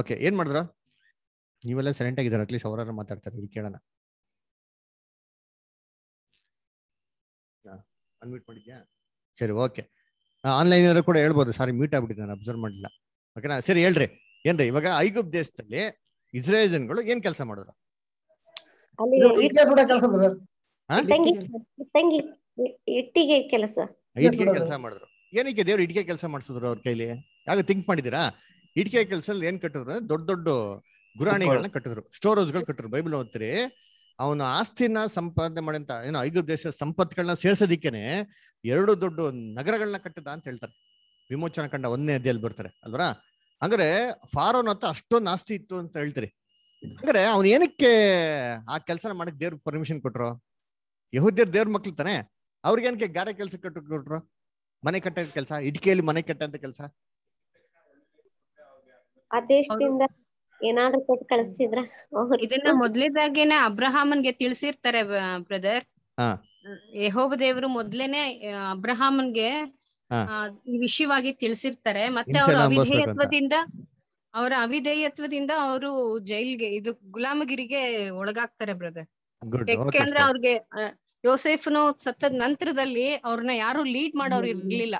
ಓಕೆ ಏನ್ ಮಾಡಿದ್ರು ನೀವೆಲ್ಲ ಸೈಲೆಂಟ್ ಆಗಿದ್ದಾರೆ ಅಟ್ಲೀಸ್ಟ್ ಅವರ ಮಾತಾಡ್ತಾರೆ ಇಲ್ಲಿ ಕೇಳೋಣ ಅನ್ಮ್ಯೂಟ್ ಮಾಡಿದ್ಯಾ ಸರಿ ಓಕೆ ಆನ್ಲೈನ್ ಇರೋ ಕೂಡ ಹೇಳ್ಬೋದು ಸಾರಿ ಮೀಟ್ ಆಗ್ಬಿಟ್ಟಿದೆ ನಾನು ಅಬ್ಸರ್ವ್ ಮಾಡಿಲ್ಲ ಓಕೆನಾ ಸರಿ ಹೇಳ್ರಿ ಏನ್ರಿ ಇವಾಗ ಐಗುಪ್ ದೇಶದಲ್ಲಿ ಇಸ್ರೇಲ್ ಜನಗಳು ಏನ್ ಕೆಲಸ ಮಾಡಿದ್ರು ಇಟ್ಟಿಗೆ ಕೆಲಸ ಮಾಡಿದ್ರು ಏನಕ್ಕೆ ದೇವ್ರು ಇಟ್ಟಿಗೆ ಕೆಲಸ ಮಾಡಿಸಿದ್ರು ಅವ್ರ ಕೈಲಿ ಯಾಕೆ ಥಿಂಕ್ ಮಾಡಿದಿರಾ ಇಟಿಕೆ ಕೆಲಸದಲ್ಲಿ ಏನ್ ಕಟ್ಟಿದ್ರು ದೊಡ್ಡ ದೊಡ್ಡ ಗುರಾಣಿಗಳನ್ನ ಕಟ್ಟಿದ್ರು ಸ್ಟೋರ್ ಹೌಸ್ಗಳು ಕಟ್ಟಿದ್ರು ಬೈಬಲ್ ಓದ್ತಿರಿ ಅವನ ಆಸ್ತಿನ ಸಂಪಾದನೆ ಮಾಡಿದಂತ ಏನೋ ಐದು ದೇಶದ ಸಂಪತ್ಗಳನ್ನ ಸೇರ್ಸೋದಿಕ್ಕೇನೆ ಎರಡು ದೊಡ್ಡ ನಗರಗಳನ್ನ ಕಟ್ಟಿದ ಅಂತ ಹೇಳ್ತಾರೆ ವಿಮೋಚನಾ ಕಂಡ ಒಂದನೇ ಅದಿಯಲ್ಲಿ ಬರ್ತಾರೆ ಅಲ್ವರಾ ಅಂದ್ರೆ ಫಾರೋನ್ ಅಂತ ಅಷ್ಟೊಂದು ಆಸ್ತಿ ಇತ್ತು ಅಂತ ಹೇಳ್ತೀರಿ ಅಂದ್ರೆ ಅವ್ನು ಏನಕ್ಕೆ ಆ ಕೆಲಸ ಮಾಡಕ್ ದೇವ್ರ ಪರ್ಮಿಷನ್ ಕೊಟ್ರು ಯಹುದ್ಯರ್ ದೇವ್ರ ಮಕ್ಳು ತಾನೆ ಏನಕ್ಕೆ ಗಾರೆ ಕೆಲಸ ಕಟ್ಟ ಕೊಟ್ರು ಮನೆ ಕಟ್ಟದ ಕೆಲಸ ಇಟ್ಕೆಯಲ್ಲಿ ಮನೆ ಕಟ್ಟಂತ ಕೆಲಸ ಏನಾದ್ರೂ ಕೊಟ್ಟು ಕಳಿಸ್ತಿದ್ರ ಇದನ್ನ ಮೊದ್ಲೇದಾಗೇನೆ ಅಬ್ರಹಾಮನ್ಗೆ ತಿಳಿಸಿರ್ತಾರೆ ಬ್ರದರ್ ಯಹೋಬ ದೇವರು ಮೊದ್ಲೇನೆ ಅಬ್ರಹಾಮನ್ಗೆ ವಿಷಯವಾಗಿ ತಿಳಿಸಿರ್ತಾರೆ ಮತ್ತೆ ಅವ್ರ ಅವಿಧೇಯತ್ವದಿಂದ ಅವರ ಅವಿಧೇಯತ್ವದಿಂದ ಅವರು ಜೈಲ್ಗೆ ಇದು ಗುಲಾಮಗಿರಿಗೆ ಒಳಗಾಗ್ತಾರೆ ಬ್ರದರ್ ಯಾಕೆಂದ್ರೆ ಅವ್ರಿಗೆ ಯೋಸೆಫ್ನು ಸತ್ತದ ನಂತರದಲ್ಲಿ ಅವ್ರನ್ನ ಯಾರು ಲೀಡ್ ಮಾಡೋರು ಇರ್ಲಿಲ್ಲ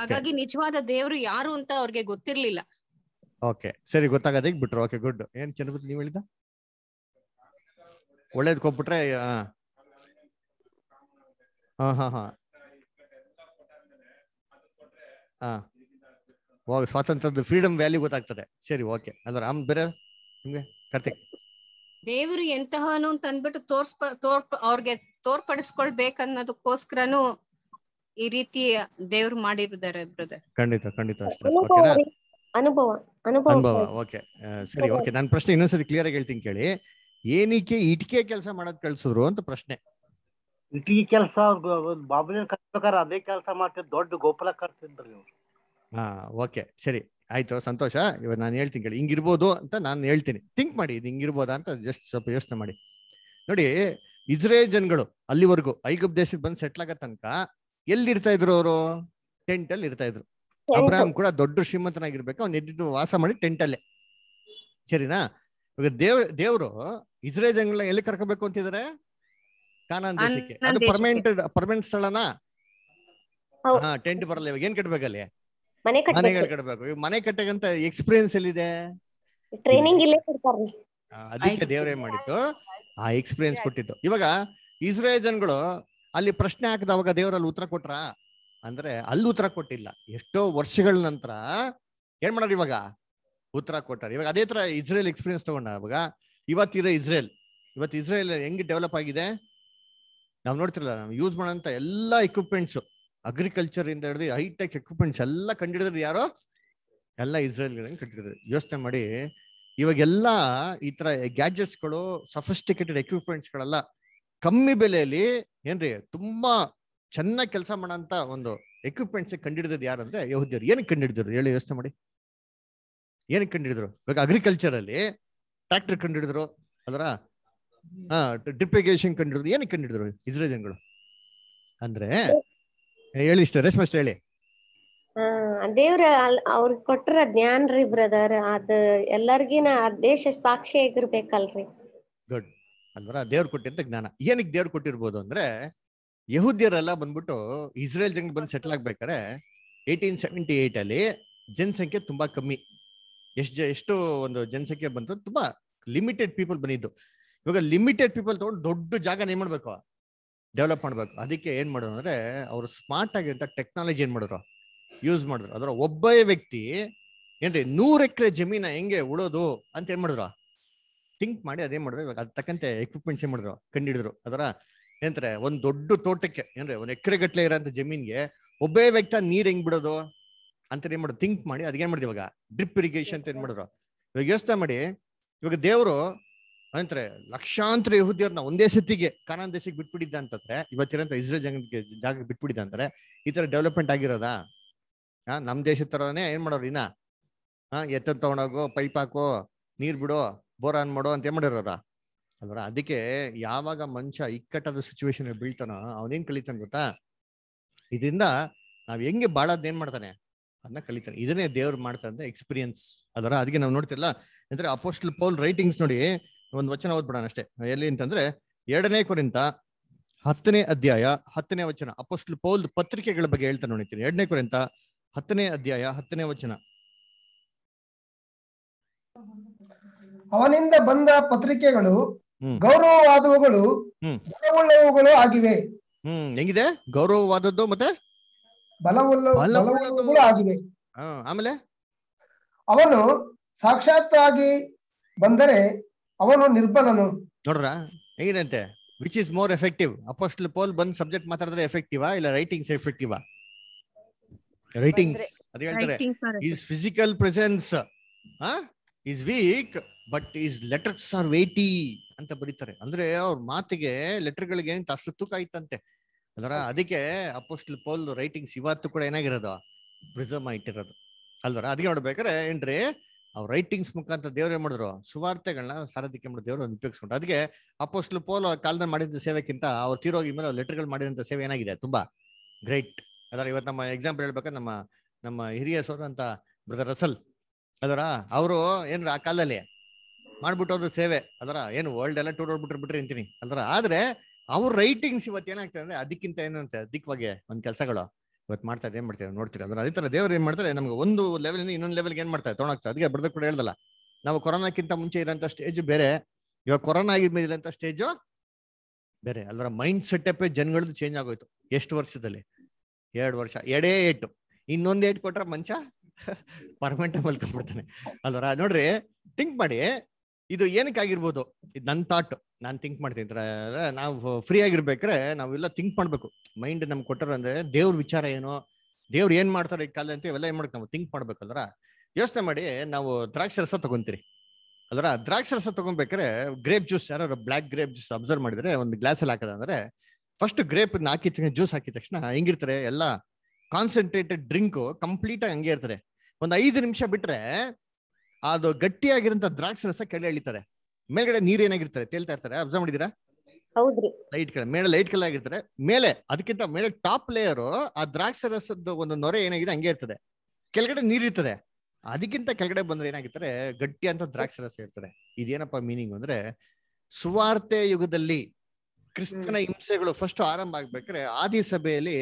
ಹಾಗಾಗಿ ನಿಜವಾದ ದೇವ್ರು ಯಾರು ಅಂತ ಅವ್ರಿಗೆ ಗೊತ್ತಿರ್ಲಿಲ್ಲ ಓಕೆ ಸರಿ ಗೊತ್ತಾಗದ ಬಿಟ್ರು ಓಕೆ ಗುಡ್ ಏನ್ ಚಂದ್ರಪತಿ ನೀವು ಹೇಳಿದ ಒಳ್ಳೇದ್ ಕೊಟ್ಬಿಟ್ರೆ ಹಾ ಹಾ ಹಾ ಹಾ ಸ್ವಾತಂತ್ರ್ಯದ ಫ್ರೀಡಮ್ ವ್ಯಾಲ್ಯೂ ಗೊತ್ತಾಗ್ತದೆ ಸರಿ ಓಕೆ ಅಂದ್ರೆ ಆಮ್ ಬೇರೆ ನಿಮ್ಗೆ ಕಾರ್ತಿಕ್ ದೇವರು ಎಂತಹನು ಅಂತ ಅಂದ್ಬಿಟ್ಟು ತೋರ್ಸ್ ತೋರ್ ಅವ್ರಿಗೆ ಅನ್ನೋದಕ್ಕೋಸ್ಕರನು ಈ ರೀತಿ ದೇವ್ರು ಮಾಡಿರ್ತಾರೆ ಬ್ರದರ್ ಖಂಡಿತ ಖಂಡಿತ ಅನುಭವ ಅನುಭವ ಓಕೆ ಸರಿ ಓಕೆ ನಾನು ಪ್ರಶ್ನೆ ಇನ್ನೊಂದ್ಸರಿ ಕ್ಲಿಯರ್ ಆಗಿ ಹೇಳ್ತೀನಿ ಕೇಳಿ ಏನಕ್ಕೆ ಇಟಿಕೆ ಕೆಲಸ ಮಾಡೋದ್ ಕಳ್ಸಿದ್ರು ಅಂತ ಪ್ರಶ್ನೆ ಇಟ್ಕೆ ಕೆಲಸ ಬಾಬುಲಿ ಕಟ್ಬೇಕಾದ್ರೆ ಅದೇ ಕೆಲಸ ಮಾಡ್ತಿದ್ ದೊಡ್ಡ ಗೋಪಾಲ ಕಟ್ತಿದ್ರು ಇವ್ರು ಹಾ ಓಕೆ ಸರಿ ಆಯ್ತು ಸಂತೋಷ ಇವಾಗ ನಾನು ಹೇಳ್ತೀನಿ ಕೇಳಿ ಹಿಂಗಿರ್ಬೋದು ಅಂತ ನಾನು ಹೇಳ್ತೀನಿ ಥಿಂಕ್ ಮಾಡಿ ಇದು ಹಿಂಗಿರ್ಬೋದಾ ಅಂತ ಜಸ್ಟ್ ಸ್ವಲ್ಪ ಯೋಚನೆ ಮಾಡಿ ನೋಡಿ ಇಸ್ರೇಲ್ ಜನಗಳು ಅಲ್ಲಿವರೆಗೂ ಐಗಬ್ ದೇಶಕ್ಕೆ ಬಂದು ಸೆಟ್ಲ್ ಆಗೋ ತನಕ ಇರ್ತಾ ಇದ್ರು ಅವರು ಟೆಂಟ್ ಅಲ್ಲಿ ಇರ್ತಾ ಇದ್ರು ಅಬ್ರಾಹಂ ಕೂಡ ದೊಡ್ಡ ಶ್ರೀಮಂತನಾಗಿರ್ಬೇಕು ಅವ್ನು ಎದ್ದಿದ್ದು ವಾಸ ಮಾಡಿ ಟೆಂಟಲ್ಲೇ ಸರಿನಾ ದೇವ್ ದೇವರು ಇಸ್ರೇಲ್ ಜನಗಳನ್ನ ಎಲ್ಲಿ ಕರ್ಕೋಬೇಕು ಅಂತಿದ್ದಾರೆ ಕಾನಾನ್ ದೇಶಕ್ಕೆ ಅದು ಪರ್ಮನೆಂಟ್ ಪರ್ಮನೆಂಟ್ ಸ್ಥಳನಾ ಹಾ ಟೆಂಟ್ ಬರಲ್ಲ ಇವಾಗ ಏನ್ ಕಟ್ಬೇಕಲ್ಲಿ ಮನೆಗಳು ಕಟ್ಬೇಕು ಇವಾಗ ಮನೆ ಕಟ್ಟಕಂತ ಎಕ್ಸ್ಪೀರಿಯನ್ಸ್ ಎಲ್ಲಿದೆ ಟ್ರೈನಿಂಗ್ ಇಲ್ಲೇ ಕೊಡ್ತಾರೆ ಅದಕ್ಕೆ ದೇವ್ರ ಏನ್ ಮಾಡಿತ್ತು ಆ ಎಕ್ಸ್ಪೀರಿಯನ್ಸ್ ಕೊಟ್ಟಿತ್ತು ಇವಾಗ ಇಸ್ರೇಲ್ ಜನಗಳು ಅಲ್ಲಿ ಪ್ರಶ್ನೆ ಹಾಕಿದ ಅವಾಗ ದೇವರಲ್ಲಿ ಉತ್ತರ ಕೊಟ್ರಾ ಅಂದ್ರೆ ಅಲ್ಲಿ ಉತ್ತರ ಕೊಟ್ಟಿಲ್ಲ ಎಷ್ಟೋ ವರ್ಷಗಳ ನಂತರ ಏನ್ ಮಾಡೋದು ಇವಾಗ ಉತ್ತರ ಕೊಟ್ಟಾರೆ ಇವಾಗ ಅದೇ ತರ ಇಸ್ರೇಲ್ ಎಕ್ಸ್ಪೀರಿಯನ್ಸ್ ತಗೊಂಡ ಇವಾಗ ಇವತ್ತಿರೋ ಇಸ್ರೇಲ್ ಇವತ್ತು ಇಸ್ರೇಲ್ ಹೆಂಗ್ ಡೆವಲಪ್ ಆಗಿದೆ ನಾವು ನೋಡ್ತಿರಲ್ಲ ನಾವು ಯೂಸ್ ಮಾಡೋಂಥ ಎಲ್ಲಾ ಎಕ್ವಿಪ್ಮೆಂಟ್ಸ್ ಅಗ್ರಿಕಲ್ಚರ್ ಇಂದ ಹಿಡಿದು ಹೈಟೆಕ್ ಎಕ್ವಿಪ್ಮೆಂಟ್ಸ್ ಎಲ್ಲ ಕಂಡಿಡಿದ್ರು ಯಾರೋ ಎಲ್ಲ ಇಸ್ರೇಲ್ ಕಂಡಿಡಿದ್ರು ಯೋಚನೆ ಮಾಡಿ ಇವಾಗೆಲ್ಲ ಈ ತರ ಗ್ಯಾಜೆಟ್ಸ್ಗಳು ಸಫಿಸ್ಟಿಕೇಟೆಡ್ ಎಕ್ವಿಪ್ಮೆಂಟ್ಸ್ಗಳೆಲ್ಲ ಕಮ್ಮಿ ಬೆಲೆಯಲ್ಲಿ ಏನ್ರಿ ತುಂಬಾ ಚೆನ್ನಾಗಿ ಕೆಲಸ ಮಾಡೋಂತ ಒಂದು ಎಕ್ವಿಪ್ಮೆಂಟ್ಸ್ ಕಂಡಿಡಿದ್ ಯಾರಂದ್ರೆ ಯಹೂದ್ಯರು ಏನಕ್ಕೆ ಕಂಡಿಡಿದ್ರು ಹೇಳಿ ಯೋಚನೆ ಮಾಡಿ ಏನಕ್ಕೆ ಕಂಡಿಡಿದ್ರು ಇವಾಗ ಅಗ್ರಿಕಲ್ಚರ್ ಅಲ್ಲಿ ಟ್ರ್ಯಾಕ್ಟರ್ ಕಂಡಿಡಿದ್ರು ಅದರ ಹಾ ಡ್ರಿಪ್ ಇರಿಗೇಷನ್ ಕಂಡಿಡಿದ್ರು ಏನಕ್ಕೆ ಕಂಡಿಡಿದ್ರು ಜನಗಳು ಅಂದ್ರೆ ಹೇಳಿ ಇಷ್ಟ ರೇಷ್ಮೆ ಹೇಳಿ ದೇವ್ರ ಅವ್ರಿಗೆ ಕೊಟ್ಟಿರ ರೀ ಬ್ರದರ್ ಅದ ಎಲ್ಲರಿಗಿನ ದೇಶ ಸಾಕ್ಷಿ ಆಗಿರ್ಬೇಕಲ್ರಿ ಗುಡ್ ಅಲ್ವರ ದೇವ್ರ ಕೊಟ್ಟಿದ್ದ ಜ್ಞಾನ ಏನಕ್ಕೆ ದೇವ್ರ ಕೊಟ್ಟಿರ್ಬೋದು ಅಂದ್ರೆ ಯಹೂದ್ಯರೆಲ್ಲ ಬಂದ್ಬಿಟ್ಟು ಇಸ್ರೇಲ್ ಜನ ಬಂದು ಸೆಟಲ್ ಆಗ್ಬೇಕಾರೆ ಏಯ್ಟೀನ್ ಸೆವೆಂಟಿ ಏಟ್ ಅಲ್ಲಿ ಜನಸಂಖ್ಯೆ ತುಂಬಾ ಕಮ್ಮಿ ಎಷ್ಟು ಎಷ್ಟು ಒಂದು ಜನಸಂಖ್ಯೆ ಬಂತು ತುಂಬಾ ಲಿಮಿಟೆಡ್ ಪೀಪಲ್ ಬಂದಿದ್ದು ಇವಾಗ ಲಿಮಿಟೆಡ್ ಪೀಪಲ್ ತಗೊಂಡು ದೊಡ್ಡ ಜಾಗ ಏನ್ ಮಾಡ್ಬೇಕು ಡೆವಲಪ್ ಮಾಡ್ಬೇಕು ಅದಕ್ಕೆ ಏನ್ ಮಾಡೋದು ಅಂದ್ರೆ ಅವರು ಸ್ಮಾರ್ಟ್ ಅಂತ ಟೆಕ್ನಾಲಜಿ ಏನ್ ಮಾಡಿದ್ರು ಯೂಸ್ ಮಾಡಿದ್ರು ಅದರ ಒಬ್ಬ ವ್ಯಕ್ತಿ ಏನ್ರಿ ನೂರ್ ಎಕರೆ ಜಮೀನ ಹೆಂಗೆ ಉಳೋದು ಅಂತ ಏನ್ ಮಾಡಿದ್ರು ಥಿಂಕ್ ಮಾಡಿ ಅದೇ ಮಾಡಿದ್ರು ಇವಾಗ ಅದ್ ತಕ್ಕಂತೆ ಎಕ್ವಿಪ್ಮೆಂಟ್ಸ್ ಏನ್ ಮಾಡಿದ್ರು ಕಂಡಿಡಿದ್ರು ಅದರ ಏನಂತಾರೆ ಒಂದ್ ದೊಡ್ಡ ತೋಟಕ್ಕೆ ಏನ್ರಿ ಒಂದ್ ಎಕರೆ ಗಟ್ಲೆ ಇರೋಂಥ ಜಮೀನ್ಗೆ ಒಬ್ಬೇ ವ್ಯಕ್ತ ನೀರ್ ಹೆಂಗ್ ಬಿಡೋದು ಅಂತ ಏನ್ ಮಾಡೋದು ಥಿಂಕ್ ಮಾಡಿ ಏನ್ ಮಾಡಿದ್ವಿ ಇವಾಗ ಡ್ರಿಪ್ ಇರಿಗೇಷನ್ ಅಂತ ಏನ್ ಮಾಡಿದ್ರು ಇವಾಗ ಯೋಚನೆ ಮಾಡಿ ಇವಾಗ ದೇವರು ಅಂತಾರೆ ಲಕ್ಷಾಂತರ ಯಹುದಿಯವ್ರನ್ನ ಒಂದೇ ಸತಿಗೆ ಕಾನಾನ್ ದೇಶಕ್ಕೆ ಬಿಟ್ಬಿಟ್ಟಿದ್ದ ಅಂತಂದ್ರೆ ಇವತ್ತಿರಂತ ಇಸ್ರೇಲ್ ಜಗಕ್ಕೆ ಜಾಗ ಬಿಟ್ಬಿಟ್ಟಿದ್ದ ಅಂತಾರೆ ಈ ತರ ಡೆವಲಪ್ಮೆಂಟ್ ಆಗಿರೋದಾ ಹಾ ನಮ್ ದೇಶ ತರನೇ ಏನ್ ಮಾಡೋರು ಇನ್ನ ಹಾ ಎತ್ತ ತಗೊಂಡೋಗೋ ಪೈಪ್ ಹಾಕೋ ನೀರ್ ಬಿಡೋ ಬೋರ್ ಆನ್ ಮಾಡೋ ಅಂತ ಏನ್ ಮಾಡಿರೋರ ಅಲ್ವಾ ಅದಕ್ಕೆ ಯಾವಾಗ ಮನುಷ್ಯ ಇಕ್ಕಟ್ಟಾದ ಸಿಚುವೇಶನ್ ಬೀಳ್ತಾನೋ ಅವನೇನ್ ಕಲಿತಾನೆ ಗೊತ್ತಾ ಇದರಿಂದ ನಾವ್ ಹೆಂಗೆ ಬಾಳದ್ ಏನ್ ಮಾಡ್ತಾನೆ ಅದನ್ನ ಕಲಿತಾನೆ ಇದನ್ನೇ ದೇವ್ರು ಮಾಡ್ತಾ ಎಕ್ಸ್ಪೀರಿಯೆನ್ಸ್ ಎಕ್ಸ್ಪೀರಿಯನ್ಸ್ ಅದರ ಅದಕ್ಕೆ ನಾವು ನೋಡ್ತಿಲ್ಲ ಅಂದ್ರೆ ಅಪೋಸ್ಟಲ್ ಪೌಲ್ ರೈಟಿಂಗ್ಸ್ ನೋಡಿ ಒಂದು ವಚನ ಓದ್ಬಿಡೋಣ ಅಷ್ಟೇ ಎಲ್ಲಿ ಅಂತಂದ್ರೆ ಎರಡನೇ ಕುರಿಂತ ಹತ್ತನೇ ಅಧ್ಯಾಯ ಹತ್ತನೇ ವಚನ ಅಪೋಸ್ಟಲ್ ಪೌಲ್ ಪತ್ರಿಕೆಗಳ ಬಗ್ಗೆ ಹೇಳ್ತಾ ನೋಡಿತೀನಿ ಎರಡನೇ ಕುರಿಂತ ಹತ್ತನೇ ಅಧ್ಯಾಯ ಹತ್ತನೇ ವಚನ ಅವನಿಂದ ಬಂದ ಪತ್ರಿಕೆಗಳು ಗೌರವವಾದವುಗಳು ಬಲವುಳ್ಳವುಗಳು ಆಗಿವೆ ಹ್ಮ್ ಹೆಂಗಿದೆ ಗೌರವವಾದದ್ದು ಮತ್ತೆ ಬಲವುಳ್ಳ ಆಗಿವೆ ಆಮೇಲೆ ಅವನು ಸಾಕ್ಷಾತ್ ಆಗಿ ಬಂದರೆ ಅವನು ನಿರ್ಬಲನು ನೋಡ್ರ ಹೇಗಿದಂತೆ which is more effective apostle Paul ಬಂದ್ ಸಬ್ಜೆಕ್ಟ್ ಮಾತಾಡಿದ್ರೆ ಎಫೆಕ್ಟಿವಾ ಇಲ್ಲ ರೈಟಿಂಗ್ಸ್ ಎಫೆಕ್ಟಿವ್ ರೈಟಿಂಗ್ ಅದೇ ಹೇಳ್ತಾರೆ his physical presence is weak but his letters are weighty ಅಂತ ಬರೀತಾರೆ ಅಂದ್ರೆ ಅವ್ರ ಮಾತಿಗೆ ಲೆಟರ್ಗಳಿಗೆ ಏನಂತ ಅಷ್ಟು ತೂಕ ಆಯ್ತಂತೆ ಅದರ ಅದಕ್ಕೆ ಅಪೋಸ್ಟ್ ಪೋಲ್ ರೈಟಿಂಗ್ಸ್ ಇವತ್ತು ಕೂಡ ಏನಾಗಿರೋದು ಪ್ರಿಸರ್ವ್ ಇಟ್ಟಿರೋದು ಅಲ್ವರ ಅದಕ್ಕೆ ನೋಡ್ಬೇಕಾದ್ರೆ ಏನ್ರಿ ಅವ್ರ ರೈಟಿಂಗ್ಸ್ ಮುಖಾಂತರ ದೇವ್ರು ಏನ್ ಮಾಡಿದ್ರು ಸುವಾರ್ತೆಗಳನ್ನ ಸಾರಧಿಕೆ ಮಾಡಿದ್ರು ದೇವರು ಉಪಯೋಗಿಸ್ಕೊಂಡು ಅದಕ್ಕೆ ಅಪೋಸ್ಟಲ್ ಪೋಲ್ ಕಾಲದಲ್ಲಿ ಮಾಡಿದ ಸೇವೆಕ್ಕಿಂತ ಅವ್ರು ತೀರೋಗಿ ಮೇಲೆ ಗಳು ಮಾಡಿದಂತ ಸೇವೆ ಏನಾಗಿದೆ ತುಂಬಾ ಗ್ರೇಟ್ ಅದರ ಇವತ್ತು ನಮ್ಮ ಎಕ್ಸಾಂಪಲ್ ಹೇಳ್ಬೇಕ ನಮ್ಮ ನಮ್ಮ ಹಿರಿಯ ಸೋದಂತ ಬ್ರದರ್ ರಸಲ್ ಅದರ ಅವರು ಏನ್ರ ಆ ಕಾಲದಲ್ಲಿ ಅದು ಸೇವೆ ಅದರ ಏನು ವರ್ಲ್ಡ್ ಎಲ್ಲ ಟೂರ್ ಹೋಗ್ಬಿಟ್ಟಿರ್ಬಿಟ್ರಿ ಬಿಟ್ರೆ ಅಂತೀನಿ ಅದರ ಆದ್ರೆ ಅವ್ರ ರೈಟಿಂಗ್ಸ್ ಇವತ್ತು ಏನಾಗ್ತದೆ ಅಂದ್ರೆ ಅದಕ್ಕಿಂತ ಏನಂತೆ ದಿಕ್ವಾಗಿ ಒಂದ್ ಕೆಲಸಗಳು ಇವತ್ತು ಮಾಡ್ತಾ ಏನ್ ಮಾಡ್ತೀವಿ ನೋಡ್ತೀವಿ ಅಂದ್ರೆ ಅದೇ ತರ ದೇವರು ಏನ್ ಮಾಡ್ತಾರೆ ನಮ್ಗೆ ಒಂದು ಲೆವೆಲ್ ಇನ್ನೊಂದು ಲೆವೆಲ್ಗೆ ಏನ್ ಮಾಡ್ತಾರೆ ತೊಗೊಂಡೋಗ್ತಾರೆ ಅದಕ್ಕೆ ಬರ್ದ ಕೂಡ ಹೇಳ್ದಲ್ಲ ನಾವು ಕೊರೋನಾಕ್ಕಿಂತ ಮುಂಚೆ ಇರೋಂಥ ಸ್ಟೇಜ್ ಬೇರೆ ಇವಾಗ ಕೊರೋನಾ ಆಗಿದ್ಮೇಲೆ ಇರೋಂಥ ಸ್ಟೇಜು ಬೇರೆ ಅದರ ಮೈಂಡ್ ಸೆಟ್ ಅಪ್ ಜನಗಳದ್ದು ಚೇಂಜ್ ಆಗೋಯ್ತು ಎಷ್ಟು ವರ್ಷದಲ್ಲಿ ಎರಡು ವರ್ಷ ಎಡೇ ಏಟು ಇನ್ನೊಂದು ಏಟ್ ಕೊಟ್ರೆ ಮನುಷ್ಯ ಪರ್ಮನೆಂಟ್ [laughs] ಮಲ್ಕೊಂಡ್ಬಿಡ್ತಾನೆ ಅಲ್ವರ ನೋಡ್ರಿ ಥಿಂಕ್ ಮಾಡಿ ಇದು ಏನಕ್ಕೆ ಆಗಿರ್ಬೋದು ಇದು ನನ್ನ ಥಾಟ್ ನಾನು ಥಿಂಕ್ ಮಾಡ್ತಿದ್ರೆ ನಾವು ಫ್ರೀ ಆಗಿರ್ಬೇಕ್ರೆ ನಾವೆಲ್ಲ ಥಿಂಕ್ ಮಾಡಬೇಕು ಮೈಂಡ್ ನಮ್ಗೆ ಕೊಟ್ಟರು ಅಂದ್ರೆ ದೇವ್ರ ವಿಚಾರ ಏನು ದೇವ್ರು ಏನ್ ಮಾಡ್ತಾರೆ ಈ ಕಾಲ ಅಂತ ಇವೆಲ್ಲ ಏನ್ ಮಾಡ್ಬೇಕು ನಾವು ಥಿಂಕ್ ಮಾಡ್ಬೇಕಲ್ರ ಯೋಚನೆ ಮಾಡಿ ನಾವು ದ್ರಾಕ್ಷಿ ರಸ ತಗೊಂತೀರಿ ಅದರ ದ್ರಾಕ್ಷಿ ರಸ ತಗೊಬೇಕ್ರೆ ಗ್ರೇಪ್ ಜ್ಯೂಸ್ ಯಾರು ಬ್ಲ್ಯಾಕ್ ಗ್ರೇಪ್ ಜ್ಯೂಸ್ ಅಬ್ಸರ್ವ್ ಮಾಡಿದ್ರೆ ಒಂದು ಗ್ಲಾಸಲ್ಲಿ ಹಾಕೋದಂದ್ರೆ ಫಸ್ಟ್ ಗ್ರೇಪ್ ಹಾಕಿದ ತಕ್ಷಣ ಜ್ಯೂಸ್ ಹಾಕಿದ ತಕ್ಷಣ ಹೆಂಗಿರ್ತಾರೆ ಎಲ್ಲ ಕಾನ್ಸಂಟ್ರೇಟೆಡ್ ಡ್ರಿಂಕು ಕಂಪ್ಲೀಟ್ ಆಗಿ ಹಂಗೆ ಇರ್ತಾರೆ ಒಂದು ಐದು ನಿಮಿಷ ಬಿಟ್ರೆ ಅದು ಗಟ್ಟಿಯಾಗಿರಂತ ದ್ರಾಕ್ಷಿ ರಸ ಕೆಳಗೆ ಎಳಿತಾರೆ ಮೇಲ್ಗಡೆ ನೀರ್ ಏನಾಗಿರ್ತಾರೆ ತೇಳ್ತಾ ಇರ್ತಾರೆ ಅಬ್ಸರ್ವ್ ಮಾಡಿದೀರಾ ಹೌದ್ರಿ ಲೈಟ್ ಕಲರ್ ಮೇಲೆ ಲೈಟ್ ಕಲರ್ ಆಗಿರ್ತಾರೆ ಮೇಲೆ ಅದಕ್ಕಿಂತ ಮೇಲೆ ಟಾಪ್ ಲೇಯರ್ ಆ ದ್ರಾಕ್ಷಿ ರಸದ ಒಂದು ನೊರೆ ಏನಾಗಿದೆ ಹಂಗೆ ಇರ್ತದೆ ಕೆಳಗಡೆ ನೀರಿರ್ತದೆ ಅದಕ್ಕಿಂತ ಕೆಳಗಡೆ ಬಂದ್ರೆ ಏನಾಗಿರ್ತಾರೆ ಗಟ್ಟಿ ಅಂತ ದ್ರಾಕ್ಷಿ ರಸ ಇರ್ತಾರೆ ಇದೇನಪ್ಪ ಮೀನಿಂಗ್ ಅಂದ್ರೆ ಸುವಾರ್ತೆ ಯುಗದಲ್ಲಿ ಕ್ರಿಸ್ತನ ಹಿಂಸೆಗಳು ಫಸ್ಟ್ ಆರಂಭ ಆಗ್ಬೇಕ್ರೆ ಆದಿ ಸಭೆಯಲ್ಲಿ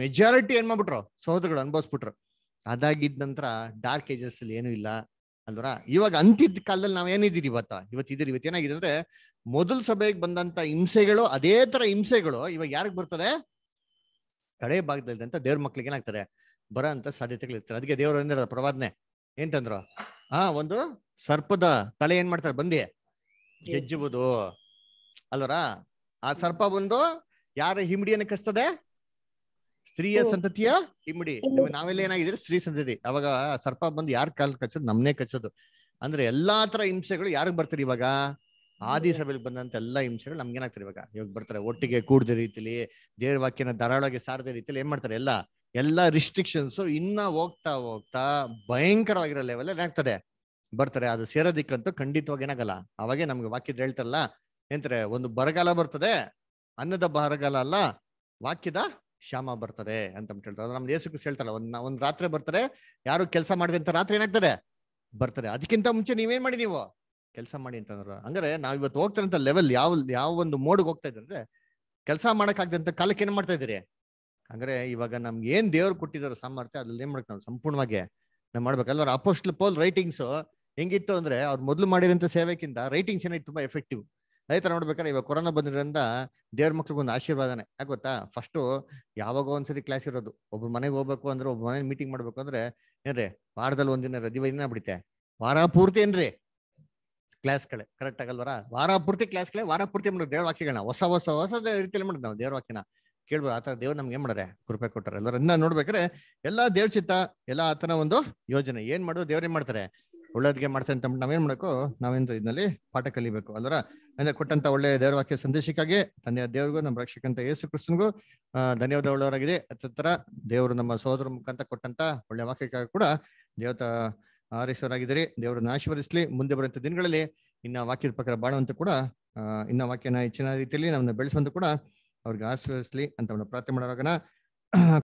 ಮೆಜಾರಿಟಿ ಏನ್ ಮಾಡ್ಬಿಟ್ರು ಸಹೋದರಗಳು ಅನ್ಭವಿಸ್ಬಿಟ್ರು ಅದಾಗಿದ್ದ ನಂತರ ಡಾರ್ಕ್ ಏಜಸ್ ಅಲ್ಲಿ ಏನೂ ಇಲ್ಲ ಅಲ್ವರ ಇವಾಗ ಅಂತಿದ್ದ ಕಾಲದಲ್ಲಿ ನಾವ್ ಏನಿದ್ದೀರಿ ಇವತ್ತ ಇವತ್ತಿದ್ದೀರಿ ಇವತ್ತು ಏನಾಗಿದೆ ಅಂದ್ರೆ ಮೊದಲ್ ಸಭೆಗೆ ಬಂದಂತ ಹಿಂಸೆಗಳು ಅದೇ ತರ ಹಿಂಸೆಗಳು ಇವಾಗ ಯಾರಿಗ್ ಬರ್ತದೆ ಕಡೆ ಭಾಗದಲ್ಲಿ ಅಂತ ದೇವ್ರ ಮಕ್ಳಿಗೆ ಏನಾಗ್ತಾರೆ ಬರೋ ಅಂತ ಸಾಧ್ಯತೆಗಳು ಇರ್ತಾರೆ ಅದಕ್ಕೆ ದೇವ್ರ ಏನಿರ ಪ್ರವಾದನೆ ಏನ್ತಂದ್ರು ಆ ಒಂದು ಸರ್ಪದ ತಲೆ ಏನ್ ಮಾಡ್ತಾರೆ ಬಂದಿ ಜಜ್ಜುವುದು ಅಲ್ವರ ಆ ಸರ್ಪ ಬಂದು ಯಾರ ಹಿಮಡಿಯನ್ನು ಕಸ್ತದೆ ಸ್ತ್ರೀಯ ಸಂತತಿಯ ಇಮ್ಮಿಡಿ ನಾವೆಲ್ಲ ಏನಾಗಿದ್ರೆ ಸ್ತ್ರೀ ಸಂತತಿ ಅವಾಗ ಸರ್ಪ ಬಂದು ಯಾರ್ ಕಾಲ್ ಕಚ್ಚೋದು ನಮ್ನೇ ಕಚ್ಚೋದು ಅಂದ್ರೆ ಎಲ್ಲಾ ತರ ಹಿಂಸೆಗಳು ಯಾರಿಗ್ ಬರ್ತಾರೆ ಇವಾಗ ಆದಿ ಸಭೆಯಲ್ಲಿ ಬಂದಂತ ಎಲ್ಲಾ ಹಿಂಸೆಗಳು ನಮ್ಗೆ ಏನಾಗ್ತಾರೆ ಇವಾಗ ಇವಾಗ ಬರ್ತಾರೆ ಒಟ್ಟಿಗೆ ಕೂಡದ ರೀತಿಲಿ ದೇವ್ರ ವಾಕ್ಯನ ಧಾರಾಳವಾಗಿ ಸಾರದ ರೀತಿಲಿ ಏನ್ ಮಾಡ್ತಾರೆ ಎಲ್ಲಾ ಎಲ್ಲಾ ರಿಸ್ಟ್ರಿಕ್ಷನ್ಸ್ ಇನ್ನ ಹೋಗ್ತಾ ಹೋಗ್ತಾ ಭಯಂಕರವಾಗಿರೋ ಲೆವೆಲ್ ಏನಾಗ್ತದೆ ಬರ್ತಾರೆ ಅದು ಸೇರೋದಿಕ್ಕಂತೂ ಖಂಡಿತವಾಗಿ ಏನಾಗಲ್ಲ ಅವಾಗೆ ನಮ್ಗೆ ವಾಕ್ಯದ ಹೇಳ್ತಾರಲ್ಲ ಏನ್ತಾರೆ ಒಂದು ಬರಗಾಲ ಬರ್ತದೆ ಅನ್ನದ ಬರಗಾಲ ಅಲ್ಲ ವಾಕ್ಯದ ಶ್ಯಾಮ ಬರ್ತಾರೆ ಅಂತ ಹೇಳ್ತಾರೆ ನಮ್ದು ಯೇಸು ಹೇಳ್ತಾರೆ ಒಂದ್ ಒಂದ್ ರಾತ್ರಿ ಬರ್ತಾರೆ ಯಾರು ಕೆಲಸ ಮಾಡಿದೆ ಅಂತ ರಾತ್ರಿ ಏನಾಗ್ತದೆ ಬರ್ತಾರೆ ಅದಕ್ಕಿಂತ ಮುಂಚೆ ನೀವೇನ್ ಮಾಡಿ ನೀವು ಕೆಲಸ ಮಾಡಿ ಅಂತಂದ್ರೆ ಅಂದ್ರೆ ನಾವ್ ಇವತ್ತು ಹೋಗ್ತಾರಂತ ಲೆವೆಲ್ ಯಾವ ಯಾವ ಒಂದು ಮೋಡ್ಗೆ ಹೋಗ್ತಾ ಇದ್ರೆ ಕೆಲಸ ಮಾಡಕ್ ಆಗದಂತ ಕಾಲಕ್ಕೆ ಏನ್ ಮಾಡ್ತಾ ಇದ್ದೀರಿ ಅಂದ್ರೆ ಇವಾಗ ನಮ್ಗೆ ಏನ್ ದೇವ್ರು ಕೊಟ್ಟಿದಾರ ಸಾಮರ್ಥ್ಯ ಅದ್ರಲ್ಲಿ ಏನ್ ಮಾಡ್ಬೇಕು ನಾವು ಸಂಪೂರ್ಣವಾಗಿ ನಾವ್ ಅಲ್ವಾ ಅಪೋಸ್ಟ್ ಪೋಲ್ ರೈಟಿಂಗ್ಸ್ ಹೆಂಗಿತ್ತು ಅಂದ್ರೆ ಅವ್ರ ಮೊದಲು ಮಾಡಿದಂತ ಸೇವೆಕ್ಕಿಂತ ರೈಟಿಂಗ್ಸ್ ಏನಾಯ್ತು ತುಂಬಾ ಎಫೆಕ್ಟಿವ್ ರೈತರ ನೋಡ್ಬೇಕಾದ್ರೆ ಇವಾಗ ಕೊರೋನಾ ಬಂದಿರೋದ್ರಿಂದ ದೇವ್ರ ಮಕ್ಳಿಗೆ ಒಂದು ಆಶೀರ್ವಾದನೆ ಯಾಕೆ ಗೊತ್ತಾ ಫಸ್ಟು ಯಾವಾಗ ಒಂದ್ಸರಿ ಕ್ಲಾಸ್ ಇರೋದು ಒಬ್ರು ಮನೆಗೆ ಹೋಗ್ಬೇಕು ಅಂದ್ರೆ ಒಬ್ಬ ಮನೇಲಿ ಮೀಟಿಂಗ್ ಮಾಡ್ಬೇಕು ಅಂದ್ರೆ ಏನ್ರಿ ವಾರದಲ್ಲಿ ಒಂದಿನ ರಜೆ ದಿನ ಬಿಡುತ್ತೆ ವಾರ ಪೂರ್ತಿ ಏನ್ರಿ ಕಳೆ ಕರೆಕ್ಟ್ ಆಗಲ್ವರ ವಾರ ಪೂರ್ತಿ ಕ್ಲಾಸ್ ಕಳೆ ವಾರ ಪೂರ್ತಿ ಮಾಡೋದು ದೇವ್ರ ವಾಕ್ಯಗಳನ್ನ ಹೊಸ ಹೊಸ ಹೊಸ ರೀತಿಯಲ್ಲಿ ಮಾಡೋದು ನಾವು ದೇವ್ರ ವಾಕ್ಯನ ಕೇಳ್ಬೋದು ಆತರ ಥರ ದೇವ್ರು ನಮ್ಗೆ ಏನ್ ಮಾಡ್ರೆ ಕೃಪೆ ಕೊಟ್ಟಾರೆ ಎಲ್ಲರನ್ನ ನೋಡ್ಬೇಕಾದ್ರೆ ಎಲ್ಲಾ ದೇವ್ರ ಚಿತ್ತ ಎಲ್ಲಾ ಆತನ ಒಂದು ಯೋಜನೆ ಏನ್ ಮಾಡೋದು ದೇವ್ರೇನ್ ಮಾಡ್ತಾರೆ ಒಳ್ಳೇದ್ಗೆ ಮಾಡ್ತಾರೆ ಅಂತ ನಾವೇನ್ ಮಾಡಬೇಕು ನಾವೇನ್ ಇದ್ನಲ್ಲಿ ಪಾಠ ಕಲಿಬೇಕು ಅಲ್ವರ ಅಂದ್ರೆ ಕೊಟ್ಟಂತ ದೇವರ ವಾಕ್ಯ ಸಂದೇಶಕ್ಕಾಗಿ ತಂದೆಯ ದೇವರಿಗೂ ನಮ್ಮ ರಕ್ಷಕಂತ ಯೇಸು ಕ್ರಿಸ್ತನಿಗೂ ಧನ್ಯವಾದ ಉಳ್ಳವರಾಗಿದೆ ತತ್ತರ ದೇವರು ನಮ್ಮ ಸಹೋದರ ಮುಖಾಂತರ ಕೊಟ್ಟಂತ ಒಳ್ಳೆ ವಾಕ್ಯಕ್ಕಾಗಿ ಕೂಡ ದೇವತ ಆರೈಸೋರಾಗಿದ್ದೀರಿ ದೇವರನ್ನ ಆಶೀರ್ವದಿಸಲಿ ಮುಂದೆ ಬರುವಂತ ದಿನಗಳಲ್ಲಿ ಇನ್ನ ವಾಕ್ಯದ ಪ್ರಕಾರ ಬಾಳುವಂತ ಕೂಡ ಇನ್ನ ವಾಕ್ಯನ ಹೆಚ್ಚಿನ ರೀತಿಯಲ್ಲಿ ನಮ್ಮನ್ನ ಬೆಳೆಸುವಂತ ಕೂಡ ಅವ್ರಿಗೆ ಆಶೀರ್ವದಿಸಲಿ ಅಂತ ಪ್ರಾರ್ಥನೆ ಮಾಡೋರಾಗಣ